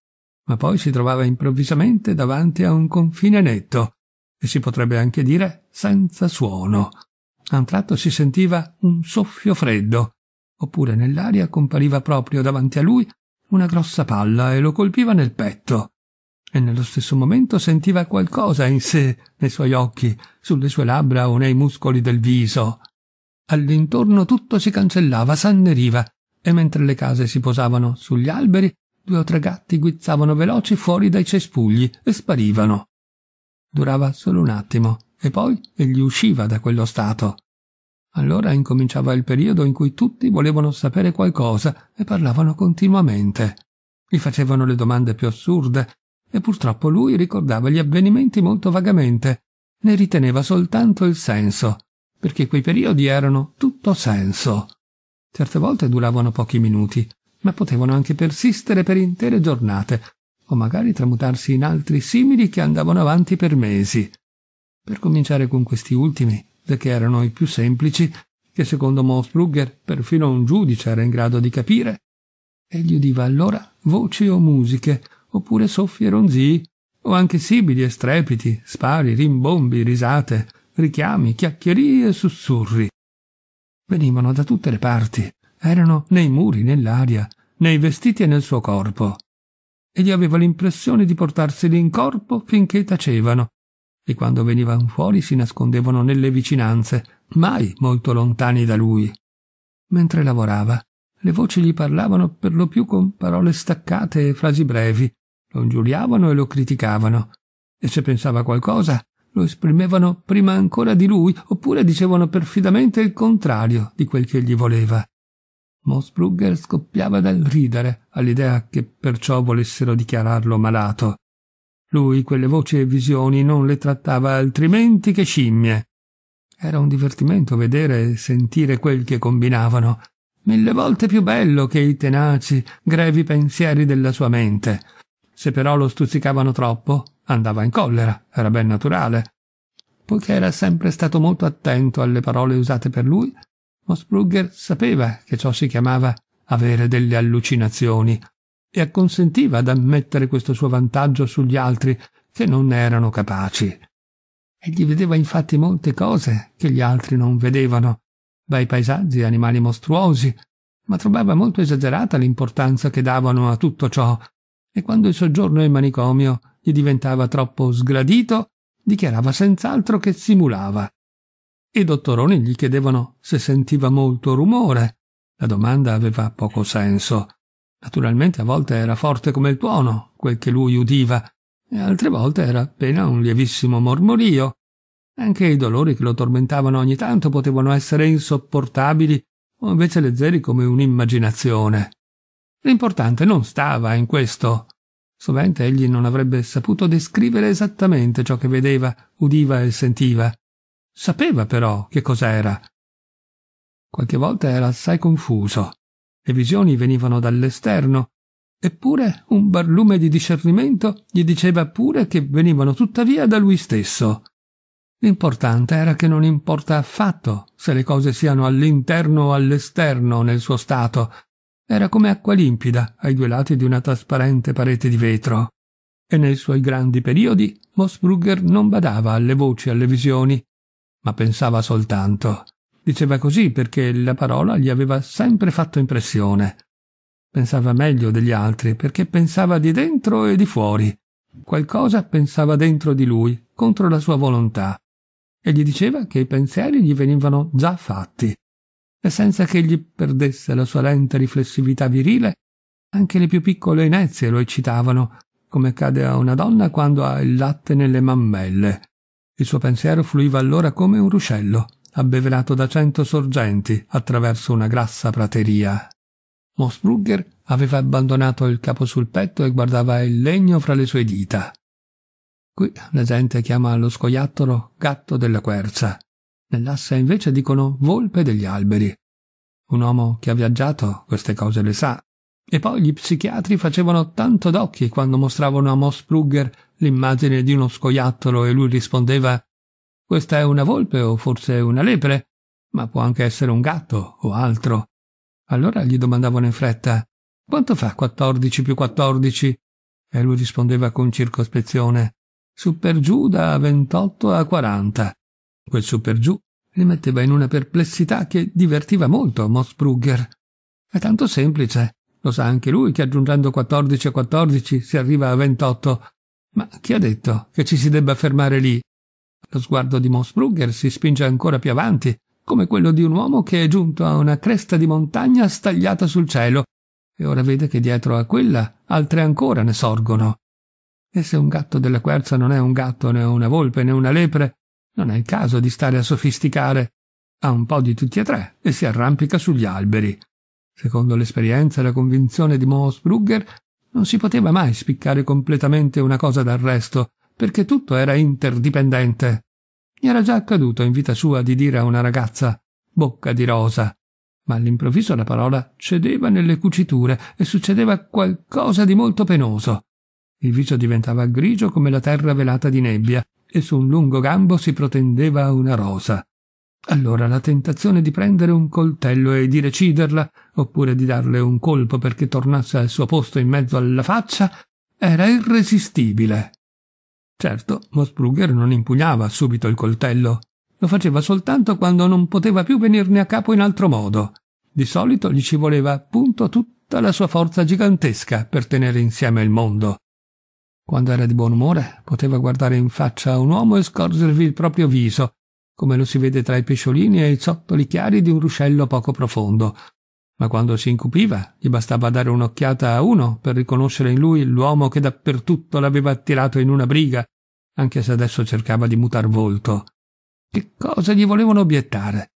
Ma poi si trovava improvvisamente davanti a un confine netto, e si potrebbe anche dire senza suono. A un tratto si sentiva un soffio freddo, oppure nell'aria compariva proprio davanti a lui una grossa palla e lo colpiva nel petto e nello stesso momento sentiva qualcosa in sé, nei suoi occhi, sulle sue labbra o nei muscoli del viso. All'intorno tutto si cancellava, s'anneriva, e mentre le case si posavano sugli alberi, due o tre gatti guizzavano veloci fuori dai cespugli e sparivano. Durava solo un attimo, e poi egli usciva da quello stato. Allora incominciava il periodo in cui tutti volevano sapere qualcosa e parlavano continuamente. Gli facevano le domande più assurde e purtroppo lui ricordava gli avvenimenti molto vagamente, ne riteneva soltanto il senso, perché quei periodi erano tutto senso. Certe volte duravano pochi minuti, ma potevano anche persistere per intere giornate, o magari tramutarsi in altri simili che andavano avanti per mesi. Per cominciare con questi ultimi, che erano i più semplici, che secondo Mossbrugger perfino un giudice era in grado di capire, egli udiva allora voci o musiche, oppure soffi e ronzii, o anche sibili e strepiti, spari, rimbombi, risate, richiami, chiacchierie e sussurri. Venivano da tutte le parti, erano nei muri, nell'aria, nei vestiti e nel suo corpo. Egli aveva l'impressione di portarseli in corpo finché tacevano, e quando venivano fuori si nascondevano nelle vicinanze, mai molto lontani da lui. Mentre lavorava, le voci gli parlavano per lo più con parole staccate e frasi brevi, lo ingiuriavano e lo criticavano, e se pensava qualcosa lo esprimevano prima ancora di lui, oppure dicevano perfidamente il contrario di quel che gli voleva. Mosbrugger scoppiava dal ridere all'idea che perciò volessero dichiararlo malato. Lui quelle voci e visioni non le trattava altrimenti che scimmie. Era un divertimento vedere e sentire quel che combinavano, mille volte più bello che i tenaci, grevi pensieri della sua mente. Se però lo stuzzicavano troppo, andava in collera, era ben naturale. Poiché era sempre stato molto attento alle parole usate per lui, Mosbrugger sapeva che ciò si chiamava avere delle allucinazioni e acconsentiva ad ammettere questo suo vantaggio sugli altri che non ne erano capaci. Egli vedeva infatti molte cose che gli altri non vedevano, bei paesaggi e animali mostruosi, ma trovava molto esagerata l'importanza che davano a tutto ciò e quando il soggiorno in manicomio gli diventava troppo sgradito, dichiarava senz'altro che simulava. I dottoroni gli chiedevano se sentiva molto rumore. La domanda aveva poco senso. Naturalmente a volte era forte come il tuono quel che lui udiva, e altre volte era appena un lievissimo mormorio. Anche i dolori che lo tormentavano ogni tanto potevano essere insopportabili o invece leggeri come un'immaginazione. L'importante non stava in questo. Sovente egli non avrebbe saputo descrivere esattamente ciò che vedeva, udiva e sentiva. Sapeva però che cos'era. Qualche volta era assai confuso. Le visioni venivano dall'esterno, eppure un barlume di discernimento gli diceva pure che venivano tuttavia da lui stesso. L'importante era che non importa affatto se le cose siano all'interno o all'esterno nel suo stato, era come acqua limpida ai due lati di una trasparente parete di vetro. E nei suoi grandi periodi Mosbrugger non badava alle voci, alle visioni, ma pensava soltanto. Diceva così perché la parola gli aveva sempre fatto impressione. Pensava meglio degli altri perché pensava di dentro e di fuori. Qualcosa pensava dentro di lui, contro la sua volontà. E gli diceva che i pensieri gli venivano già fatti, e senza che egli perdesse la sua lenta riflessività virile, anche le più piccole inezie lo eccitavano, come accade a una donna quando ha il latte nelle mammelle. Il suo pensiero fluiva allora come un ruscello, abbeverato da cento sorgenti attraverso una grassa prateria. Mosbrugger aveva abbandonato il capo sul petto e guardava il legno fra le sue dita. Qui la gente chiama lo scoiattolo gatto della quercia. Nell'assa invece dicono volpe degli alberi. Un uomo che ha viaggiato queste cose le sa. E poi gli psichiatri facevano tanto d'occhi quando mostravano a Moss Brugger l'immagine di uno scoiattolo e lui rispondeva questa è una volpe o forse una lepre, ma può anche essere un gatto o altro. Allora gli domandavano in fretta quanto fa 14 più 14? E lui rispondeva con circospezione su per giù da 28 a 40. Quel su per giù li metteva in una perplessità che divertiva molto Mossbrugger. È tanto semplice. Lo sa anche lui che aggiungendo 14 a 14 si arriva a 28. Ma chi ha detto che ci si debba fermare lì? Lo sguardo di Mossbrugger si spinge ancora più avanti, come quello di un uomo che è giunto a una cresta di montagna stagliata sul cielo, e ora vede che dietro a quella altre ancora ne sorgono. E se un gatto della quercia non è un gatto né una volpe né una lepre, non è il caso di stare a sofisticare. Ha un po' di tutti e tre e si arrampica sugli alberi. Secondo l'esperienza e la convinzione di Moosbrugger, non si poteva mai spiccare completamente una cosa dal resto, perché tutto era interdipendente. Gli era già accaduto in vita sua di dire a una ragazza bocca di rosa, ma all'improvviso la parola cedeva nelle cuciture e succedeva qualcosa di molto penoso. Il viso diventava grigio come la terra velata di nebbia e su un lungo gambo si protendeva una rosa. Allora la tentazione di prendere un coltello e di reciderla, oppure di darle un colpo perché tornasse al suo posto in mezzo alla faccia, era irresistibile. Certo, Mosbrugger non impugnava subito il coltello. Lo faceva soltanto quando non poteva più venirne a capo in altro modo. Di solito gli ci voleva appunto tutta la sua forza gigantesca per tenere insieme il mondo. Quando era di buon umore, poteva guardare in faccia un uomo e scorgervi il proprio viso, come lo si vede tra i pesciolini e i zottoli chiari di un ruscello poco profondo. Ma quando si incupiva, gli bastava dare un'occhiata a uno per riconoscere in lui l'uomo che dappertutto l'aveva attirato in una briga, anche se adesso cercava di mutar volto. Che cosa gli volevano obiettare?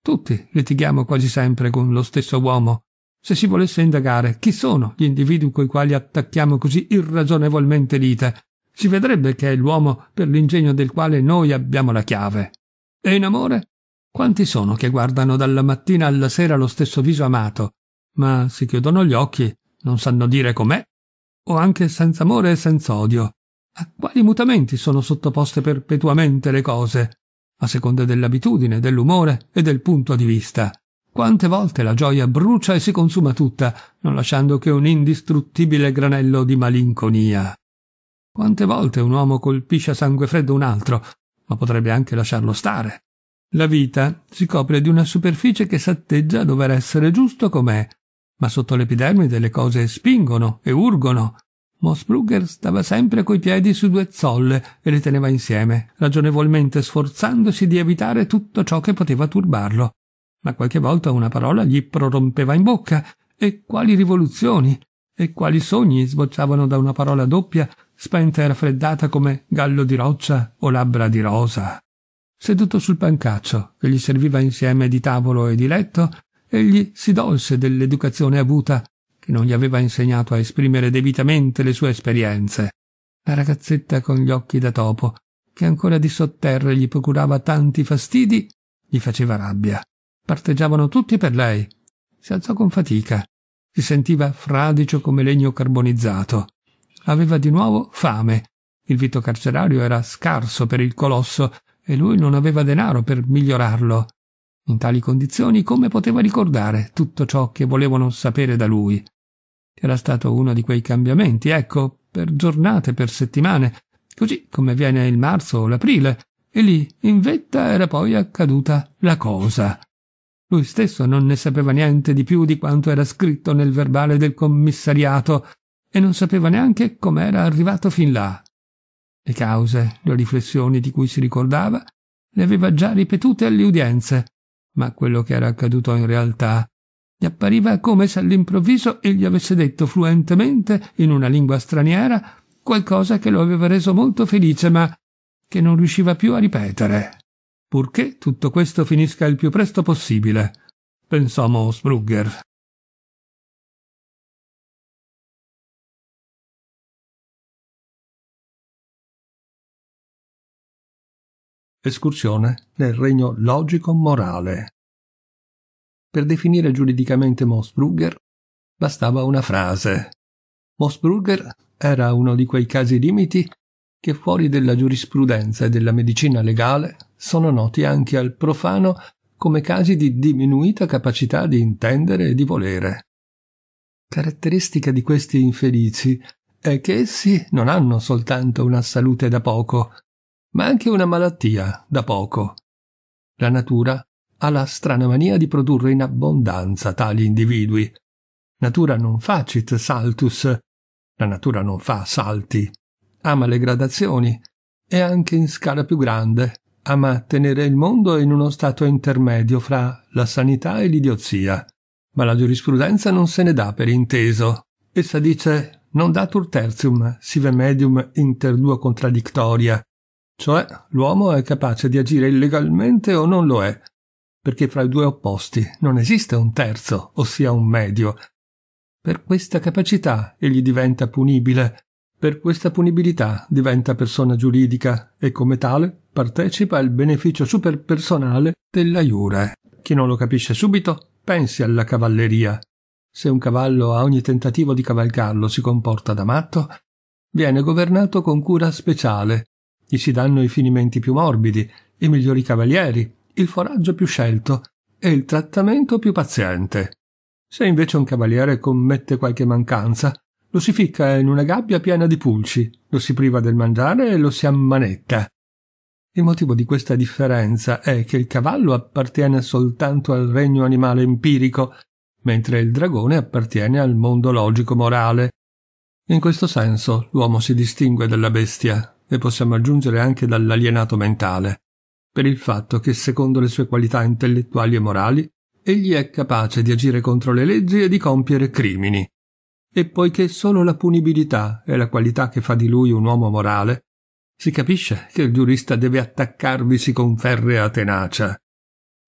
Tutti litighiamo quasi sempre con lo stesso uomo, se si volesse indagare chi sono gli individui coi quali attacchiamo così irragionevolmente l'ite, si vedrebbe che è l'uomo per l'ingegno del quale noi abbiamo la chiave. E in amore? Quanti sono che guardano dalla mattina alla sera lo stesso viso amato, ma si chiudono gli occhi, non sanno dire com'è, o anche senza amore e senza odio. A quali mutamenti sono sottoposte perpetuamente le cose, a seconda dell'abitudine, dell'umore e del punto di vista? Quante volte la gioia brucia e si consuma tutta, non lasciando che un indistruttibile granello di malinconia. Quante volte un uomo colpisce a sangue freddo un altro, ma potrebbe anche lasciarlo stare. La vita si copre di una superficie che satteggia a dover essere giusto com'è, ma sotto l'epidermide le cose spingono e urgono. Mosbrugger stava sempre coi piedi su due zolle e le teneva insieme, ragionevolmente sforzandosi di evitare tutto ciò che poteva turbarlo ma qualche volta una parola gli prorompeva in bocca, e quali rivoluzioni, e quali sogni sbocciavano da una parola doppia, spenta e raffreddata come gallo di roccia o labbra di rosa. Seduto sul pancaccio, che gli serviva insieme di tavolo e di letto, egli si dolse dell'educazione avuta, che non gli aveva insegnato a esprimere debitamente le sue esperienze. La ragazzetta con gli occhi da topo, che ancora di sotterra gli procurava tanti fastidi, gli faceva rabbia Parteggiavano tutti per lei. Si alzò con fatica. Si sentiva fradicio come legno carbonizzato. Aveva di nuovo fame. Il vito carcerario era scarso per il colosso e lui non aveva denaro per migliorarlo. In tali condizioni come poteva ricordare tutto ciò che volevano sapere da lui? Era stato uno di quei cambiamenti, ecco, per giornate, per settimane, così come avviene il marzo o l'aprile, e lì in vetta era poi accaduta la cosa. Lui stesso non ne sapeva niente di più di quanto era scritto nel verbale del commissariato e non sapeva neanche com'era arrivato fin là. Le cause, le riflessioni di cui si ricordava, le aveva già ripetute alle udienze, ma quello che era accaduto in realtà gli appariva come se all'improvviso egli avesse detto fluentemente, in una lingua straniera, qualcosa che lo aveva reso molto felice, ma che non riusciva più a ripetere purché tutto questo finisca il più presto possibile, pensò Sprugger. Escursione nel regno logico-morale. Per definire giuridicamente Mosbrugger bastava una frase. Mosbrugger era uno di quei casi limiti che fuori della giurisprudenza e della medicina legale sono noti anche al profano come casi di diminuita capacità di intendere e di volere. Caratteristica di questi infelici è che essi non hanno soltanto una salute da poco, ma anche una malattia da poco. La natura ha la strana mania di produrre in abbondanza tali individui. Natura non facit saltus, la natura non fa salti, ama le gradazioni, e anche in scala più grande, ama tenere il mondo in uno stato intermedio fra la sanità e l'idiozia, ma la giurisprudenza non se ne dà per inteso. Essa dice non datur tertium, sive medium inter duo contraddictoria, cioè l'uomo è capace di agire illegalmente o non lo è, perché fra i due opposti non esiste un terzo, ossia un medio. Per questa capacità egli diventa punibile, per questa punibilità diventa persona giuridica e come tale partecipa al beneficio superpersonale della Iure. Chi non lo capisce subito, pensi alla cavalleria. Se un cavallo a ogni tentativo di cavalcarlo si comporta da matto, viene governato con cura speciale. Gli si danno i finimenti più morbidi, i migliori cavalieri, il foraggio più scelto e il trattamento più paziente. Se invece un cavaliere commette qualche mancanza, lo si ficca in una gabbia piena di pulci, lo si priva del mangiare e lo si ammanetta. Il motivo di questa differenza è che il cavallo appartiene soltanto al regno animale empirico, mentre il dragone appartiene al mondo logico-morale. In questo senso l'uomo si distingue dalla bestia e possiamo aggiungere anche dall'alienato mentale, per il fatto che secondo le sue qualità intellettuali e morali, egli è capace di agire contro le leggi e di compiere crimini e poiché solo la punibilità è la qualità che fa di lui un uomo morale, si capisce che il giurista deve attaccarvisi con ferrea tenacia.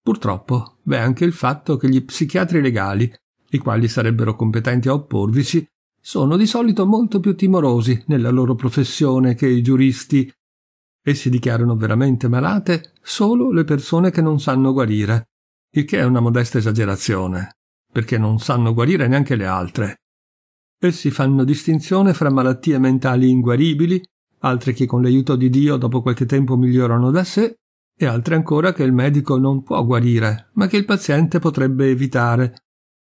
Purtroppo v'è anche il fatto che gli psichiatri legali, i quali sarebbero competenti a opporvisi, sono di solito molto più timorosi nella loro professione che i giuristi e si dichiarano veramente malate solo le persone che non sanno guarire, il che è una modesta esagerazione, perché non sanno guarire neanche le altre. Essi fanno distinzione fra malattie mentali inguaribili, altre che con l'aiuto di Dio dopo qualche tempo migliorano da sé, e altre ancora che il medico non può guarire, ma che il paziente potrebbe evitare,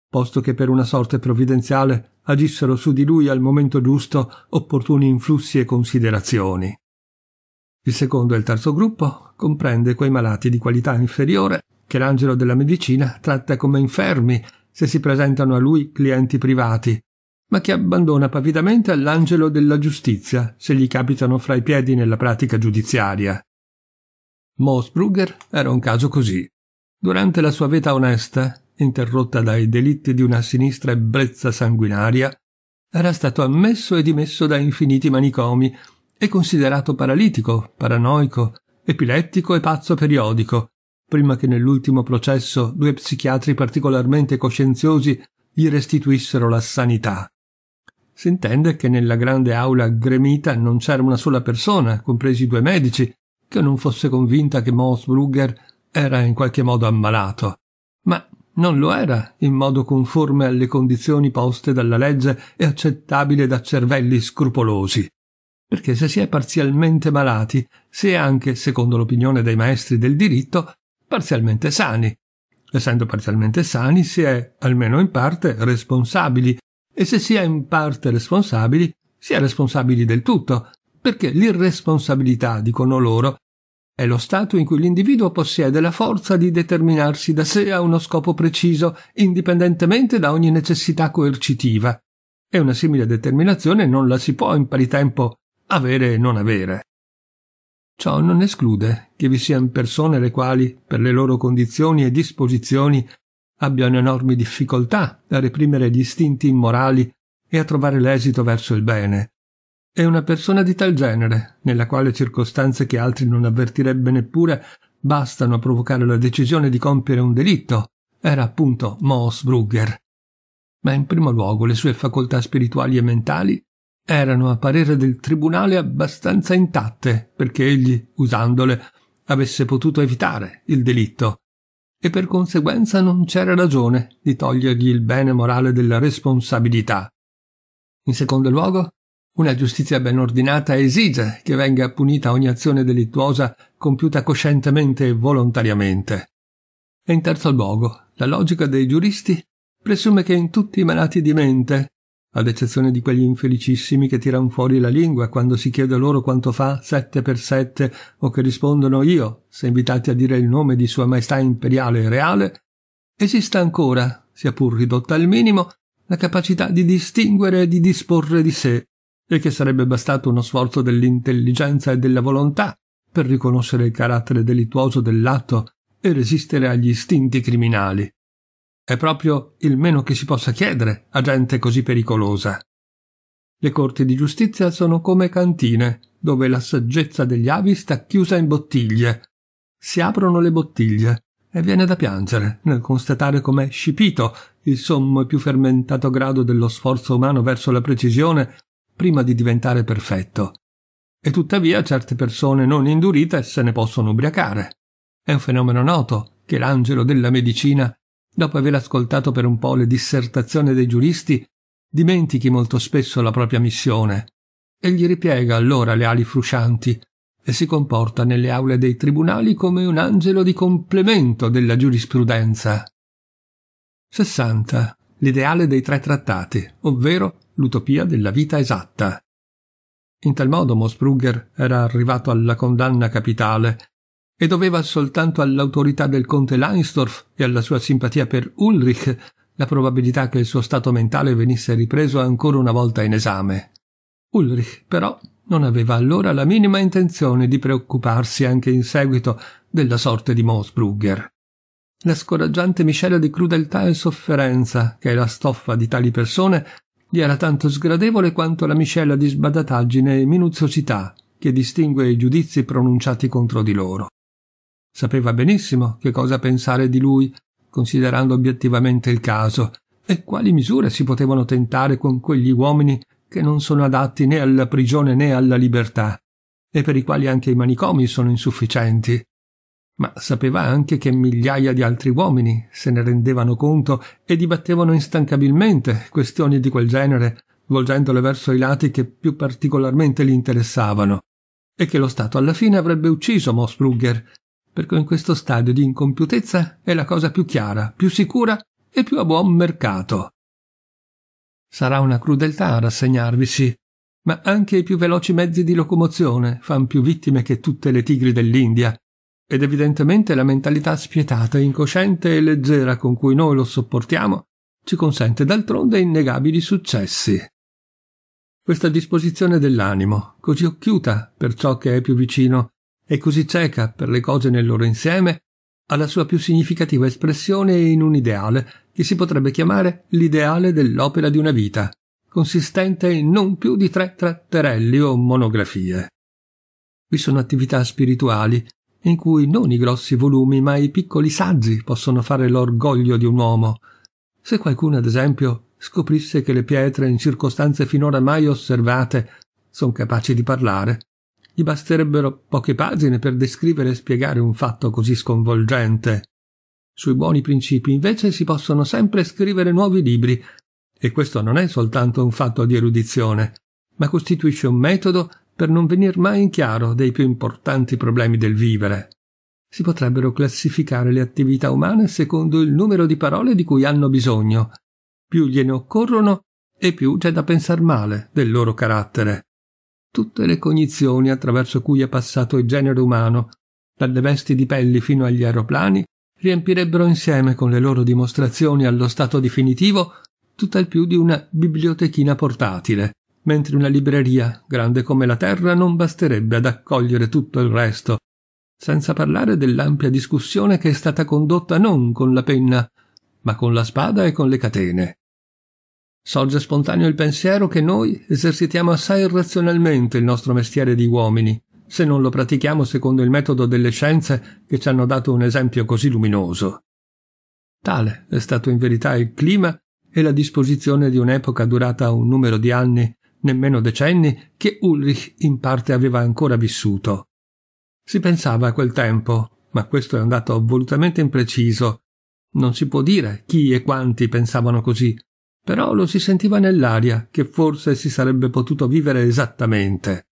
posto che per una sorte provvidenziale agissero su di lui al momento giusto opportuni influssi e considerazioni. Il secondo e il terzo gruppo comprende quei malati di qualità inferiore che l'angelo della medicina tratta come infermi se si presentano a lui clienti privati, ma che abbandona pavidamente all'angelo della giustizia se gli capitano fra i piedi nella pratica giudiziaria. Moosbrugger era un caso così. Durante la sua vita onesta, interrotta dai delitti di una sinistra ebbrezza sanguinaria, era stato ammesso e dimesso da infiniti manicomi e considerato paralitico, paranoico, epilettico e pazzo periodico, prima che nell'ultimo processo due psichiatri particolarmente coscienziosi gli restituissero la sanità. Si intende che nella grande aula gremita non c'era una sola persona, compresi i due medici, che non fosse convinta che Moss Mossbrugger era in qualche modo ammalato. Ma non lo era in modo conforme alle condizioni poste dalla legge e accettabile da cervelli scrupolosi. Perché se si è parzialmente malati, si è anche, secondo l'opinione dei maestri del diritto, parzialmente sani. Essendo parzialmente sani, si è, almeno in parte, responsabili e se si è in parte responsabili, si è responsabili del tutto, perché l'irresponsabilità, dicono loro, è lo stato in cui l'individuo possiede la forza di determinarsi da sé a uno scopo preciso, indipendentemente da ogni necessità coercitiva. E una simile determinazione non la si può in pari tempo avere e non avere. Ciò non esclude che vi siano persone le quali, per le loro condizioni e disposizioni, abbiano enormi difficoltà a reprimere gli istinti immorali e a trovare l'esito verso il bene. E una persona di tal genere, nella quale circostanze che altri non avvertirebbe neppure bastano a provocare la decisione di compiere un delitto, era appunto Moos Brugger. Ma in primo luogo le sue facoltà spirituali e mentali erano a parere del tribunale abbastanza intatte perché egli, usandole, avesse potuto evitare il delitto e per conseguenza non c'era ragione di togliergli il bene morale della responsabilità. In secondo luogo, una giustizia ben ordinata esige che venga punita ogni azione delittuosa compiuta coscientemente e volontariamente. E in terzo luogo, la logica dei giuristi presume che in tutti i malati di mente ad eccezione di quegli infelicissimi che tiran fuori la lingua quando si chiede loro quanto fa sette per sette o che rispondono io, se invitati a dire il nome di Sua Maestà Imperiale e Reale, esista ancora, sia pur ridotta al minimo, la capacità di distinguere e di disporre di sé, e che sarebbe bastato uno sforzo dell'intelligenza e della volontà per riconoscere il carattere delittuoso dell'atto e resistere agli istinti criminali. È proprio il meno che si possa chiedere a gente così pericolosa. Le corti di giustizia sono come cantine, dove la saggezza degli avi sta chiusa in bottiglie. Si aprono le bottiglie e viene da piangere nel constatare com'è scipito il sommo e più fermentato grado dello sforzo umano verso la precisione prima di diventare perfetto. E tuttavia certe persone non indurite se ne possono ubriacare. È un fenomeno noto che l'angelo della medicina Dopo aver ascoltato per un po' le dissertazioni dei giuristi, dimentichi molto spesso la propria missione. Egli ripiega allora le ali fruscianti e si comporta nelle aule dei tribunali come un angelo di complemento della giurisprudenza. 60. L'ideale dei tre trattati, ovvero l'utopia della vita esatta. In tal modo Mosbrugger era arrivato alla condanna capitale e doveva soltanto all'autorità del conte Langsdorff e alla sua simpatia per Ulrich la probabilità che il suo stato mentale venisse ripreso ancora una volta in esame. Ulrich, però, non aveva allora la minima intenzione di preoccuparsi anche in seguito della sorte di Mosbrugger. La scoraggiante miscela di crudeltà e sofferenza, che è la stoffa di tali persone, gli era tanto sgradevole quanto la miscela di sbadataggine e minuziosità che distingue i giudizi pronunciati contro di loro. Sapeva benissimo che cosa pensare di lui, considerando obiettivamente il caso, e quali misure si potevano tentare con quegli uomini che non sono adatti né alla prigione né alla libertà, e per i quali anche i manicomi sono insufficienti. Ma sapeva anche che migliaia di altri uomini se ne rendevano conto e dibattevano instancabilmente questioni di quel genere, volgendole verso i lati che più particolarmente li interessavano, e che lo Stato alla fine avrebbe ucciso Mosbrugger perché in questo stadio di incompiutezza è la cosa più chiara, più sicura e più a buon mercato. Sarà una crudeltà rassegnarvisi, ma anche i più veloci mezzi di locomozione fan più vittime che tutte le tigri dell'India, ed evidentemente la mentalità spietata, incosciente e leggera con cui noi lo sopportiamo ci consente d'altronde innegabili successi. Questa disposizione dell'animo, così occhiuta per ciò che è più vicino e così cieca per le cose nel loro insieme ha la sua più significativa espressione in un ideale che si potrebbe chiamare l'ideale dell'opera di una vita, consistente in non più di tre tratterelli o monografie. Qui sono attività spirituali in cui non i grossi volumi ma i piccoli saggi possono fare l'orgoglio di un uomo. Se qualcuno, ad esempio, scoprisse che le pietre in circostanze finora mai osservate sono capaci di parlare, gli basterebbero poche pagine per descrivere e spiegare un fatto così sconvolgente. Sui buoni principi invece si possono sempre scrivere nuovi libri, e questo non è soltanto un fatto di erudizione, ma costituisce un metodo per non venir mai in chiaro dei più importanti problemi del vivere. Si potrebbero classificare le attività umane secondo il numero di parole di cui hanno bisogno. Più gliene occorrono e più c'è da pensar male del loro carattere tutte le cognizioni attraverso cui è passato il genere umano, dalle vesti di pelli fino agli aeroplani, riempirebbero insieme con le loro dimostrazioni allo stato definitivo tutt'al più di una bibliotechina portatile, mentre una libreria, grande come la terra, non basterebbe ad accogliere tutto il resto, senza parlare dell'ampia discussione che è stata condotta non con la penna, ma con la spada e con le catene. Sorge spontaneo il pensiero che noi esercitiamo assai irrazionalmente il nostro mestiere di uomini, se non lo pratichiamo secondo il metodo delle scienze che ci hanno dato un esempio così luminoso. Tale è stato in verità il clima e la disposizione di un'epoca durata un numero di anni, nemmeno decenni, che Ulrich in parte aveva ancora vissuto. Si pensava a quel tempo, ma questo è un dato volutamente impreciso. Non si può dire chi e quanti pensavano così, però lo si sentiva nell'aria che forse si sarebbe potuto vivere esattamente.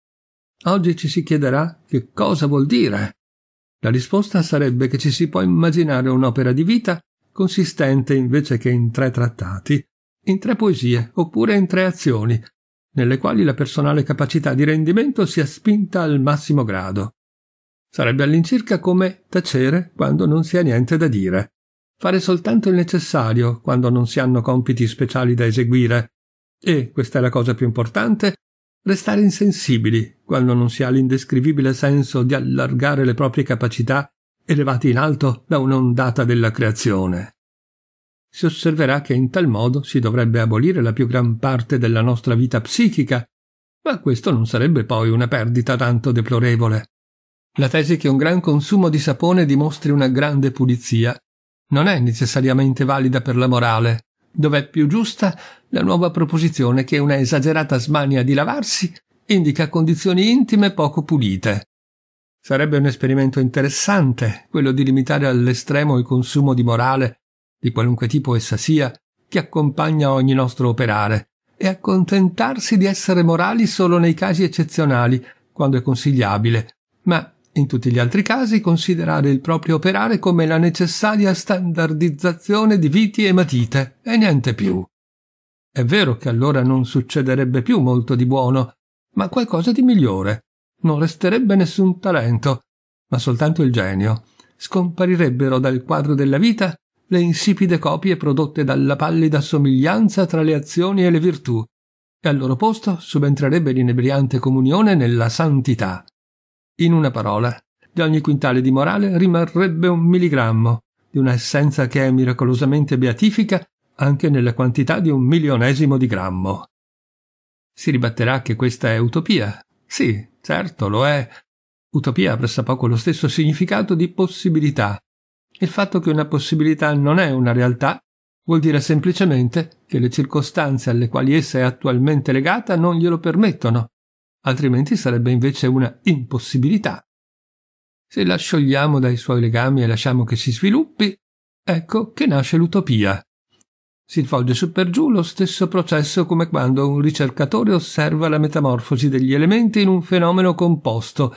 Oggi ci si chiederà che cosa vuol dire. La risposta sarebbe che ci si può immaginare un'opera di vita consistente invece che in tre trattati, in tre poesie oppure in tre azioni, nelle quali la personale capacità di rendimento sia spinta al massimo grado. Sarebbe all'incirca come tacere quando non si ha niente da dire fare soltanto il necessario quando non si hanno compiti speciali da eseguire e, questa è la cosa più importante, restare insensibili quando non si ha l'indescrivibile senso di allargare le proprie capacità elevate in alto da un'ondata della creazione. Si osserverà che in tal modo si dovrebbe abolire la più gran parte della nostra vita psichica, ma questo non sarebbe poi una perdita tanto deplorevole. La tesi che un gran consumo di sapone dimostri una grande pulizia non è necessariamente valida per la morale, dov'è più giusta la nuova proposizione che una esagerata smania di lavarsi indica condizioni intime poco pulite. Sarebbe un esperimento interessante quello di limitare all'estremo il consumo di morale, di qualunque tipo essa sia, che accompagna ogni nostro operare, e accontentarsi di essere morali solo nei casi eccezionali, quando è consigliabile, ma in tutti gli altri casi considerare il proprio operare come la necessaria standardizzazione di viti e matite e niente più. È vero che allora non succederebbe più molto di buono, ma qualcosa di migliore. Non resterebbe nessun talento, ma soltanto il genio. Scomparirebbero dal quadro della vita le insipide copie prodotte dalla pallida somiglianza tra le azioni e le virtù, e al loro posto subentrerebbe l'inebriante comunione nella santità. In una parola, di ogni quintale di morale rimarrebbe un milligrammo, di un'essenza che è miracolosamente beatifica anche nella quantità di un milionesimo di grammo. Si ribatterà che questa è utopia. Sì, certo, lo è. Utopia ha pressappoco lo stesso significato di possibilità. Il fatto che una possibilità non è una realtà vuol dire semplicemente che le circostanze alle quali essa è attualmente legata non glielo permettono altrimenti sarebbe invece una impossibilità. Se la sciogliamo dai suoi legami e lasciamo che si sviluppi, ecco che nasce l'utopia. Si svolge su per giù lo stesso processo come quando un ricercatore osserva la metamorfosi degli elementi in un fenomeno composto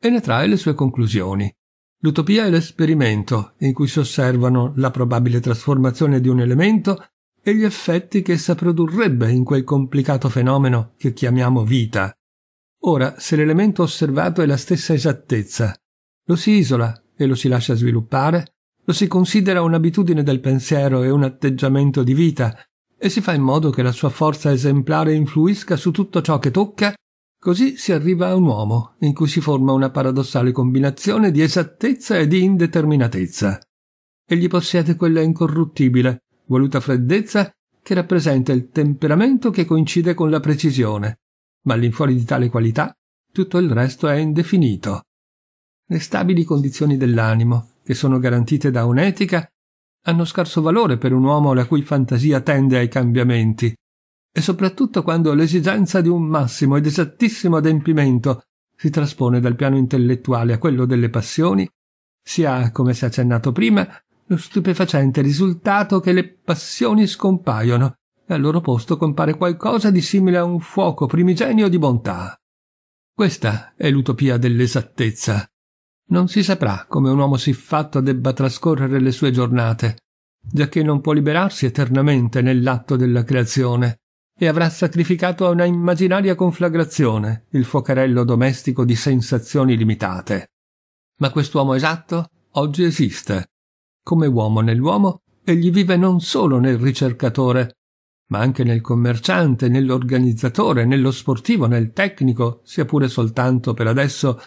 e ne trae le sue conclusioni. L'utopia è l'esperimento in cui si osservano la probabile trasformazione di un elemento e gli effetti che essa produrrebbe in quel complicato fenomeno che chiamiamo vita. Ora, se l'elemento osservato è la stessa esattezza, lo si isola e lo si lascia sviluppare, lo si considera un'abitudine del pensiero e un atteggiamento di vita, e si fa in modo che la sua forza esemplare influisca su tutto ciò che tocca, così si arriva a un uomo, in cui si forma una paradossale combinazione di esattezza e di indeterminatezza. Egli possiede quella incorruttibile, voluta freddezza, che rappresenta il temperamento che coincide con la precisione, ma all'infuori di tale qualità tutto il resto è indefinito. Le stabili condizioni dell'animo, che sono garantite da un'etica, hanno scarso valore per un uomo la cui fantasia tende ai cambiamenti, e soprattutto quando l'esigenza di un massimo ed esattissimo adempimento si traspone dal piano intellettuale a quello delle passioni, si ha, come si è accennato prima, lo stupefacente risultato che le passioni scompaiono e al loro posto compare qualcosa di simile a un fuoco primigenio di bontà. Questa è l'utopia dell'esattezza. Non si saprà come un uomo siffatto debba trascorrere le sue giornate, giacché non può liberarsi eternamente nell'atto della creazione e avrà sacrificato a una immaginaria conflagrazione il focarello domestico di sensazioni limitate. Ma quest'uomo esatto oggi esiste. Come uomo nell'uomo, egli vive non solo nel ricercatore, ma anche nel commerciante, nell'organizzatore, nello sportivo, nel tecnico, sia pure soltanto per adesso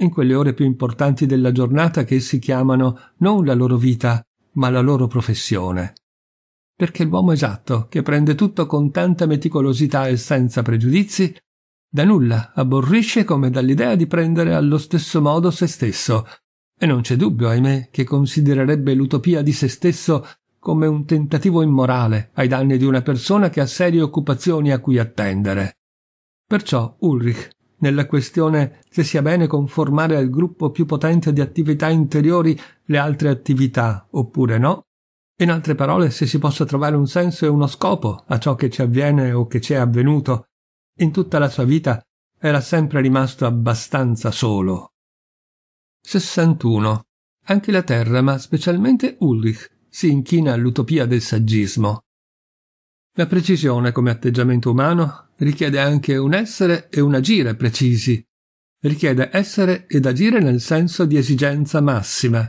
in quelle ore più importanti della giornata che essi chiamano non la loro vita, ma la loro professione. Perché l'uomo esatto, che prende tutto con tanta meticolosità e senza pregiudizi, da nulla aborrisce come dall'idea di prendere allo stesso modo se stesso. E non c'è dubbio, ahimè, che considererebbe l'utopia di se stesso come un tentativo immorale ai danni di una persona che ha serie occupazioni a cui attendere. Perciò Ulrich, nella questione se sia bene conformare al gruppo più potente di attività interiori le altre attività oppure no, in altre parole se si possa trovare un senso e uno scopo a ciò che ci avviene o che ci è avvenuto, in tutta la sua vita era sempre rimasto abbastanza solo. 61. Anche la terra, ma specialmente Ulrich, si inchina all'utopia del saggismo. La precisione come atteggiamento umano richiede anche un essere e un agire precisi, richiede essere ed agire nel senso di esigenza massima.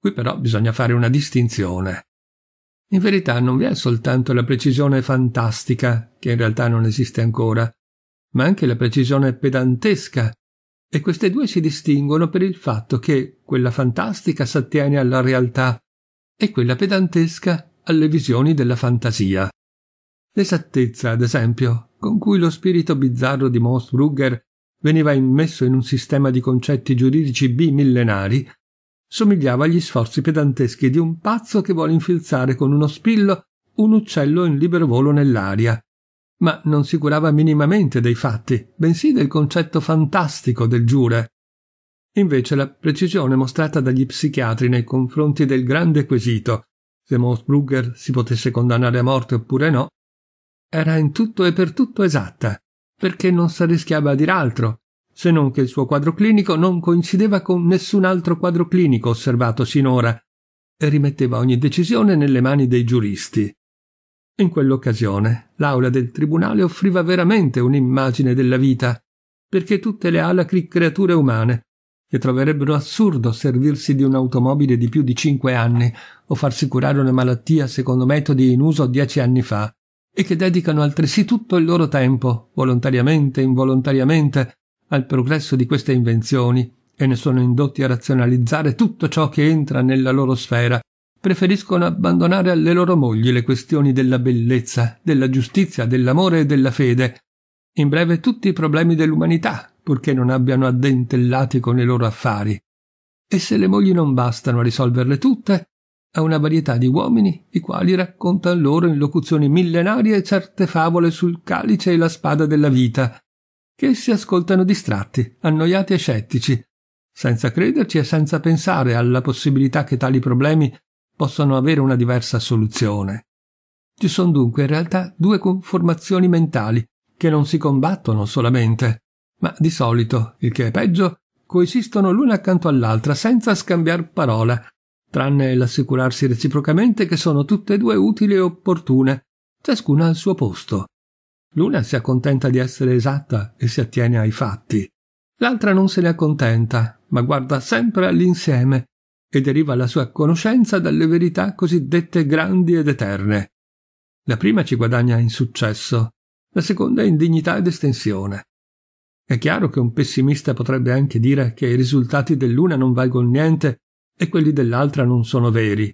Qui però bisogna fare una distinzione. In verità non vi è soltanto la precisione fantastica, che in realtà non esiste ancora, ma anche la precisione pedantesca, e queste due si distinguono per il fatto che quella fantastica s'attiene alla realtà, e quella pedantesca alle visioni della fantasia. L'esattezza, ad esempio, con cui lo spirito bizzarro di Moss Mossbrugger veniva immesso in un sistema di concetti giuridici bimillenari, somigliava agli sforzi pedanteschi di un pazzo che vuole infilzare con uno spillo un uccello in libero volo nell'aria. Ma non si curava minimamente dei fatti, bensì del concetto fantastico del giure, Invece la precisione mostrata dagli psichiatri nei confronti del grande quesito, se Mosbrugger si potesse condannare a morte oppure no, era in tutto e per tutto esatta, perché non s'arrischiava a dir altro, se non che il suo quadro clinico non coincideva con nessun altro quadro clinico osservato sinora e rimetteva ogni decisione nelle mani dei giuristi. In quell'occasione l'aula del tribunale offriva veramente un'immagine della vita, perché tutte le alacri creature umane che troverebbero assurdo servirsi di un'automobile di più di cinque anni o farsi curare una malattia secondo metodi in uso dieci anni fa, e che dedicano altresì tutto il loro tempo, volontariamente e involontariamente, al progresso di queste invenzioni e ne sono indotti a razionalizzare tutto ciò che entra nella loro sfera, preferiscono abbandonare alle loro mogli le questioni della bellezza, della giustizia, dell'amore e della fede, in breve tutti i problemi dell'umanità, purché non abbiano addentellati con i loro affari. E se le mogli non bastano a risolverle tutte, a una varietà di uomini, i quali raccontano loro in locuzioni millenarie certe favole sul calice e la spada della vita, che si ascoltano distratti, annoiati e scettici, senza crederci e senza pensare alla possibilità che tali problemi possano avere una diversa soluzione. Ci sono dunque in realtà due conformazioni mentali che non si combattono solamente, ma di solito, il che è peggio, coesistono l'una accanto all'altra senza scambiar parola, tranne l'assicurarsi reciprocamente che sono tutte e due utili e opportune, ciascuna al suo posto. L'una si accontenta di essere esatta e si attiene ai fatti. L'altra non se ne accontenta, ma guarda sempre all'insieme e deriva la sua conoscenza dalle verità cosiddette grandi ed eterne. La prima ci guadagna in successo, la seconda in dignità ed estensione. È chiaro che un pessimista potrebbe anche dire che i risultati dell'una non valgono niente e quelli dell'altra non sono veri.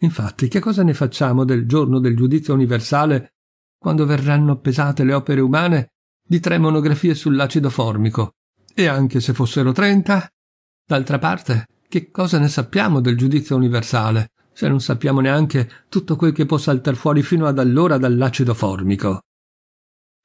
Infatti, che cosa ne facciamo del giorno del giudizio universale, quando verranno pesate le opere umane di tre monografie sull'acido formico? E anche se fossero trenta? D'altra parte, che cosa ne sappiamo del giudizio universale, se non sappiamo neanche tutto quel che può saltar fuori fino ad allora dall'acido formico?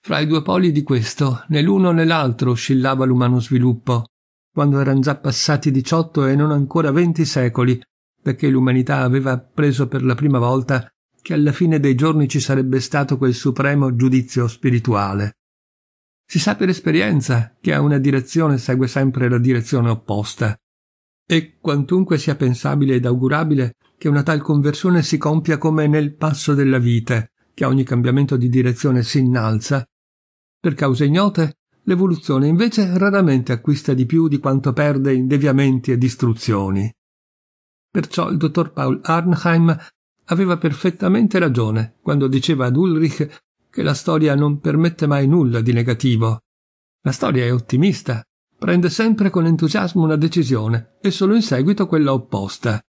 Fra i due poli di questo, né l'uno né l'altro oscillava l'umano sviluppo, quando eran già passati diciotto e non ancora venti secoli, perché l'umanità aveva appreso per la prima volta che alla fine dei giorni ci sarebbe stato quel supremo giudizio spirituale. Si sa per esperienza che a una direzione segue sempre la direzione opposta. E quantunque sia pensabile ed augurabile che una tal conversione si compia come nel passo della vite, che a ogni cambiamento di direzione si innalza, per cause ignote, l'evoluzione invece raramente acquista di più di quanto perde in deviamenti e distruzioni. Perciò il dottor Paul Arnheim aveva perfettamente ragione quando diceva ad Ulrich che la storia non permette mai nulla di negativo. La storia è ottimista, prende sempre con entusiasmo una decisione e solo in seguito quella opposta.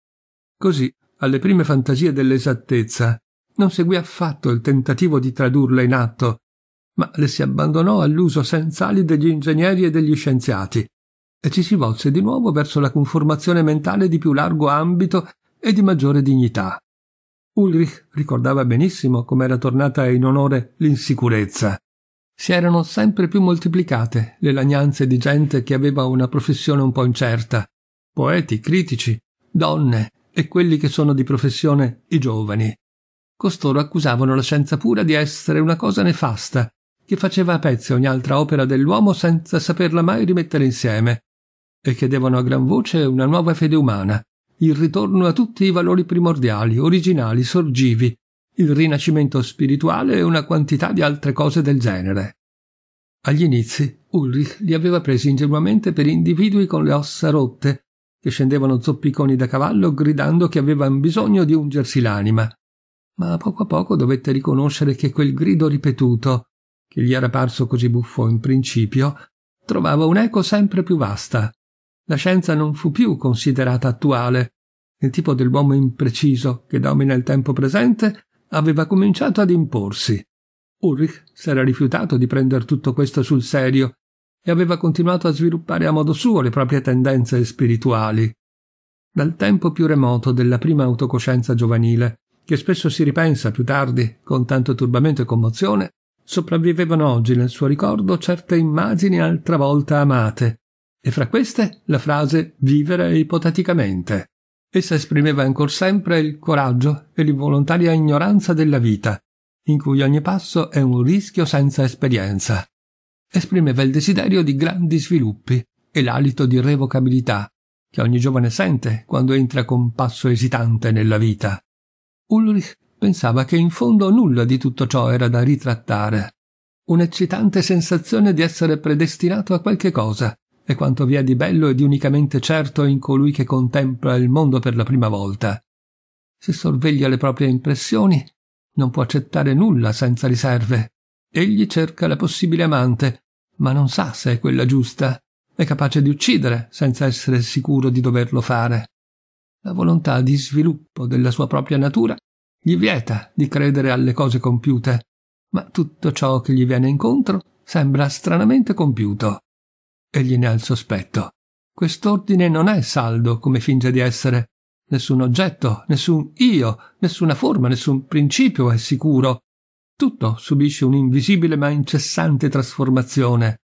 Così, alle prime fantasie dell'esattezza, non seguì affatto il tentativo di tradurla in atto, ma le si abbandonò all'uso senz'ali degli ingegneri e degli scienziati, e ci si volse di nuovo verso la conformazione mentale di più largo ambito e di maggiore dignità. Ulrich ricordava benissimo com'era tornata in onore l'insicurezza. Si erano sempre più moltiplicate le lagnanze di gente che aveva una professione un po' incerta, poeti, critici, donne e quelli che sono di professione i giovani. Costoro accusavano la scienza pura di essere una cosa nefasta che faceva a pezzi ogni altra opera dell'uomo senza saperla mai rimettere insieme, e chiedevano a gran voce una nuova fede umana, il ritorno a tutti i valori primordiali, originali, sorgivi, il rinascimento spirituale e una quantità di altre cose del genere. Agli inizi Ulrich li aveva presi ingenuamente per individui con le ossa rotte, che scendevano zoppiconi da cavallo gridando che avevano bisogno di ungersi l'anima. Ma a poco a poco dovette riconoscere che quel grido ripetuto, che gli era parso così buffo in principio, trovava un'eco sempre più vasta. La scienza non fu più considerata attuale. Il tipo dell'uomo impreciso che domina il tempo presente aveva cominciato ad imporsi. Ulrich s'era rifiutato di prendere tutto questo sul serio e aveva continuato a sviluppare a modo suo le proprie tendenze spirituali. Dal tempo più remoto della prima autocoscienza giovanile, che spesso si ripensa più tardi con tanto turbamento e commozione, Sopravvivevano oggi nel suo ricordo certe immagini altra volta amate, e fra queste la frase vivere ipoteticamente. Essa esprimeva ancor sempre il coraggio e l'involontaria ignoranza della vita, in cui ogni passo è un rischio senza esperienza. Esprimeva il desiderio di grandi sviluppi e l'alito di revocabilità che ogni giovane sente quando entra con passo esitante nella vita. Ulrich pensava che in fondo nulla di tutto ciò era da ritrattare. Un'eccitante sensazione di essere predestinato a qualche cosa è quanto vi è di bello e di unicamente certo in colui che contempla il mondo per la prima volta. Se sorveglia le proprie impressioni, non può accettare nulla senza riserve. Egli cerca la possibile amante, ma non sa se è quella giusta. È capace di uccidere senza essere sicuro di doverlo fare. La volontà di sviluppo della sua propria natura gli vieta di credere alle cose compiute, ma tutto ciò che gli viene incontro sembra stranamente compiuto. Egli ne ha il sospetto. Quest'ordine non è saldo come finge di essere. Nessun oggetto, nessun io, nessuna forma, nessun principio è sicuro. Tutto subisce un'invisibile ma incessante trasformazione.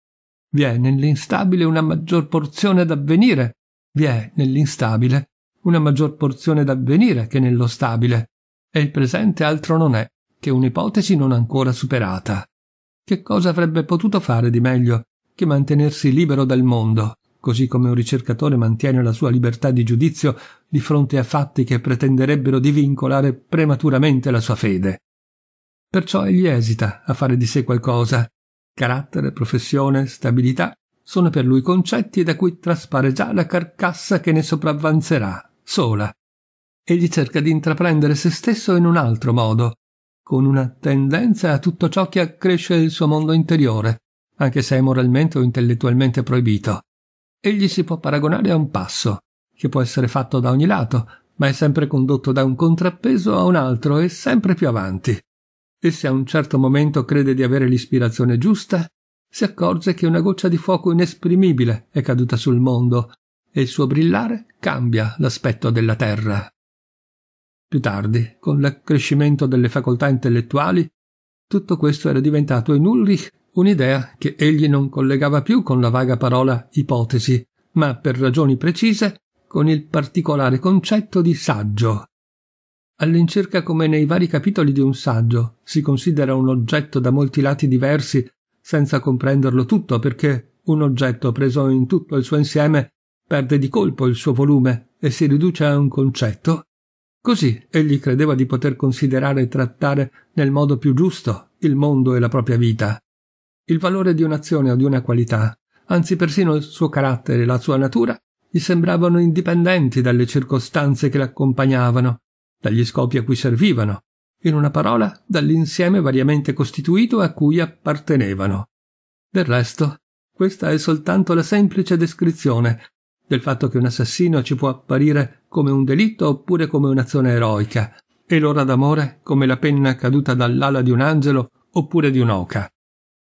Vi è nell'instabile una maggior porzione d'avvenire, vi è nell'instabile una maggior porzione d'avvenire che nello stabile e il presente altro non è che un'ipotesi non ancora superata. Che cosa avrebbe potuto fare di meglio che mantenersi libero dal mondo, così come un ricercatore mantiene la sua libertà di giudizio di fronte a fatti che pretenderebbero di vincolare prematuramente la sua fede. Perciò egli esita a fare di sé qualcosa. Carattere, professione, stabilità sono per lui concetti da cui traspare già la carcassa che ne sopravvanzerà, sola, egli cerca di intraprendere se stesso in un altro modo, con una tendenza a tutto ciò che accresce il suo mondo interiore, anche se è moralmente o intellettualmente proibito. Egli si può paragonare a un passo, che può essere fatto da ogni lato, ma è sempre condotto da un contrappeso a un altro e sempre più avanti. E se a un certo momento crede di avere l'ispirazione giusta, si accorge che una goccia di fuoco inesprimibile è caduta sul mondo e il suo brillare cambia l'aspetto della terra. Più tardi, con l'accrescimento delle facoltà intellettuali, tutto questo era diventato in Ulrich un'idea che egli non collegava più con la vaga parola ipotesi, ma per ragioni precise con il particolare concetto di saggio. All'incirca come nei vari capitoli di un saggio si considera un oggetto da molti lati diversi senza comprenderlo tutto perché un oggetto preso in tutto il suo insieme perde di colpo il suo volume e si riduce a un concetto Così egli credeva di poter considerare e trattare nel modo più giusto il mondo e la propria vita. Il valore di un'azione o di una qualità, anzi persino il suo carattere e la sua natura, gli sembravano indipendenti dalle circostanze che l'accompagnavano, dagli scopi a cui servivano, in una parola dall'insieme variamente costituito a cui appartenevano. Del resto, questa è soltanto la semplice descrizione del fatto che un assassino ci può apparire come un delitto oppure come un'azione eroica, e l'ora d'amore come la penna caduta dall'ala di un angelo oppure di un'oca.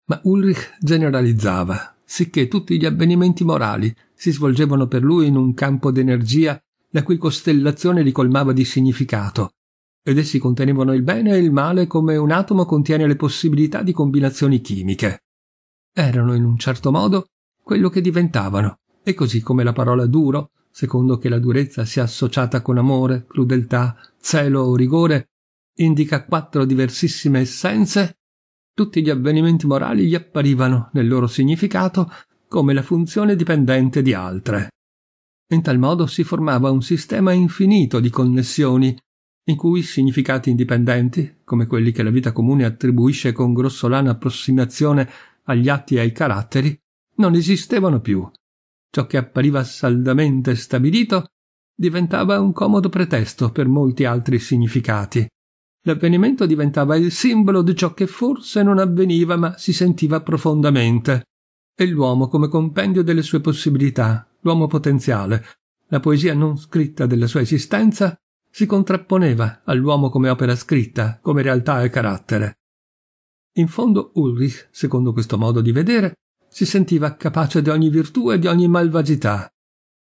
Ma Ulrich generalizzava, sicché tutti gli avvenimenti morali si svolgevano per lui in un campo d'energia la cui costellazione li colmava di significato, ed essi contenevano il bene e il male come un atomo contiene le possibilità di combinazioni chimiche. Erano in un certo modo quello che diventavano, e così come la parola duro, secondo che la durezza sia associata con amore, crudeltà, zelo o rigore, indica quattro diversissime essenze, tutti gli avvenimenti morali gli apparivano, nel loro significato, come la funzione dipendente di altre. In tal modo si formava un sistema infinito di connessioni, in cui significati indipendenti, come quelli che la vita comune attribuisce con grossolana approssimazione agli atti e ai caratteri, non esistevano più, Ciò che appariva saldamente stabilito diventava un comodo pretesto per molti altri significati. L'avvenimento diventava il simbolo di ciò che forse non avveniva ma si sentiva profondamente. E l'uomo come compendio delle sue possibilità, l'uomo potenziale, la poesia non scritta della sua esistenza, si contrapponeva all'uomo come opera scritta, come realtà e carattere. In fondo Ulrich, secondo questo modo di vedere, si sentiva capace di ogni virtù e di ogni malvagità,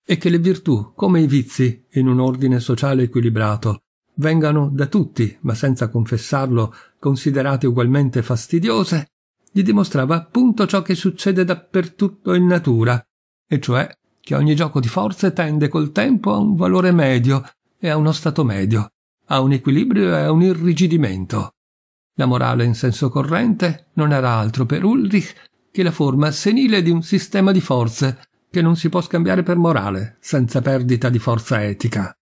e che le virtù, come i vizi, in un ordine sociale equilibrato, vengano da tutti, ma senza confessarlo, considerate ugualmente fastidiose, gli dimostrava appunto ciò che succede dappertutto in natura, e cioè che ogni gioco di forze tende col tempo a un valore medio e a uno stato medio, a un equilibrio e a un irrigidimento. La morale in senso corrente non era altro per Ulrich che la forma senile di un sistema di forze che non si può scambiare per morale, senza perdita di forza etica.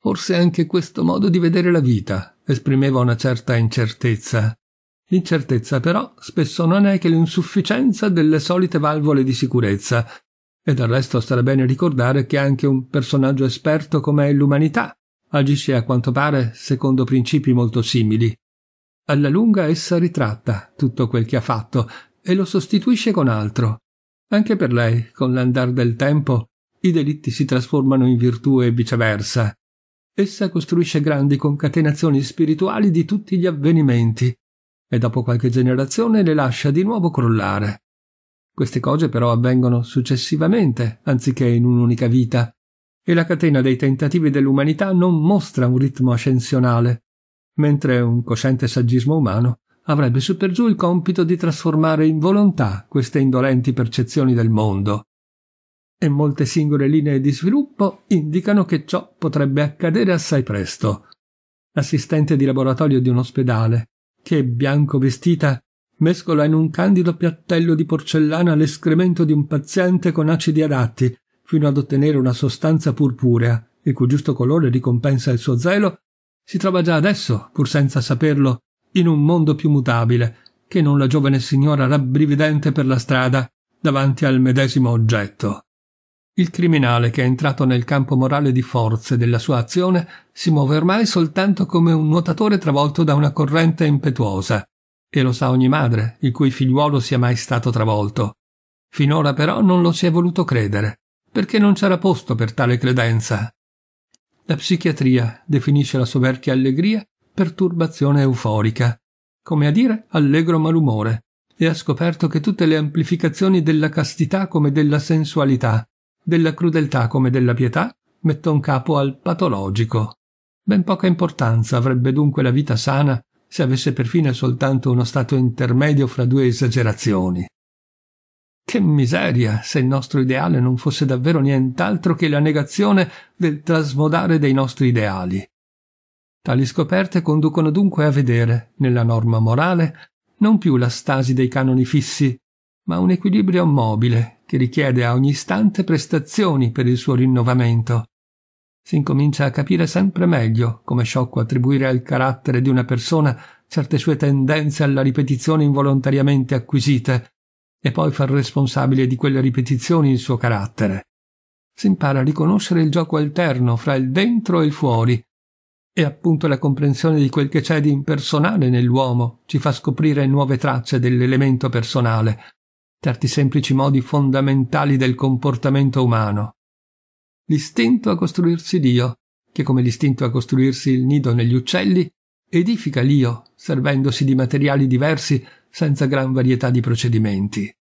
Forse anche questo modo di vedere la vita esprimeva una certa incertezza. L'incertezza però spesso non è che l'insufficienza delle solite valvole di sicurezza, e del resto sarà bene ricordare che anche un personaggio esperto come è l'umanità agisce a quanto pare secondo principi molto simili. Alla lunga essa ritratta tutto quel che ha fatto e lo sostituisce con altro. Anche per lei, con l'andar del tempo, i delitti si trasformano in virtù e viceversa. Essa costruisce grandi concatenazioni spirituali di tutti gli avvenimenti e dopo qualche generazione le lascia di nuovo crollare. Queste cose però avvengono successivamente, anziché in un'unica vita, e la catena dei tentativi dell'umanità non mostra un ritmo ascensionale, mentre un cosciente saggismo umano avrebbe su per giù il compito di trasformare in volontà queste indolenti percezioni del mondo. E molte singole linee di sviluppo indicano che ciò potrebbe accadere assai presto. L'assistente di laboratorio di un ospedale, che bianco vestita, mescola in un candido piattello di porcellana l'escremento di un paziente con acidi adatti, fino ad ottenere una sostanza purpurea, il cui giusto colore ricompensa il suo zelo, si trova già adesso, pur senza saperlo, in un mondo più mutabile che non la giovane signora rabbrividente per la strada davanti al medesimo oggetto. Il criminale che è entrato nel campo morale di forze della sua azione si muove ormai soltanto come un nuotatore travolto da una corrente impetuosa, e lo sa ogni madre, il cui figliuolo sia mai stato travolto. Finora però non lo si è voluto credere, perché non c'era posto per tale credenza. La psichiatria definisce la soverchia allegria perturbazione euforica, come a dire allegro malumore, e ha scoperto che tutte le amplificazioni della castità come della sensualità, della crudeltà come della pietà, mettono capo al patologico. Ben poca importanza avrebbe dunque la vita sana se avesse perfino soltanto uno stato intermedio fra due esagerazioni. Che miseria se il nostro ideale non fosse davvero nient'altro che la negazione del trasmodare dei nostri ideali. Tali scoperte conducono dunque a vedere, nella norma morale, non più la stasi dei canoni fissi, ma un equilibrio mobile che richiede a ogni istante prestazioni per il suo rinnovamento. Si incomincia a capire sempre meglio come sciocco attribuire al carattere di una persona certe sue tendenze alla ripetizione involontariamente acquisite e poi far responsabile di quelle ripetizioni il suo carattere. Si impara a riconoscere il gioco alterno fra il dentro e il fuori, e appunto la comprensione di quel che c'è di impersonale nell'uomo ci fa scoprire nuove tracce dell'elemento personale, certi semplici modi fondamentali del comportamento umano. L'istinto a costruirsi Dio, che come l'istinto a costruirsi il nido negli uccelli, edifica l'io, servendosi di materiali diversi senza gran varietà di procedimenti.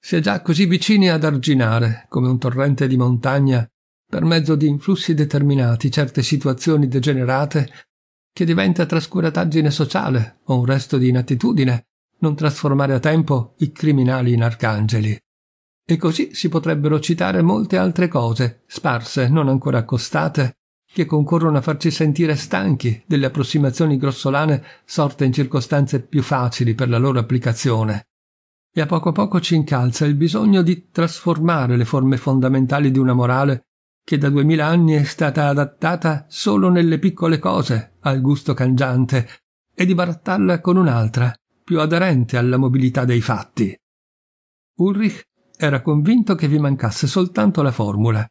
Si è già così vicini ad arginare, come un torrente di montagna per mezzo di influssi determinati certe situazioni degenerate che diventa trascurataggine sociale o un resto di inattitudine non trasformare a tempo i criminali in arcangeli. E così si potrebbero citare molte altre cose, sparse, non ancora accostate, che concorrono a farci sentire stanchi delle approssimazioni grossolane sorte in circostanze più facili per la loro applicazione. E a poco a poco ci incalza il bisogno di trasformare le forme fondamentali di una morale che da duemila anni è stata adattata solo nelle piccole cose al gusto cangiante e di barattarla con un'altra, più aderente alla mobilità dei fatti. Ulrich era convinto che vi mancasse soltanto la formula,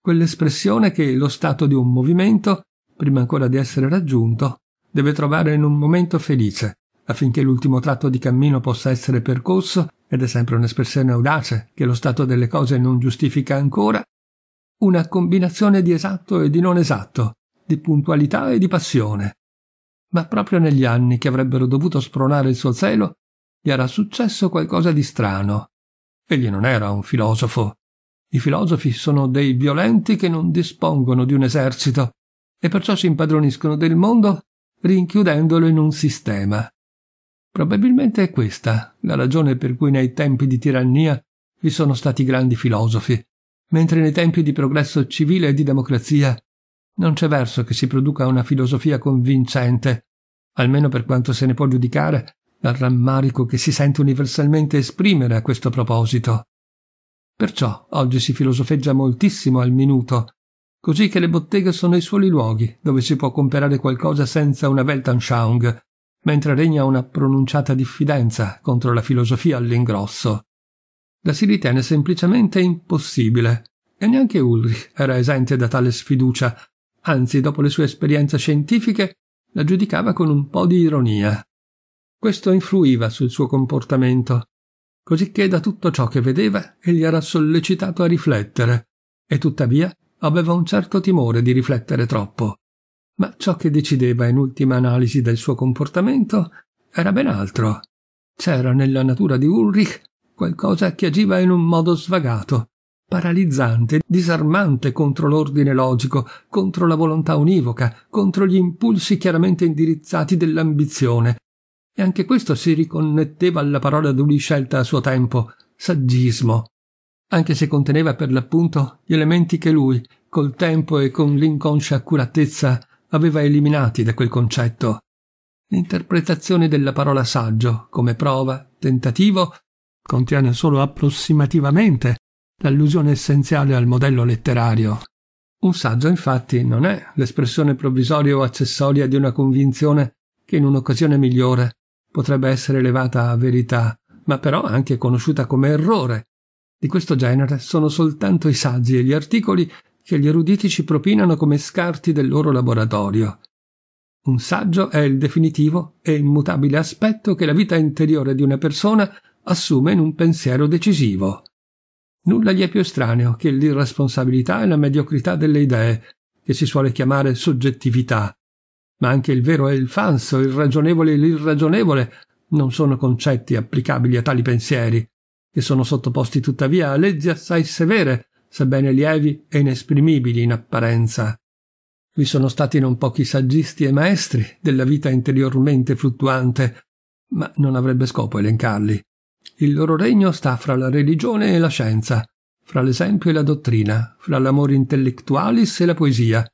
quell'espressione che lo stato di un movimento, prima ancora di essere raggiunto, deve trovare in un momento felice, affinché l'ultimo tratto di cammino possa essere percorso, ed è sempre un'espressione audace che lo stato delle cose non giustifica ancora, una combinazione di esatto e di non esatto, di puntualità e di passione. Ma proprio negli anni che avrebbero dovuto spronare il suo zelo, gli era successo qualcosa di strano. Egli non era un filosofo. I filosofi sono dei violenti che non dispongono di un esercito e perciò si impadroniscono del mondo rinchiudendolo in un sistema. Probabilmente è questa la ragione per cui nei tempi di tirannia vi sono stati grandi filosofi, mentre nei tempi di progresso civile e di democrazia non c'è verso che si produca una filosofia convincente, almeno per quanto se ne può giudicare dal rammarico che si sente universalmente esprimere a questo proposito. Perciò oggi si filosofeggia moltissimo al minuto, così che le botteghe sono i soli luoghi dove si può comprare qualcosa senza una Weltanschauung, mentre regna una pronunciata diffidenza contro la filosofia all'ingrosso la si ritiene semplicemente impossibile. E neanche Ulrich era esente da tale sfiducia, anzi, dopo le sue esperienze scientifiche, la giudicava con un po' di ironia. Questo influiva sul suo comportamento, cosicché da tutto ciò che vedeva egli era sollecitato a riflettere, e tuttavia aveva un certo timore di riflettere troppo. Ma ciò che decideva in ultima analisi del suo comportamento era ben altro. C'era nella natura di Ulrich qualcosa che agiva in un modo svagato, paralizzante, disarmante contro l'ordine logico, contro la volontà univoca, contro gli impulsi chiaramente indirizzati dell'ambizione. E anche questo si riconnetteva alla parola d'Uli scelta a suo tempo, saggismo, anche se conteneva per l'appunto gli elementi che lui, col tempo e con l'inconscia accuratezza, aveva eliminati da quel concetto. L'interpretazione della parola saggio, come prova, tentativo, contiene solo approssimativamente l'allusione essenziale al modello letterario. Un saggio, infatti, non è l'espressione provvisoria o accessoria di una convinzione che in un'occasione migliore potrebbe essere elevata a verità, ma però anche conosciuta come errore. Di questo genere sono soltanto i saggi e gli articoli che gli eruditi ci propinano come scarti del loro laboratorio. Un saggio è il definitivo e immutabile aspetto che la vita interiore di una persona assume in un pensiero decisivo. Nulla gli è più estraneo che l'irresponsabilità e la mediocrità delle idee, che si suole chiamare soggettività. Ma anche il vero e il falso, il ragionevole e l'irragionevole non sono concetti applicabili a tali pensieri, che sono sottoposti tuttavia a leggi assai severe, sebbene lievi e inesprimibili in apparenza. Vi sono stati non pochi saggisti e maestri della vita interiormente fluttuante, ma non avrebbe scopo elencarli. Il loro regno sta fra la religione e la scienza, fra l'esempio e la dottrina, fra l'amore intellettualis e la poesia.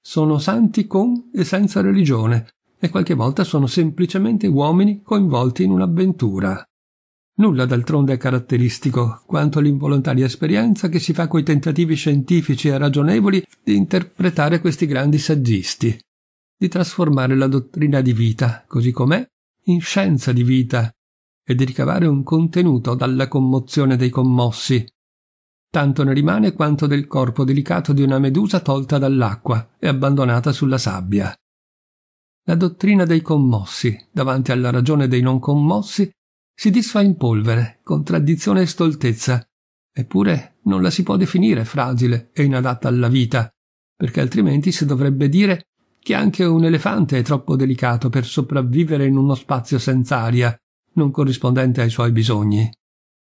Sono santi con e senza religione, e qualche volta sono semplicemente uomini coinvolti in un'avventura. Nulla d'altronde è caratteristico quanto l'involontaria esperienza che si fa coi tentativi scientifici e ragionevoli di interpretare questi grandi saggisti, di trasformare la dottrina di vita, così com'è, in scienza di vita, e di ricavare un contenuto dalla commozione dei commossi. Tanto ne rimane quanto del corpo delicato di una medusa tolta dall'acqua e abbandonata sulla sabbia. La dottrina dei commossi, davanti alla ragione dei non commossi, si disfa in polvere, contraddizione e stoltezza, eppure non la si può definire fragile e inadatta alla vita, perché altrimenti si dovrebbe dire che anche un elefante è troppo delicato per sopravvivere in uno spazio senza aria, non corrispondente ai suoi bisogni.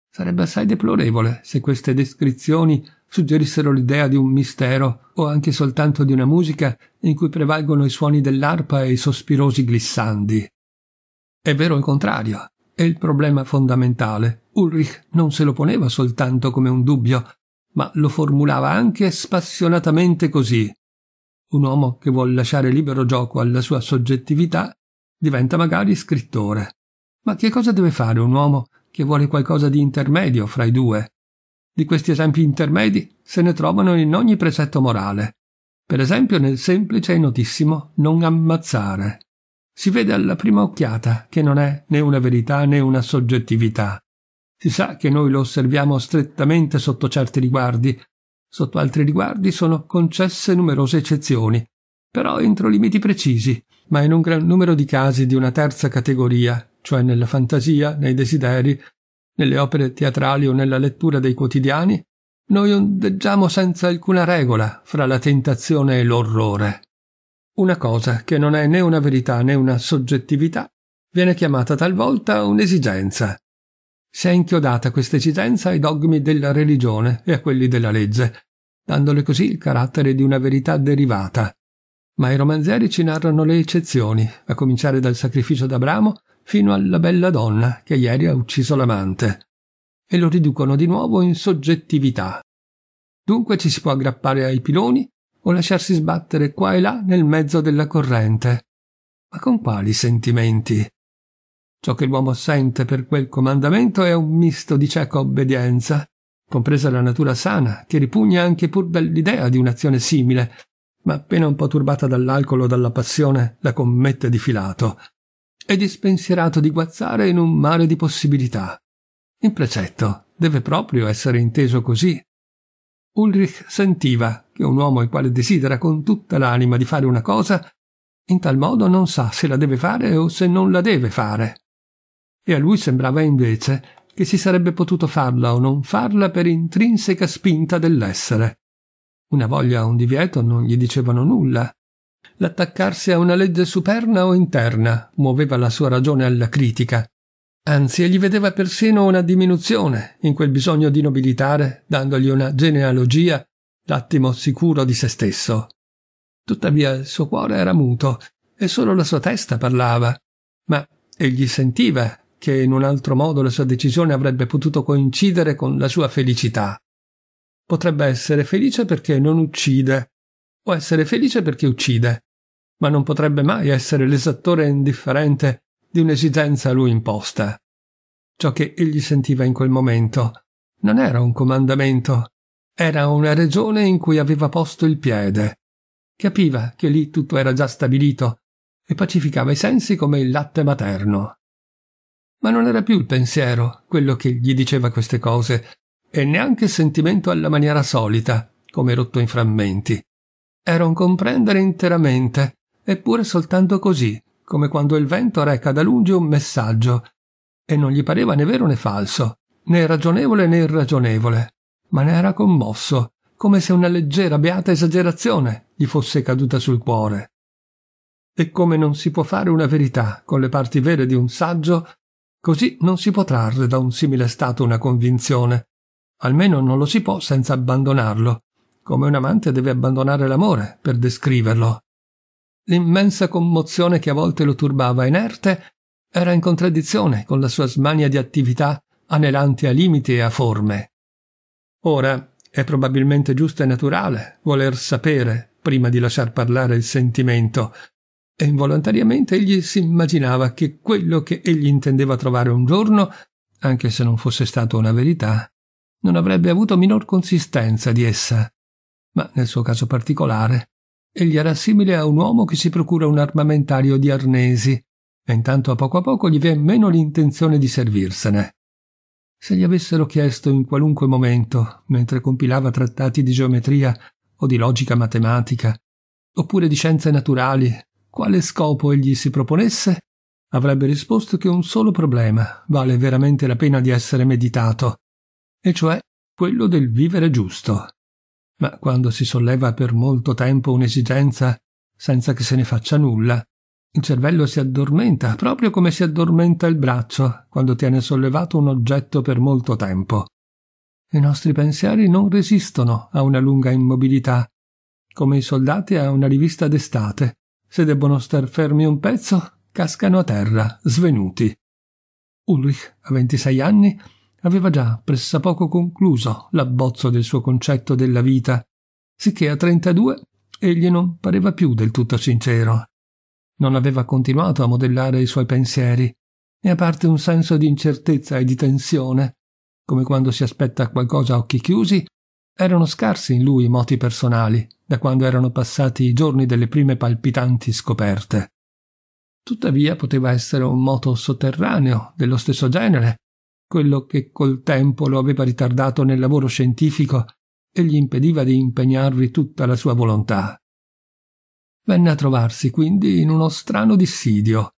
Sarebbe assai deplorevole se queste descrizioni suggerissero l'idea di un mistero o anche soltanto di una musica in cui prevalgono i suoni dell'arpa e i sospirosi glissandi. È vero il contrario, è il problema fondamentale. Ulrich non se lo poneva soltanto come un dubbio, ma lo formulava anche spassionatamente così. Un uomo che vuol lasciare libero gioco alla sua soggettività diventa magari scrittore ma che cosa deve fare un uomo che vuole qualcosa di intermedio fra i due? Di questi esempi intermedi se ne trovano in ogni precetto morale. Per esempio nel semplice e notissimo non ammazzare. Si vede alla prima occhiata che non è né una verità né una soggettività. Si sa che noi lo osserviamo strettamente sotto certi riguardi, sotto altri riguardi sono concesse numerose eccezioni, però entro limiti precisi, ma in un gran numero di casi di una terza categoria cioè nella fantasia, nei desideri, nelle opere teatrali o nella lettura dei quotidiani, noi ondeggiamo senza alcuna regola fra la tentazione e l'orrore. Una cosa che non è né una verità né una soggettività viene chiamata talvolta un'esigenza. Si è inchiodata questa esigenza ai dogmi della religione e a quelli della legge, dandole così il carattere di una verità derivata. Ma i romanzieri ci narrano le eccezioni, a cominciare dal sacrificio d'Abramo fino alla bella donna che ieri ha ucciso l'amante e lo riducono di nuovo in soggettività. Dunque ci si può aggrappare ai piloni o lasciarsi sbattere qua e là nel mezzo della corrente. Ma con quali sentimenti? Ciò che l'uomo sente per quel comandamento è un misto di cieca obbedienza, compresa la natura sana, che ripugna anche pur dall'idea di un'azione simile, ma appena un po' turbata dall'alcol o dalla passione la commette di filato e dispensierato di guazzare in un mare di possibilità. Il precetto deve proprio essere inteso così. Ulrich sentiva che un uomo il quale desidera con tutta l'anima di fare una cosa, in tal modo non sa se la deve fare o se non la deve fare. E a lui sembrava invece che si sarebbe potuto farla o non farla per intrinseca spinta dell'essere. Una voglia o un divieto non gli dicevano nulla, L'attaccarsi a una legge superna o interna muoveva la sua ragione alla critica. Anzi, egli vedeva persino una diminuzione in quel bisogno di nobilitare, dandogli una genealogia, l'attimo sicuro di se stesso. Tuttavia il suo cuore era muto e solo la sua testa parlava, ma egli sentiva che in un altro modo la sua decisione avrebbe potuto coincidere con la sua felicità. Potrebbe essere felice perché non uccide, o essere felice perché uccide, ma non potrebbe mai essere l'esattore indifferente di un'esigenza a lui imposta. Ciò che egli sentiva in quel momento non era un comandamento, era una regione in cui aveva posto il piede. Capiva che lì tutto era già stabilito e pacificava i sensi come il latte materno. Ma non era più il pensiero quello che gli diceva queste cose, e neanche il sentimento alla maniera solita, come rotto in frammenti. Era un comprendere interamente eppure soltanto così, come quando il vento reca da lungi un messaggio, e non gli pareva né vero né falso, né ragionevole né irragionevole, ma ne era commosso, come se una leggera beata esagerazione gli fosse caduta sul cuore. E come non si può fare una verità con le parti vere di un saggio, così non si può trarre da un simile stato una convinzione, almeno non lo si può senza abbandonarlo, come un amante deve abbandonare l'amore per descriverlo l'immensa commozione che a volte lo turbava inerte era in contraddizione con la sua smania di attività anelante a limiti e a forme. Ora è probabilmente giusto e naturale voler sapere prima di lasciar parlare il sentimento, e involontariamente egli si immaginava che quello che egli intendeva trovare un giorno, anche se non fosse stato una verità, non avrebbe avuto minor consistenza di essa. Ma nel suo caso particolare Egli era simile a un uomo che si procura un armamentario di arnesi, e intanto a poco a poco gli viene meno l'intenzione di servirsene. Se gli avessero chiesto in qualunque momento, mentre compilava trattati di geometria o di logica matematica, oppure di scienze naturali, quale scopo egli si proponesse, avrebbe risposto che un solo problema vale veramente la pena di essere meditato, e cioè quello del vivere giusto ma quando si solleva per molto tempo un'esigenza senza che se ne faccia nulla, il cervello si addormenta proprio come si addormenta il braccio quando tiene sollevato un oggetto per molto tempo. I nostri pensieri non resistono a una lunga immobilità, come i soldati a una rivista d'estate. Se debbono star fermi un pezzo, cascano a terra, svenuti. Ulrich, a 26 anni, aveva già pressappoco concluso l'abbozzo del suo concetto della vita, sicché a 32 egli non pareva più del tutto sincero. Non aveva continuato a modellare i suoi pensieri, e a parte un senso di incertezza e di tensione, come quando si aspetta qualcosa a occhi chiusi, erano scarsi in lui i moti personali, da quando erano passati i giorni delle prime palpitanti scoperte. Tuttavia poteva essere un moto sotterraneo, dello stesso genere, quello che col tempo lo aveva ritardato nel lavoro scientifico e gli impediva di impegnarvi tutta la sua volontà. Venne a trovarsi quindi in uno strano dissidio.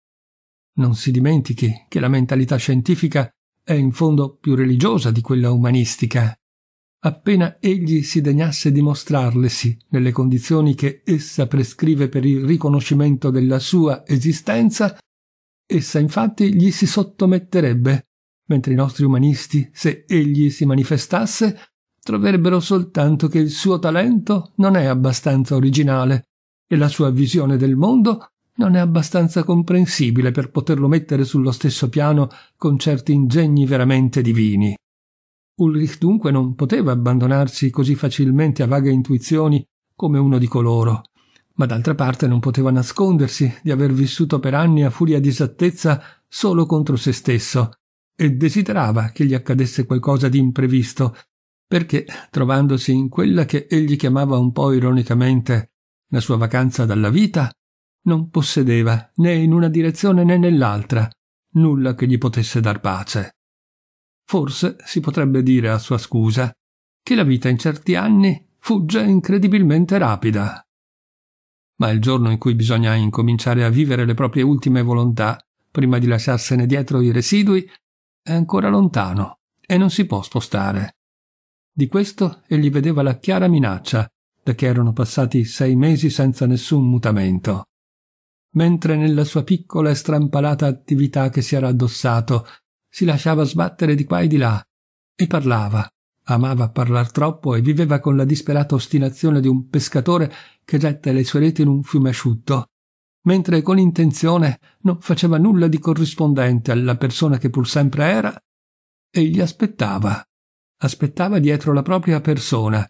Non si dimentichi che la mentalità scientifica è in fondo più religiosa di quella umanistica. Appena egli si degnasse di mostrarlesi nelle condizioni che essa prescrive per il riconoscimento della sua esistenza, essa infatti gli si sottometterebbe mentre i nostri umanisti, se egli si manifestasse, troverebbero soltanto che il suo talento non è abbastanza originale e la sua visione del mondo non è abbastanza comprensibile per poterlo mettere sullo stesso piano con certi ingegni veramente divini. Ulrich dunque non poteva abbandonarsi così facilmente a vaghe intuizioni come uno di coloro, ma d'altra parte non poteva nascondersi di aver vissuto per anni a furia di esattezza solo contro se stesso e desiderava che gli accadesse qualcosa di imprevisto, perché, trovandosi in quella che egli chiamava un po' ironicamente la sua vacanza dalla vita, non possedeva né in una direzione né nell'altra nulla che gli potesse dar pace. Forse si potrebbe dire a sua scusa che la vita in certi anni fugge incredibilmente rapida. Ma il giorno in cui bisogna incominciare a vivere le proprie ultime volontà, prima di lasciarsene dietro i residui, è ancora lontano e non si può spostare. Di questo egli vedeva la chiara minaccia, da che erano passati sei mesi senza nessun mutamento. Mentre nella sua piccola e strampalata attività che si era addossato, si lasciava sbattere di qua e di là, e parlava, amava parlar troppo e viveva con la disperata ostinazione di un pescatore che getta le sue reti in un fiume asciutto mentre con intenzione non faceva nulla di corrispondente alla persona che pur sempre era, egli aspettava, aspettava dietro la propria persona,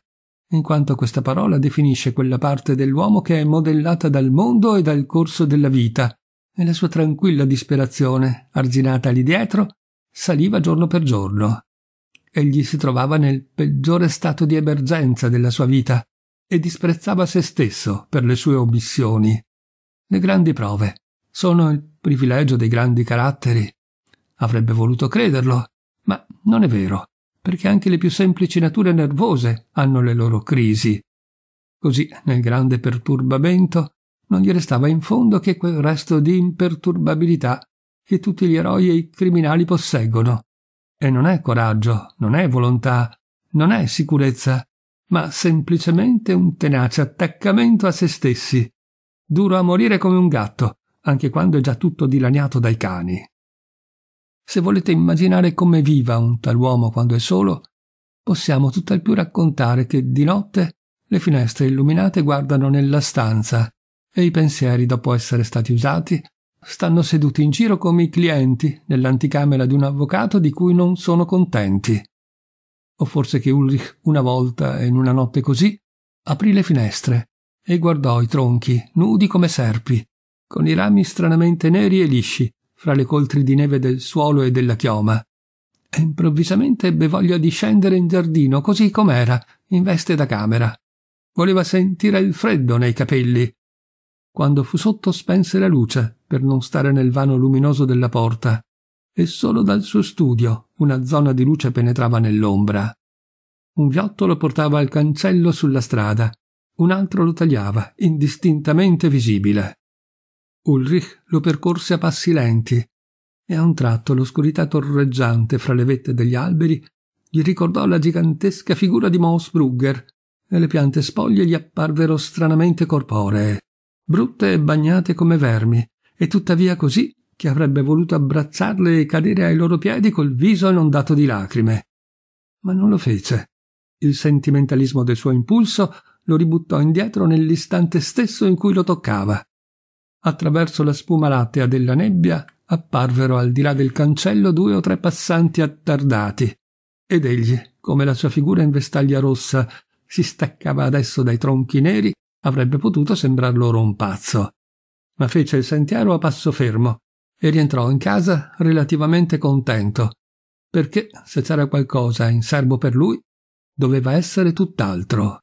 in quanto questa parola definisce quella parte dell'uomo che è modellata dal mondo e dal corso della vita, e la sua tranquilla disperazione, arginata lì dietro, saliva giorno per giorno. Egli si trovava nel peggiore stato di emergenza della sua vita e disprezzava se stesso per le sue omissioni, le grandi prove sono il privilegio dei grandi caratteri. Avrebbe voluto crederlo, ma non è vero, perché anche le più semplici nature nervose hanno le loro crisi. Così, nel grande perturbamento, non gli restava in fondo che quel resto di imperturbabilità che tutti gli eroi e i criminali posseggono. E non è coraggio, non è volontà, non è sicurezza, ma semplicemente un tenace attaccamento a se stessi, duro a morire come un gatto, anche quando è già tutto dilaniato dai cani. Se volete immaginare come viva un tal uomo quando è solo, possiamo tutt'al più raccontare che di notte le finestre illuminate guardano nella stanza e i pensieri, dopo essere stati usati, stanno seduti in giro come i clienti nell'anticamera di un avvocato di cui non sono contenti. O forse che Ulrich una volta, in una notte così, aprì le finestre e guardò i tronchi, nudi come serpi, con i rami stranamente neri e lisci, fra le coltri di neve del suolo e della chioma. E improvvisamente ebbe voglia di scendere in giardino, così com'era, in veste da camera. Voleva sentire il freddo nei capelli. Quando fu sotto spense la luce, per non stare nel vano luminoso della porta, e solo dal suo studio una zona di luce penetrava nell'ombra. Un viottolo portava al cancello sulla strada un altro lo tagliava, indistintamente visibile. Ulrich lo percorse a passi lenti e a un tratto l'oscurità torreggiante fra le vette degli alberi gli ricordò la gigantesca figura di Moosbrugger e le piante spoglie gli apparvero stranamente corporee, brutte e bagnate come vermi, e tuttavia così che avrebbe voluto abbracciarle e cadere ai loro piedi col viso inondato di lacrime. Ma non lo fece. Il sentimentalismo del suo impulso lo ributtò indietro nell'istante stesso in cui lo toccava. Attraverso la spuma lattea della nebbia apparvero al di là del cancello due o tre passanti attardati, ed egli, come la sua figura in vestaglia rossa si staccava adesso dai tronchi neri, avrebbe potuto sembrar loro un pazzo. Ma fece il sentiero a passo fermo e rientrò in casa relativamente contento, perché se c'era qualcosa in serbo per lui, doveva essere tutt'altro.